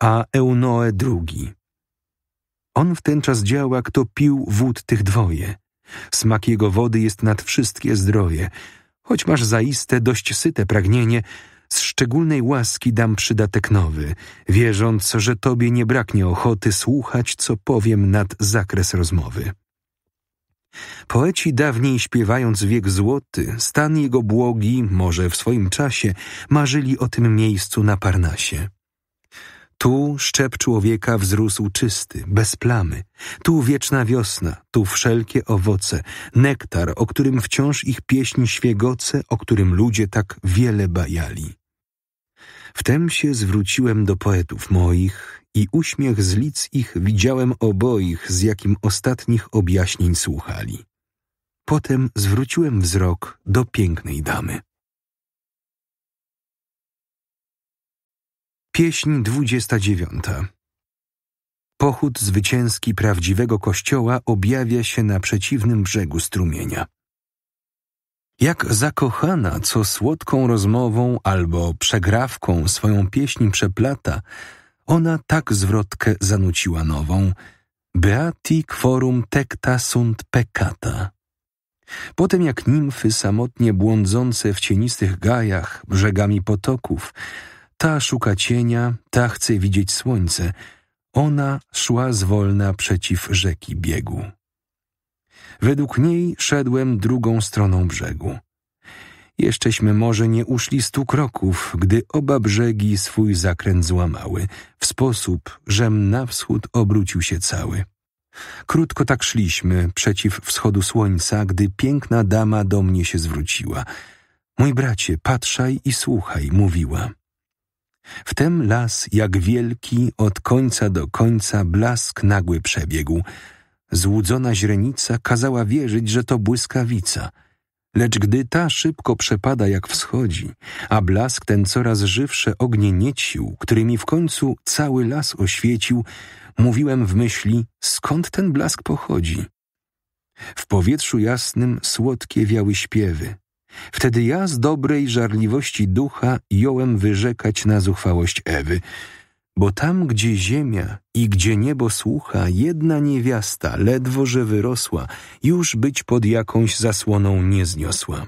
A: a Eunoe drugi. On w ten czas działa, kto pił wód tych dwoje. Smak jego wody jest nad wszystkie zdroje, choć masz zaiste dość syte pragnienie, z szczególnej łaski dam przydatek nowy, wierząc, że tobie nie braknie ochoty słuchać, co powiem nad zakres rozmowy. Poeci dawniej śpiewając wiek złoty, stan jego błogi, może w swoim czasie, marzyli o tym miejscu na Parnasie. Tu szczep człowieka wzrósł czysty, bez plamy. Tu wieczna wiosna, tu wszelkie owoce, nektar, o którym wciąż ich pieśń świegoce, o którym ludzie tak wiele bajali. Wtem się zwróciłem do poetów moich, i uśmiech z lic ich widziałem oboich, z jakim ostatnich objaśnień słuchali. Potem zwróciłem wzrok do pięknej damy. Pieśń 29. Pochód zwycięski prawdziwego kościoła objawia się na przeciwnym brzegu strumienia. Jak zakochana, co słodką rozmową albo przegrawką swoją pieśń przeplata, ona tak zwrotkę zanuciła nową Beati quorum tecta sunt peccata. Potem jak nimfy samotnie błądzące w cienistych gajach brzegami potoków, ta szuka cienia, ta chce widzieć słońce, ona szła zwolna przeciw rzeki biegu. Według niej szedłem drugą stroną brzegu. Jeszcześmy może nie uszli stu kroków, gdy oba brzegi swój zakręt złamały, w sposób, żem na wschód obrócił się cały. Krótko tak szliśmy przeciw wschodu słońca, gdy piękna dama do mnie się zwróciła. Mój bracie, patrzaj i słuchaj, mówiła. Wtem las, jak wielki, od końca do końca blask nagły przebiegł. Złudzona źrenica kazała wierzyć, że to błyskawica – Lecz gdy ta szybko przepada jak wschodzi, a blask ten coraz żywsze ognie niecił, który mi w końcu cały las oświecił, mówiłem w myśli, skąd ten blask pochodzi. W powietrzu jasnym słodkie wiały śpiewy. Wtedy ja z dobrej żarliwości ducha jąłem wyrzekać na zuchwałość Ewy – bo tam, gdzie ziemia i gdzie niebo słucha, jedna niewiasta, ledwo że wyrosła, już być pod jakąś zasłoną nie zniosła.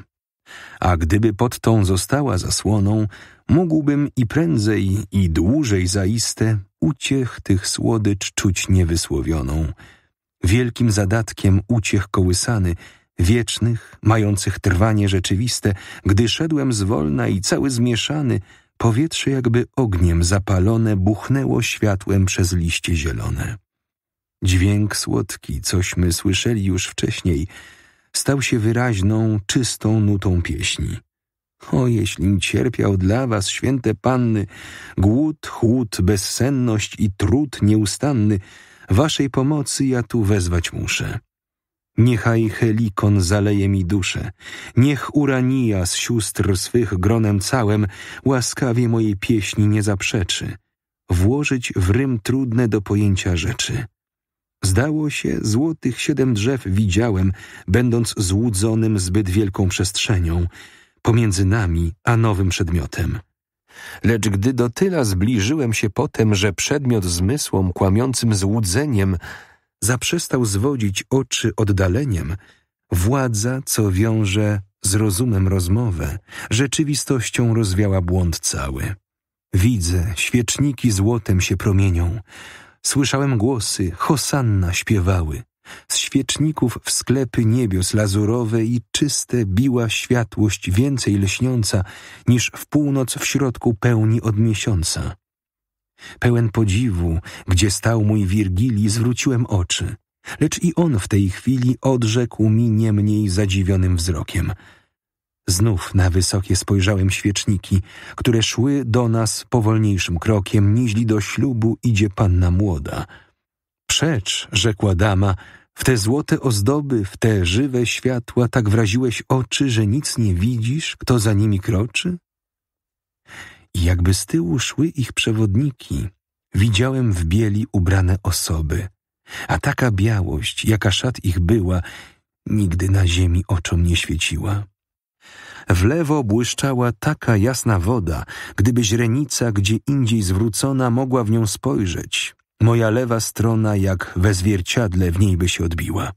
A: A gdyby pod tą została zasłoną, mógłbym i prędzej, i dłużej zaiste uciech tych słodycz czuć niewysłowioną, wielkim zadatkiem uciech kołysany, wiecznych, mających trwanie rzeczywiste, gdy szedłem zwolna i cały zmieszany – Powietrze jakby ogniem zapalone buchnęło światłem przez liście zielone. Dźwięk słodki, cośmy słyszeli już wcześniej, stał się wyraźną, czystą nutą pieśni. O, jeślim cierpiał dla was, święte panny, głód, chłód, bezsenność i trud nieustanny, waszej pomocy ja tu wezwać muszę. Niechaj Helikon zaleje mi duszę, niech Urania z sióstr swych gronem całym łaskawie mojej pieśni nie zaprzeczy, włożyć w rym trudne do pojęcia rzeczy. Zdało się, złotych siedem drzew widziałem, będąc złudzonym zbyt wielką przestrzenią, pomiędzy nami a nowym przedmiotem. Lecz gdy do tyla zbliżyłem się potem, że przedmiot zmysłom kłamiącym złudzeniem zaprzestał zwodzić oczy oddaleniem, władza, co wiąże z rozumem rozmowę, rzeczywistością rozwiała błąd cały. Widzę, świeczniki złotem się promienią. Słyszałem głosy, hosanna śpiewały. Z świeczników w sklepy niebios lazurowe i czyste biła światłość więcej lśniąca niż w północ w środku pełni od miesiąca. Pełen podziwu, gdzie stał mój Wirgili, zwróciłem oczy, lecz i on w tej chwili odrzekł mi nie mniej zadziwionym wzrokiem. Znów na wysokie spojrzałem świeczniki, które szły do nas powolniejszym krokiem, niźli do ślubu idzie panna młoda. Przecz, rzekła dama, w te złote ozdoby, w te żywe światła tak wraziłeś oczy, że nic nie widzisz, kto za nimi kroczy? i jakby z tyłu szły ich przewodniki, widziałem w bieli ubrane osoby, a taka białość, jaka szat ich była, nigdy na ziemi oczom nie świeciła. W lewo błyszczała taka jasna woda, gdyby źrenica, gdzie indziej zwrócona, mogła w nią spojrzeć. Moja lewa strona jak we zwierciadle w niej by się odbiła.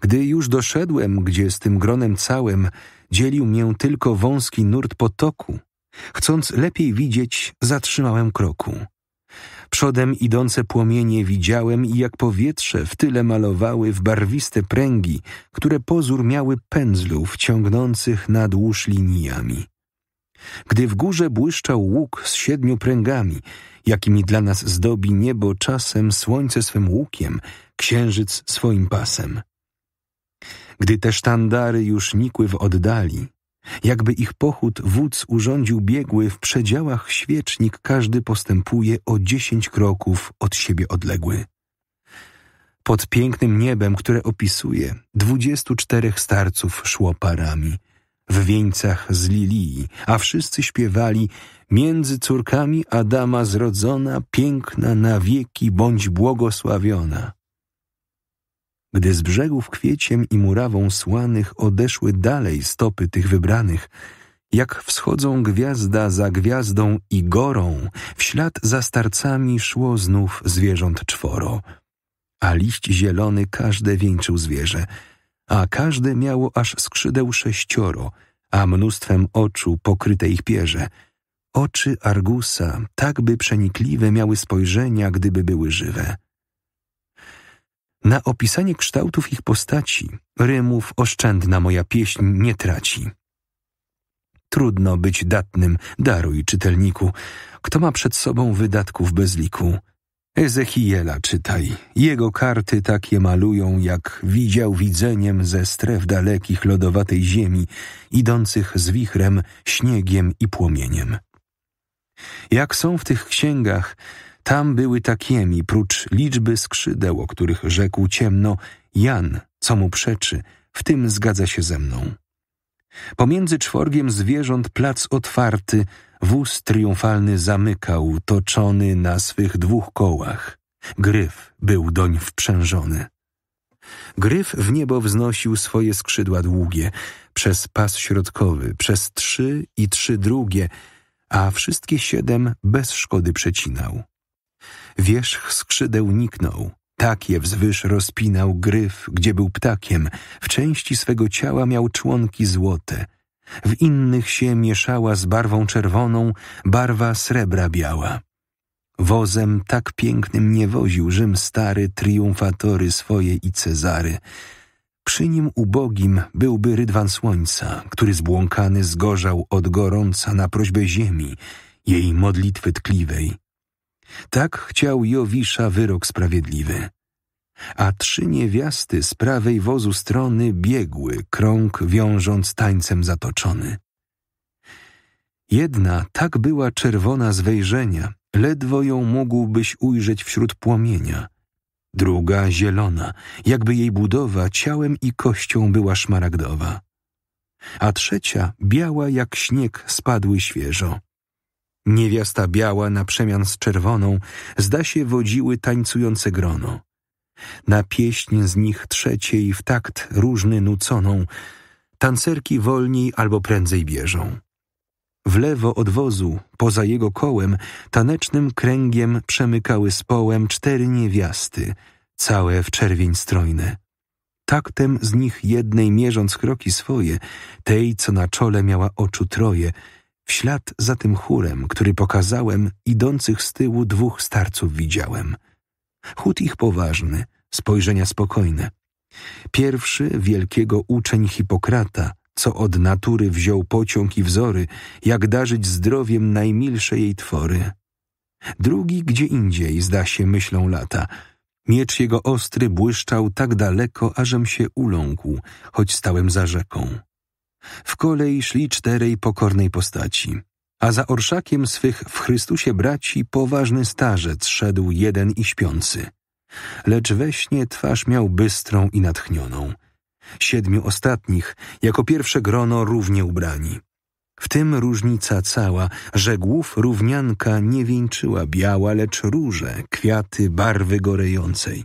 A: Gdy już doszedłem, gdzie z tym gronem całym dzielił mię tylko wąski nurt potoku, Chcąc lepiej widzieć, zatrzymałem kroku. Przodem idące płomienie widziałem i jak powietrze w tyle malowały w barwiste pręgi, które pozór miały pędzlów ciągnących nadłóż liniami. Gdy w górze błyszczał łuk z siedmiu pręgami, jakimi dla nas zdobi niebo czasem słońce swym łukiem, księżyc swoim pasem. Gdy te sztandary już nikły w oddali, jakby ich pochód wódz urządził biegły, w przedziałach świecznik każdy postępuje o dziesięć kroków od siebie odległy. Pod pięknym niebem, które opisuje, dwudziestu czterech starców szło parami, w wieńcach z lilii, a wszyscy śpiewali między córkami Adama zrodzona, piękna na wieki, bądź błogosławiona. Gdy z brzegów kwieciem i murawą słanych odeszły dalej stopy tych wybranych, jak wschodzą gwiazda za gwiazdą i gorą, w ślad za starcami szło znów zwierząt czworo. A liść zielony każde wieńczył zwierzę, a każde miało aż skrzydeł sześcioro, a mnóstwem oczu pokryte ich pierze. Oczy Argusa tak by przenikliwe miały spojrzenia, gdyby były żywe. Na opisanie kształtów ich postaci, rymów oszczędna moja pieśń nie traci. Trudno być datnym, daruj czytelniku, kto ma przed sobą wydatków bez liku. Ezechiela czytaj, jego karty takie malują, jak widział widzeniem ze stref dalekich lodowatej ziemi, idących z wichrem, śniegiem i płomieniem. Jak są w tych księgach, tam były takiemi, prócz liczby skrzydeł, o których rzekł ciemno, Jan, co mu przeczy, w tym zgadza się ze mną. Pomiędzy czworgiem zwierząt plac otwarty, wóz triumfalny zamykał, toczony na swych dwóch kołach. Gryf był doń wprzężony. Gryf w niebo wznosił swoje skrzydła długie, przez pas środkowy, przez trzy i trzy drugie, a wszystkie siedem bez szkody przecinał wierzch skrzydeł niknął. Tak je wzwyż rozpinał gryf, gdzie był ptakiem, w części swego ciała miał członki złote, w innych się mieszała z barwą czerwoną barwa srebra biała. Wozem tak pięknym nie woził Rzym stary triumfatory swoje i Cezary. Przy nim ubogim byłby rydwan słońca, który zbłąkany zgorzał od gorąca na prośbę ziemi, jej modlitwy tkliwej. Tak chciał Jowisza wyrok sprawiedliwy. A trzy niewiasty z prawej wozu strony biegły, krąg wiążąc tańcem zatoczony. Jedna tak była czerwona z wejrzenia, ledwo ją mógłbyś ujrzeć wśród płomienia. Druga zielona, jakby jej budowa ciałem i kością była szmaragdowa. A trzecia biała jak śnieg spadły świeżo. Niewiasta biała na przemian z czerwoną zda się wodziły tańcujące grono. Na pieśń z nich trzeciej w takt różny nuconą, tancerki wolniej albo prędzej bieżą. W lewo od wozu, poza jego kołem, tanecznym kręgiem przemykały z połem cztery niewiasty, całe w czerwień strojne. Taktem z nich jednej mierząc kroki swoje, tej, co na czole miała oczu troje – w ślad za tym chórem, który pokazałem, idących z tyłu dwóch starców widziałem. Chód ich poważny, spojrzenia spokojne. Pierwszy wielkiego uczeń Hipokrata, co od natury wziął pociąg i wzory, jak darzyć zdrowiem najmilsze jej twory. Drugi gdzie indziej, zda się, myślą lata. Miecz jego ostry błyszczał tak daleko, ażem się uląkł, choć stałem za rzeką. W kolej szli czterej pokornej postaci, a za orszakiem swych w Chrystusie braci poważny starzec szedł jeden i śpiący. Lecz we śnie twarz miał bystrą i natchnioną. Siedmiu ostatnich, jako pierwsze grono, równie ubrani. W tym różnica cała, że głów równianka nie wieńczyła biała, lecz róże, kwiaty barwy gorejącej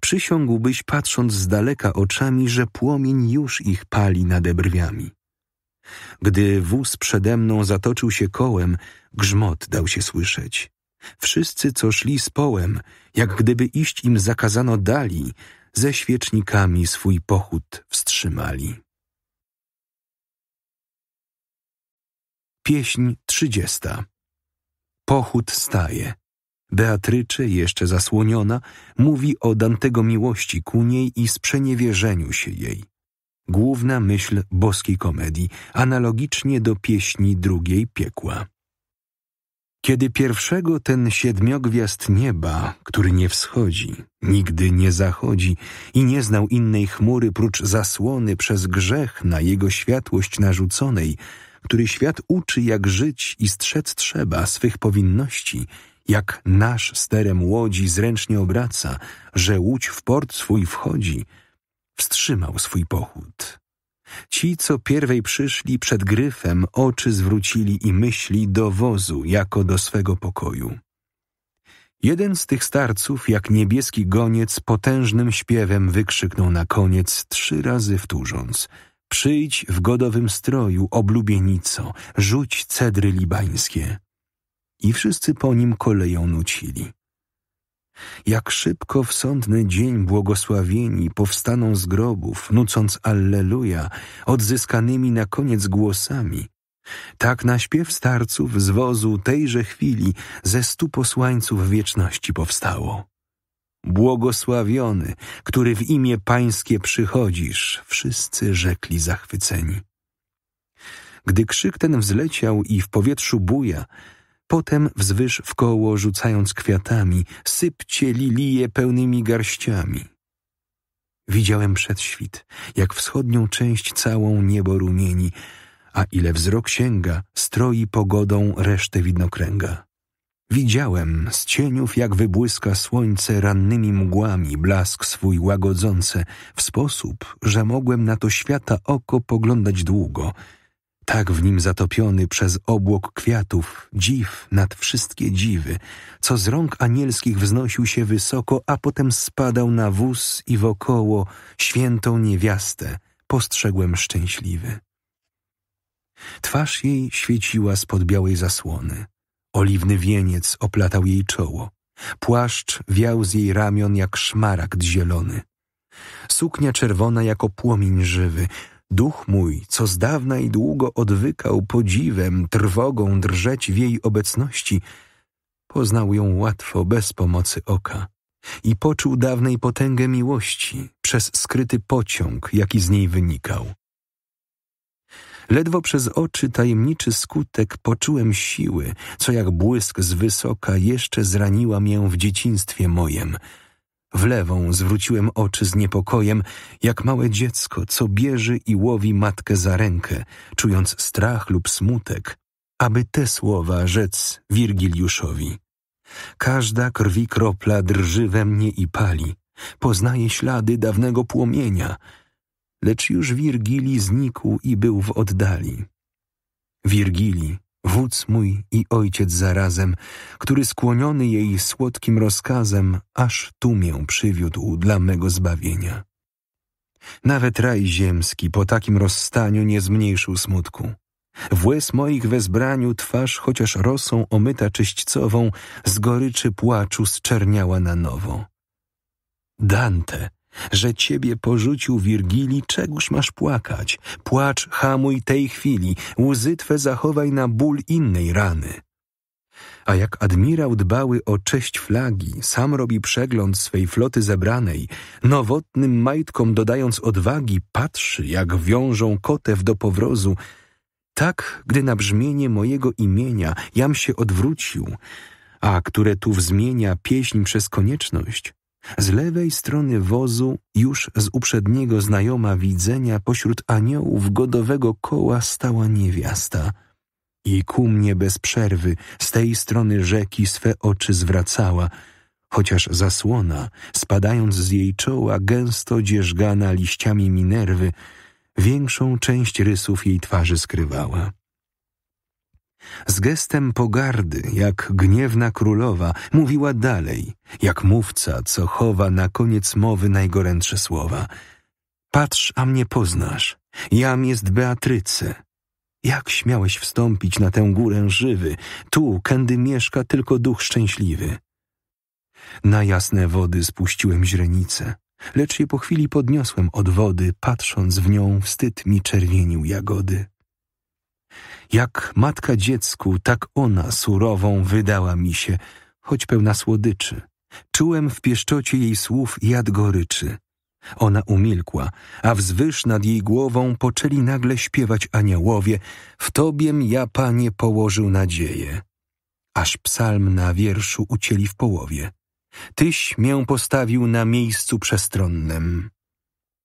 A: przysiągłbyś patrząc z daleka oczami, że płomień już ich pali nade brwiami. Gdy wóz przede mną zatoczył się kołem, grzmot dał się słyszeć. Wszyscy, co szli z połem, jak gdyby iść im zakazano dali, ze świecznikami swój pochód wstrzymali. Pieśń trzydziesta Pochód staje Beatrycze, jeszcze zasłoniona, mówi o Dantego miłości ku niej i sprzeniewierzeniu się jej. Główna myśl boskiej komedii, analogicznie do pieśni drugiej piekła. Kiedy pierwszego ten siedmiogwiazd nieba, który nie wschodzi, nigdy nie zachodzi i nie znał innej chmury prócz zasłony przez grzech na jego światłość narzuconej, który świat uczy jak żyć i strzec trzeba swych powinności – jak nasz sterem łodzi zręcznie obraca, że łódź w port swój wchodzi, wstrzymał swój pochód. Ci, co pierwej przyszli przed gryfem, oczy zwrócili i myśli do wozu, jako do swego pokoju. Jeden z tych starców, jak niebieski goniec, potężnym śpiewem wykrzyknął na koniec, trzy razy wtórząc – Przyjdź w godowym stroju, oblubienico, rzuć cedry libańskie i wszyscy po nim koleją nucili. Jak szybko w sądny dzień błogosławieni powstaną z grobów, nucąc Alleluja, odzyskanymi na koniec głosami, tak na śpiew starców z wozu tejże chwili ze stu posłańców wieczności powstało. Błogosławiony, który w imię Pańskie przychodzisz, wszyscy rzekli zachwyceni. Gdy krzyk ten wzleciał i w powietrzu buja, Potem wzwyż w koło, rzucając kwiatami, sypcie lilije pełnymi garściami. Widziałem przedświt, jak wschodnią część całą niebo rumieni, a ile wzrok sięga, stroi pogodą resztę widnokręga. Widziałem z cieniów, jak wybłyska słońce rannymi mgłami blask swój łagodzące, w sposób, że mogłem na to świata oko poglądać długo – tak w nim zatopiony przez obłok kwiatów, dziw nad wszystkie dziwy, co z rąk anielskich wznosił się wysoko, a potem spadał na wóz i wokoło świętą niewiastę, postrzegłem szczęśliwy. Twarz jej świeciła spod białej zasłony. Oliwny wieniec oplatał jej czoło. Płaszcz wiał z jej ramion jak szmaragd zielony. Suknia czerwona jako płomień żywy – Duch mój, co z dawna i długo odwykał podziwem, trwogą drżeć w jej obecności, poznał ją łatwo, bez pomocy oka i poczuł dawnej potęgę miłości przez skryty pociąg, jaki z niej wynikał. Ledwo przez oczy tajemniczy skutek poczułem siły, co jak błysk z wysoka jeszcze zraniła mię w dzieciństwie mojem – w lewą zwróciłem oczy z niepokojem, jak małe dziecko, co bierze i łowi matkę za rękę, czując strach lub smutek, aby te słowa rzec Wirgiliuszowi. Każda krwi kropla drży we mnie i pali, poznaje ślady dawnego płomienia, lecz już Wirgili znikł i był w oddali. Wirgili, wódz mój i ojciec zarazem, który skłoniony jej słodkim rozkazem, aż tu mię przywiódł dla mego zbawienia. Nawet raj ziemski po takim rozstaniu nie zmniejszył smutku. W łez moich wezbraniu twarz, chociaż rosą omyta czyśćcową, z goryczy płaczu zczerniała na nowo. Dante, że ciebie porzucił Wirgili, czegóż masz płakać? Płacz, hamuj tej chwili, łzy twe zachowaj na ból innej rany. A jak admirał dbały o cześć flagi, sam robi przegląd swej floty zebranej, nowotnym majtkom dodając odwagi, patrzy, jak wiążą kotew do powrozu, tak, gdy na brzmienie mojego imienia jam się odwrócił, a które tu wzmienia pieśń przez konieczność, z lewej strony wozu, już z uprzedniego znajoma widzenia, pośród aniołów godowego koła stała niewiasta. I ku mnie bez przerwy z tej strony rzeki swe oczy zwracała, chociaż zasłona, spadając z jej czoła, gęsto dzierżgana liściami minerwy, większą część rysów jej twarzy skrywała. Z gestem pogardy, jak gniewna królowa, mówiła dalej, jak mówca, co chowa na koniec mowy najgorętsze słowa. Patrz, a mnie poznasz. Jam jest Beatryce. Jak śmiałeś wstąpić na tę górę żywy? Tu, kędy mieszka tylko duch szczęśliwy. Na jasne wody spuściłem źrenice, lecz je po chwili podniosłem od wody, patrząc w nią wstyd mi czerwienił jagody. Jak matka dziecku, tak ona surową wydała mi się, choć pełna słodyczy. Czułem w pieszczocie jej słów jad goryczy. Ona umilkła, a wzwyż nad jej głową poczęli nagle śpiewać aniołowie W Tobiem ja, Panie, położył nadzieję. Aż psalm na wierszu ucieli w połowie. Tyś mię postawił na miejscu przestronnym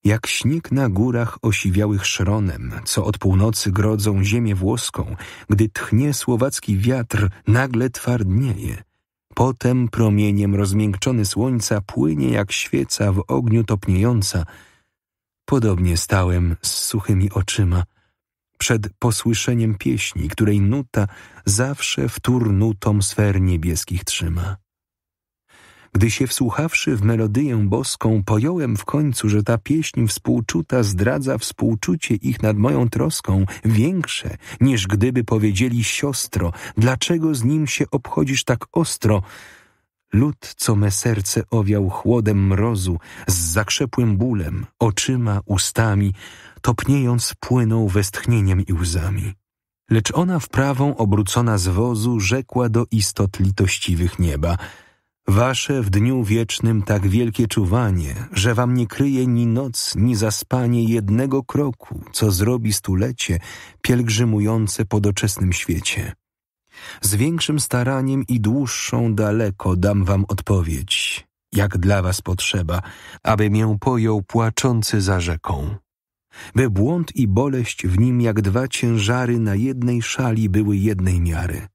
A: jak śnik na górach osiwiałych szronem, co od północy grodzą ziemię włoską, gdy tchnie słowacki wiatr, nagle twardnieje. Potem promieniem rozmiękczony słońca płynie jak świeca w ogniu topniejąca. Podobnie stałem z suchymi oczyma, przed posłyszeniem pieśni, której nuta zawsze wtór nutom sfer niebieskich trzyma. Gdy się wsłuchawszy w melodyję boską, pojąłem w końcu, że ta pieśń współczuta zdradza współczucie ich nad moją troską większe, niż gdyby powiedzieli siostro, dlaczego z nim się obchodzisz tak ostro? Lud, co me serce owiał chłodem mrozu, z zakrzepłym bólem, oczyma, ustami, topniejąc płynął westchnieniem i łzami. Lecz ona w prawą obrócona z wozu rzekła do istot litościwych nieba – Wasze w dniu wiecznym tak wielkie czuwanie, że wam nie kryje ni noc, ni zaspanie jednego kroku, co zrobi stulecie pielgrzymujące po doczesnym świecie. Z większym staraniem i dłuższą daleko dam wam odpowiedź, jak dla was potrzeba, aby mię pojął płaczący za rzeką. By błąd i boleść w nim jak dwa ciężary na jednej szali były jednej miary –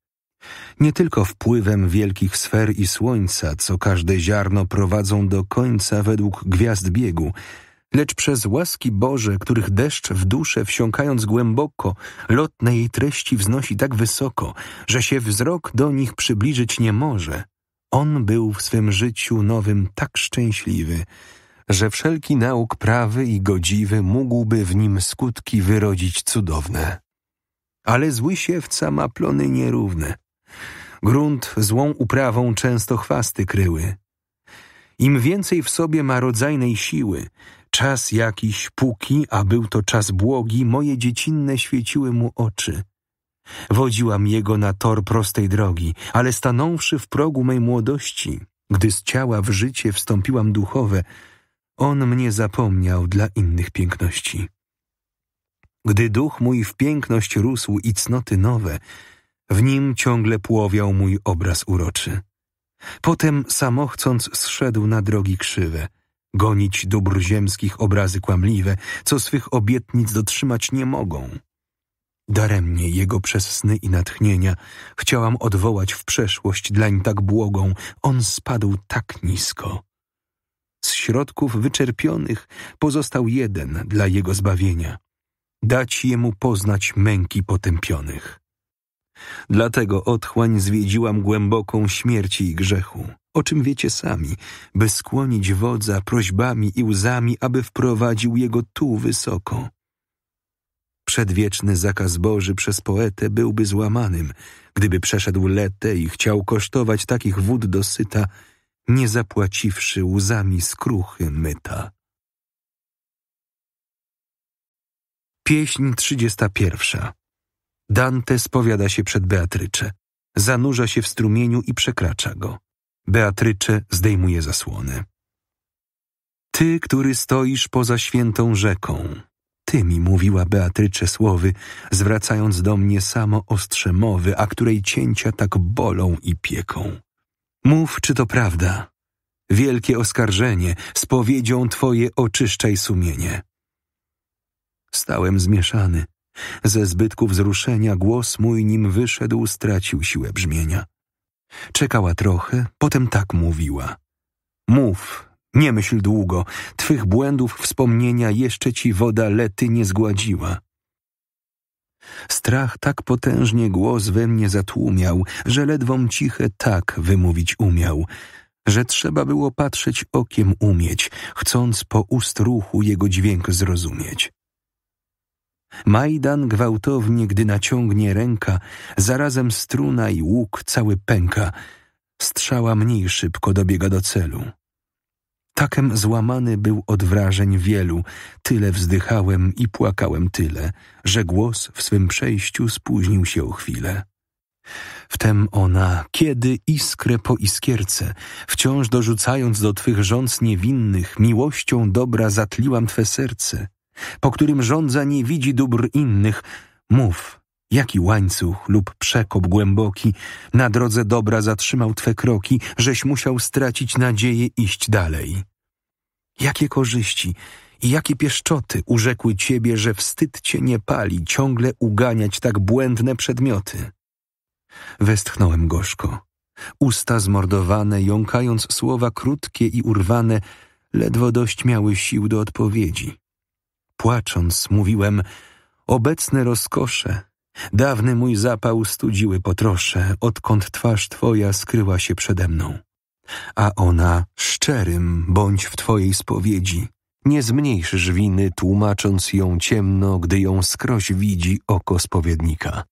A: nie tylko wpływem wielkich sfer i słońca, co każde ziarno prowadzą do końca według gwiazd biegu, lecz przez łaski Boże, których deszcz w duszę wsiąkając głęboko, lotne jej treści wznosi tak wysoko, że się wzrok do nich przybliżyć nie może. On był w swym życiu nowym tak szczęśliwy, że wszelki nauk prawy i godziwy mógłby w nim skutki wyrodzić cudowne. Ale zły siewca ma plony nierówne, Grunt złą uprawą często chwasty kryły. Im więcej w sobie ma rodzajnej siły, czas jakiś póki, a był to czas błogi, moje dziecinne świeciły mu oczy. Wodziłam jego na tor prostej drogi, ale stanąwszy w progu mej młodości, gdy z ciała w życie wstąpiłam duchowe, on mnie zapomniał dla innych piękności. Gdy duch mój w piękność rósł i cnoty nowe, w nim ciągle płowiał mój obraz uroczy. Potem samochcąc zszedł na drogi krzywe, gonić dóbr ziemskich obrazy kłamliwe, co swych obietnic dotrzymać nie mogą. Daremnie jego przez sny i natchnienia chciałam odwołać w przeszłość dlań tak błogą, on spadł tak nisko. Z środków wyczerpionych pozostał jeden dla jego zbawienia. Dać jemu poznać męki potępionych. Dlatego otchłań zwiedziłam głęboką śmierci i grzechu, o czym wiecie sami, by skłonić wodza prośbami i łzami, aby wprowadził jego tu wysoko. Przedwieczny zakaz Boży przez poetę byłby złamanym, gdyby przeszedł letę i chciał kosztować takich wód dosyta, nie zapłaciwszy łzami skruchy myta. Pieśń pierwsza. Dante spowiada się przed Beatrycze, zanurza się w strumieniu i przekracza go. Beatrycze zdejmuje zasłony. Ty, który stoisz poza świętą rzeką, ty mi mówiła Beatrycze słowy, zwracając do mnie samo ostrze mowy, a której cięcia tak bolą i pieką. Mów, czy to prawda. Wielkie oskarżenie, spowiedzią Twoje oczyszczaj sumienie. Stałem zmieszany, ze zbytku wzruszenia głos mój, nim wyszedł, stracił siłę brzmienia. Czekała trochę, potem tak mówiła. Mów, nie myśl długo, twych błędów wspomnienia jeszcze ci woda lety nie zgładziła. Strach tak potężnie głos we mnie zatłumiał, że ledwom ciche tak wymówić umiał, że trzeba było patrzeć okiem umieć, chcąc po ust ruchu jego dźwięk zrozumieć. Majdan gwałtownie, gdy naciągnie ręka, zarazem struna i łuk cały pęka, strzała mniej szybko dobiega do celu. Takem złamany był od wrażeń wielu, tyle wzdychałem i płakałem tyle, że głos w swym przejściu spóźnił się o chwilę. Wtem ona, kiedy iskrę po iskierce, wciąż dorzucając do twych rząd niewinnych, miłością dobra zatliłam twe serce – po którym żądza nie widzi dóbr innych, mów, jaki łańcuch lub przekop głęboki na drodze dobra zatrzymał twe kroki, żeś musiał stracić nadzieję iść dalej. Jakie korzyści i jakie pieszczoty urzekły ciebie, że wstyd cię nie pali ciągle uganiać tak błędne przedmioty? Westchnąłem gorzko. Usta zmordowane, jąkając słowa krótkie i urwane, ledwo dość miały sił do odpowiedzi. Płacząc, mówiłem, obecne rozkosze, dawny mój zapał studziły potrosze, odkąd twarz twoja skryła się przede mną. A ona, szczerym bądź w twojej spowiedzi, nie zmniejszysz winy, tłumacząc ją ciemno, gdy ją skroś widzi oko spowiednika.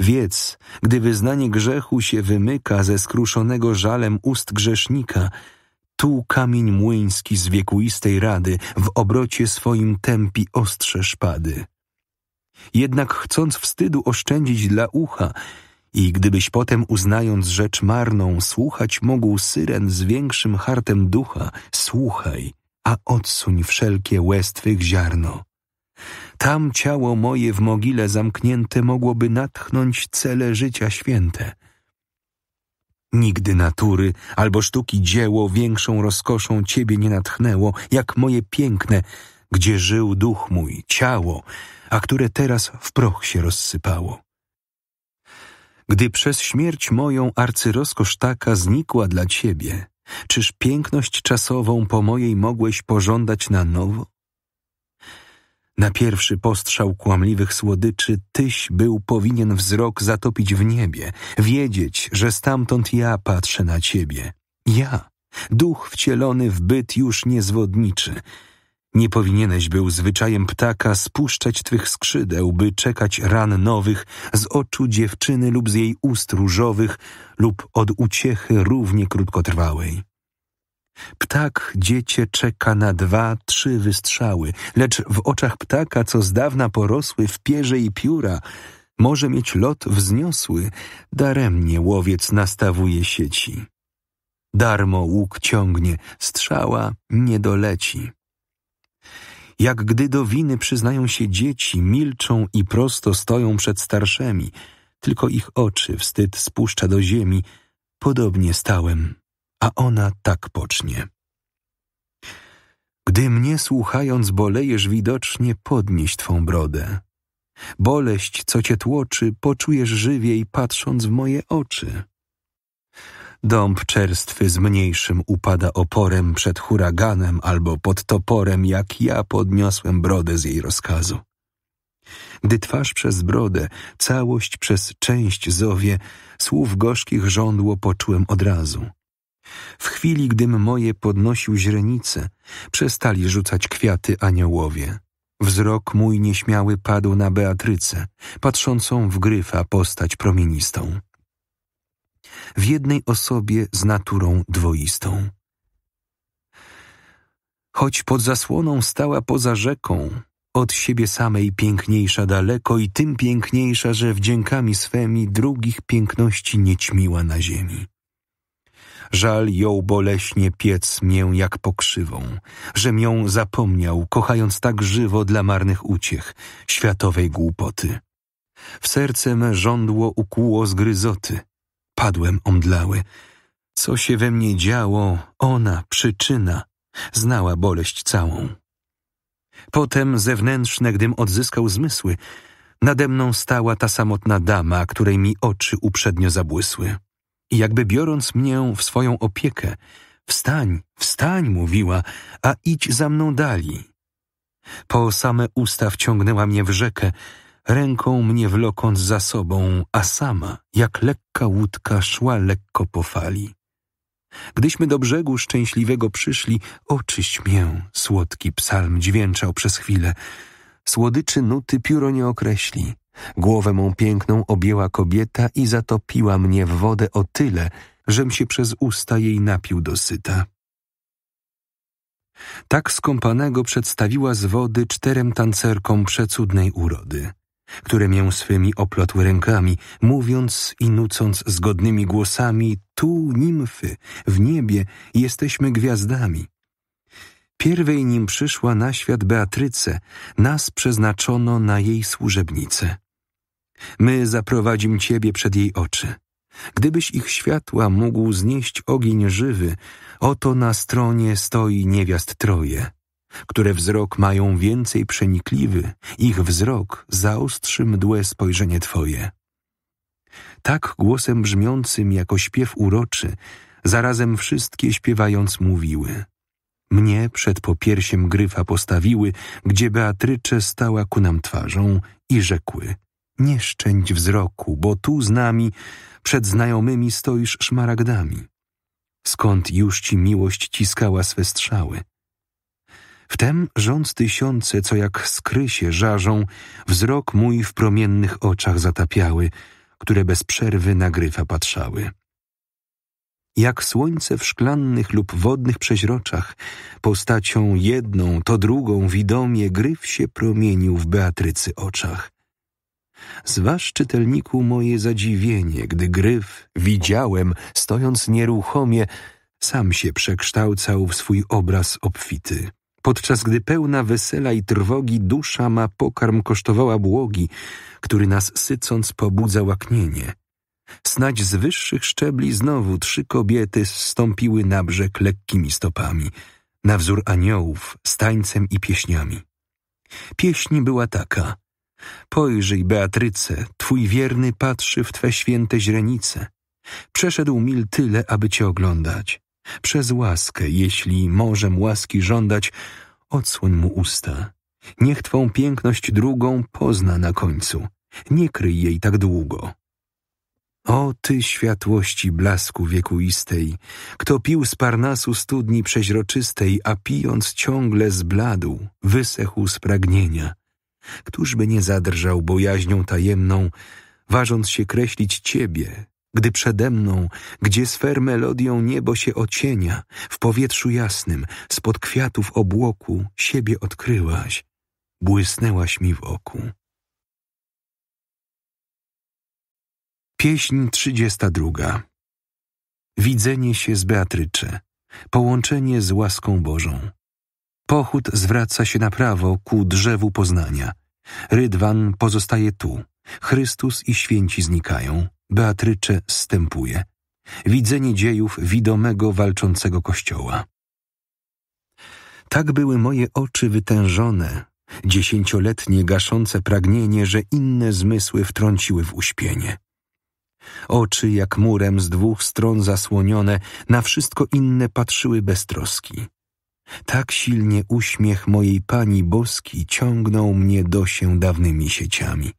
A: Wiedz, gdy wyznanie grzechu się wymyka ze skruszonego żalem ust grzesznika – tu kamień młyński z wiekuistej rady, w obrocie swoim tępi ostrze szpady. Jednak chcąc wstydu oszczędzić dla ucha, i gdybyś potem uznając rzecz marną, słuchać mógł syren z większym hartem ducha, słuchaj, a odsuń wszelkie łez twych ziarno. Tam ciało moje w mogile zamknięte mogłoby natchnąć cele życia święte. Nigdy natury albo sztuki dzieło większą rozkoszą ciebie nie natchnęło, jak moje piękne, gdzie żył duch mój, ciało, a które teraz w proch się rozsypało. Gdy przez śmierć moją arcyrozkosz taka znikła dla ciebie, czyż piękność czasową po mojej mogłeś pożądać na nowo? Na pierwszy postrzał kłamliwych słodyczy tyś był powinien wzrok zatopić w niebie, wiedzieć, że stamtąd ja patrzę na ciebie. Ja, duch wcielony w byt już niezwodniczy. Nie powinieneś był zwyczajem ptaka spuszczać twych skrzydeł, by czekać ran nowych z oczu dziewczyny lub z jej ust różowych lub od uciechy równie krótkotrwałej. Ptak dziecię czeka na dwa, trzy wystrzały, lecz w oczach ptaka, co z dawna porosły w pierze i pióra, może mieć lot wzniosły, daremnie łowiec nastawuje sieci. Darmo łuk ciągnie, strzała nie doleci. Jak gdy do winy przyznają się dzieci, milczą i prosto stoją przed starszymi, tylko ich oczy wstyd spuszcza do ziemi, podobnie stałem a ona tak pocznie. Gdy mnie słuchając bolejesz widocznie, podnieś twą brodę. Boleść, co cię tłoczy, poczujesz żywiej, patrząc w moje oczy. Dąb czerstwy z mniejszym upada oporem przed huraganem albo pod toporem, jak ja podniosłem brodę z jej rozkazu. Gdy twarz przez brodę, całość przez część zowie, słów gorzkich żądło poczułem od razu. W chwili, gdym moje podnosił źrenice, przestali rzucać kwiaty aniołowie. Wzrok mój nieśmiały padł na Beatrycę, patrzącą w gryfa postać promienistą. W jednej osobie z naturą dwoistą. Choć pod zasłoną stała poza rzeką, od siebie samej piękniejsza daleko i tym piękniejsza, że wdziękami swemi drugich piękności nie ćmiła na ziemi. Żal ją boleśnie piec mię jak pokrzywą, że mię zapomniał, kochając tak żywo dla marnych uciech, światowej głupoty. W sercem me żądło ukłuło zgryzoty. Padłem omdlały. Co się we mnie działo, ona, przyczyna, znała boleść całą. Potem zewnętrzne, gdym odzyskał zmysły, nade mną stała ta samotna dama, której mi oczy uprzednio zabłysły i jakby biorąc mnie w swoją opiekę. Wstań, wstań, mówiła, a idź za mną dali. Po same usta wciągnęła mnie w rzekę, ręką mnie wlokąc za sobą, a sama, jak lekka łódka, szła lekko po fali. Gdyśmy do brzegu szczęśliwego przyszli, oczyść mię, słodki psalm dźwięczał przez chwilę. Słodyczy nuty pióro nie określi. Głowę mą piękną objęła kobieta i zatopiła mnie w wodę o tyle, żem się przez usta jej napił dosyta. Tak skąpanego przedstawiła z wody czterem tancerkom przecudnej urody, które mię swymi oplotły rękami, mówiąc i nucąc zgodnymi głosami tu nimfy, w niebie jesteśmy gwiazdami. Pierwej nim przyszła na świat Beatryce, nas przeznaczono na jej służebnicę. My zaprowadzim Ciebie przed jej oczy. Gdybyś ich światła mógł znieść ogień żywy, oto na stronie stoi niewiast troje, które wzrok mają więcej przenikliwy, ich wzrok zaostrzy mdłe spojrzenie Twoje. Tak głosem brzmiącym jako śpiew uroczy, zarazem wszystkie śpiewając mówiły. Mnie przed popiersiem gryfa postawiły, gdzie Beatrycze stała ku nam twarzą i rzekły – nie szczędź wzroku, bo tu z nami przed znajomymi stoisz szmaragdami. Skąd już ci miłość ciskała swe strzały? Wtem rząd tysiące, co jak skry się żarzą, wzrok mój w promiennych oczach zatapiały, które bez przerwy nagrywa patrzały jak słońce w szklannych lub wodnych przeźroczach, postacią jedną, to drugą widomie gryf się promienił w Beatrycy oczach. Zważ, czytelniku, moje zadziwienie, gdy gryf, widziałem, stojąc nieruchomie, sam się przekształcał w swój obraz obfity. Podczas gdy pełna wesela i trwogi dusza ma pokarm kosztowała błogi, który nas sycąc pobudza łaknienie. Snać z wyższych szczebli znowu trzy kobiety zstąpiły na brzeg lekkimi stopami, na wzór aniołów z tańcem i pieśniami. Pieśni była taka – Pojrzyj, Beatryce, twój wierny patrzy w twe święte źrenice. Przeszedł mil tyle, aby cię oglądać. Przez łaskę, jeśli możem łaski żądać, odsłoń mu usta. Niech twą piękność drugą pozna na końcu. Nie kryj jej tak długo. O ty światłości blasku wiekuistej, kto pił z Parnasu studni przeźroczystej, a pijąc ciągle zbladł, wysechł z pragnienia – Któżby nie zadrżał bojaźnią tajemną, ważąc się kreślić Ciebie, gdy przede mną, gdzie sfer melodią niebo się ocienia, w powietrzu jasnym, spod kwiatów obłoku, siebie odkryłaś, błysnęłaś mi w oku. Pieśń 32 Widzenie się z Beatrycze, połączenie z łaską Bożą. Pochód zwraca się na prawo ku drzewu poznania. Rydwan pozostaje tu. Chrystus i święci znikają. Beatrycze stępuje. Widzenie dziejów widomego walczącego kościoła. Tak były moje oczy wytężone, dziesięcioletnie gaszące pragnienie, że inne zmysły wtrąciły w uśpienie. Oczy, jak murem z dwóch stron zasłonione, na wszystko inne patrzyły bez troski. Tak silnie uśmiech mojej Pani Boski ciągnął mnie do się dawnymi sieciami.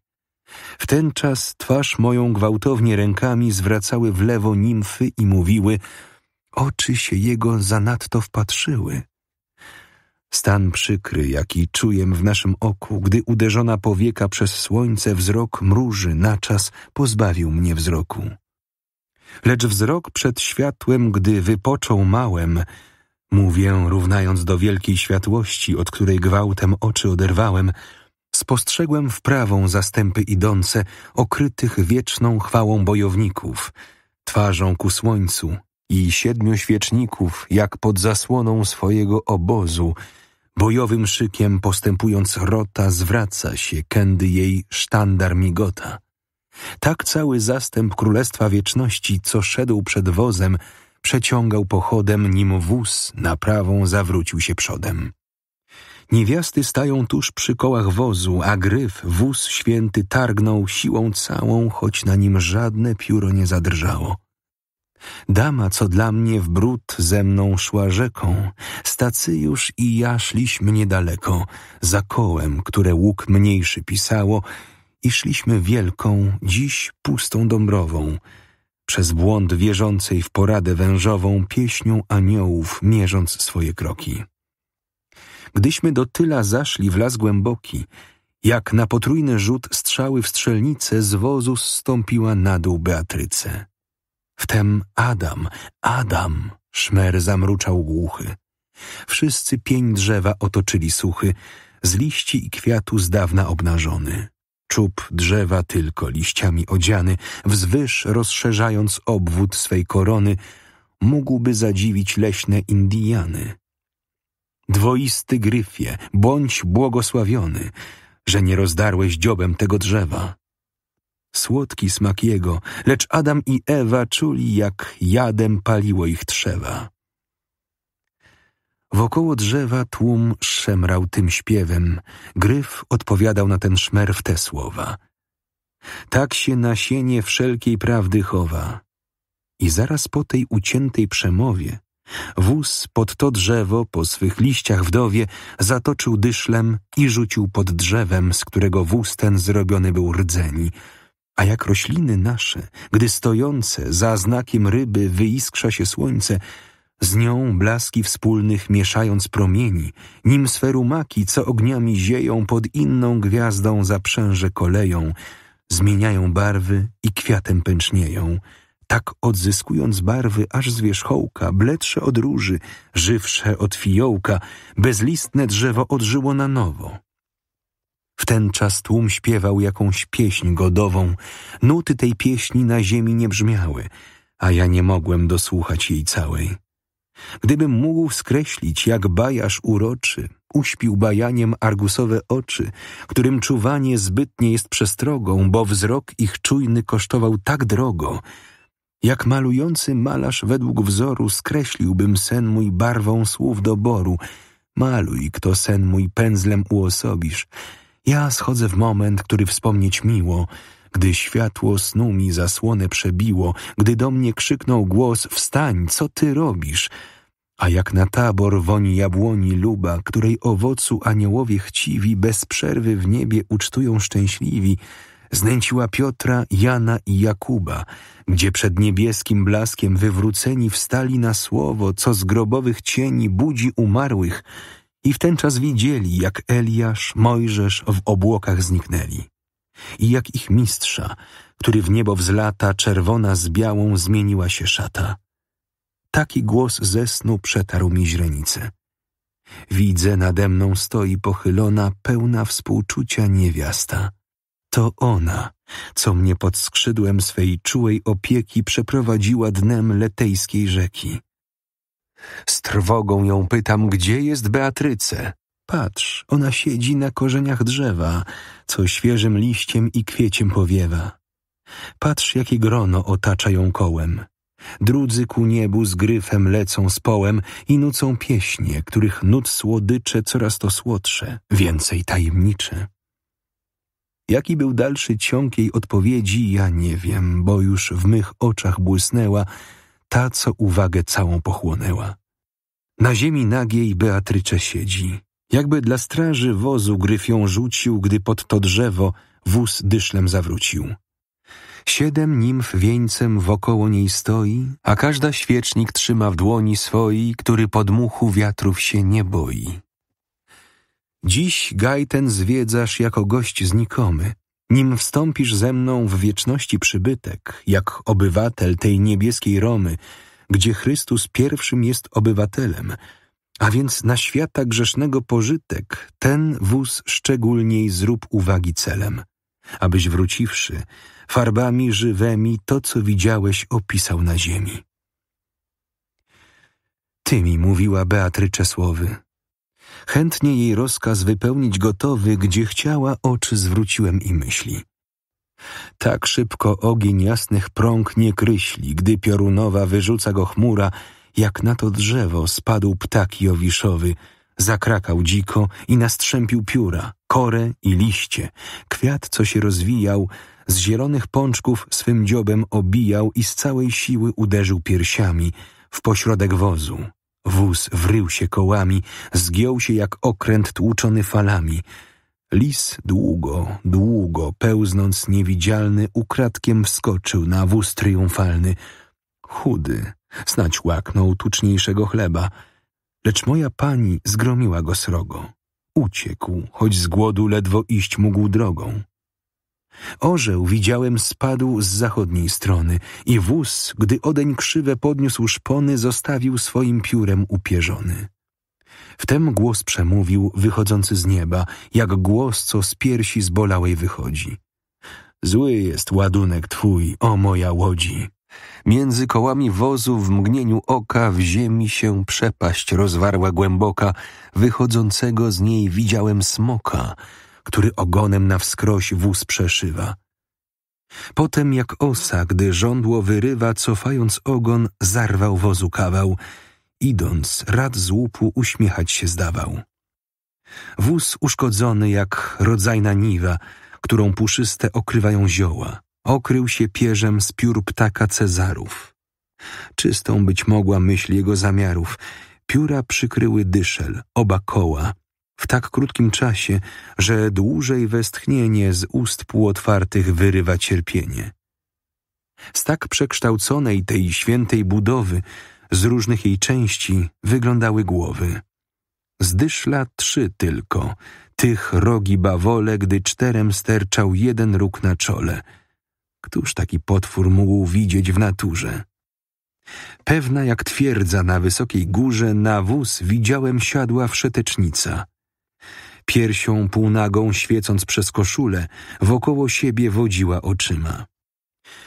A: W ten czas twarz moją gwałtownie rękami zwracały w lewo nimfy i mówiły oczy się jego zanadto wpatrzyły. Stan przykry, jaki czuję w naszym oku, gdy uderzona powieka przez słońce wzrok mruży na czas, pozbawił mnie wzroku. Lecz wzrok przed światłem, gdy wypoczął małem, mówię, równając do wielkiej światłości, od której gwałtem oczy oderwałem, spostrzegłem w prawą zastępy idące, okrytych wieczną chwałą bojowników, twarzą ku słońcu i siedmiu świeczników, jak pod zasłoną swojego obozu, bojowym szykiem postępując rota zwraca się, kędy jej sztandar migota. Tak cały zastęp Królestwa Wieczności, co szedł przed wozem, przeciągał pochodem, nim wóz na prawą zawrócił się przodem. Niewiasty stają tuż przy kołach wozu, a gryf, wóz święty, targnął siłą całą, choć na nim żadne pióro nie zadrżało. Dama, co dla mnie w brud ze mną szła rzeką, Stacyjusz i ja szliśmy niedaleko, za kołem, które łuk mniejszy pisało, i szliśmy wielką, dziś pustą Dąbrową – przez błąd wierzącej w poradę wężową pieśnią aniołów mierząc swoje kroki. Gdyśmy do tyla zaszli w las głęboki, jak na potrójny rzut strzały w strzelnicę z wozu zstąpiła na dół Beatryce. Wtem Adam, Adam, szmer zamruczał głuchy. Wszyscy pień drzewa otoczyli suchy, z liści i kwiatu z dawna obnażony czub drzewa tylko liściami odziany, wzwyż rozszerzając obwód swej korony, mógłby zadziwić leśne Indiany. Dwoisty gryfie, bądź błogosławiony, że nie rozdarłeś dziobem tego drzewa. Słodki smak jego, lecz Adam i Ewa czuli, jak jadem paliło ich trzewa. Wokoło drzewa tłum szemrał tym śpiewem. Gryf odpowiadał na ten szmer w te słowa. Tak się nasienie wszelkiej prawdy chowa. I zaraz po tej uciętej przemowie wóz pod to drzewo po swych liściach wdowie zatoczył dyszlem i rzucił pod drzewem, z którego wóz ten zrobiony był rdzeni. A jak rośliny nasze, gdy stojące za znakiem ryby wyiskrza się słońce, z nią blaski wspólnych mieszając promieni, nim sferumaki, co ogniami zieją, pod inną gwiazdą zaprzęże koleją, zmieniają barwy i kwiatem pęcznieją, tak odzyskując barwy aż z wierzchołka, bledsze od róży, żywsze od fiołka, bezlistne drzewo odżyło na nowo. W ten czas tłum śpiewał jakąś pieśń godową, nuty tej pieśni na ziemi nie brzmiały, a ja nie mogłem dosłuchać jej całej. Gdybym mógł skreślić, jak bajarz uroczy, uśpił bajaniem argusowe oczy, którym czuwanie zbytnie jest przestrogą, bo wzrok ich czujny kosztował tak drogo, jak malujący malarz według wzoru skreśliłbym sen mój barwą słów doboru. Maluj, kto sen mój pędzlem uosobisz. Ja schodzę w moment, który wspomnieć miło, gdy światło snu mi zasłonę przebiło, gdy do mnie krzyknął głos: Wstań, co ty robisz? a jak na tabor woni jabłoni luba, której owocu aniołowie chciwi bez przerwy w niebie ucztują szczęśliwi, znęciła Piotra, Jana i Jakuba, gdzie przed niebieskim blaskiem wywróceni wstali na słowo, co z grobowych cieni budzi umarłych i wtenczas widzieli, jak Eliasz, Mojżesz w obłokach zniknęli. I jak ich mistrza, który w niebo wzlata, czerwona z białą zmieniła się szata. Taki głos ze snu przetarł mi źrenicę. Widzę, nade mną stoi pochylona, pełna współczucia niewiasta. To ona, co mnie pod skrzydłem swej czułej opieki przeprowadziła dnem letejskiej rzeki. Z trwogą ją pytam, gdzie jest Beatryce? Patrz, ona siedzi na korzeniach drzewa, co świeżym liściem i kwieciem powiewa. Patrz, jakie grono otacza ją kołem. Drudzy ku niebu z gryfem lecą z połem i nucą pieśnie, których nut słodycze coraz to słodsze, więcej tajemnicze. Jaki był dalszy ciąg jej odpowiedzi, ja nie wiem, bo już w mych oczach błysnęła ta, co uwagę całą pochłonęła. Na ziemi nagiej Beatrycze siedzi. Jakby dla straży wozu gryf ją rzucił, gdy pod to drzewo wóz dyszlem zawrócił. Siedem nimf wieńcem wokoło niej stoi, a każda świecznik trzyma w dłoni swoj, który podmuchu wiatrów się nie boi. Dziś gaj ten zwiedzasz jako gość znikomy, nim wstąpisz ze mną w wieczności przybytek, jak obywatel tej niebieskiej Romy, gdzie Chrystus pierwszym jest obywatelem, a więc na świata grzesznego pożytek ten wóz szczególniej zrób uwagi celem, abyś wróciwszy farbami żywymi to, co widziałeś, opisał na ziemi. Ty mi mówiła Beatrycze słowy. Chętnie jej rozkaz wypełnić gotowy, gdzie chciała, oczy zwróciłem i myśli. Tak szybko ogień jasnych prąg nie kryśli, gdy piorunowa wyrzuca go chmura, jak na to drzewo spadł ptak jowiszowy, zakrakał dziko i nastrzępił pióra, korę i liście. Kwiat, co się rozwijał, z zielonych pączków swym dziobem obijał i z całej siły uderzył piersiami w pośrodek wozu. Wóz wrył się kołami, zgiął się jak okręt tłuczony falami. Lis długo, długo, pełznąc niewidzialny, ukradkiem wskoczył na wóz triumfalny. Chudy, snać łaknął tuczniejszego chleba, lecz moja pani zgromiła go srogo. Uciekł, choć z głodu ledwo iść mógł drogą. Orzeł widziałem spadł z zachodniej strony i wóz, gdy odeń krzywe podniósł szpony, zostawił swoim piórem upierzony. Wtem głos przemówił, wychodzący z nieba, jak głos, co z piersi zbolałej wychodzi. Zły jest ładunek twój, o moja łodzi. Między kołami wozu w mgnieniu oka w ziemi się przepaść rozwarła głęboka, wychodzącego z niej widziałem smoka – który ogonem na wskroś wóz przeszywa. Potem jak osa, gdy żądło wyrywa, cofając ogon, zarwał wozu kawał, idąc, rad z łupu uśmiechać się zdawał. Wóz uszkodzony jak rodzajna niwa, którą puszyste okrywają zioła, okrył się pierzem z piór ptaka Cezarów. Czystą być mogła myśl jego zamiarów, pióra przykryły dyszel, oba koła, w tak krótkim czasie, że dłużej westchnienie z ust półotwartych wyrywa cierpienie. Z tak przekształconej tej świętej budowy, z różnych jej części wyglądały głowy. Z trzy tylko, tych rogi bawole, gdy czterem sterczał jeden róg na czole. Któż taki potwór mógł widzieć w naturze? Pewna jak twierdza na wysokiej górze, na wóz widziałem siadła wszetecznica piersią półnagą świecąc przez koszulę, wokoło siebie wodziła oczyma.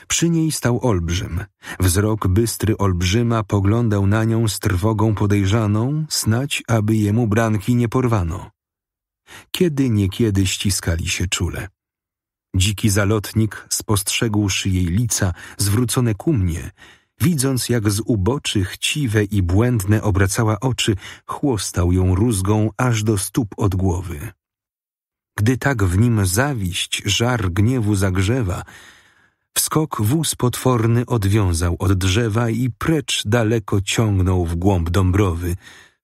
A: Przy niej stał olbrzym. Wzrok bystry olbrzyma poglądał na nią z trwogą podejrzaną, snać, aby jemu branki nie porwano. Kiedy niekiedy ściskali się czule. Dziki zalotnik spostrzegłszy jej lica zwrócone ku mnie, Widząc, jak z uboczy chciwe i błędne obracała oczy, chłostał ją rózgą aż do stóp od głowy. Gdy tak w nim zawiść, żar gniewu zagrzewa, wskok wóz potworny odwiązał od drzewa i precz daleko ciągnął w głąb Dąbrowy,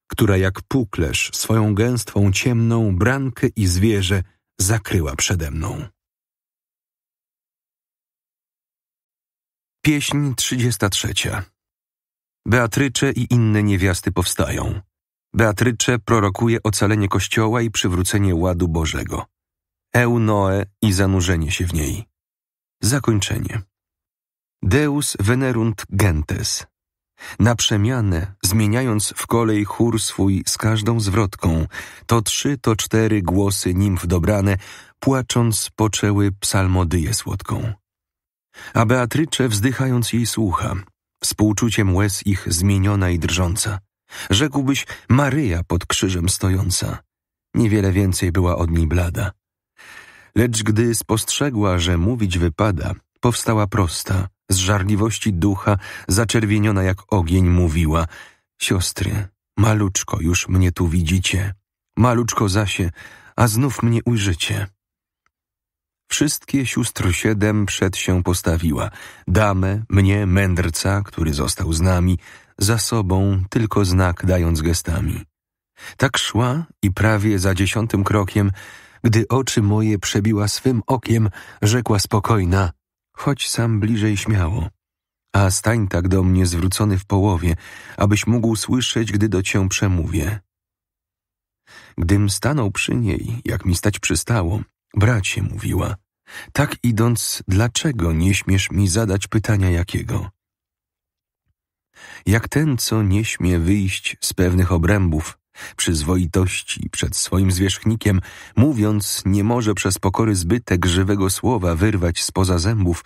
A: która jak puklerz swoją gęstwą ciemną brankę i zwierzę zakryła przede mną. Pieśń 33. Beatrycze i inne niewiasty powstają. Beatrycze prorokuje ocalenie Kościoła i przywrócenie ładu Bożego. Eunoe i zanurzenie się w niej. Zakończenie. Deus venerunt gentes. Na przemianę, zmieniając w kolej chór swój z każdą zwrotką, to trzy, to cztery głosy nimf dobrane, płacząc poczęły psalmodyję słodką a Beatrycze, wzdychając jej słucha, współczuciem łez ich zmieniona i drżąca. Rzekłbyś Maryja pod krzyżem stojąca. Niewiele więcej była od niej blada. Lecz gdy spostrzegła, że mówić wypada, powstała prosta, z żarliwości ducha, zaczerwieniona jak ogień, mówiła Siostry, maluczko już mnie tu widzicie, maluczko zasie, a znów mnie ujrzycie. Wszystkie sióstr siedem przed się postawiła. Damę, mnie, mędrca, który został z nami, za sobą tylko znak dając gestami. Tak szła i prawie za dziesiątym krokiem, gdy oczy moje przebiła swym okiem, rzekła spokojna, chodź sam bliżej śmiało. A stań tak do mnie zwrócony w połowie, abyś mógł słyszeć, gdy do cię przemówię. Gdym stanął przy niej, jak mi stać przystało, bracie mówiła, tak idąc, dlaczego nie śmiesz mi zadać pytania jakiego? Jak ten, co nie śmie wyjść z pewnych obrębów, przyzwoitości przed swoim zwierzchnikiem, mówiąc, nie może przez pokory zbytek żywego słowa wyrwać spoza zębów,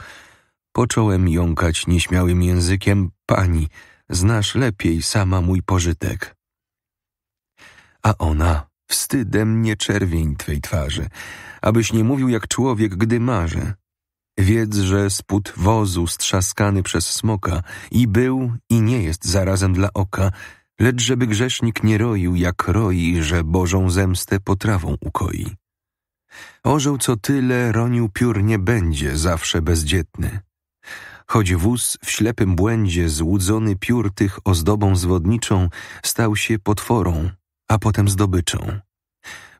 A: począłem jąkać nieśmiałym językiem Pani, znasz lepiej sama mój pożytek. A ona, Wstydem nie czerwień twej twarzy, abyś nie mówił jak człowiek, gdy marze. Wiedz, że spód wozu strzaskany przez smoka i był i nie jest zarazem dla oka, lecz żeby grzesznik nie roił jak roi, że Bożą zemstę potrawą ukoi. Orzeł co tyle ronił piór nie będzie zawsze bezdzietny. Choć wóz w ślepym błędzie złudzony piór tych ozdobą zwodniczą stał się potworą, a potem zdobyczą.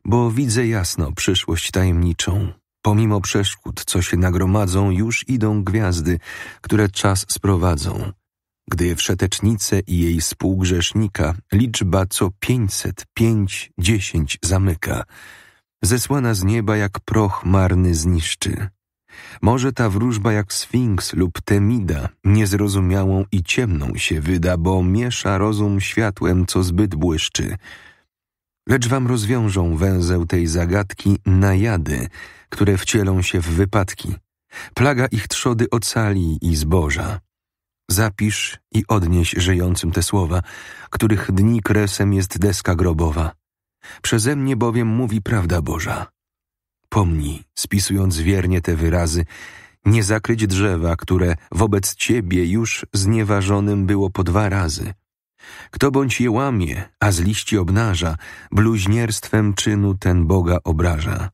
A: Bo widzę jasno przyszłość tajemniczą. Pomimo przeszkód, co się nagromadzą, już idą gwiazdy, które czas sprowadzą. Gdy wszetecznicę i jej współgrzesznika liczba co pięćset, pięć, dziesięć zamyka, zesłana z nieba jak proch marny zniszczy. Może ta wróżba jak Sfinks lub Temida niezrozumiałą i ciemną się wyda, bo miesza rozum światłem, co zbyt błyszczy – lecz wam rozwiążą węzeł tej zagadki najady, które wcielą się w wypadki. Plaga ich trzody ocali i zboża. Zapisz i odnieś żyjącym te słowa, których dni kresem jest deska grobowa. Przeze mnie bowiem mówi prawda Boża. Pomnij, spisując wiernie te wyrazy, nie zakryć drzewa, które wobec ciebie już znieważonym było po dwa razy – kto bądź je łamie, a z liści obnaża, bluźnierstwem czynu ten Boga obraża.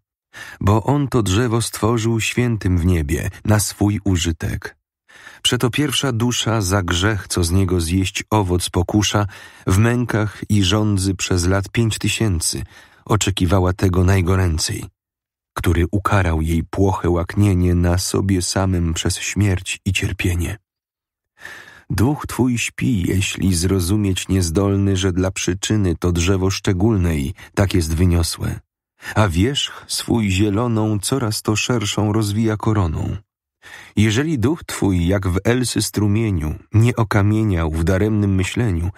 A: Bo on to drzewo stworzył świętym w niebie, na swój użytek. Przeto pierwsza dusza za grzech, co z niego zjeść owoc pokusza, w mękach i żądzy przez lat pięć tysięcy, oczekiwała tego najgoręcej, który ukarał jej płoche łaknienie na sobie samym przez śmierć i cierpienie. Duch twój śpi, jeśli zrozumieć niezdolny, że dla przyczyny to drzewo szczególnej tak jest wyniosłe, a wierzch swój zieloną coraz to szerszą rozwija koroną. Jeżeli duch twój, jak w Elsy strumieniu, nie okamieniał w daremnym myśleniu,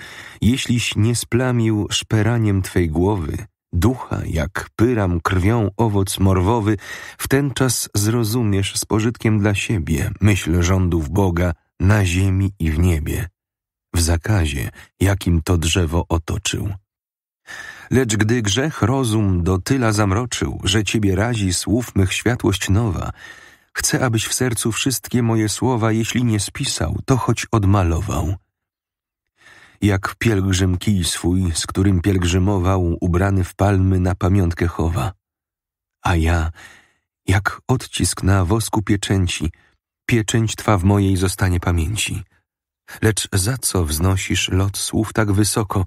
A: jeśliś nie splamił szperaniem twej głowy, ducha, jak pyram krwią owoc morwowy, w ten czas zrozumiesz z pożytkiem dla siebie myśl rządów Boga – na ziemi i w niebie, w zakazie, jakim to drzewo otoczył. Lecz gdy grzech rozum do tyla zamroczył, że ciebie razi słów mych światłość nowa, chcę, abyś w sercu wszystkie moje słowa, jeśli nie spisał, to choć odmalował. Jak pielgrzym kij swój, z którym pielgrzymował, ubrany w palmy na pamiątkę chowa. A ja, jak odcisk na wosku pieczęci, pieczęć Twa w mojej zostanie pamięci. Lecz za co wznosisz lot słów tak wysoko,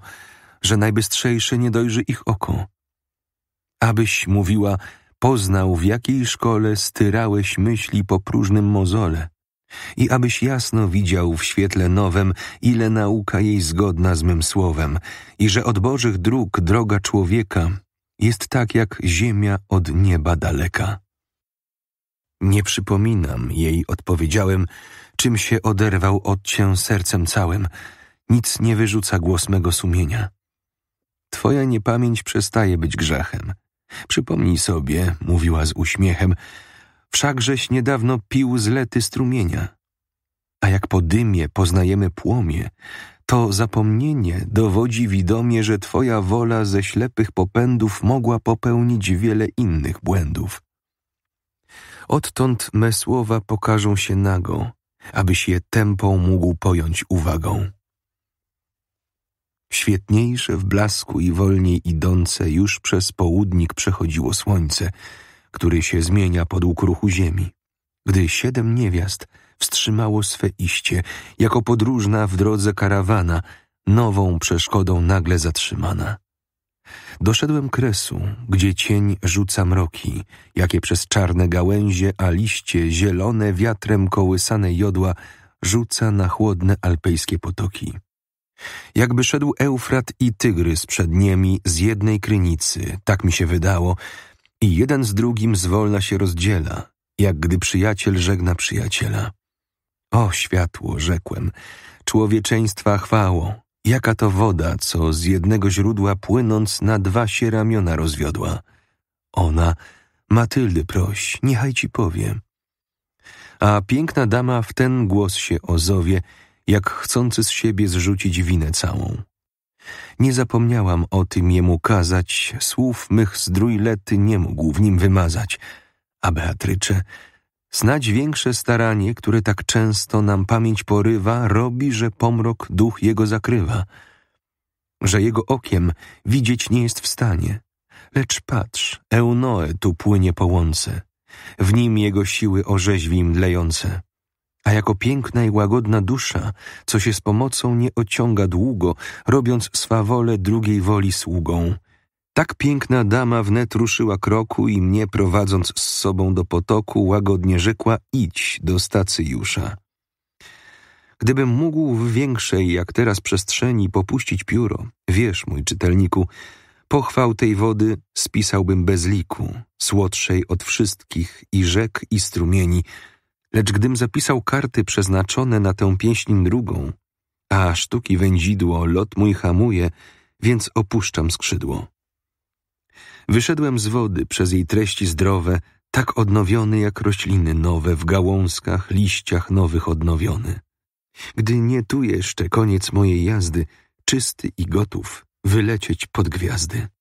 A: że najbystrzejsze nie dojrzy ich oko? Abyś mówiła, poznał w jakiej szkole styrałeś myśli po próżnym mozole i abyś jasno widział w świetle nowym, ile nauka jej zgodna z mym słowem i że od Bożych dróg droga człowieka jest tak jak ziemia od nieba daleka. Nie przypominam jej, odpowiedziałem, czym się oderwał od cię sercem całym. Nic nie wyrzuca głos mego sumienia. Twoja niepamięć przestaje być grzechem. Przypomnij sobie, mówiła z uśmiechem, wszakżeś niedawno pił z lety strumienia. A jak po dymie poznajemy płomie, to zapomnienie dowodzi widomie, że Twoja wola ze ślepych popędów mogła popełnić wiele innych błędów. Odtąd me słowa pokażą się nago, abyś je tempą mógł pojąć uwagą. Świetniejsze w blasku i wolniej idące już przez południk przechodziło słońce, który się zmienia pod ruchu ziemi. Gdy siedem niewiast wstrzymało swe iście, jako podróżna w drodze karawana, nową przeszkodą nagle zatrzymana doszedłem kresu, gdzie cień rzuca mroki, jakie przez czarne gałęzie, a liście zielone wiatrem kołysane jodła rzuca na chłodne alpejskie potoki. Jakby szedł Eufrat i Tygrys przed niemi z jednej krynicy, tak mi się wydało, i jeden z drugim zwolna się rozdziela, jak gdy przyjaciel żegna przyjaciela. O światło, rzekłem, człowieczeństwa chwało, Jaka to woda, co z jednego źródła płynąc na dwa się ramiona rozwiodła. Ona, Matyldy proś, niechaj ci powie. A piękna dama w ten głos się ozowie, jak chcący z siebie zrzucić winę całą. Nie zapomniałam o tym jemu kazać, słów mych zdrój lety nie mógł w nim wymazać, a Beatrycze, Snać większe staranie, które tak często nam pamięć porywa, robi, że pomrok duch jego zakrywa, że jego okiem widzieć nie jest w stanie. Lecz patrz, Eunoe tu płynie po łące, w nim jego siły orzeźwi mdlejące. A jako piękna i łagodna dusza, co się z pomocą nie ociąga długo, robiąc swawolę drugiej woli sługą – tak piękna dama wnet ruszyła kroku i mnie prowadząc z sobą do potoku, łagodnie rzekła: idź do stacyjusza. Gdybym mógł w większej, jak teraz, przestrzeni popuścić pióro, wiesz, mój czytelniku, pochwał tej wody spisałbym bez liku, słodszej od wszystkich i rzek i strumieni, lecz gdym zapisał karty przeznaczone na tę pieśń drugą, a sztuki wędzidło lot mój hamuje, więc opuszczam skrzydło. Wyszedłem z wody przez jej treści zdrowe, tak odnowiony jak rośliny nowe w gałązkach, liściach nowych odnowiony. Gdy nie tu jeszcze koniec mojej jazdy, czysty i gotów wylecieć pod gwiazdy.